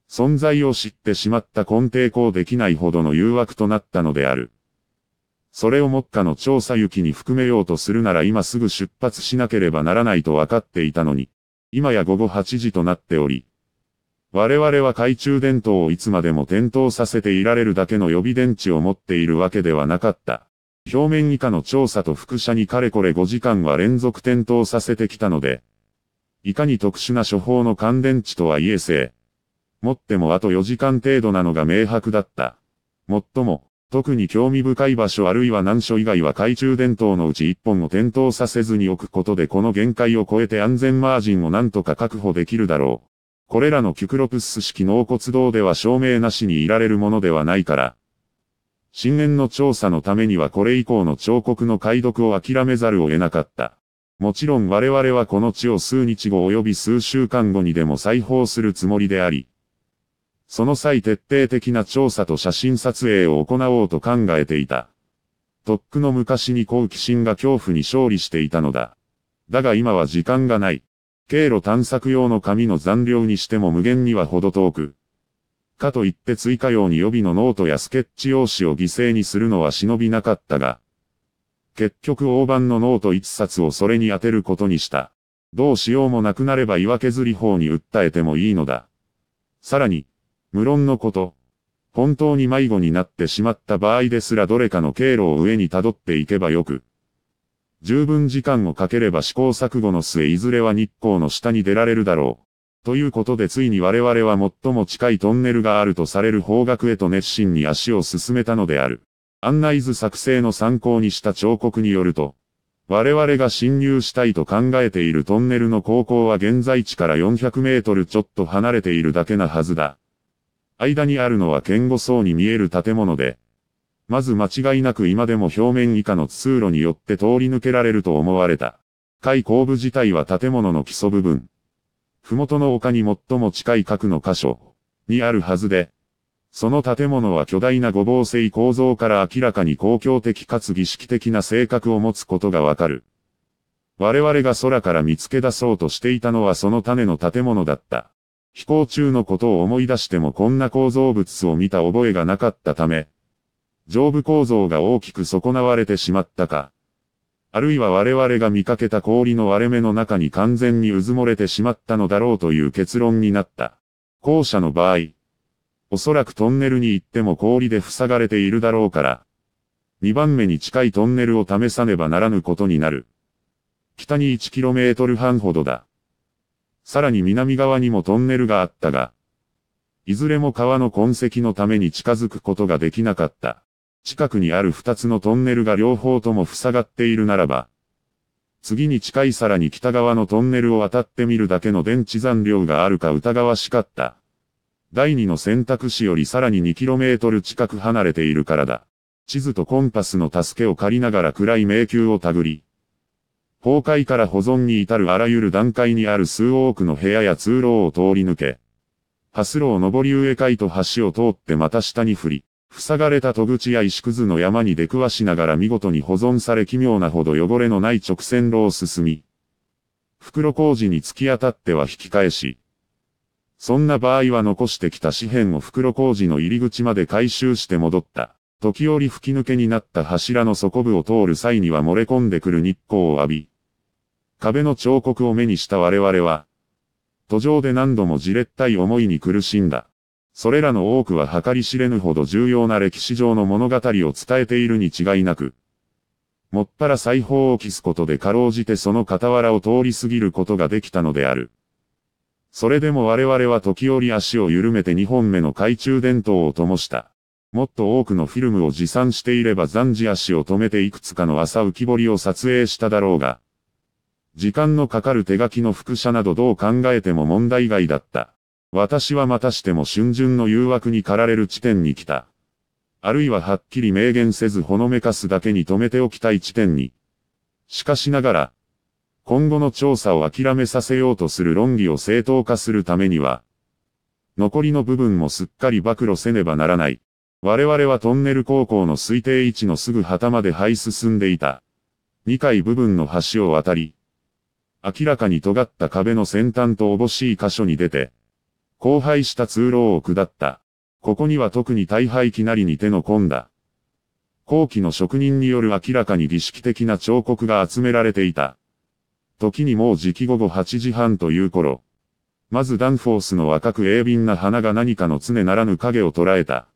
存在を知ってしまった根抵抗できないほどの誘惑となったのである。それを目下の調査行きに含めようとするなら今すぐ出発しなければならないと分かっていたのに、今や午後8時となっており、我々は懐中電灯をいつまでも点灯させていられるだけの予備電池を持っているわけではなかった。表面以下の調査と副車にかれこれ5時間は連続点灯させてきたので、いかに特殊な処方の乾電池とはいえ性。持ってもあと4時間程度なのが明白だった。もっとも、特に興味深い場所あるいは難所以外は懐中電灯のうち1本を点灯させずに置くことでこの限界を超えて安全マージンをなんとか確保できるだろう。これらのキュクロプス式納骨堂では証明なしにいられるものではないから。新年の調査のためにはこれ以降の彫刻の解読を諦めざるを得なかった。もちろん我々はこの地を数日後及び数週間後にでも再訪するつもりであり、その際徹底的な調査と写真撮影を行おうと考えていた。とっくの昔に好奇心が恐怖に勝利していたのだ。だが今は時間がない。経路探索用の紙の残量にしても無限にはほど遠く。かといって追加用に予備のノートやスケッチ用紙を犠牲にするのは忍びなかったが、結局大判のノート1冊をそれに当てることにした。どうしようもなくなれば岩削り法に訴えてもいいのだ。さらに、無論のこと、本当に迷子になってしまった場合ですらどれかの経路を上に辿っていけばよく、十分時間をかければ試行錯誤の末いずれは日光の下に出られるだろう。ということでついに我々は最も近いトンネルがあるとされる方角へと熱心に足を進めたのである。案内図作成の参考にした彫刻によると、我々が侵入したいと考えているトンネルの高校は現在地から400メートルちょっと離れているだけなはずだ。間にあるのは堅固そうに見える建物で、まず間違いなく今でも表面以下の通路によって通り抜けられると思われた。海後部自体は建物の基礎部分。麓の丘に最も近い核の箇所にあるはずで、その建物は巨大な五芒星構造から明らかに公共的かつ儀式的な性格を持つことがわかる。我々が空から見つけ出そうとしていたのはその種の建物だった。飛行中のことを思い出してもこんな構造物を見た覚えがなかったため、上部構造が大きく損なわれてしまったか。あるいは我々が見かけた氷の割れ目の中に完全にうずもれてしまったのだろうという結論になった。後者の場合、おそらくトンネルに行っても氷で塞がれているだろうから。2番目に近いトンネルを試さねばならぬことになる。北に 1km 半ほどだ。さらに南側にもトンネルがあったが、いずれも川の痕跡のために近づくことができなかった。近くにある2つのトンネルが両方とも塞がっているならば、次に近いさらに北側のトンネルを渡ってみるだけの電池残量があるか疑わしかった。第二の選択肢よりさらに 2km 近く離れているからだ。地図とコンパスの助けを借りながら暗い迷宮をたぐり、崩壊から保存に至るあらゆる段階にある数多くの部屋や通路を通り抜け、ハス路を上り上階と橋を通ってまた下に降り、塞がれた戸口や石くずの山に出くわしながら見事に保存され奇妙なほど汚れのない直線路を進み、袋工事に突き当たっては引き返し、そんな場合は残してきた紙片を袋工事の入り口まで回収して戻った。時折吹き抜けになった柱の底部を通る際には漏れ込んでくる日光を浴び、壁の彫刻を目にした我々は、途上で何度もじれったい思いに苦しんだ。それらの多くは計り知れぬほど重要な歴史上の物語を伝えているに違いなく、もっぱら裁縫を期すことでかろうじてその傍らを通り過ぎることができたのである。それでも我々は時折足を緩めて2本目の懐中電灯を灯した。もっと多くのフィルムを持参していれば暫時足を止めていくつかの朝浮き彫りを撮影しただろうが、時間のかかる手書きの複写などどう考えても問題外だった。私はまたしても春巡の誘惑に駆られる地点に来た。あるいははっきり明言せずほのめかすだけに止めておきたい地点に。しかしながら、今後の調査を諦めさせようとする論議を正当化するためには、残りの部分もすっかり暴露せねばならない。我々はトンネル高校の推定位置のすぐ旗まで這い進んでいた。2階部分の橋を渡り、明らかに尖った壁の先端とおぼしい箇所に出て、荒廃した通路を下った。ここには特に大廃機なりに手の込んだ。後期の職人による明らかに儀式的な彫刻が集められていた。時にもう時期午後8時半という頃。まずダンフォースの赤く鋭敏な花が何かの常ならぬ影を捉えた。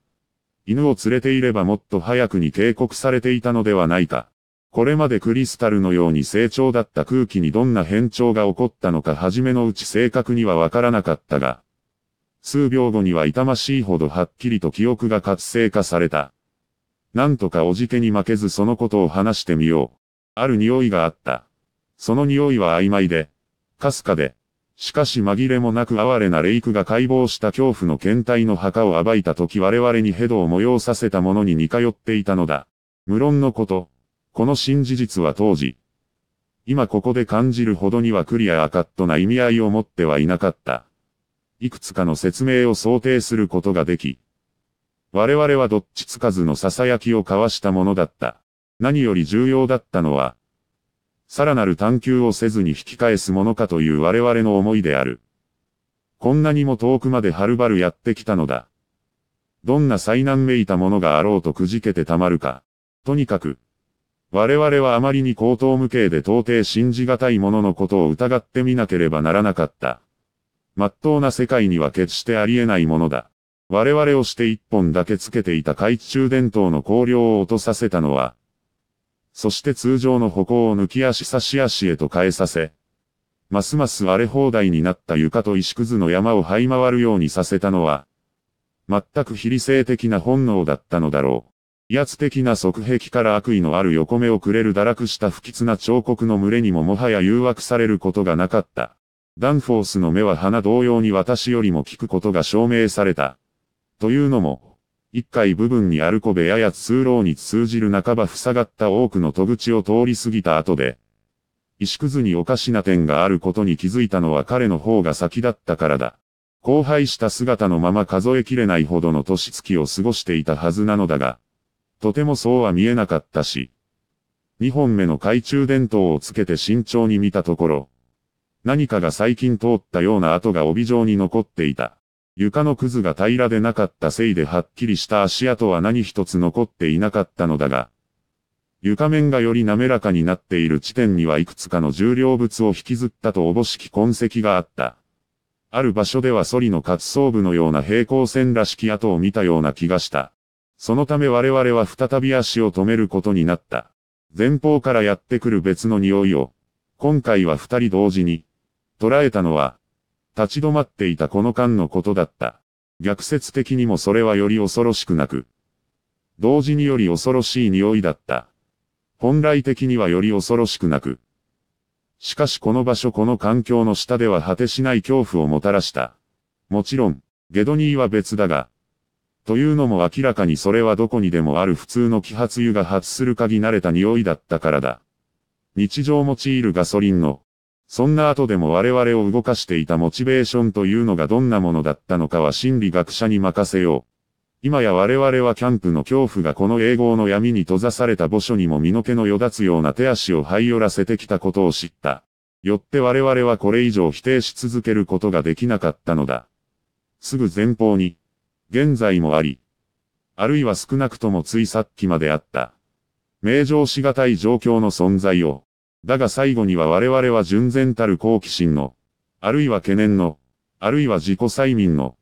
犬を連れていればもっと早くに警告されていたのではないか。これまでクリスタルのように成長だった空気にどんな変調が起こったのか初めのうち正確にはわからなかったが、数秒後には痛ましいほどはっきりと記憶が活性化された。なんとかおじけに負けずそのことを話してみよう。ある匂いがあった。その匂いは曖昧で、かすかで、しかし紛れもなく哀れなレイクが解剖した恐怖の検体の墓を暴いた時我々にヘドを催させたものに似通っていたのだ。無論のこと、この新事実は当時、今ここで感じるほどにはクリアアカットな意味合いを持ってはいなかった。いくつかの説明を想定することができ、我々はどっちつかずの囁きを交わしたものだった。何より重要だったのは、さらなる探求をせずに引き返すものかという我々の思いである。こんなにも遠くまではるばるやってきたのだ。どんな災難めいたものがあろうとくじけてたまるか。とにかく、我々はあまりに高等無形で到底信じがたいもののことを疑ってみなければならなかった。真っ当な世界には決してありえないものだ。我々をして一本だけつけていた懐中電灯の光量を落とさせたのは、そして通常の歩行を抜き足差し足へと変えさせ、ますます荒れ放題になった床と石くずの山を這い回るようにさせたのは、全く非理性的な本能だったのだろう。威圧的な側壁から悪意のある横目をくれる堕落した不吉な彫刻の群れにももはや誘惑されることがなかった。ダンフォースの目は花同様に私よりも効くことが証明された。というのも、一階部分にある小部屋や通路に通じる半ば塞がった多くの戸口を通り過ぎた後で、石くずにおかしな点があることに気づいたのは彼の方が先だったからだ。荒廃した姿のまま数えきれないほどの年月を過ごしていたはずなのだが、とてもそうは見えなかったし、二本目の懐中電灯をつけて慎重に見たところ、何かが最近通ったような跡が帯状に残っていた。床のくずが平らでなかったせいではっきりした足跡は何一つ残っていなかったのだが、床面がより滑らかになっている地点にはいくつかの重量物を引きずったとおぼしき痕跡があった。ある場所ではソリの滑走部のような平行線らしき跡を見たような気がした。そのため我々は再び足を止めることになった。前方からやってくる別の匂いを、今回は二人同時に、捉えたのは、立ち止まっていたこの間のことだった。逆説的にもそれはより恐ろしくなく、同時により恐ろしい匂いだった。本来的にはより恐ろしくなく。しかしこの場所この環境の下では果てしない恐怖をもたらした。もちろん、ゲドニーは別だが。というのも明らかにそれはどこにでもある普通の揮発油が発する鍵慣れた匂いだったからだ。日常用いるガソリンのそんな後でも我々を動かしていたモチベーションというのがどんなものだったのかは心理学者に任せよう。今や我々はキャンプの恐怖がこの英語の闇に閉ざされた墓所にも身の毛のよだつような手足を這い寄らせてきたことを知った。よって我々はこれ以上否定し続けることができなかったのだ。すぐ前方に、現在もあり、あるいは少なくともついさっきまであった。名状しがたい状況の存在を、だが最後には我々は純然たる好奇心の、あるいは懸念の、あるいは自己催眠の、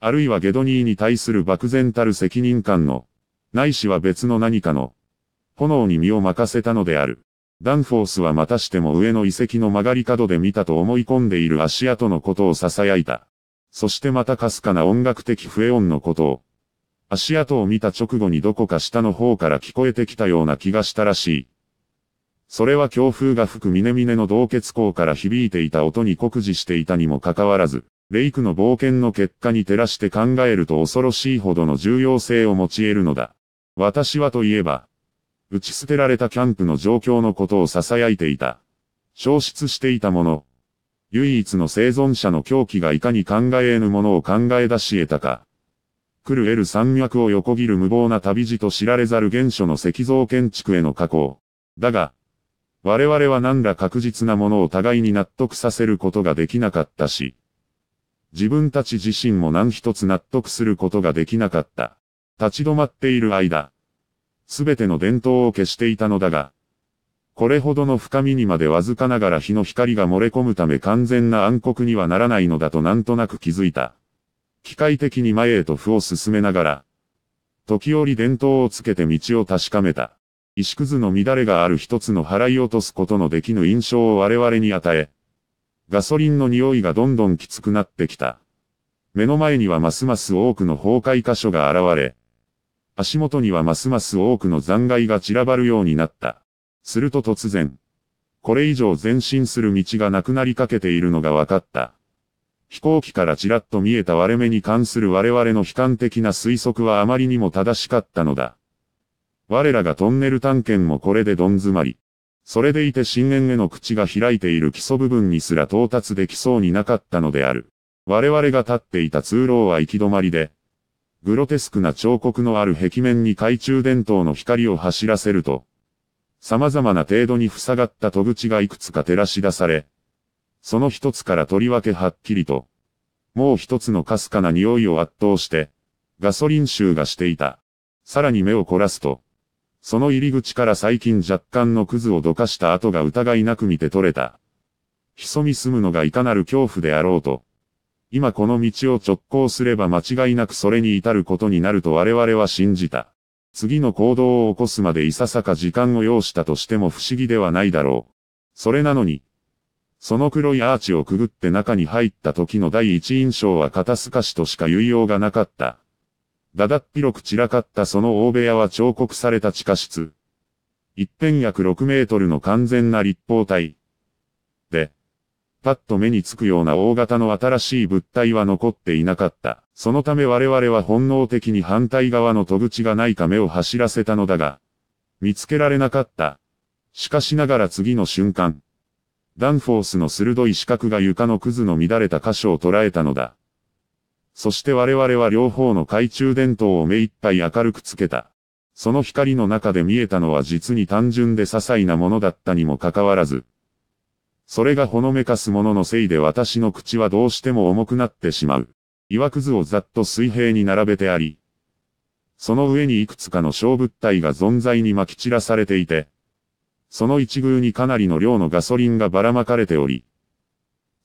あるいはゲドニーに対する漠然たる責任感の、ないしは別の何かの、炎に身を任せたのである。ダンフォースはまたしても上の遺跡の曲がり角で見たと思い込んでいる足跡のことを囁いた。そしてまたかすかな音楽的笛音のことを。足跡を見た直後にどこか下の方から聞こえてきたような気がしたらしい。それは強風が吹く峰々の洞穴口から響いていた音に酷似していたにもかかわらず、レイクの冒険の結果に照らして考えると恐ろしいほどの重要性を持ち得るのだ。私はといえば、打ち捨てられたキャンプの状況のことを囁いていた。消失していたもの。唯一の生存者の狂気がいかに考えぬものを考え出し得たか。来るエル山脈を横切る無謀な旅路と知られざる原初の石像建築への加工。だが、我々は何ら確実なものを互いに納得させることができなかったし、自分たち自身も何一つ納得することができなかった。立ち止まっている間、すべての伝統を消していたのだが、これほどの深みにまでわずかながら日の光が漏れ込むため完全な暗黒にはならないのだとなんとなく気づいた。機械的に前へと歩を進めながら、時折伝統をつけて道を確かめた。石くずの乱れがある一つの払い落とすことのできぬ印象を我々に与え、ガソリンの匂いがどんどんきつくなってきた。目の前にはますます多くの崩壊箇所が現れ、足元にはますます多くの残骸が散らばるようになった。すると突然、これ以上前進する道がなくなりかけているのが分かった。飛行機からちらっと見えた割れ目に関する我々の悲観的な推測はあまりにも正しかったのだ。我らがトンネル探検もこれでどん詰まり。それでいて深淵への口が開いている基礎部分にすら到達できそうになかったのである。我々が立っていた通路は行き止まりで、グロテスクな彫刻のある壁面に懐中電灯の光を走らせると、様々な程度に塞がった戸口がいくつか照らし出され、その一つからとりわけはっきりと、もう一つのかすかな匂いを圧倒して、ガソリン臭がしていた。さらに目を凝らすと、その入り口から最近若干のクズをどかした跡が疑いなく見て取れた。潜み住むのがいかなる恐怖であろうと。今この道を直行すれば間違いなくそれに至ることになると我々は信じた。次の行動を起こすまでいささか時間を要したとしても不思議ではないだろう。それなのに、その黒いアーチをくぐって中に入った時の第一印象は肩透かしとしか言いようがなかった。だだっ広く散らかったその大部屋は彫刻された地下室。一辺約6メートルの完全な立方体。で、パッと目につくような大型の新しい物体は残っていなかった。そのため我々は本能的に反対側の戸口がないか目を走らせたのだが、見つけられなかった。しかしながら次の瞬間、ダンフォースの鋭い視覚が床のクズの乱れた箇所を捉えたのだ。そして我々は両方の懐中電灯を目いっぱい明るくつけた。その光の中で見えたのは実に単純で些細なものだったにもかかわらず、それがほのめかすもののせいで私の口はどうしても重くなってしまう。岩くずをざっと水平に並べてあり、その上にいくつかの小物体が存在に撒き散らされていて、その一宮にかなりの量のガソリンがばらまかれており、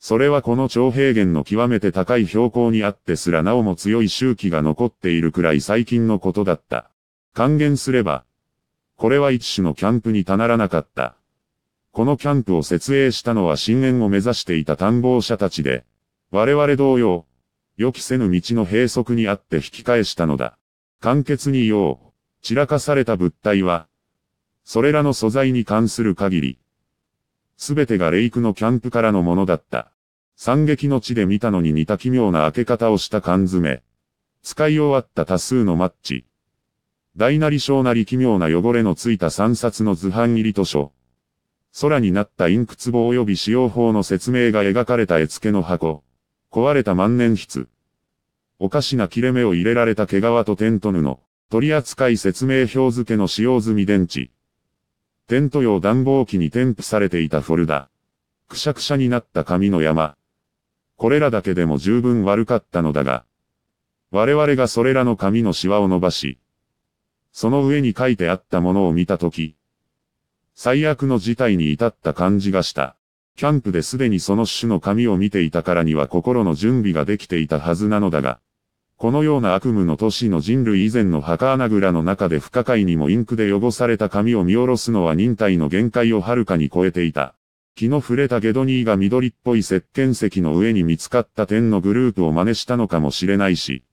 それはこの長平原の極めて高い標高にあってすらなおも強い周期が残っているくらい最近のことだった。還元すれば、これは一種のキャンプにたならなかった。このキャンプを設営したのは深淵を目指していた探訪者たちで、我々同様、予期せぬ道の閉塞にあって引き返したのだ。簡潔に言おう、散らかされた物体は、それらの素材に関する限り、すべてがレイクのキャンプからのものだった。惨劇の地で見たのに似た奇妙な開け方をした缶詰。使い終わった多数のマッチ。大なり小なり奇妙な汚れのついた3冊の図版入り図書。空になったインク壺及び使用法の説明が描かれた絵付けの箱。壊れた万年筆。おかしな切れ目を入れられた毛皮とテント布。取扱説明表付けの使用済み電池。テント用暖房機に添付されていたフォルダ。くしゃくしゃになった紙の山。これらだけでも十分悪かったのだが、我々がそれらの紙のシワを伸ばし、その上に書いてあったものを見たとき、最悪の事態に至った感じがした。キャンプですでにその種の紙を見ていたからには心の準備ができていたはずなのだが、このような悪夢の都市の人類以前の墓穴蔵の中で不可解にもインクで汚された紙を見下ろすのは忍耐の限界をはるかに超えていた。気の触れたゲドニーが緑っぽい石鹸石の上に見つかった点のグループを真似したのかもしれないし、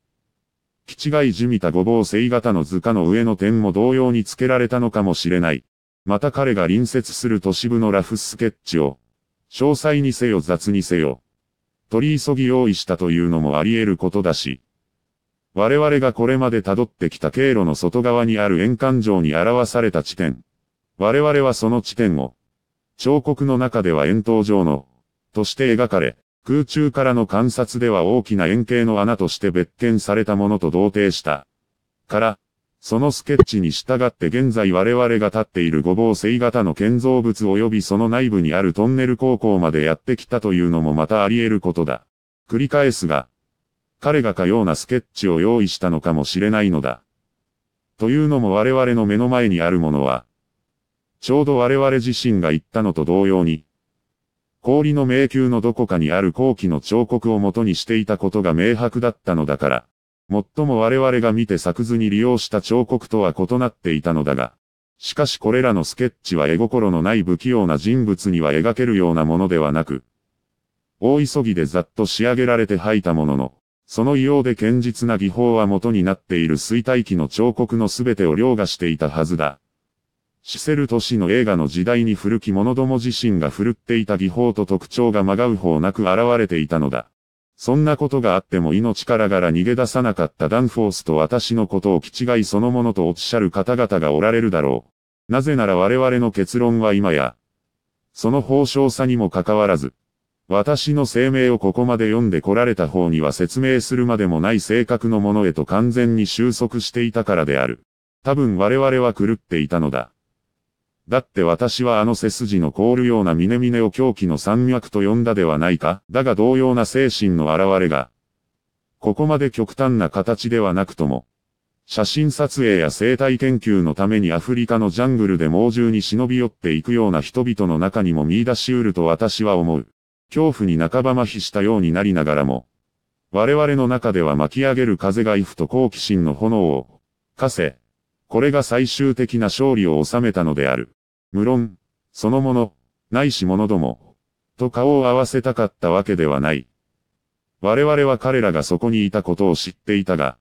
気違いじみたごぼう星型の図下の上の点も同様に付けられたのかもしれない。また彼が隣接する都市部のラフスケッチを、詳細にせよ雑にせよ、取り急ぎ用意したというのもあり得ることだし、我々がこれまで辿ってきた経路の外側にある円環状に表された地点、我々はその地点を、彫刻の中では円筒状の、として描かれ、空中からの観察では大きな円形の穴として別件されたものと同定した。から、そのスケッチに従って現在我々が立っている五芒星型の建造物及びその内部にあるトンネル高校までやってきたというのもまたあり得ることだ。繰り返すが、彼がかようなスケッチを用意したのかもしれないのだ。というのも我々の目の前にあるものは、ちょうど我々自身が言ったのと同様に、氷の迷宮のどこかにある後期の彫刻を元にしていたことが明白だったのだから、最も我々が見て作図に利用した彫刻とは異なっていたのだが、しかしこれらのスケッチは絵心のない不器用な人物には描けるようなものではなく、大急ぎでざっと仕上げられて吐いたものの、その異様で堅実な技法は元になっている衰退期の彫刻の全てを凌駕していたはずだ。シセル都市の映画の時代に古き者ども自身が振るっていた技法と特徴がまがう方なく現れていたのだ。そんなことがあっても命からがら逃げ出さなかったダンフォースと私のことを気違いそのものとおっしゃる方々がおられるだろう。なぜなら我々の結論は今や、その報奨さにもかかわらず、私の声明をここまで読んでこられた方には説明するまでもない性格のものへと完全に収束していたからである。多分我々は狂っていたのだ。だって私はあの背筋の凍るような峰々を狂気の山脈と呼んだではないか。だが同様な精神の現れが、ここまで極端な形ではなくとも、写真撮影や生態研究のためにアフリカのジャングルで猛獣に忍び寄っていくような人々の中にも見出し得ると私は思う。恐怖に半ば麻痺したようになりながらも、我々の中では巻き上げる風が威風と好奇心の炎を、かせ、これが最終的な勝利を収めたのである。無論、そのもの、ないし者ども、と顔を合わせたかったわけではない。我々は彼らがそこにいたことを知っていたが、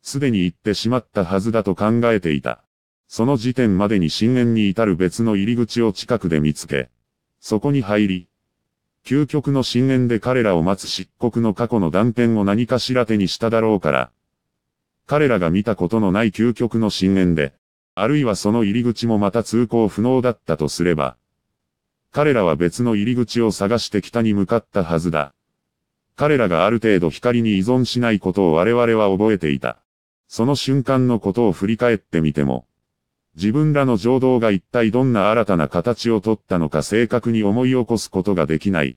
すでに行ってしまったはずだと考えていた。その時点までに深淵に至る別の入り口を近くで見つけ、そこに入り、究極の深淵で彼らを待つ漆黒の過去の断片を何かしら手にしただろうから、彼らが見たことのない究極の深淵で、あるいはその入り口もまた通行不能だったとすれば、彼らは別の入り口を探して北に向かったはずだ。彼らがある程度光に依存しないことを我々は覚えていた。その瞬間のことを振り返ってみても、自分らの情動が一体どんな新たな形をとったのか正確に思い起こすことができない。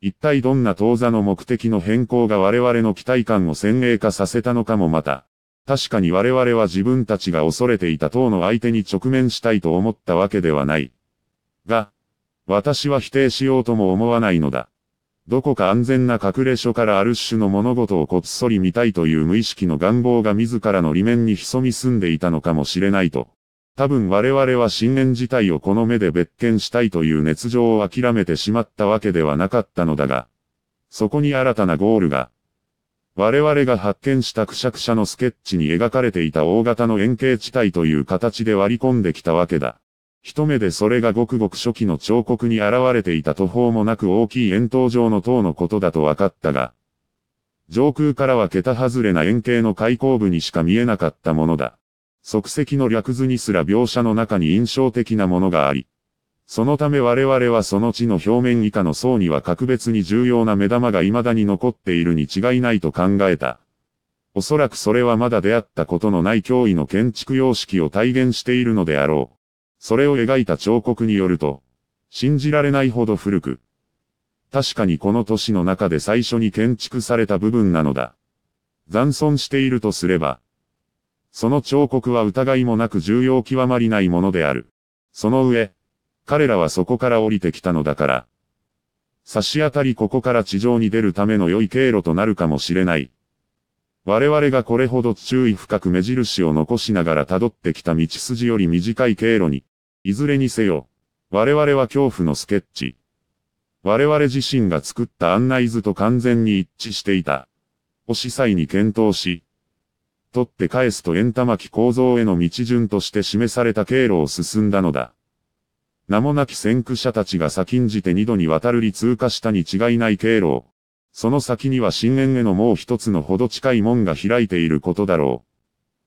一体どんな当座の目的の変更が我々の期待感を先鋭化させたのかもまた、確かに我々は自分たちが恐れていた党の相手に直面したいと思ったわけではない。が、私は否定しようとも思わないのだ。どこか安全な隠れ所からある種の物事をこっそり見たいという無意識の願望が自らの裏面に潜み住んでいたのかもしれないと。多分我々は新年自体をこの目で別件したいという熱情を諦めてしまったわけではなかったのだが、そこに新たなゴールが、我々が発見したくしゃくしゃのスケッチに描かれていた大型の円形地帯という形で割り込んできたわけだ。一目でそれがごくごく初期の彫刻に現れていた途方もなく大きい円筒状の塔のことだと分かったが、上空からは桁外れな円形の開口部にしか見えなかったものだ。即席の略図にすら描写の中に印象的なものがあり、そのため我々はその地の表面以下の層には格別に重要な目玉が未だに残っているに違いないと考えた。おそらくそれはまだ出会ったことのない脅威の建築様式を体現しているのであろう。それを描いた彫刻によると、信じられないほど古く、確かにこの都市の中で最初に建築された部分なのだ。残存しているとすれば、その彫刻は疑いもなく重要極まりないものである。その上、彼らはそこから降りてきたのだから。差し当たりここから地上に出るための良い経路となるかもしれない。我々がこれほど注意深く目印を残しながら辿ってきた道筋より短い経路に、いずれにせよ、我々は恐怖のスケッチ。我々自身が作った案内図と完全に一致していた。お司祭に検討し、取って返すと円玉木構造への道順として示された経路を進んだのだ。名もなき先駆者たちが先んじて二度にわたるり通過したに違いない経路。その先には深淵へのもう一つのほど近い門が開いていることだろ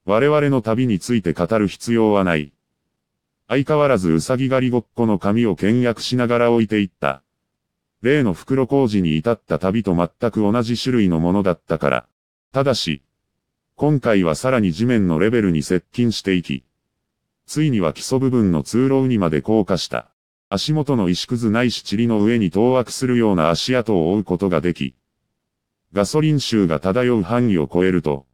う。我々の旅について語る必要はない。相変わらずうさぎ狩りごっこの髪を倹約しながら置いていった。例の袋工事に至った旅と全く同じ種類のものだったから。ただし、今回はさらに地面のレベルに接近していき、ついには基礎部分の通路にまで降下した。足元の石くずないし塵の上に当惑するような足跡を追うことができ、ガソリン臭が漂う範囲を超えると、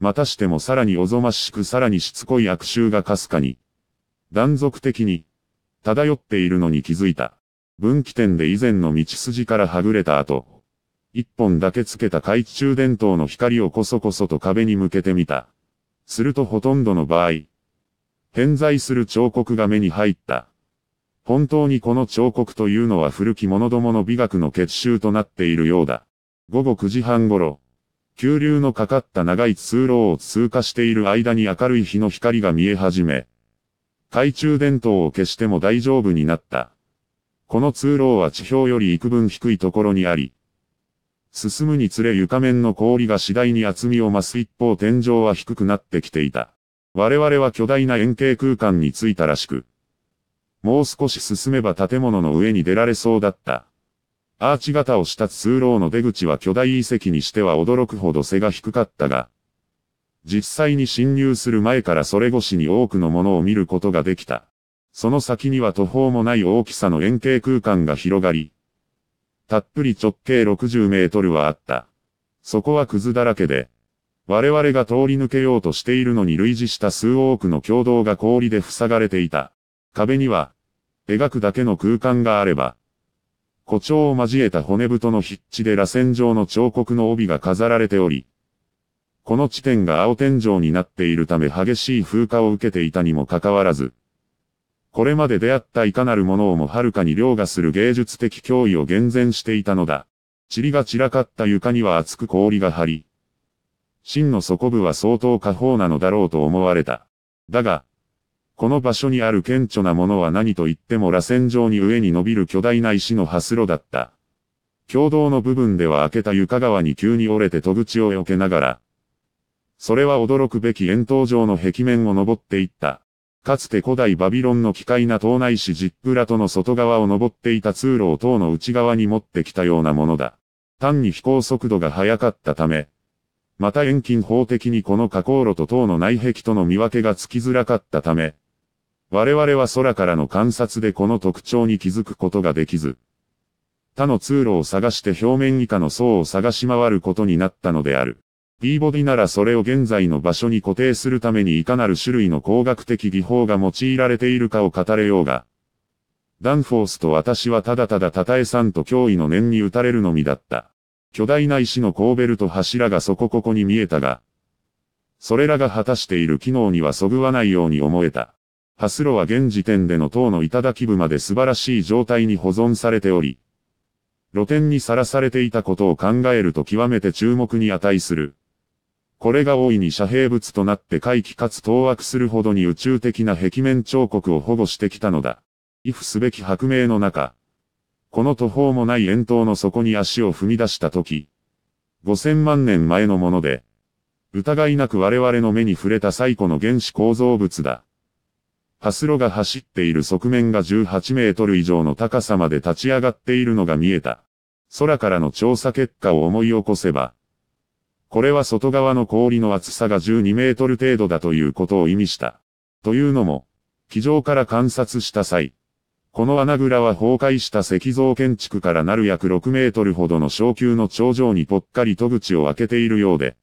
またしてもさらにおぞましくさらにしつこい悪臭がかすかに、断続的に、漂っているのに気づいた。分岐点で以前の道筋からはぐれた後、一本だけつけた懐中電灯の光をこそこそと壁に向けてみた。するとほとんどの場合、点在する彫刻が目に入った。本当にこの彫刻というのは古き者どもの美学の結集となっているようだ。午後9時半頃、急流のかかった長い通路を通過している間に明るい日の光が見え始め、懐中電灯を消しても大丈夫になった。この通路は地表より幾分低いところにあり、進むにつれ床面の氷が次第に厚みを増す一方天井は低くなってきていた。我々は巨大な円形空間に着いたらしく、もう少し進めば建物の上に出られそうだった。アーチ型をした通路の出口は巨大遺跡にしては驚くほど背が低かったが、実際に侵入する前からそれ越しに多くのものを見ることができた。その先には途方もない大きさの円形空間が広がり、たっぷり直径60メートルはあった。そこはクズだらけで、我々が通り抜けようとしているのに類似した数多くの共同が氷で塞がれていた。壁には、描くだけの空間があれば、誇張を交えた骨太の筆致で螺旋状の彫刻の帯が飾られており、この地点が青天井になっているため激しい風化を受けていたにもかかわらず、これまで出会ったいかなるものをもはるかに凌駕する芸術的脅威を厳然していたのだ。塵が散らかった床には厚く氷が張り、真の底部は相当下方なのだろうと思われた。だが、この場所にある顕著なものは何と言っても螺旋状に上に伸びる巨大な石の端路だった。共同の部分では開けた床側に急に折れて戸口を避けながら、それは驚くべき円筒状の壁面を登っていった。かつて古代バビロンの奇怪な島内市ジップラトの外側を登っていた通路を塔の内側に持ってきたようなものだ。単に飛行速度が速かったため、また遠近法的にこの加工炉と塔の内壁との見分けがつきづらかったため、我々は空からの観察でこの特徴に気づくことができず、他の通路を探して表面以下の層を探し回ることになったのである。B ボディならそれを現在の場所に固定するためにいかなる種類の工学的技法が用いられているかを語れようが、ダンフォースと私はただただたたえさんと脅威の念に打たれるのみだった。巨大な石のコーベルと柱がそこここに見えたが、それらが果たしている機能にはそぐわないように思えた。ハスロは現時点での塔の頂部まで素晴らしい状態に保存されており、露天にさらされていたことを考えると極めて注目に値する。これが大いに遮蔽物となって回帰かつ当惑するほどに宇宙的な壁面彫刻を保護してきたのだ。畏怖すべき薄明の中、この途方もない円筒の底に足を踏み出したとき、五千万年前のもので、疑いなく我々の目に触れた最古の原子構造物だ。ハスロが走っている側面が18メートル以上の高さまで立ち上がっているのが見えた。空からの調査結果を思い起こせば、これは外側の氷の厚さが12メートル程度だということを意味した。というのも、気上から観察した際、この穴蔵は崩壊した石像建築からなる約6メートルほどの小級の頂上にぽっかり戸口を開けているようで、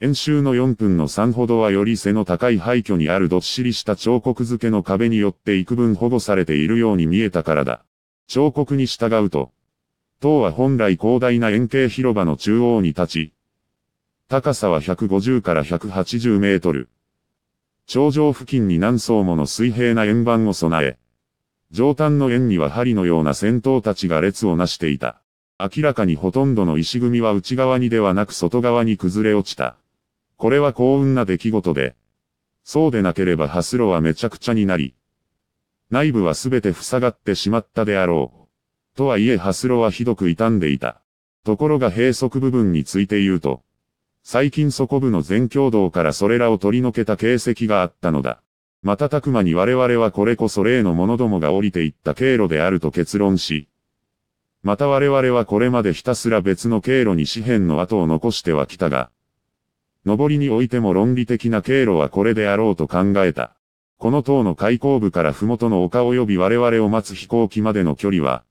演習の4分の3ほどはより背の高い廃墟にあるどっしりした彫刻付けの壁によって幾分保護されているように見えたからだ。彫刻に従うと、塔は本来広大な円形広場の中央に立ち、高さは150から180メートル。頂上付近に何層もの水平な円盤を備え、上端の円には針のような戦闘たちが列をなしていた。明らかにほとんどの石組みは内側にではなく外側に崩れ落ちた。これは幸運な出来事で。そうでなければハスロはめちゃくちゃになり、内部はすべて塞がってしまったであろう。とはいえハスロはひどく傷んでいた。ところが閉塞部分について言うと、最近底部の全共同からそれらを取り除けた形跡があったのだ。瞬く間に我々はこれこそ例の者どもが降りていった経路であると結論し、また我々はこれまでひたすら別の経路に紙幣の跡を残してはきたが、上りにおいても論理的な経路はこれであろうと考えた。この塔の開口部から麓の丘及び我々を待つ飛行機までの距離は、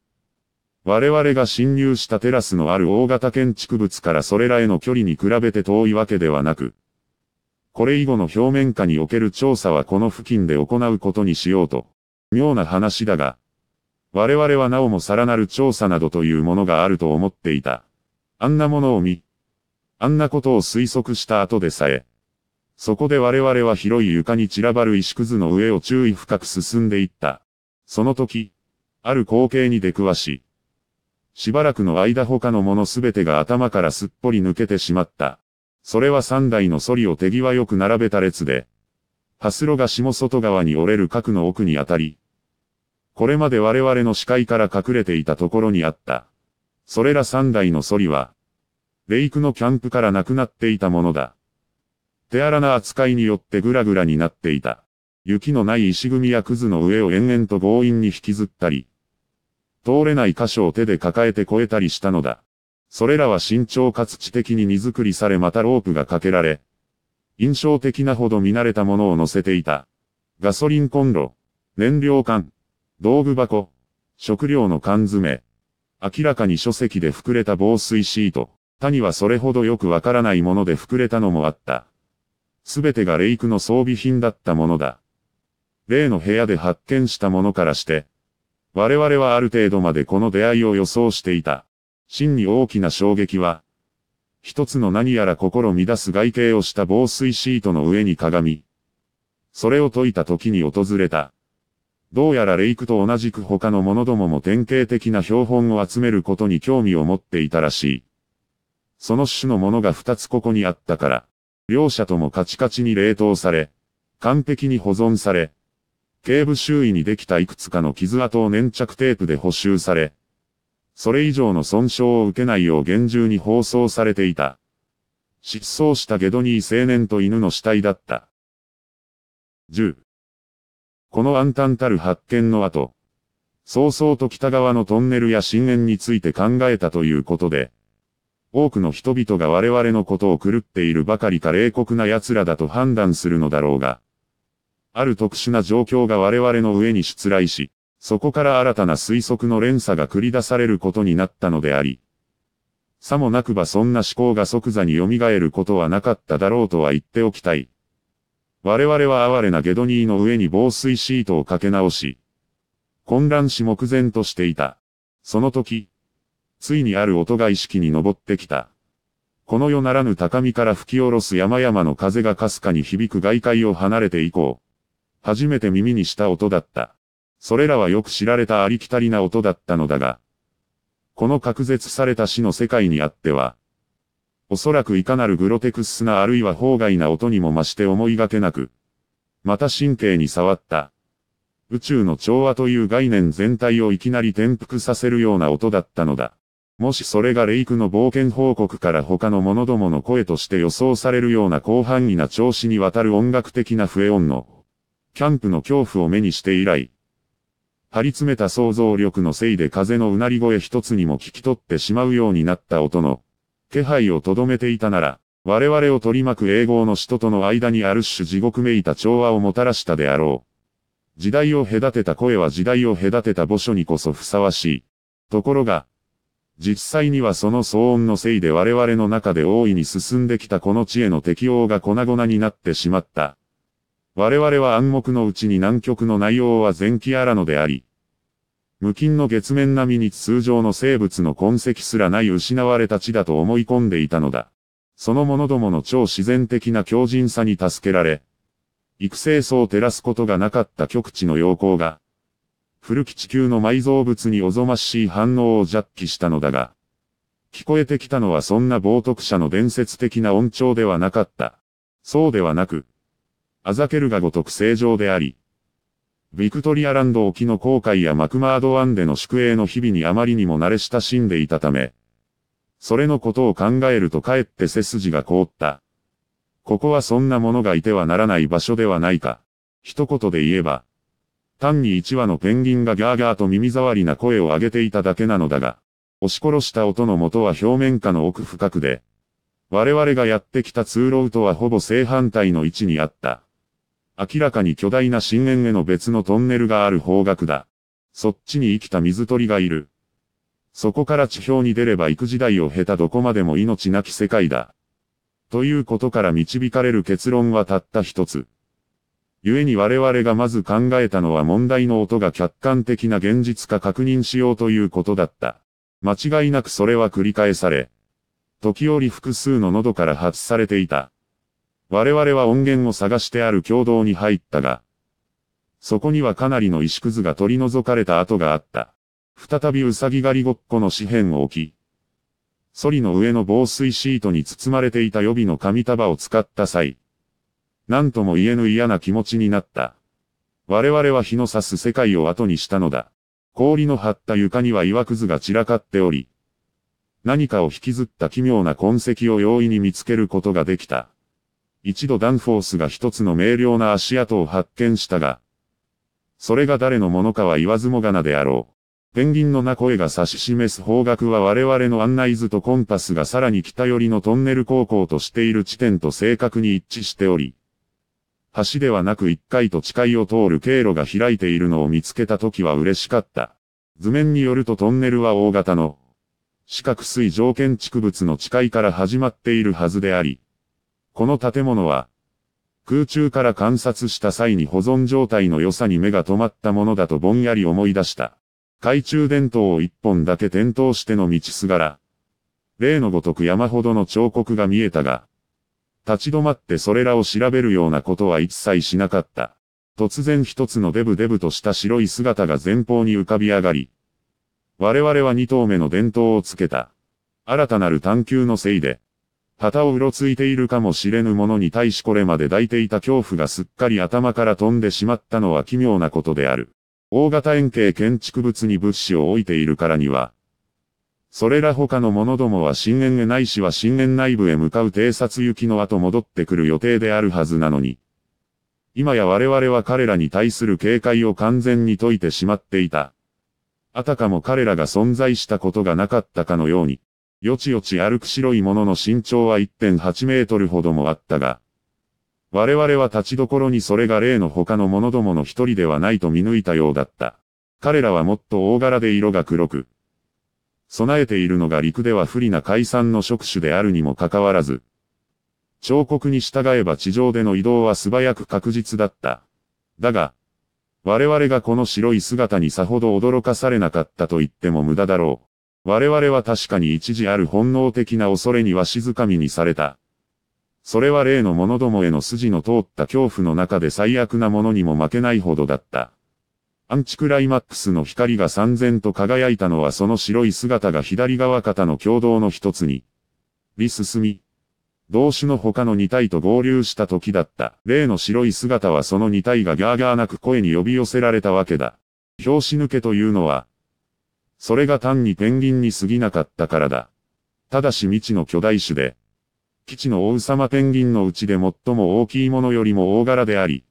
我々が侵入したテラスのある大型建築物からそれらへの距離に比べて遠いわけではなく、これ以後の表面下における調査はこの付近で行うことにしようと。妙な話だが、我々はなおもさらなる調査などというものがあると思っていた。あんなものを見、あんなことを推測した後でさえ、そこで我々は広い床に散らばる石くずの上を注意深く進んでいった。その時、ある光景に出くわし、しばらくの間他のものすべてが頭からすっぽり抜けてしまった。それは3台のソリを手際よく並べた列で、ハスロが下外側に折れる角の奥に当たり、これまで我々の視界から隠れていたところにあった。それら3台のソリは、レイクのキャンプからなくなっていたものだ。手荒な扱いによってグラグラになっていた。雪のない石組みやクズの上を延々と強引に引きずったり、通れない箇所を手で抱えて越えたりしたのだ。それらは慎重かつ知的に荷造りされまたロープがかけられ、印象的なほど見慣れたものを乗せていた。ガソリンコンロ、燃料缶、道具箱、食料の缶詰、明らかに書籍で膨れた防水シート、他にはそれほどよくわからないもので膨れたのもあった。すべてがレイクの装備品だったものだ。例の部屋で発見したものからして、我々はある程度までこの出会いを予想していた。真に大きな衝撃は、一つの何やら心乱す外形をした防水シートの上に鏡。それを解いた時に訪れた。どうやらレイクと同じく他の者どもも典型的な標本を集めることに興味を持っていたらしい。その種のものが二つここにあったから、両者ともカチカチに冷凍され、完璧に保存され、頸部周囲にできたいくつかの傷跡を粘着テープで補修され、それ以上の損傷を受けないよう厳重に放送されていた。失踪したゲドニー青年と犬の死体だった。10。この暗淡たる発見の後、早々と北側のトンネルや深淵について考えたということで、多くの人々が我々のことを狂っているばかりか冷酷な奴らだと判断するのだろうが、ある特殊な状況が我々の上に出来し、そこから新たな推測の連鎖が繰り出されることになったのであり、さもなくばそんな思考が即座に蘇ることはなかっただろうとは言っておきたい。我々は哀れなゲドニーの上に防水シートをかけ直し、混乱し目前としていた。その時、ついにある音が意識に昇ってきた。この世ならぬ高みから吹き下ろす山々の風がかすかに響く外界を離れて以降、初めて耳にした音だった。それらはよく知られたありきたりな音だったのだが、この隔絶された死の世界にあっては、おそらくいかなるグロテクスなあるいは法外な音にも増して思いがけなく、また神経に触った。宇宙の調和という概念全体をいきなり転覆させるような音だったのだ。もしそれがレイクの冒険報告から他の者どもの声として予想されるような広範囲な調子にわたる音楽的な笛音の、キャンプの恐怖を目にして以来、張り詰めた想像力のせいで風のうなり声一つにも聞き取ってしまうようになった音の気配をとどめていたなら、我々を取り巻く英語の人との間にある種地獄めいた調和をもたらしたであろう。時代を隔てた声は時代を隔てた墓所にこそふさわしい。ところが、実際にはその騒音のせいで我々の中で大いに進んできたこの地への適応が粉々になってしまった。我々は暗黙のうちに南極の内容は前期あらのであり、無菌の月面並みに通常の生物の痕跡すらない失われた地だと思い込んでいたのだ。その者どもの超自然的な強靭さに助けられ、育成層を照らすことがなかった極地の陽光が、古き地球の埋蔵物におぞましい反応を弱気したのだが、聞こえてきたのはそんな冒涜者の伝説的な音調ではなかった。そうではなく、あざけるがごとく正常であり、ビクトリアランド沖の航海やマクマード湾での宿営の日々にあまりにも慣れ親しんでいたため、それのことを考えるとかえって背筋が凍った。ここはそんなものがいてはならない場所ではないか。一言で言えば、単に一羽のペンギンがギャーギャーと耳障りな声を上げていただけなのだが、押し殺した音の元は表面下の奥深くで、我々がやってきた通路とはほぼ正反対の位置にあった。明らかに巨大な深淵への別のトンネルがある方角だ。そっちに生きた水鳥がいる。そこから地表に出れば行く時代を経たどこまでも命なき世界だ。ということから導かれる結論はたった一つ。故に我々がまず考えたのは問題の音が客観的な現実か確認しようということだった。間違いなくそれは繰り返され、時折複数の喉から発されていた。我々は音源を探してある共同に入ったが、そこにはかなりの石くずが取り除かれた跡があった。再びうさぎ狩りごっこの紙片を置き、ソリの上の防水シートに包まれていた予備の紙束を使った際、なんとも言えぬ嫌な気持ちになった。我々は日の差す世界を後にしたのだ。氷の張った床には岩くずが散らかっており、何かを引きずった奇妙な痕跡を容易に見つけることができた。一度ダンフォースが一つの明瞭な足跡を発見したが、それが誰のものかは言わずもがなであろう。ペンギンの名声が指し示す方角は我々の案内図とコンパスがさらに北寄りのトンネル高校としている地点と正確に一致しており、橋ではなく一回と誓いを通る経路が開いているのを見つけた時は嬉しかった。図面によるとトンネルは大型の、四角水条件蓄物の誓いから始まっているはずであり、この建物は、空中から観察した際に保存状態の良さに目が止まったものだとぼんやり思い出した。懐中電灯を一本だけ点灯しての道すがら、例のごとく山ほどの彫刻が見えたが、立ち止まってそれらを調べるようなことは一切しなかった。突然一つのデブデブとした白い姿が前方に浮かび上がり、我々は二頭目の電灯をつけた。新たなる探求のせいで、旗をうろついているかもしれぬものに対しこれまで抱いていた恐怖がすっかり頭から飛んでしまったのは奇妙なことである。大型円形建築物に物資を置いているからには、それら他の者どもは深淵へないしは深淵内部へ向かう偵察行きの後戻ってくる予定であるはずなのに、今や我々は彼らに対する警戒を完全に解いてしまっていた。あたかも彼らが存在したことがなかったかのように、よちよち歩く白いものの身長は1.8メートルほどもあったが、我々は立ちどころにそれが例の他の者どもの一人ではないと見抜いたようだった。彼らはもっと大柄で色が黒く、備えているのが陸では不利な海産の触手であるにもかかわらず、彫刻に従えば地上での移動は素早く確実だった。だが、我々がこの白い姿にさほど驚かされなかったと言っても無駄だろう。我々は確かに一時ある本能的な恐れには静かみにされた。それは例の者どもへの筋の通った恐怖の中で最悪なものにも負けないほどだった。アンチクライマックスの光が三千と輝いたのはその白い姿が左側肩の共同の一つに。リ進み。同種の他の二体と合流した時だった。例の白い姿はその二体がギャーギャーなく声に呼び寄せられたわけだ。拍子抜けというのは、それが単にペンギンに過ぎなかったからだ。ただし未知の巨大種で、基地の王様ペンギンのうちで最も大きいものよりも大柄であり、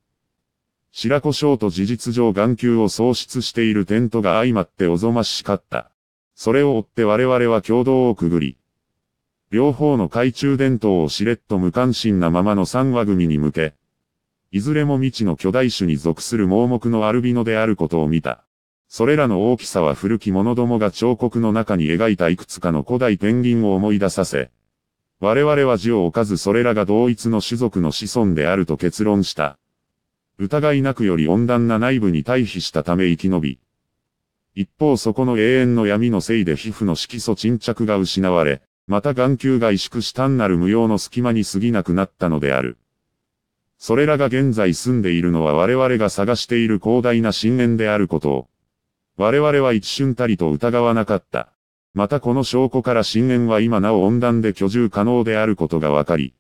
白子章と事実上眼球を喪失しているテントが相まっておぞましかった。それを追って我々は共同をくぐり、両方の懐中電灯をしれっと無関心なままの三話組に向け、いずれも未知の巨大種に属する盲目のアルビノであることを見た。それらの大きさは古き者どもが彫刻の中に描いたいくつかの古代ペンギンを思い出させ、我々は字を置かずそれらが同一の種族の子孫であると結論した。疑いなくより温暖な内部に対比したため生き延び。一方そこの永遠の闇のせいで皮膚の色素沈着が失われ、また眼球が萎縮し単なる無用の隙間に過ぎなくなったのである。それらが現在住んでいるのは我々が探している広大な深淵であることを。我々は一瞬たりと疑わなかった。またこの証拠から深淵は今なお温暖で居住可能であることがわかり、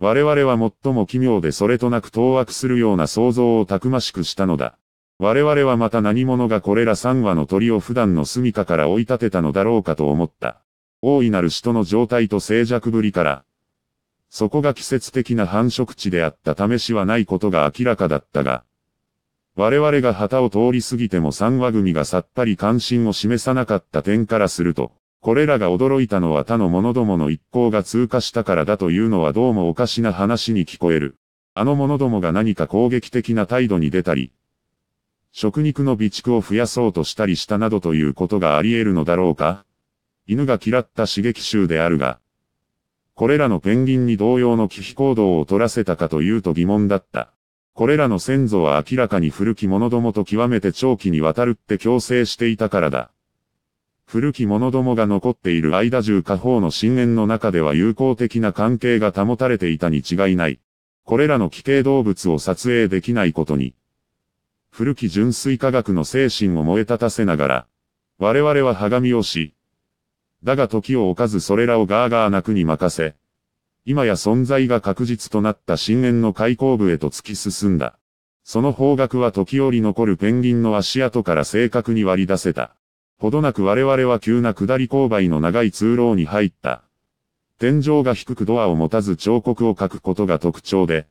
我々は最も奇妙でそれとなく当惑するような想像をたくましくしたのだ。我々はまた何者がこれら3羽の鳥を普段の住処から追い立てたのだろうかと思った。大いなる人の状態と静寂ぶりから、そこが季節的な繁殖地であった試しはないことが明らかだったが、我々が旗を通り過ぎても三話組がさっぱり関心を示さなかった点からすると、これらが驚いたのは他の者どもの一行が通過したからだというのはどうもおかしな話に聞こえる。あの者どもが何か攻撃的な態度に出たり、食肉の備蓄を増やそうとしたりしたなどということがあり得るのだろうか犬が嫌った刺激臭であるが、これらのペンギンに同様の危機行動を取らせたかというと疑問だった。これらの先祖は明らかに古き者どもと極めて長期にわたるって強制していたからだ。古き者どもが残っている間中下方の深淵の中では友好的な関係が保たれていたに違いない。これらの奇形動物を撮影できないことに。古き純粋科学の精神を燃え立たせながら、我々は鏡みをし、だが時を置かずそれらをガーガー泣くに任せ、今や存在が確実となった深淵の開口部へと突き進んだ。その方角は時折残るペンギンの足跡から正確に割り出せた。ほどなく我々は急な下り勾配の長い通路に入った。天井が低くドアを持たず彫刻を書くことが特徴で、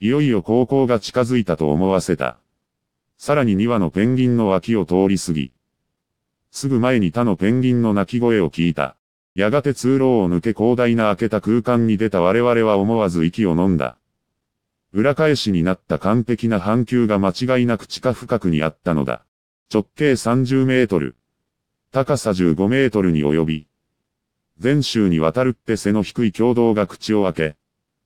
いよいよ高校が近づいたと思わせた。さらに2羽のペンギンの脇を通り過ぎ、すぐ前に他のペンギンの鳴き声を聞いた。やがて通路を抜け広大な開けた空間に出た我々は思わず息を飲んだ。裏返しになった完璧な半球が間違いなく地下深くにあったのだ。直径30メートル。高さ15メートルに及び、全州にわたるって背の低い共同が口を開け、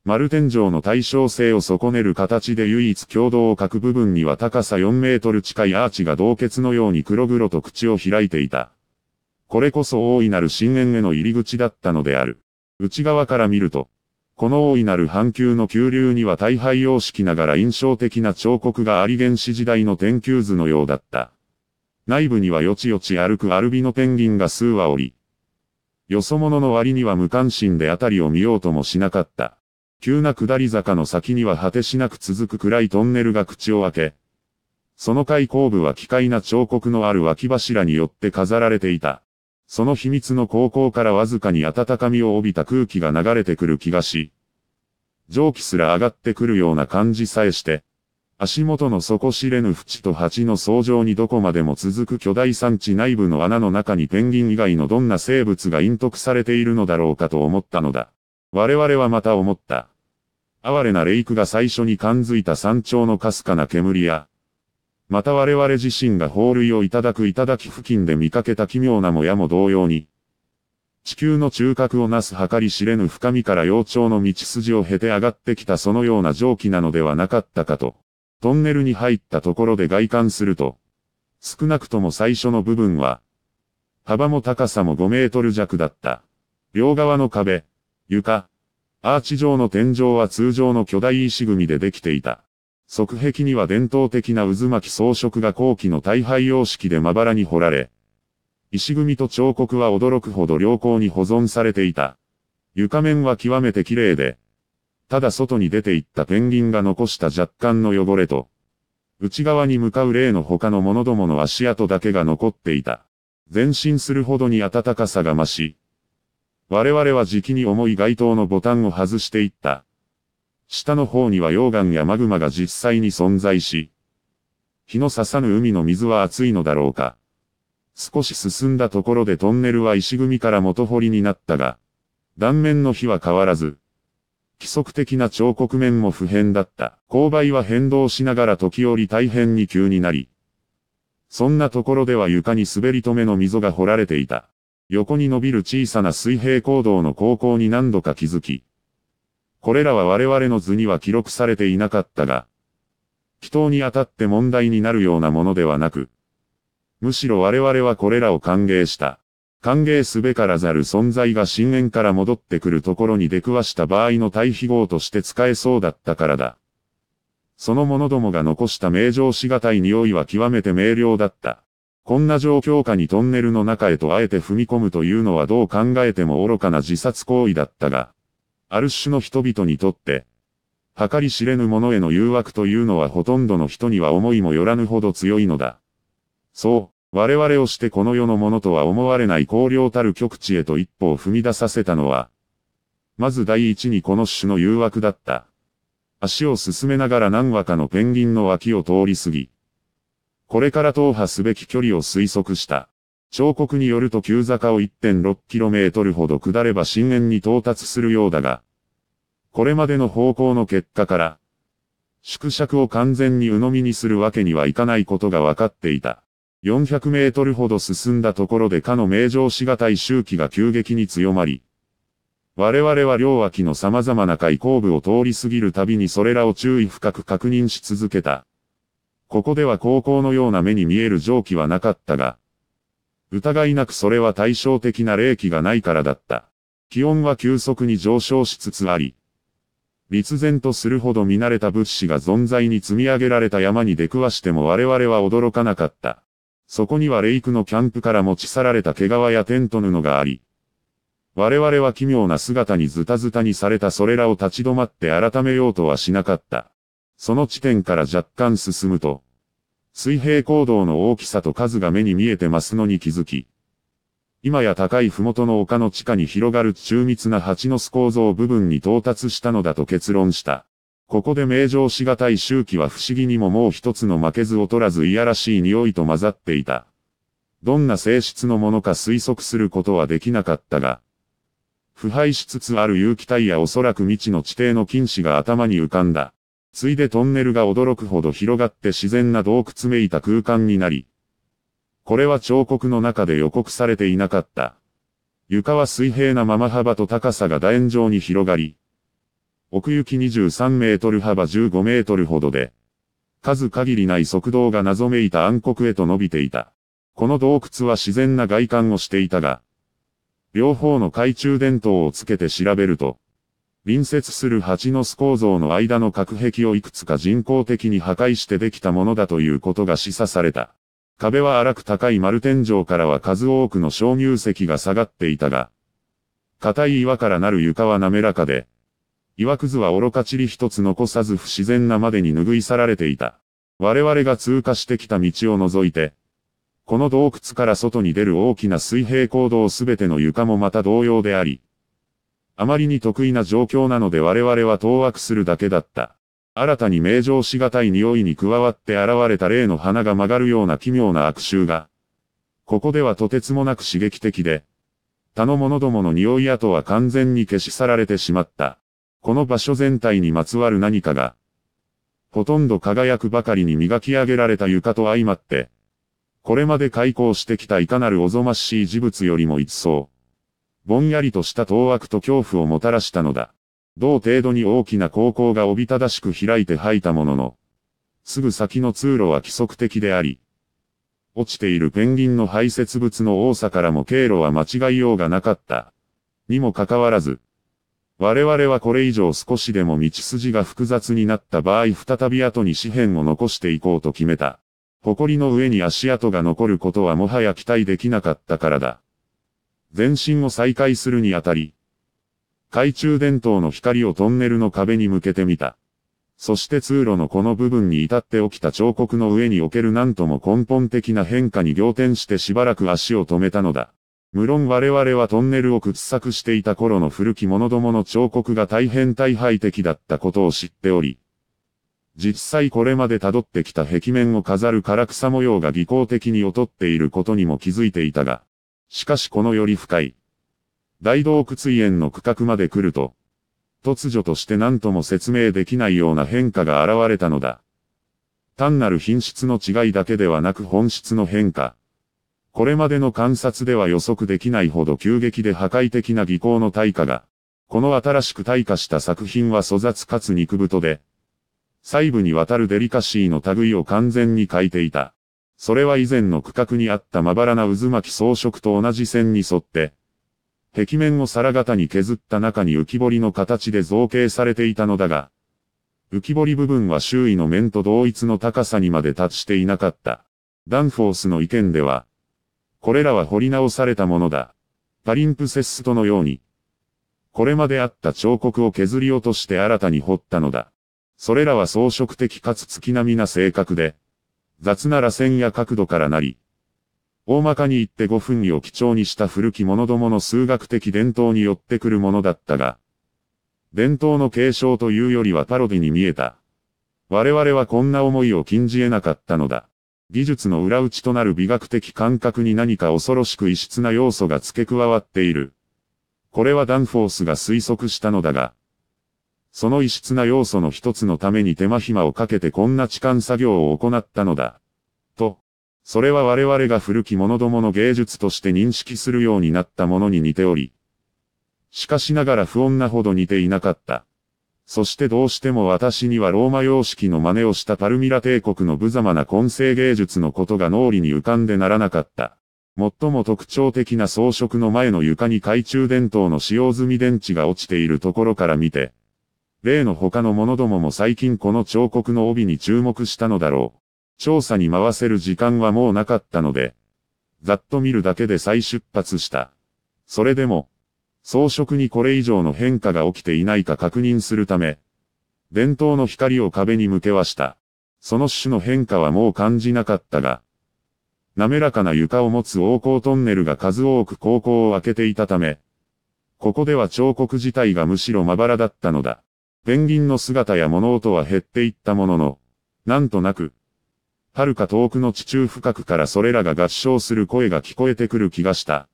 丸天井の対称性を損ねる形で唯一共同を書く部分には高さ4メートル近いアーチが洞穴のように黒々と口を開いていた。これこそ大いなる深淵への入り口だったのである。内側から見ると、この大いなる半球の急流には大敗様式ながら印象的な彫刻があり原始時代の天球図のようだった。内部にはよちよち歩くアルビノペンギンが数羽おり、よそ者の割には無関心であたりを見ようともしなかった。急な下り坂の先には果てしなく続く暗いトンネルが口を開け、その開口部は奇怪な彫刻のある脇柱によって飾られていた。その秘密の高校からわずかに温かみを帯びた空気が流れてくる気がし、蒸気すら上がってくるような感じさえして、足元の底知れぬ淵と蜂の層状にどこまでも続く巨大産地内部の穴の中にペンギン以外のどんな生物が隠匿されているのだろうかと思ったのだ。我々はまた思った。哀れなレイクが最初に感づいた山頂のかすかな煙や、また我々自身が放類をいただくいただき付近で見かけた奇妙なもやも同様に、地球の中核をなす計り知れぬ深みから幼鳥の道筋を経て上がってきたそのような蒸気なのではなかったかと、トンネルに入ったところで外観すると、少なくとも最初の部分は、幅も高さも5メートル弱だった。両側の壁、床、アーチ状の天井は通常の巨大石組みでできていた。側壁には伝統的な渦巻き装飾が後期の大敗様式でまばらに掘られ、石組みと彫刻は驚くほど良好に保存されていた。床面は極めて綺麗で、ただ外に出ていったペンギンが残した若干の汚れと、内側に向かう例の他の者どもの足跡だけが残っていた。前進するほどに暖かさが増し、我々はじきに重い街灯のボタンを外していった。下の方には溶岩やマグマが実際に存在し、日の刺さぬ海の水は熱いのだろうか。少し進んだところでトンネルは石組みから元掘りになったが、断面の火は変わらず、規則的な彫刻面も不変だった。勾配は変動しながら時折大変に急になり、そんなところでは床に滑り止めの溝が掘られていた。横に伸びる小さな水平行動の高校に何度か気づき、これらは我々の図には記録されていなかったが、祈祷にあたって問題になるようなものではなく、むしろ我々はこれらを歓迎した。歓迎すべからざる存在が深淵から戻ってくるところに出くわした場合の対比号として使えそうだったからだ。その者どもが残した名状しがたい匂いは極めて明瞭だった。こんな状況下にトンネルの中へとあえて踏み込むというのはどう考えても愚かな自殺行為だったが、ある種の人々にとって、計り知れぬ者への誘惑というのはほとんどの人には思いもよらぬほど強いのだ。そう、我々をしてこの世のものとは思われない荒涼たる極地へと一歩を踏み出させたのは、まず第一にこの種の誘惑だった。足を進めながら何話かのペンギンの脇を通り過ぎ、これから踏破すべき距離を推測した。彫刻によると急坂を 1.6km ほど下れば深淵に到達するようだが、これまでの方向の結果から、縮尺を完全に鵜呑みにするわけにはいかないことが分かっていた。400メートルほど進んだところでかの名城しがたい周期が急激に強まり、我々は両脇の様々な開口部を通り過ぎるたびにそれらを注意深く確認し続けた。ここでは高校のような目に見える蒸気はなかったが、疑いなくそれは対照的な冷気がないからだった。気温は急速に上昇しつつあり、立然とするほど見慣れた物資が存在に積み上げられた山に出くわしても我々は驚かなかった。そこにはレイクのキャンプから持ち去られた毛皮やテント布があり、我々は奇妙な姿にズタズタにされたそれらを立ち止まって改めようとはしなかった。その地点から若干進むと、水平行動の大きさと数が目に見えてますのに気づき、今や高い麓の丘の地下に広がる中密な蜂の巣構造部分に到達したのだと結論した。ここで名状しがたい周期は不思議にももう一つの負けず劣らずいやらしい匂いと混ざっていた。どんな性質のものか推測することはできなかったが、腐敗しつつある有機体やおそらく未知の地底の菌糸が頭に浮かんだ。ついでトンネルが驚くほど広がって自然な洞窟めいた空間になり、これは彫刻の中で予告されていなかった。床は水平なまま幅と高さが楕円状に広がり、奥行き23メートル幅15メートルほどで、数限りない速道が謎めいた暗黒へと伸びていた。この洞窟は自然な外観をしていたが、両方の懐中電灯をつけて調べると、隣接する蜂の巣構造の間の隔壁をいくつか人工的に破壊してできたものだということが示唆された。壁は荒く高い丸天井からは数多くの鍾乳石が下がっていたが、硬い岩からなる床は滑らかで、岩くずは愚かちり一つ残さず不自然なまでに拭い去られていた。我々が通過してきた道を除いて、この洞窟から外に出る大きな水平行動すべての床もまた同様であり、あまりに得意な状況なので我々は当惑するだけだった。新たに名状しがたい匂いに加わって現れた例の花が曲がるような奇妙な悪臭が、ここではとてつもなく刺激的で、他の者どもの匂い跡は完全に消し去られてしまった。この場所全体にまつわる何かが、ほとんど輝くばかりに磨き上げられた床と相まって、これまで開口してきたいかなるおぞましい事物よりも一層、ぼんやりとした当悪と恐怖をもたらしたのだ。同程度に大きな高校がおびただしく開いて吐いたものの、すぐ先の通路は規則的であり、落ちているペンギンの排泄物の多さからも経路は間違いようがなかった。にもかかわらず、我々はこれ以上少しでも道筋が複雑になった場合再び後に紙片を残していこうと決めた。埃の上に足跡が残ることはもはや期待できなかったからだ。全身を再開するにあたり、懐中電灯の光をトンネルの壁に向けてみた。そして通路のこの部分に至って起きた彫刻の上における何とも根本的な変化に仰天してしばらく足を止めたのだ。無論我々はトンネルを掘削していた頃の古き者どもの彫刻が大変大敗的だったことを知っており、実際これまで辿ってきた壁面を飾る唐草模様が技巧的に劣っていることにも気づいていたが、しかしこのより深い、大洞窟園の区画まで来ると、突如として何とも説明できないような変化が現れたのだ。単なる品質の違いだけではなく本質の変化。これまでの観察では予測できないほど急激で破壊的な技巧の対価が、この新しく退化した作品は粗雑かつ肉太で、細部にわたるデリカシーの類を完全に変えていた。それは以前の区画にあったまばらな渦巻き装飾と同じ線に沿って、壁面を皿型に削った中に浮き彫りの形で造形されていたのだが、浮き彫り部分は周囲の面と同一の高さにまで達していなかった。ダンフォースの意見では、これらは掘り直されたものだ。パリンプセストのように、これまであった彫刻を削り落として新たに掘ったのだ。それらは装飾的かつ月並みな性格で、雑な螺旋や角度からなり、大まかに言って5分にを基調にした古き者どもの数学的伝統によってくるものだったが、伝統の継承というよりはパロディに見えた。我々はこんな思いを禁じ得なかったのだ。技術の裏打ちとなる美学的感覚に何か恐ろしく異質な要素が付け加わっている。これはダンフォースが推測したのだが、その異質な要素の一つのために手間暇をかけてこんな痴漢作業を行ったのだ。それは我々が古き者どもの芸術として認識するようになったものに似ており、しかしながら不穏なほど似ていなかった。そしてどうしても私にはローマ様式の真似をしたパルミラ帝国の無様な混成芸術のことが脳裏に浮かんでならなかった。最も特徴的な装飾の前の床に懐中電灯の使用済み電池が落ちているところから見て、例の他の者どもも最近この彫刻の帯に注目したのだろう。調査に回せる時間はもうなかったので、ざっと見るだけで再出発した。それでも、装飾にこれ以上の変化が起きていないか確認するため、伝統の光を壁に向けはした。その種の変化はもう感じなかったが、滑らかな床を持つ横行トンネルが数多く高校を開けていたため、ここでは彫刻自体がむしろまばらだったのだ。ペンギンの姿や物音は減っていったものの、なんとなく、遥か遠くの地中深くからそれらが合唱する声が聞こえてくる気がした。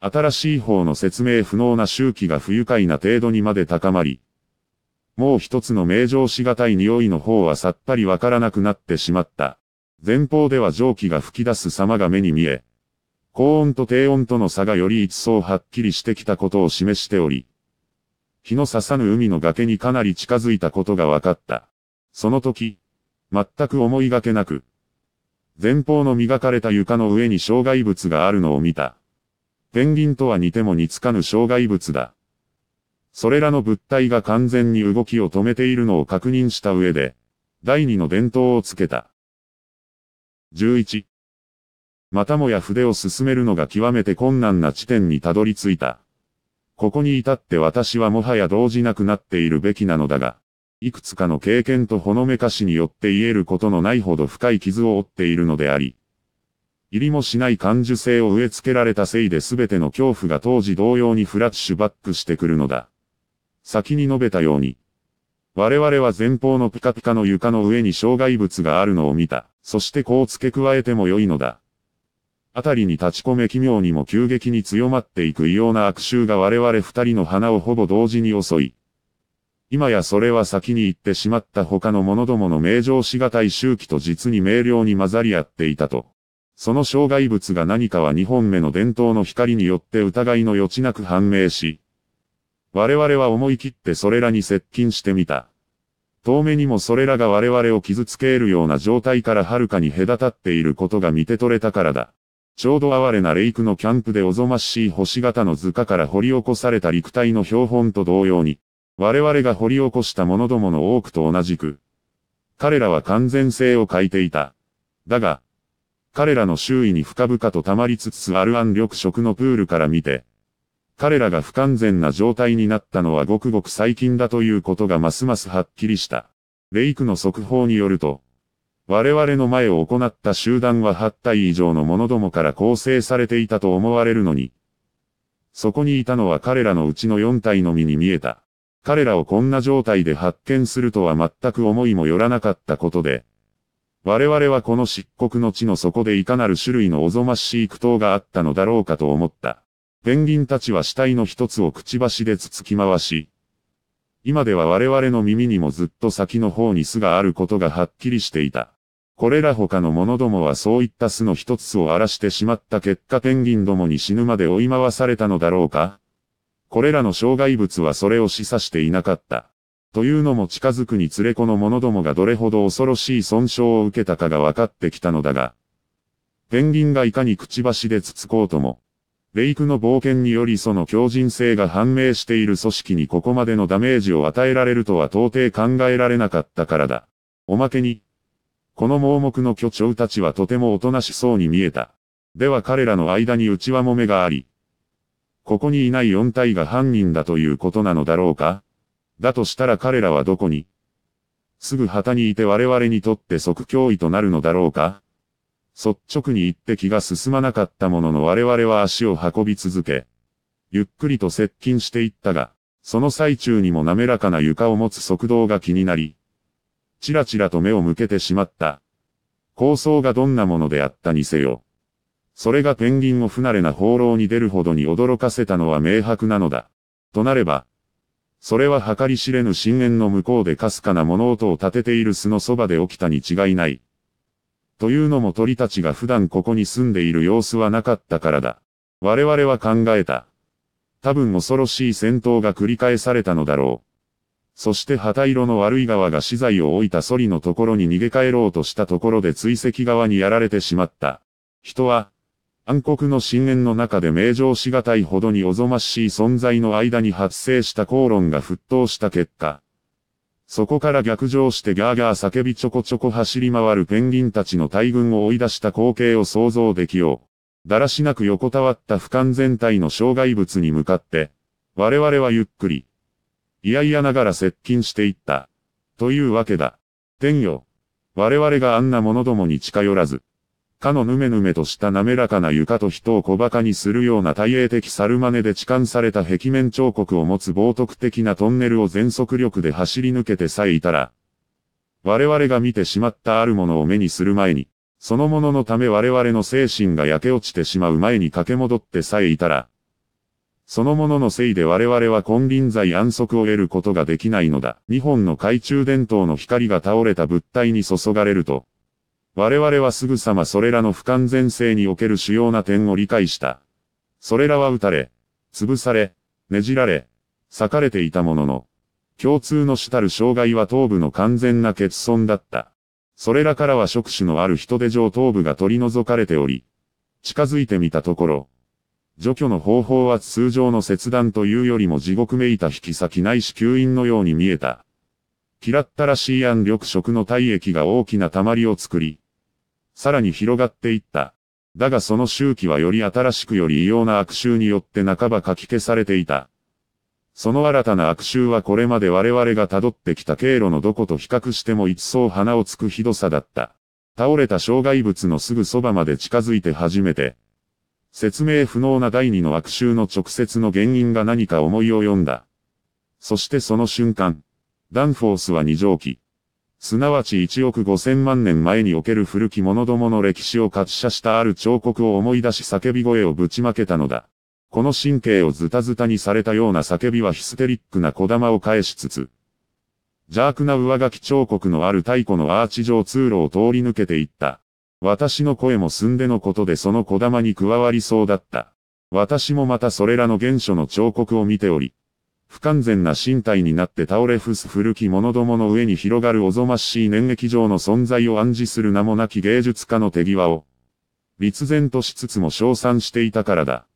新しい方の説明不能な周期が不愉快な程度にまで高まり、もう一つの名状しがたい匂いの方はさっぱりわからなくなってしまった。前方では蒸気が吹き出す様が目に見え、高温と低温との差がより一層はっきりしてきたことを示しており、日の刺さぬ海の崖にかなり近づいたことがわかった。その時、全く思いがけなく、前方の磨かれた床の上に障害物があるのを見た。ペンギンとは似ても似つかぬ障害物だ。それらの物体が完全に動きを止めているのを確認した上で、第二の伝統をつけた。11。またもや筆を進めるのが極めて困難な地点にたどり着いた。ここに至って私はもはや動じなくなっているべきなのだが、いくつかの経験とほのめかしによって言えることのないほど深い傷を負っているのであり、入りもしない感受性を植え付けられたせいで全ての恐怖が当時同様にフラッシュバックしてくるのだ。先に述べたように、我々は前方のピカピカの床の上に障害物があるのを見た。そしてこう付け加えても良いのだ。あたりに立ち込め奇妙にも急激に強まっていく異様な悪臭が我々二人の鼻をほぼ同時に襲い、今やそれは先に行ってしまった他の者どもの名状しがたい周期と実に明瞭に混ざり合っていたと。その障害物が何かは2本目の伝統の光によって疑いの余地なく判明し、我々は思い切ってそれらに接近してみた。遠目にもそれらが我々を傷つけるような状態からはるかに隔たっていることが見て取れたからだ。ちょうど哀れなレイクのキャンプでおぞましい星型の図下から掘り起こされた陸体の標本と同様に、我々が掘り起こした者どもの多くと同じく、彼らは完全性を欠いていた。だが、彼らの周囲に深々と溜まりつつある暗力色のプールから見て、彼らが不完全な状態になったのはごくごく最近だということがますますはっきりした。レイクの速報によると、我々の前を行った集団は8体以上の者どもから構成されていたと思われるのに、そこにいたのは彼らのうちの4体のみに見えた。彼らをこんな状態で発見するとは全く思いもよらなかったことで、我々はこの漆黒の地の底でいかなる種類のおぞましい苦闘があったのだろうかと思った。ペンギンたちは死体の一つをくちばしでつつき回し、今では我々の耳にもずっと先の方に巣があることがはっきりしていた。これら他の者どもはそういった巣の一つを荒らしてしまった結果ペンギンどもに死ぬまで追い回されたのだろうかこれらの障害物はそれを示唆していなかった。というのも近づくにつれこの者どもがどれほど恐ろしい損傷を受けたかが分かってきたのだが、ペンギンがいかにくちばしでつつこうとも、レイクの冒険によりその強靭性が判明している組織にここまでのダメージを与えられるとは到底考えられなかったからだ。おまけに、この盲目の巨鳥たちはとてもおとなしそうに見えた。では彼らの間に内輪もめがあり、ここにいない4体が犯人だということなのだろうかだとしたら彼らはどこにすぐ旗にいて我々にとって即脅威となるのだろうか率直に言って気が進まなかったものの我々は足を運び続け、ゆっくりと接近していったが、その最中にも滑らかな床を持つ速道が気になり、ちらちらと目を向けてしまった。構想がどんなものであったにせよ。それがペンギンを不慣れな放浪に出るほどに驚かせたのは明白なのだ。となれば、それは計り知れぬ深淵の向こうでかすかな物音を立てている巣のそばで起きたに違いない。というのも鳥たちが普段ここに住んでいる様子はなかったからだ。我々は考えた。多分恐ろしい戦闘が繰り返されたのだろう。そして旗色の悪い側が資材を置いたソリのところに逃げ帰ろうとしたところで追跡側にやられてしまった。人は、暗黒の深淵の中で名状しがたいほどにおぞましい存在の間に発生した口論が沸騰した結果、そこから逆上してガーガー叫びちょこちょこ走り回るペンギンたちの大群を追い出した光景を想像できよう。だらしなく横たわった俯瞰全体の障害物に向かって、我々はゆっくり、いやいやながら接近していった。というわけだ。天よ。我々があんな者どもに近寄らず。かのぬめぬめとした滑らかな床と人を小馬鹿にするような大英的猿真似で痴漢された壁面彫刻を持つ冒涜的なトンネルを全速力で走り抜けてさえいたら、我々が見てしまったあるものを目にする前に、そのもののため我々の精神が焼け落ちてしまう前に駆け戻ってさえいたら、そのもののせいで我々は金輪際安息を得ることができないのだ。日本の懐中電灯の光が倒れた物体に注がれると、我々はすぐさまそれらの不完全性における主要な点を理解した。それらは撃たれ、潰され、ねじられ、裂かれていたものの、共通の主たる障害は頭部の完全な欠損だった。それらからは触手のある人手上頭部が取り除かれており、近づいてみたところ、除去の方法は通常の切断というよりも地獄めいた引き裂きないし吸引のように見えた。嫌ったらしい暗力色の体液が大きな溜まりを作り、さらに広がっていった。だがその周期はより新しくより異様な悪臭によって半ばかき消されていた。その新たな悪臭はこれまで我々が辿ってきた経路のどこと比較しても一層鼻をつくひどさだった。倒れた障害物のすぐそばまで近づいて初めて、説明不能な第二の悪臭の直接の原因が何か思いを読んだ。そしてその瞬間、ダンフォースは二条機。すなわち1億5千万年前における古き者どもの歴史を活写したある彫刻を思い出し叫び声をぶちまけたのだ。この神経をズタズタにされたような叫びはヒステリックな小玉を返しつつ、邪悪な上書き彫刻のある太古のアーチ状通路を通り抜けていった。私の声も済んでのことでその小玉に加わりそうだった。私もまたそれらの原初の彫刻を見ており、不完全な身体になって倒れ伏す古き者どもの上に広がるおぞましい年液上の存在を暗示する名もなき芸術家の手際を、立然としつつも称賛していたからだ。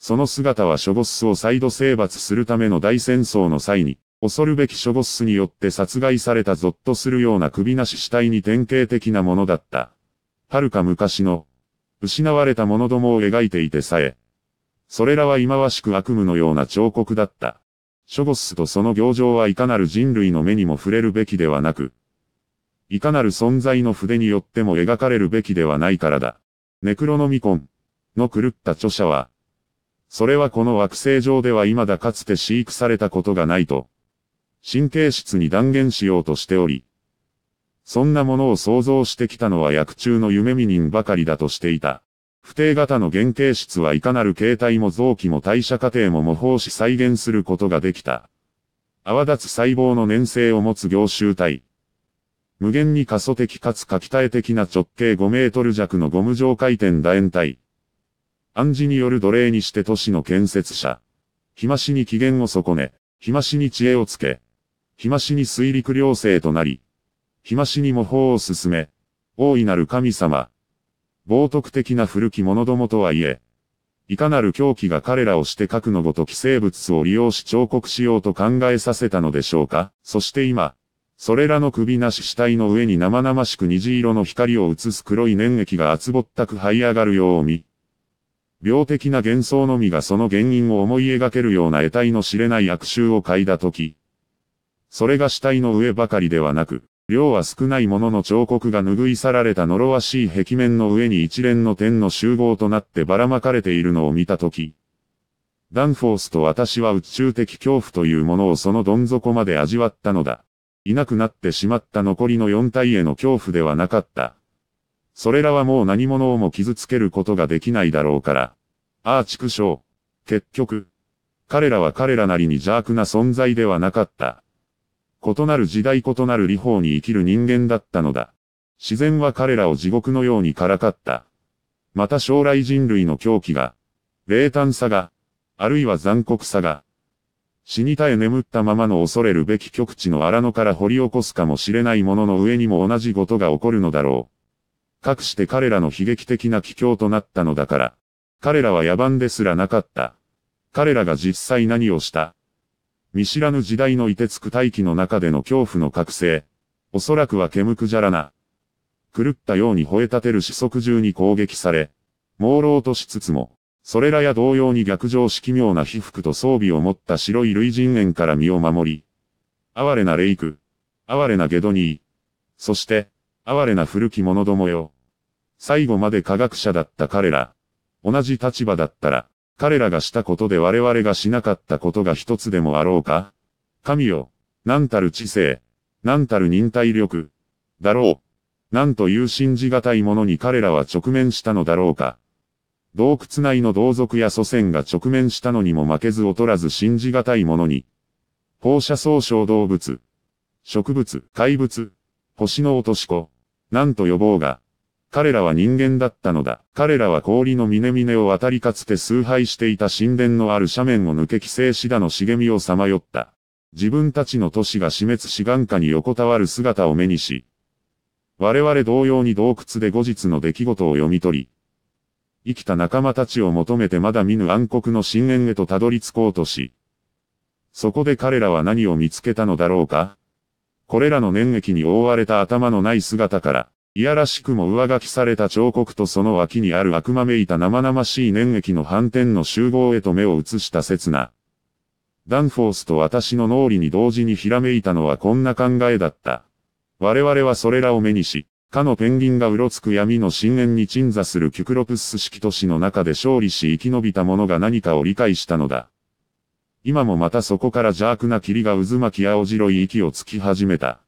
その姿はショゴッスを再度征伐するための大戦争の際に、恐るべきショゴッスによって殺害されたゾッとするような首なし死体に典型的なものだった。はるか昔の、失われた者どもを描いていてさえ、それらは忌まわしく悪夢のような彫刻だった。ショゴスとその行状はいかなる人類の目にも触れるべきではなく、いかなる存在の筆によっても描かれるべきではないからだ。ネクロノミコンの狂った著者は、それはこの惑星上では未だかつて飼育されたことがないと、神経質に断言しようとしており、そんなものを想像してきたのは薬中の夢見人ばかりだとしていた。不定型の原型質はいかなる形態も臓器も代謝過程も模倣し再現することができた。泡立つ細胞の粘性を持つ凝集体。無限に過疎的かつ書き換え的な直径5メートル弱のゴム状回転楕円体。暗示による奴隷にして都市の建設者。日増しに機嫌を損ね、日増しに知恵をつけ、日増しに水陸両生となり、日増しに模倣を進め、大いなる神様、冒涜的な古き者どもとはいえ、いかなる狂気が彼らをして核のごとき生物を利用し彫刻しようと考えさせたのでしょうかそして今、それらの首なし死体の上に生々しく虹色の光を映す黒い粘液が厚ぼったく這い上がるように、病的な幻想のみがその原因を思い描けるような得体の知れない悪臭を嗅いだとき、それが死体の上ばかりではなく、量は少ないものの彫刻が拭い去られた呪わしい壁面の上に一連の点の集合となってばらまかれているのを見たとき、ダンフォースと私は宇宙的恐怖というものをそのどん底まで味わったのだ。いなくなってしまった残りの4体への恐怖ではなかった。それらはもう何者をも傷つけることができないだろうから。ああ畜生。結局。彼らは彼らなりに邪悪な存在ではなかった。異なる時代異なる理法に生きる人間だったのだ。自然は彼らを地獄のようにからかった。また将来人類の狂気が、冷淡さが、あるいは残酷さが、死に絶え眠ったままの恐れるべき極地の荒野から掘り起こすかもしれないものの上にも同じことが起こるのだろう。かくして彼らの悲劇的な奇境となったのだから。彼らは野蛮ですらなかった。彼らが実際何をした見知らぬ時代の凍てつく大気の中での恐怖の覚醒。おそらくは煙くじゃらな。狂ったように吠え立てる四足中に攻撃され、朦朧としつつも、それらや同様に逆上し奇妙な被服と装備を持った白い類人猿から身を守り、哀れなレイク、哀れなゲドニー、そして、哀れな古き者どもよ。最後まで科学者だった彼ら、同じ立場だったら、彼らがしたことで我々がしなかったことが一つでもあろうか神よ、何たる知性、何たる忍耐力、だろう。なんという信じがたいものに彼らは直面したのだろうか。洞窟内の同族や祖先が直面したのにも負けず劣らず信じがたいものに。放射総傷、動物、植物、怪物、星の落とし子、なんと呼ぼうが。彼らは人間だったのだ。彼らは氷の峰々を渡りかつて崇拝していた神殿のある斜面を抜け寄生シダの茂みをさまよった。自分たちの都市が死滅し眼下に横たわる姿を目にし、我々同様に洞窟で後日の出来事を読み取り、生きた仲間たちを求めてまだ見ぬ暗黒の深淵へとたどり着こうとし、そこで彼らは何を見つけたのだろうかこれらの粘液に覆われた頭のない姿から、いやらしくも上書きされた彫刻とその脇にある悪魔めいた生々しい粘液の反転の集合へと目を移した刹那。ダンフォースと私の脳裏に同時にひらめいたのはこんな考えだった。我々はそれらを目にし、かのペンギンがうろつく闇の深淵に鎮座するキュクロプス式都市の中で勝利し生き延びた者が何かを理解したのだ。今もまたそこから邪悪な霧が渦巻き青白い息をつき始めた。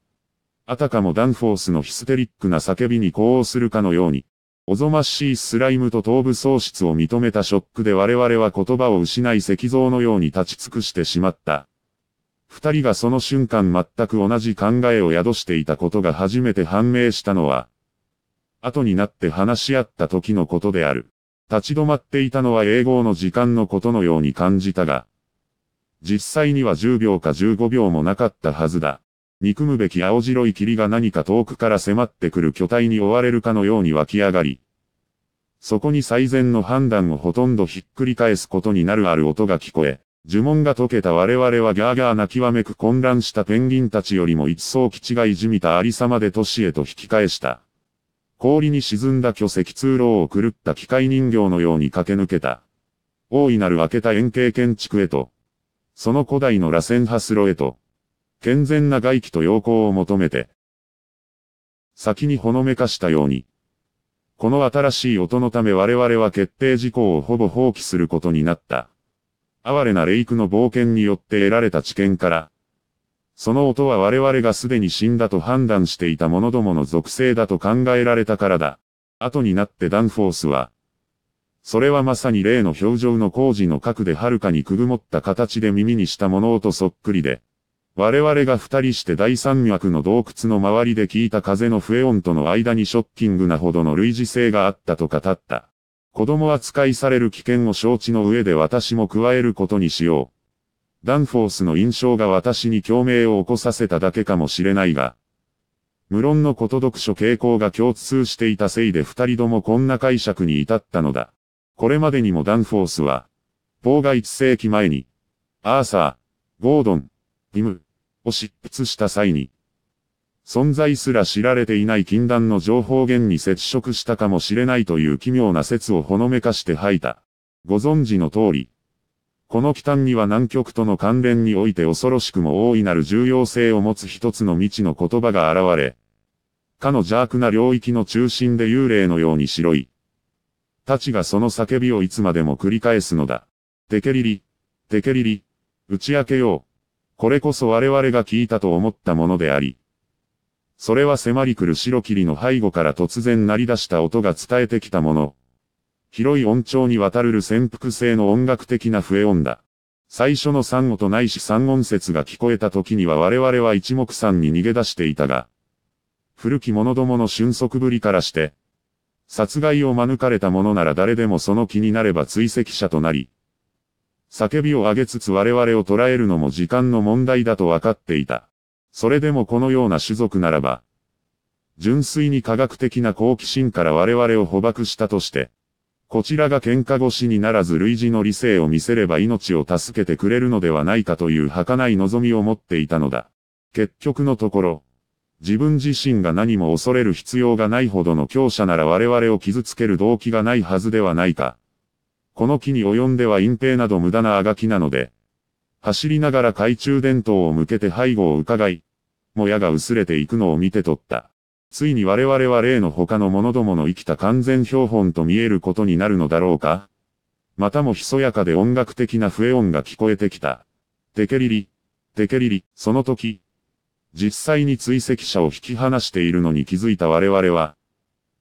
あたかもダンフォースのヒステリックな叫びに呼応するかのように、おぞましいスライムと頭部喪失を認めたショックで我々は言葉を失い石像のように立ち尽くしてしまった。二人がその瞬間全く同じ考えを宿していたことが初めて判明したのは、後になって話し合った時のことである。立ち止まっていたのは英語の時間のことのように感じたが、実際には10秒か15秒もなかったはずだ。憎むべき青白い霧が何か遠くから迫ってくる巨体に追われるかのように湧き上がり、そこに最善の判断をほとんどひっくり返すことになるある音が聞こえ、呪文が解けた我々はギャーギャー泣きわめく混乱したペンギンたちよりも一層基地がいじみたありさまで都市へと引き返した。氷に沈んだ巨石通路を狂った機械人形のように駆け抜けた。大いなる開けた円形建築へと、その古代の螺旋ハスロへと、健全な外気と陽光を求めて、先にほのめかしたように、この新しい音のため我々は決定事項をほぼ放棄することになった。哀れな霊クの冒険によって得られた知見から、その音は我々がすでに死んだと判断していた者どもの属性だと考えられたからだ。後になってダンフォースは、それはまさに例の表情の工事の核ではるかにくぐもった形で耳にした物音そっくりで、我々が二人して第三脈の洞窟の周りで聞いた風の笛音との間にショッキングなほどの類似性があったと語った。子供扱いされる危険を承知の上で私も加えることにしよう。ダンフォースの印象が私に共鳴を起こさせただけかもしれないが。無論のこと読書傾向が共通していたせいで二人ともこんな解釈に至ったのだ。これまでにもダンフォースは、妨が一世紀前に、アーサー、ゴードン、ティム、を執筆した際に、存在すら知られていない禁断の情報源に接触したかもしれないという奇妙な説をほのめかして吐いた。ご存知の通り、この忌憚には南極との関連において恐ろしくも大いなる重要性を持つ一つの未知の言葉が現れ、かの邪悪な領域の中心で幽霊のように白い。たちがその叫びをいつまでも繰り返すのだ。テケリリ、テケリリ、打ち明けよう。これこそ我々が聞いたと思ったものであり、それは迫り来る白霧の背後から突然鳴り出した音が伝えてきたもの。広い音調に渡る潜伏性の音楽的な笛音だ。最初の三音とないし三音節が聞こえた時には我々は一目散に逃げ出していたが、古き者どもの俊足ぶりからして、殺害を免れた者なら誰でもその気になれば追跡者となり、叫びを上げつつ我々を捉えるのも時間の問題だと分かっていた。それでもこのような種族ならば、純粋に科学的な好奇心から我々を捕獲したとして、こちらが喧嘩越しにならず類似の理性を見せれば命を助けてくれるのではないかという儚い望みを持っていたのだ。結局のところ、自分自身が何も恐れる必要がないほどの強者なら我々を傷つける動機がないはずではないか。この機に及んでは隠蔽など無駄なあがきなので、走りながら懐中電灯を向けて背後を伺い、もやが薄れていくのを見て取った。ついに我々は例の他の者どもの生きた完全標本と見えることになるのだろうかまたもひそやかで音楽的な笛音が聞こえてきた。テケリリ、テケリリ、その時、実際に追跡者を引き離しているのに気づいた我々は、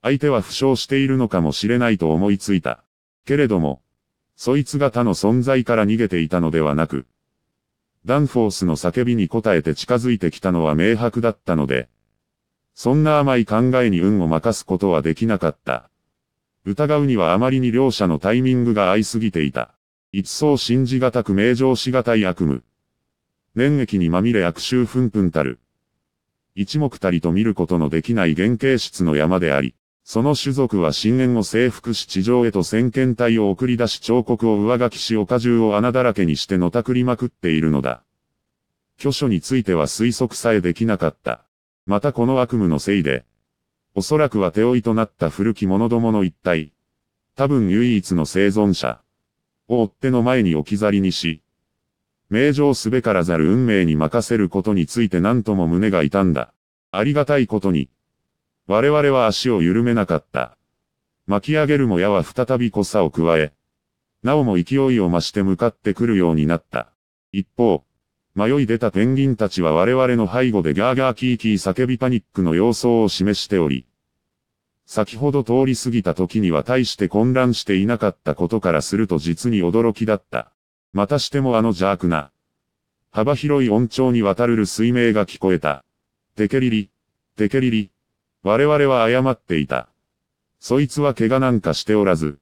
相手は負傷しているのかもしれないと思いついた。けれども、そいつが他の存在から逃げていたのではなく、ダンフォースの叫びに応えて近づいてきたのは明白だったので、そんな甘い考えに運を任すことはできなかった。疑うにはあまりに両者のタイミングが合いすぎていた。一層信じがたく名状しがたい悪夢。粘液にまみれ悪臭ふんふんたる。一目たりと見ることのできない原型質の山であり、その種族は深淵を征服し地上へと先遣隊を送り出し彫刻を上書きし丘中を穴だらけにしてのたくりまくっているのだ。巨書については推測さえできなかった。またこの悪夢のせいで、おそらくは手負いとなった古き者どもの一体、多分唯一の生存者、を追っての前に置き去りにし、名城すべからざる運命に任せることについて何とも胸が痛んだ。ありがたいことに、我々は足を緩めなかった。巻き上げるも矢は再び濃さを加え、なおも勢いを増して向かってくるようになった。一方、迷い出たペンギンたちは我々の背後でギャーギャーキーキー叫びパニックの様相を示しており、先ほど通り過ぎた時には大して混乱していなかったことからすると実に驚きだった。またしてもあの邪悪な、幅広い音調にわたるる水鳴が聞こえた。テケリリ、テケリリ、我々は謝っていた。そいつは怪我なんかしておらず。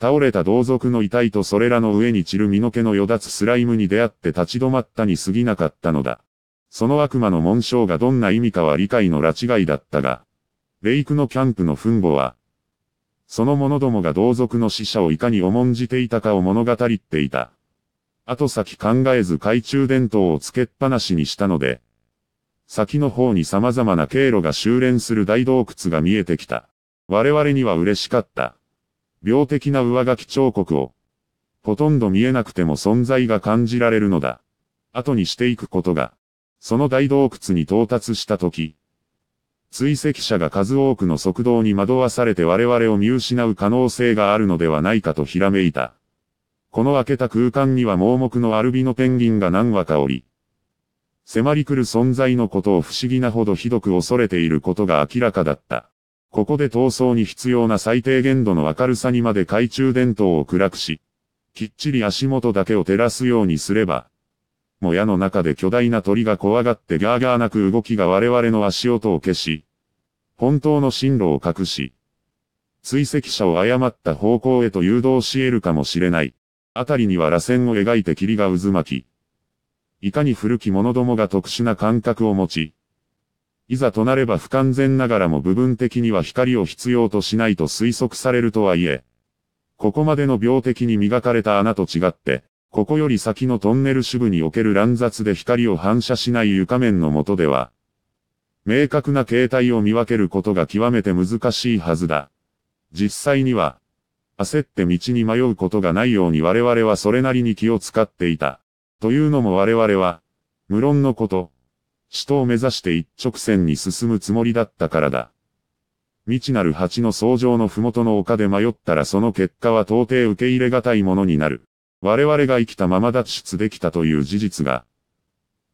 倒れた同族の遺体とそれらの上に散る身の毛のよだつスライムに出会って立ち止まったに過ぎなかったのだ。その悪魔の紋章がどんな意味かは理解の拉違いだったが、レイクのキャンプの墳墓は、その者どもが同族の死者をいかに重んじていたかを物語っていた。後先考えず懐中電灯をつけっぱなしにしたので、先の方に様々な経路が修練する大洞窟が見えてきた。我々には嬉しかった。病的な上書き彫刻を、ほとんど見えなくても存在が感じられるのだ。後にしていくことが、その大洞窟に到達したとき、追跡者が数多くの速道に惑わされて我々を見失う可能性があるのではないかとひらめいた。この開けた空間には盲目のアルビノペンギンが何羽かおり、迫り来る存在のことを不思議なほどひどく恐れていることが明らかだった。ここで闘争に必要な最低限度の明るさにまで懐中電灯を暗くし、きっちり足元だけを照らすようにすれば、もやの中で巨大な鳥が怖がってガーガーなく動きが我々の足音を消し、本当の進路を隠し、追跡者を誤った方向へと誘導し得るかもしれない。あたりには螺旋を描いて霧が渦巻き、いかに古き者どもが特殊な感覚を持ち、いざとなれば不完全ながらも部分的には光を必要としないと推測されるとはいえ、ここまでの病的に磨かれた穴と違って、ここより先のトンネル支部における乱雑で光を反射しない床面の下では、明確な形態を見分けることが極めて難しいはずだ。実際には、焦って道に迷うことがないように我々はそれなりに気を使っていた。というのも我々は、無論のこと、死闘を目指して一直線に進むつもりだったからだ。未知なる蜂の創上の麓の丘で迷ったらその結果は到底受け入れ難いものになる。我々が生きたまま脱出できたという事実が、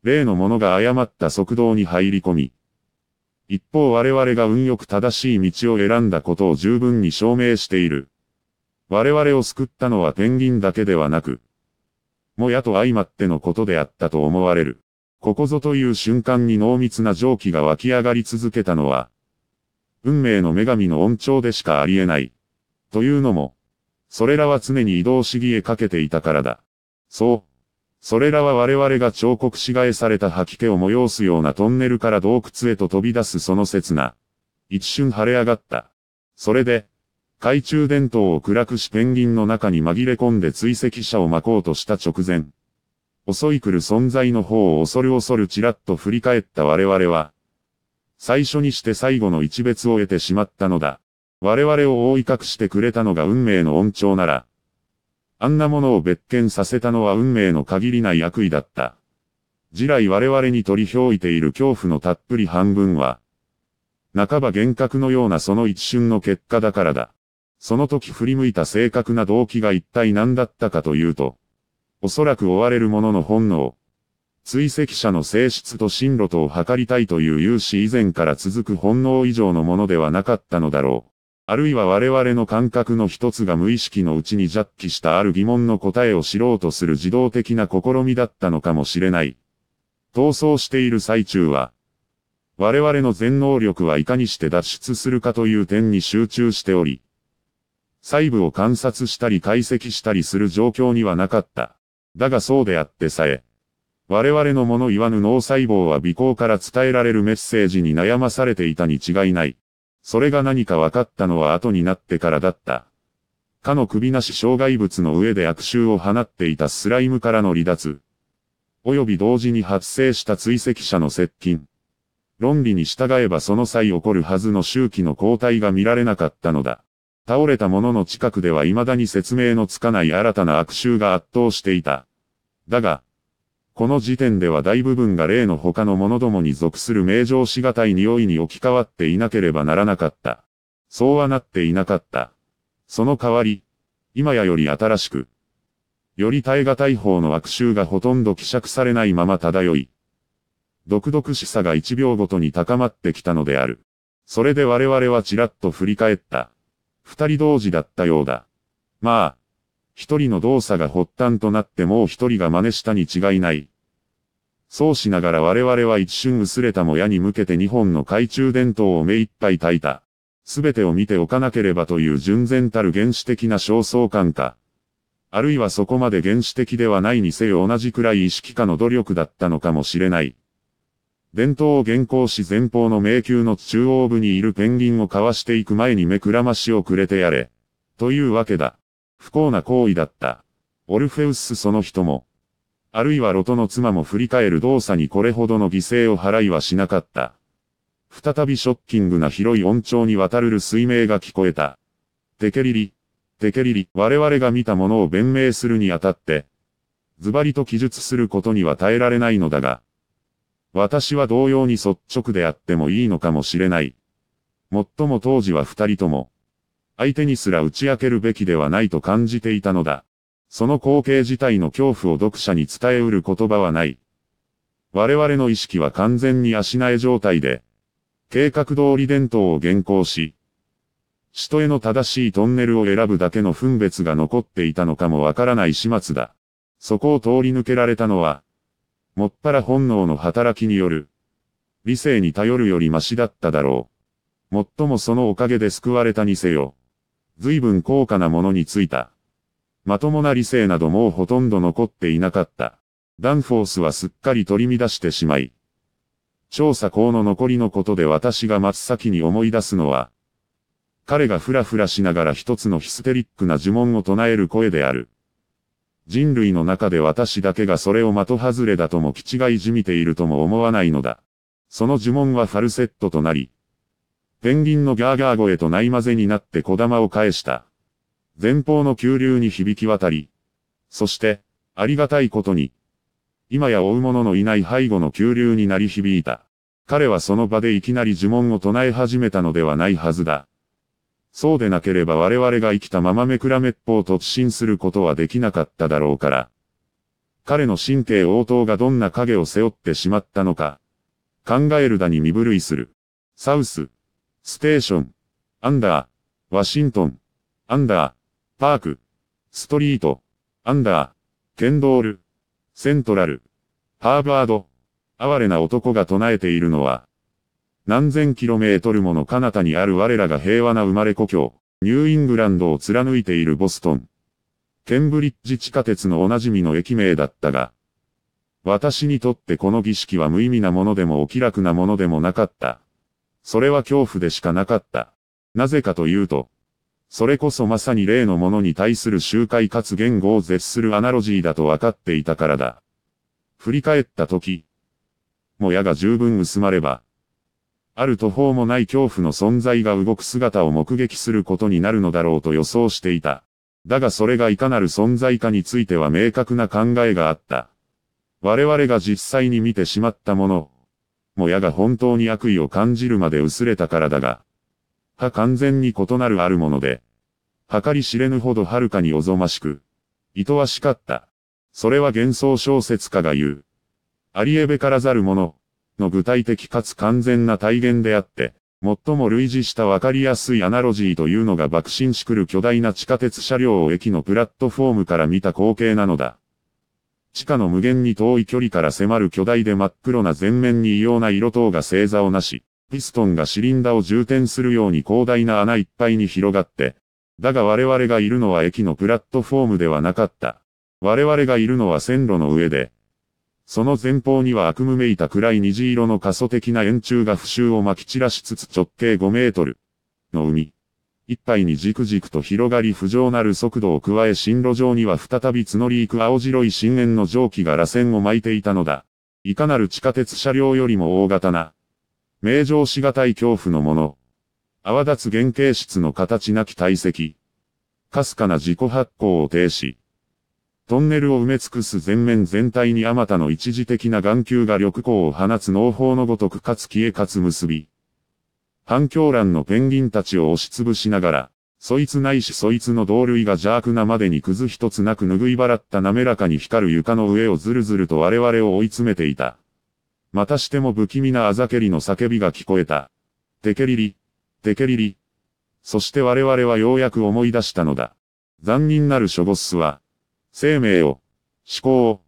例のものが誤った速道に入り込み、一方我々が運よく正しい道を選んだことを十分に証明している。我々を救ったのはペンギンだけではなく、もやと相まってのことであったと思われる。ここぞという瞬間に濃密な蒸気が湧き上がり続けたのは、運命の女神の恩寵でしかありえない。というのも、それらは常に移動主義へかけていたからだ。そう。それらは我々が彫刻しがえされた吐き気を催すようなトンネルから洞窟へと飛び出すその刹那。一瞬晴れ上がった。それで、懐中電灯を暗くしペンギンの中に紛れ込んで追跡者を巻こうとした直前。襲い来る存在の方を恐る恐るちらっと振り返った我々は、最初にして最後の一別を得てしまったのだ。我々を覆い隠してくれたのが運命の恩寵なら、あんなものを別件させたのは運命の限りない悪意だった。次来我々に取り憑いている恐怖のたっぷり半分は、半ば幻覚のようなその一瞬の結果だからだ。その時振り向いた正確な動機が一体何だったかというと、おそらく追われる者の本能、追跡者の性質と進路とを測りたいという有志以前から続く本能以上のものではなかったのだろう。あるいは我々の感覚の一つが無意識のうちにジャッキしたある疑問の答えを知ろうとする自動的な試みだったのかもしれない。逃走している最中は、我々の全能力はいかにして脱出するかという点に集中しており、細部を観察したり解析したりする状況にはなかった。だがそうであってさえ、我々のもの言わぬ脳細胞は微光から伝えられるメッセージに悩まされていたに違いない。それが何か分かったのは後になってからだった。かの首なし障害物の上で悪臭を放っていたスライムからの離脱。及び同時に発生した追跡者の接近。論理に従えばその際起こるはずの周期の交代が見られなかったのだ。倒れた者の近くでは未だに説明のつかない新たな悪臭が圧倒していた。だが、この時点では大部分が例の他の者どもに属する名状しがたい匂いに置き換わっていなければならなかった。そうはなっていなかった。その代わり、今やより新しく、より耐え難い方の悪臭がほとんど希釈されないまま漂い、独々しさが一秒ごとに高まってきたのである。それで我々はちらっと振り返った。二人同時だったようだ。まあ、一人の動作が発端となってもう一人が真似したに違いない。そうしながら我々は一瞬薄れたもやに向けて日本の懐中電灯を目いっぱい焚いた。すべてを見ておかなければという純然たる原始的な焦燥感か。あるいはそこまで原始的ではないにせよ同じくらい意識化の努力だったのかもしれない。伝統を原稿し前方の迷宮の中央部にいるペンギンをかわしていく前に目くらましをくれてやれ。というわけだ。不幸な行為だった。オルフェウスその人も。あるいはロトの妻も振り返る動作にこれほどの犠牲を払いはしなかった。再びショッキングな広い音調に渡るる水鳴が聞こえた。テケリリ、テケリリ、我々が見たものを弁明するにあたって、ズバリと記述することには耐えられないのだが、私は同様に率直であってもいいのかもしれない。もっとも当時は二人とも、相手にすら打ち明けるべきではないと感じていたのだ。その光景自体の恐怖を読者に伝えうる言葉はない。我々の意識は完全に足苗状態で、計画通り伝統を原稿し、人への正しいトンネルを選ぶだけの分別が残っていたのかもわからない始末だ。そこを通り抜けられたのは、もっぱら本能の働きによる、理性に頼るよりマシだっただろう。もっともそのおかげで救われたにせよ。随分高価なものについた。まともな理性などもうほとんど残っていなかった。ダンフォースはすっかり取り乱してしまい。調査校の残りのことで私が真っ先に思い出すのは、彼がふらふらしながら一つのヒステリックな呪文を唱える声である。人類の中で私だけがそれを的外れだとも気違いじみているとも思わないのだ。その呪文はファルセットとなり、ペンギンのガーガー声とない混ぜになって小玉を返した。前方の急流に響き渡り、そして、ありがたいことに、今や追う者のいない背後の急流に鳴り響いた。彼はその場でいきなり呪文を唱え始めたのではないはずだ。そうでなければ我々が生きたままめくらめっぽう突進することはできなかっただろうから。彼の神経応答がどんな影を背負ってしまったのか。考えるだに身震いする。サウス、ステーション、アンダー、ワシントン、アンダー、パーク、ストリート、アンダー、ケンドール、セントラル、ハーバード、哀れな男が唱えているのは、何千キロメートルもの彼方にある我らが平和な生まれ故郷、ニューイングランドを貫いているボストン。ケンブリッジ地下鉄のおなじみの駅名だったが、私にとってこの儀式は無意味なものでもお気楽なものでもなかった。それは恐怖でしかなかった。なぜかというと、それこそまさに例のものに対する周回かつ言語を絶するアナロジーだと分かっていたからだ。振り返った時、もやが十分薄まれば、ある途方もない恐怖の存在が動く姿を目撃することになるのだろうと予想していた。だがそれがいかなる存在かについては明確な考えがあった。我々が実際に見てしまったもの、もやが本当に悪意を感じるまで薄れたからだが、は完全に異なるあるもので、計り知れぬほどはるかにおぞましく、愛わしかった。それは幻想小説家が言う。ありえべからざるもの、の具体的かつ完全な体現であって、最も類似したわかりやすいアナロジーというのが爆心しくる巨大な地下鉄車両を駅のプラットフォームから見た光景なのだ。地下の無限に遠い距離から迫る巨大で真っ黒な全面に異様な色等が星座をなし、ピストンがシリンダを充填するように広大な穴いっぱいに広がって、だが我々がいるのは駅のプラットフォームではなかった。我々がいるのは線路の上で、その前方には悪夢めいた暗い虹色の過疎的な円柱が不臭を撒き散らしつつ直径5メートルの海。一杯にじくじくと広がり不浄なる速度を加え進路上には再び募り行く青白い深淵の蒸気が螺旋を巻いていたのだ。いかなる地下鉄車両よりも大型な。名状しがたい恐怖のもの。泡立つ原型室の形なき体積。かすかな自己発光を停止。トンネルを埋め尽くす全面全体にあまたの一時的な眼球が緑光を放つ農法のごとくかつ消えかつ結び。反響乱のペンギンたちを押しつぶしながら、そいつないしそいつの同類が邪悪なまでにくず一つなく拭い払った滑らかに光る床の上をずるずると我々を追い詰めていた。またしても不気味なあざけりの叫びが聞こえた。テケリリ、テケリリ。そして我々はようやく思い出したのだ。残忍なるショボッスは、生命を、思考を、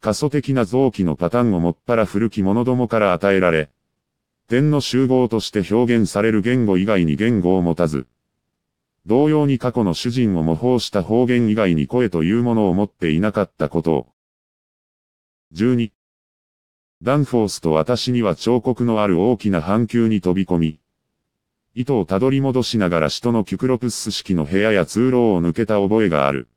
過疎的な臓器のパターンをもっぱら古き者どもから与えられ、点の集合として表現される言語以外に言語を持たず、同様に過去の主人を模倣した方言以外に声というものを持っていなかったことを。12. ダンフォースと私には彫刻のある大きな半球に飛び込み、糸をたどり戻しながら人のキュクロプス式の部屋や通路を抜けた覚えがある。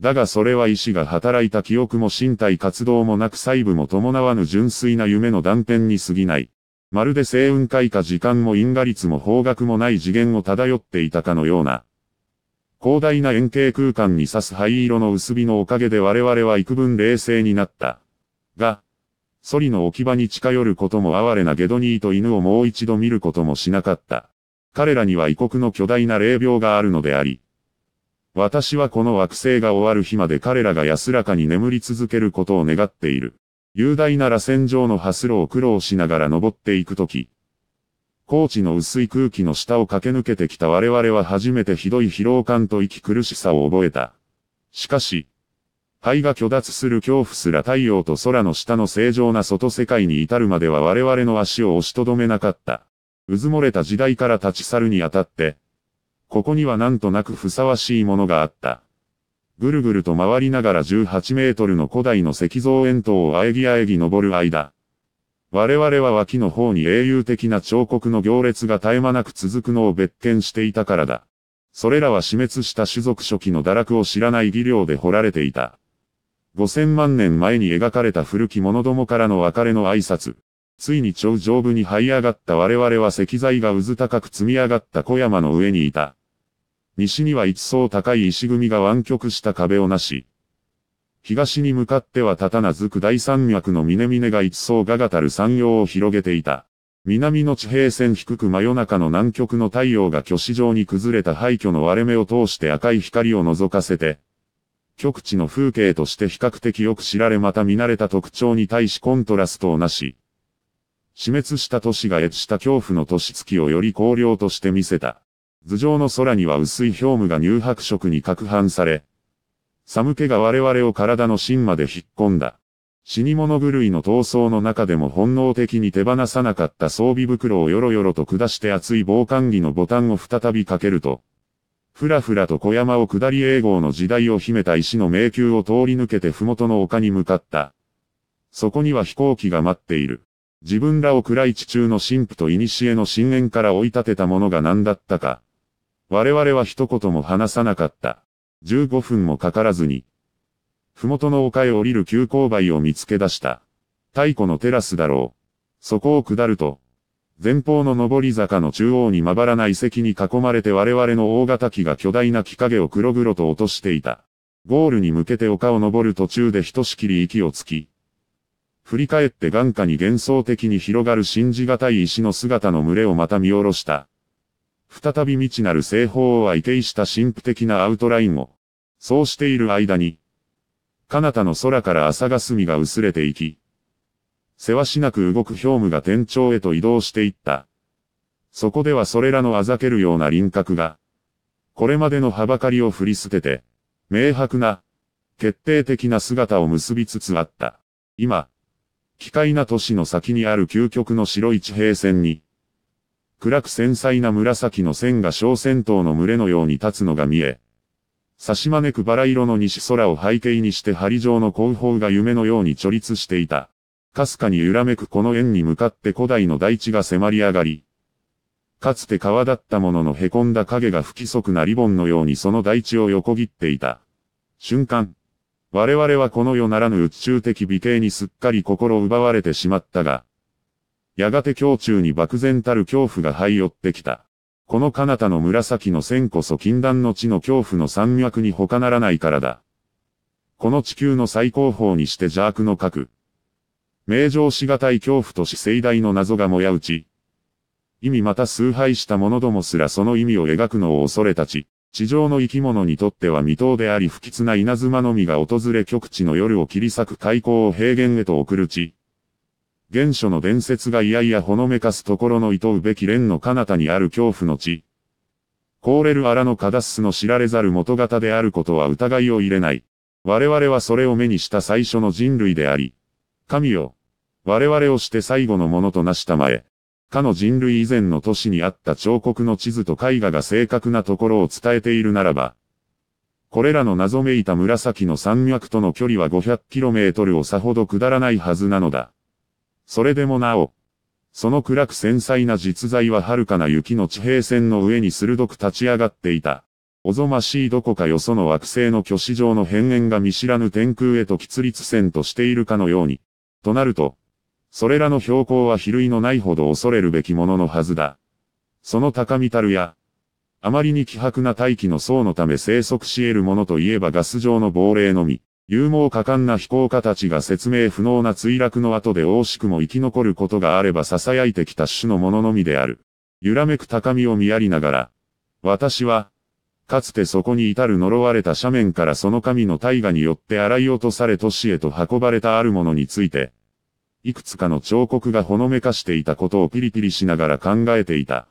だがそれは意志が働いた記憶も身体活動もなく細部も伴わぬ純粋な夢の断片に過ぎない。まるで星雲開花時間も因果率も方角もない次元を漂っていたかのような。広大な円形空間に刺す灰色の薄火のおかげで我々は幾分冷静になった。が、ソリの置き場に近寄ることも哀れなゲドニーと犬をもう一度見ることもしなかった。彼らには異国の巨大な霊病があるのであり、私はこの惑星が終わる日まで彼らが安らかに眠り続けることを願っている。雄大な螺旋状のハスロを苦労しながら登っていくとき、高地の薄い空気の下を駆け抜けてきた我々は初めてひどい疲労感と息苦しさを覚えた。しかし、肺が虚脱する恐怖すら太陽と空の下の正常な外世界に至るまでは我々の足を押しとどめなかった。渦漏もれた時代から立ち去るにあたって、ここにはなんとなくふさわしいものがあった。ぐるぐると回りながら18メートルの古代の石像円筒をあえぎあえぎ登る間。我々は脇の方に英雄的な彫刻の行列が絶え間なく続くのを別見していたからだ。それらは死滅した種族初期の堕落を知らない技量で掘られていた。五千万年前に描かれた古き者どもからの別れの挨拶。ついに頂上部に這い上がった我々は石材がうず高く積み上がった小山の上にいた。西には一層高い石組みが湾曲した壁をなし、東に向かっては立たなずく大山脈の峰々が一層ががたる山陽を広げていた。南の地平線低く真夜中の南極の太陽が巨子状に崩れた廃墟の割れ目を通して赤い光を覗かせて、極地の風景として比較的よく知られまた見慣れた特徴に対しコントラストをなし、死滅した都市が越した恐怖の都市月をより荒涼として見せた。頭上の空には薄い氷霧が乳白色に攪拌され、寒気が我々を体の芯まで引っ込んだ。死に物狂いの闘争の中でも本能的に手放さなかった装備袋をよろよろと下して熱い防寒着のボタンを再びかけると、ふらふらと小山を下り英語の時代を秘めた石の迷宮を通り抜けて麓の丘に向かった。そこには飛行機が待っている。自分らを暗い地中の神父と古の深淵から追い立てたものが何だったか。我々は一言も話さなかった。15分もかからずに、麓の丘へ降りる急勾配を見つけ出した。太古のテラスだろう。そこを下ると、前方の上り坂の中央にまばらな遺跡に囲まれて我々の大型機が巨大な木影を黒々と落としていた。ゴールに向けて丘を登る途中でひとしきり息をつき、振り返って眼下に幻想的に広がる信じがたい石の姿の群れをまた見下ろした。再び未知なる西方を相手した神秘的なアウトラインを、そうしている間に、彼方の空から朝霞が薄れていき、せわしなく動く氷務が天頂へと移動していった。そこではそれらのあざけるような輪郭が、これまでのはばかりを振り捨てて、明白な、決定的な姿を結びつつあった。今、奇怪な都市の先にある究極の白い地平線に、暗く繊細な紫の線が小戦闘の群れのように立つのが見え、差し招くバラ色の西空を背景にして針状の後方が夢のように貯立していた。かすかに揺らめくこの円に向かって古代の大地が迫り上がり、かつて川だったものの凹んだ影が不規則なリボンのようにその大地を横切っていた。瞬間、我々はこの世ならぬ宇宙的美形にすっかり心奪われてしまったが、やがて胸中に漠然たる恐怖が這い寄ってきた。この彼方の紫の線こそ禁断の地の恐怖の山脈に他ならないからだ。この地球の最高峰にして邪悪の核。名状しがたい恐怖とし盛大の謎がもやうち。意味また崇拝した者どもすらその意味を描くのを恐れたち。地上の生き物にとっては未踏であり不吉な稲妻のみが訪れ極地の夜を切り裂く開口を平原へと送るち。原初の伝説がいやいやほのめかすところの厭うべき蓮の彼方にある恐怖の地。凍れる荒のカダッスの知られざる元型であることは疑いを入れない。我々はそれを目にした最初の人類であり。神よ。我々をして最後のものとなしたまえ。かの人類以前の都市にあった彫刻の地図と絵画が正確なところを伝えているならば、これらの謎めいた紫の山脈との距離は 500km をさほどくだらないはずなのだ。それでもなお、その暗く繊細な実在は遥かな雪の地平線の上に鋭く立ち上がっていた。おぞましいどこかよその惑星の巨子状の変縁が見知らぬ天空へと喫立線としているかのように。となると、それらの標高は比類のないほど恐れるべきもののはずだ。その高みたるや、あまりに希薄な大気の層のため生息し得るものといえばガス状の亡霊のみ。勇猛果敢な飛行家たちが説明不能な墜落の後で惜しくも生き残ることがあれば囁いてきた種のもののみである。揺らめく高みを見やりながら、私は、かつてそこに至る呪われた斜面からその神の大河によって洗い落とされ都市へと運ばれたあるものについて、いくつかの彫刻がほのめかしていたことをピリピリしながら考えていた。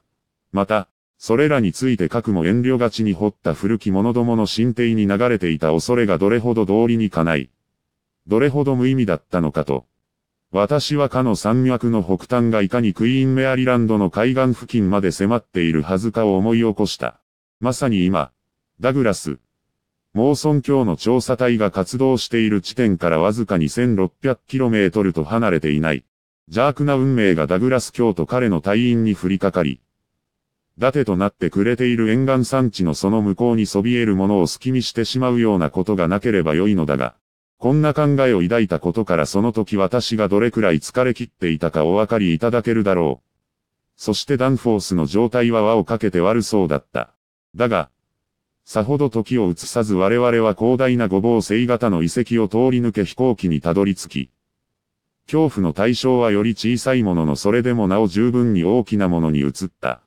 また、それらについて核も遠慮がちに掘った古き者どもの心底に流れていた恐れがどれほど道理にかない。どれほど無意味だったのかと。私はかの山脈の北端がいかにクイーンメアリランドの海岸付近まで迫っているはずかを思い起こした。まさに今、ダグラス、モーソン教の調査隊が活動している地点からわずかに 1600km と離れていない。邪悪な運命がダグラス教と彼の隊員に降りかかり、伊てとなってくれている沿岸山地のその向こうにそびえるものを好きにしてしまうようなことがなければよいのだが、こんな考えを抱いたことからその時私がどれくらい疲れ切っていたかお分かりいただけるだろう。そしてダンフォースの状態は輪をかけて悪そうだった。だが、さほど時を移さず我々は広大な五芒星型の遺跡を通り抜け飛行機にたどり着き、恐怖の対象はより小さいもののそれでもなお十分に大きなものに移った。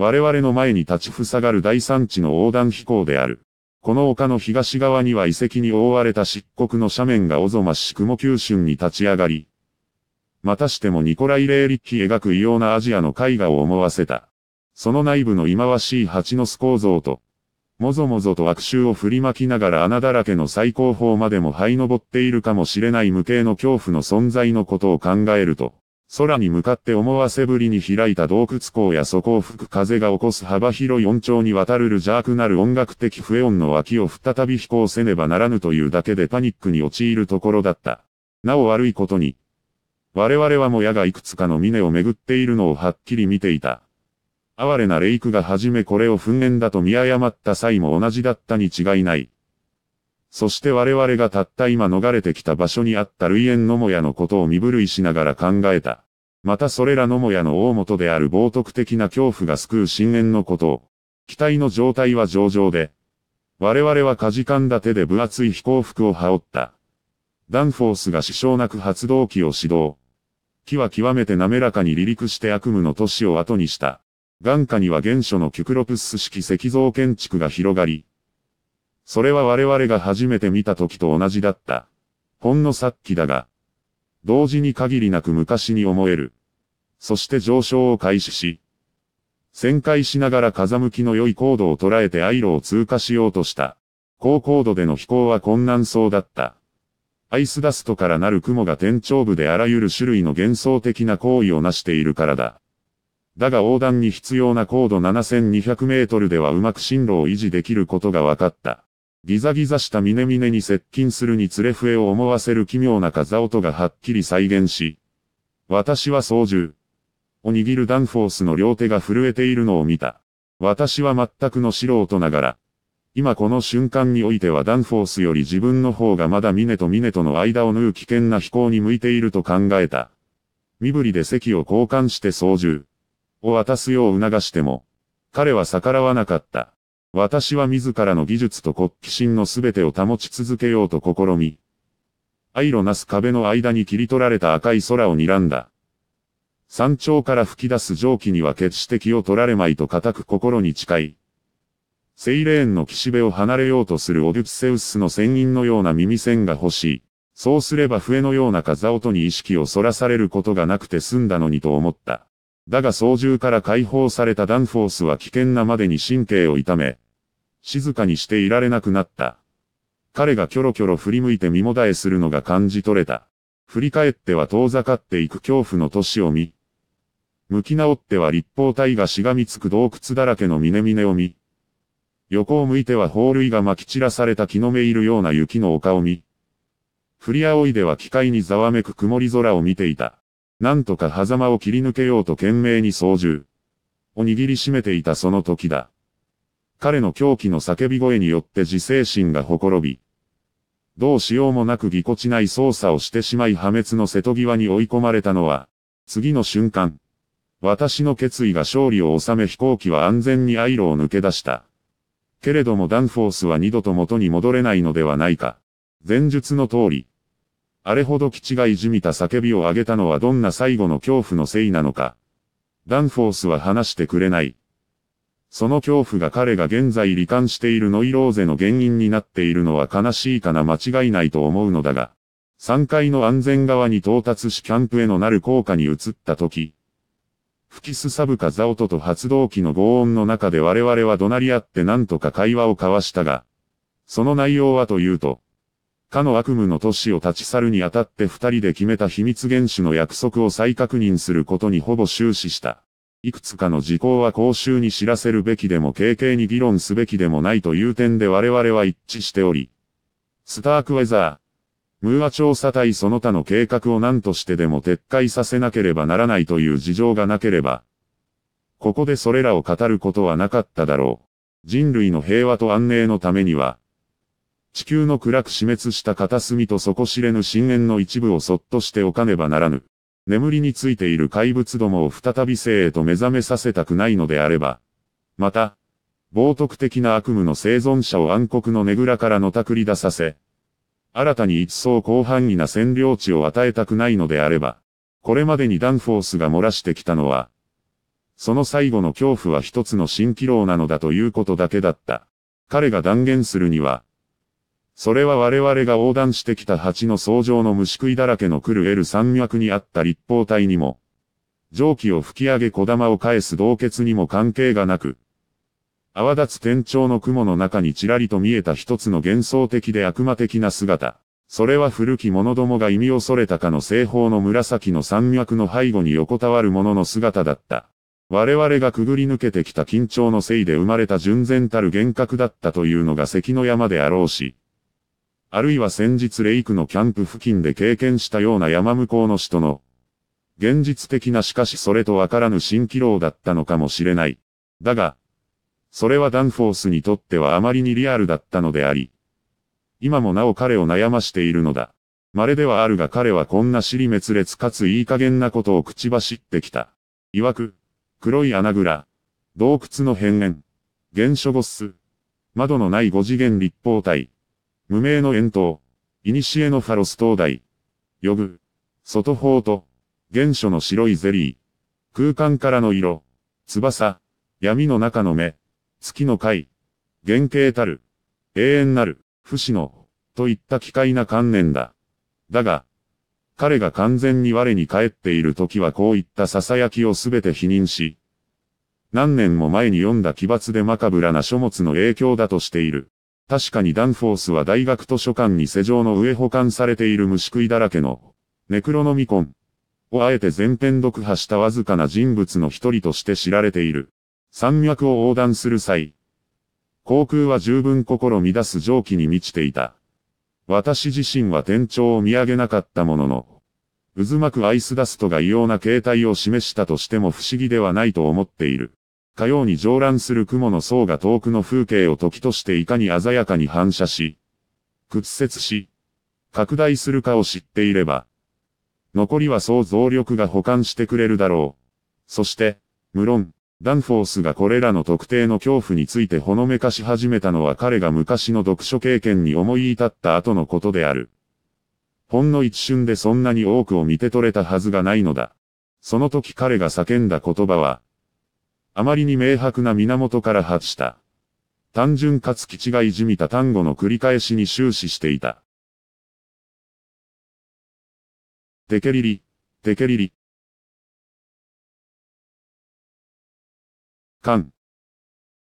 我々の前に立ち塞がる大山地の横断飛行である。この丘の東側には遺跡に覆われた漆黒の斜面がおぞましくも九州に立ち上がり、またしてもニコライ・レイリッキ描く異様なアジアの絵画を思わせた。その内部の忌まわしい蜂の巣構造と、もぞもぞと悪臭を振りまきながら穴だらけの最高峰までも這い登っているかもしれない無形の恐怖の存在のことを考えると、空に向かって思わせぶりに開いた洞窟港やそこを吹く風が起こす幅広い音調にわたるる邪悪なる音楽的笛音の脇を再び飛行せねばならぬというだけでパニックに陥るところだった。なお悪いことに、我々はもやがいくつかの峰を巡っているのをはっきり見ていた。哀れなレイクがはじめこれを噴煙だと見誤った際も同じだったに違いない。そして我々がたった今逃れてきた場所にあった類縁のもやのことを身震いしながら考えた。またそれらのもやの大元である冒涜的な恐怖が救う深淵のことを。機体の状態は上々で。我々はかじかんだ手で分厚い飛行服を羽織った。ダンフォースが支障なく発動機を始動。木は極めて滑らかに離陸して悪夢の都市を後にした。眼下には原初のキュクロプス式石像建築が広がり、それは我々が初めて見た時と同じだった。ほんのさっきだが、同時に限りなく昔に思える。そして上昇を開始し、旋回しながら風向きの良い高度を捉えてアイロを通過しようとした。高高度での飛行は困難そうだった。アイスダストからなる雲が天頂部であらゆる種類の幻想的な行為を成しているからだ。だが横断に必要な高度7200メートルではうまく進路を維持できることが分かった。ギザギザした峰々に接近するにつれ笛を思わせる奇妙な風音がはっきり再現し、私は操縦。を握るダンフォースの両手が震えているのを見た。私は全くの素人ながら、今この瞬間においてはダンフォースより自分の方がまだ峰と峰との間を縫う危険な飛行に向いていると考えた。身振りで席を交換して操縦を渡すよう促しても、彼は逆らわなかった。私は自らの技術と国旗心の全てを保ち続けようと試み、イロなす壁の間に切り取られた赤い空を睨んだ。山頂から吹き出す蒸気には決して気を取られまいと固く心に誓い、セイレーンの岸辺を離れようとするオデュプセウスの船員のような耳栓が欲しい。そうすれば笛のような風音に意識を逸らされることがなくて済んだのにと思った。だが操縦から解放されたダンフォースは危険なまでに神経を痛め、静かにしていられなくなった。彼がキョロキョロ振り向いて身もだえするのが感じ取れた。振り返っては遠ざかっていく恐怖の年を見。向き直っては立方体がしがみつく洞窟だらけの峰々を見。横を向いては法類が撒き散らされた木の芽いるような雪の丘を見。振り仰いでは機械にざわめく曇り空を見ていた。なんとか狭間を切り抜けようと懸命に操縦。を握りしめていたその時だ。彼の狂気の叫び声によって自制心がほころび、どうしようもなくぎこちない操作をしてしまい破滅の瀬戸際に追い込まれたのは、次の瞬間。私の決意が勝利を収め飛行機は安全にアイロを抜け出した。けれどもダンフォースは二度と元に戻れないのではないか。前述の通り、あれほど基地がいじみた叫びを上げたのはどんな最後の恐怖のせいなのか。ダンフォースは話してくれない。その恐怖が彼が現在罹患しているノイローゼの原因になっているのは悲しいかな間違いないと思うのだが、3階の安全側に到達しキャンプへのなる効果に移った時、吹きすさぶ風音と発動機の轟音の中で我々は怒鳴り合って何とか会話を交わしたが、その内容はというと、かの悪夢の都市を立ち去るにあたって二人で決めた秘密厳守の約束を再確認することにほぼ終始した。いくつかの事項は公衆に知らせるべきでも軽々に議論すべきでもないという点で我々は一致しており、スタークウェザー、ムーア調査隊その他の計画を何としてでも撤回させなければならないという事情がなければ、ここでそれらを語ることはなかっただろう。人類の平和と安寧のためには、地球の暗く死滅した片隅と底知れぬ深淵の一部をそっとしておかねばならぬ。眠りについている怪物どもを再び生へと目覚めさせたくないのであれば。また、冒涜的な悪夢の生存者を暗黒のねぐらからのたくり出させ、新たに一層広範囲な占領地を与えたくないのであれば、これまでにダンフォースが漏らしてきたのは、その最後の恐怖は一つの蜃気楼なのだということだけだった。彼が断言するには、それは我々が横断してきた蜂の相乗の虫食いだらけの来るエル山脈にあった立方体にも、蒸気を吹き上げ小玉を返す洞結にも関係がなく、泡立つ天頂の雲の中にちらりと見えた一つの幻想的で悪魔的な姿。それは古き者どもが意味恐れたかの西方の紫の山脈の背後に横たわる者の姿だった。我々がくぐり抜けてきた緊張のせいで生まれた純然たる幻覚だったというのが関の山であろうし、あるいは先日レイクのキャンプ付近で経験したような山向こうの人の、現実的なしかしそれとわからぬ蜃気楼だったのかもしれない。だが、それはダンフォースにとってはあまりにリアルだったのであり、今もなお彼を悩ましているのだ。稀ではあるが彼はこんな尻滅裂かついい加減なことを口走ってきた。曰く、黒い穴蔵、洞窟の変縁、原初ゴス、窓のない五次元立方体、無名の遠シ古のファロス灯台。呼ぶ。外法と、原初の白いゼリー。空間からの色。翼。闇の中の目。月の貝。原型たる。永遠なる。不死の。といった奇怪な観念だ。だが、彼が完全に我に帰っている時はこういった囁きをすべて否認し、何年も前に読んだ奇抜でマカブラな書物の影響だとしている。確かにダンフォースは大学図書館に施錠の上保管されている虫食いだらけの、ネクロノミコンをあえて全編読破したわずかな人物の一人として知られている。山脈を横断する際、航空は十分心乱す蒸気に満ちていた。私自身は天長を見上げなかったものの、渦巻くアイスダストが異様な形態を示したとしても不思議ではないと思っている。かように上乱する雲の層が遠くの風景を時としていかに鮮やかに反射し、屈折し、拡大するかを知っていれば、残りは想像力が保管してくれるだろう。そして、無論、ダンフォースがこれらの特定の恐怖についてほのめかし始めたのは彼が昔の読書経験に思い至った後のことである。ほんの一瞬でそんなに多くを見て取れたはずがないのだ。その時彼が叫んだ言葉は、あまりに明白な源から発した。単純かつ基地がいじみた単語の繰り返しに終始していた。テケリリ、テケリリ。ン。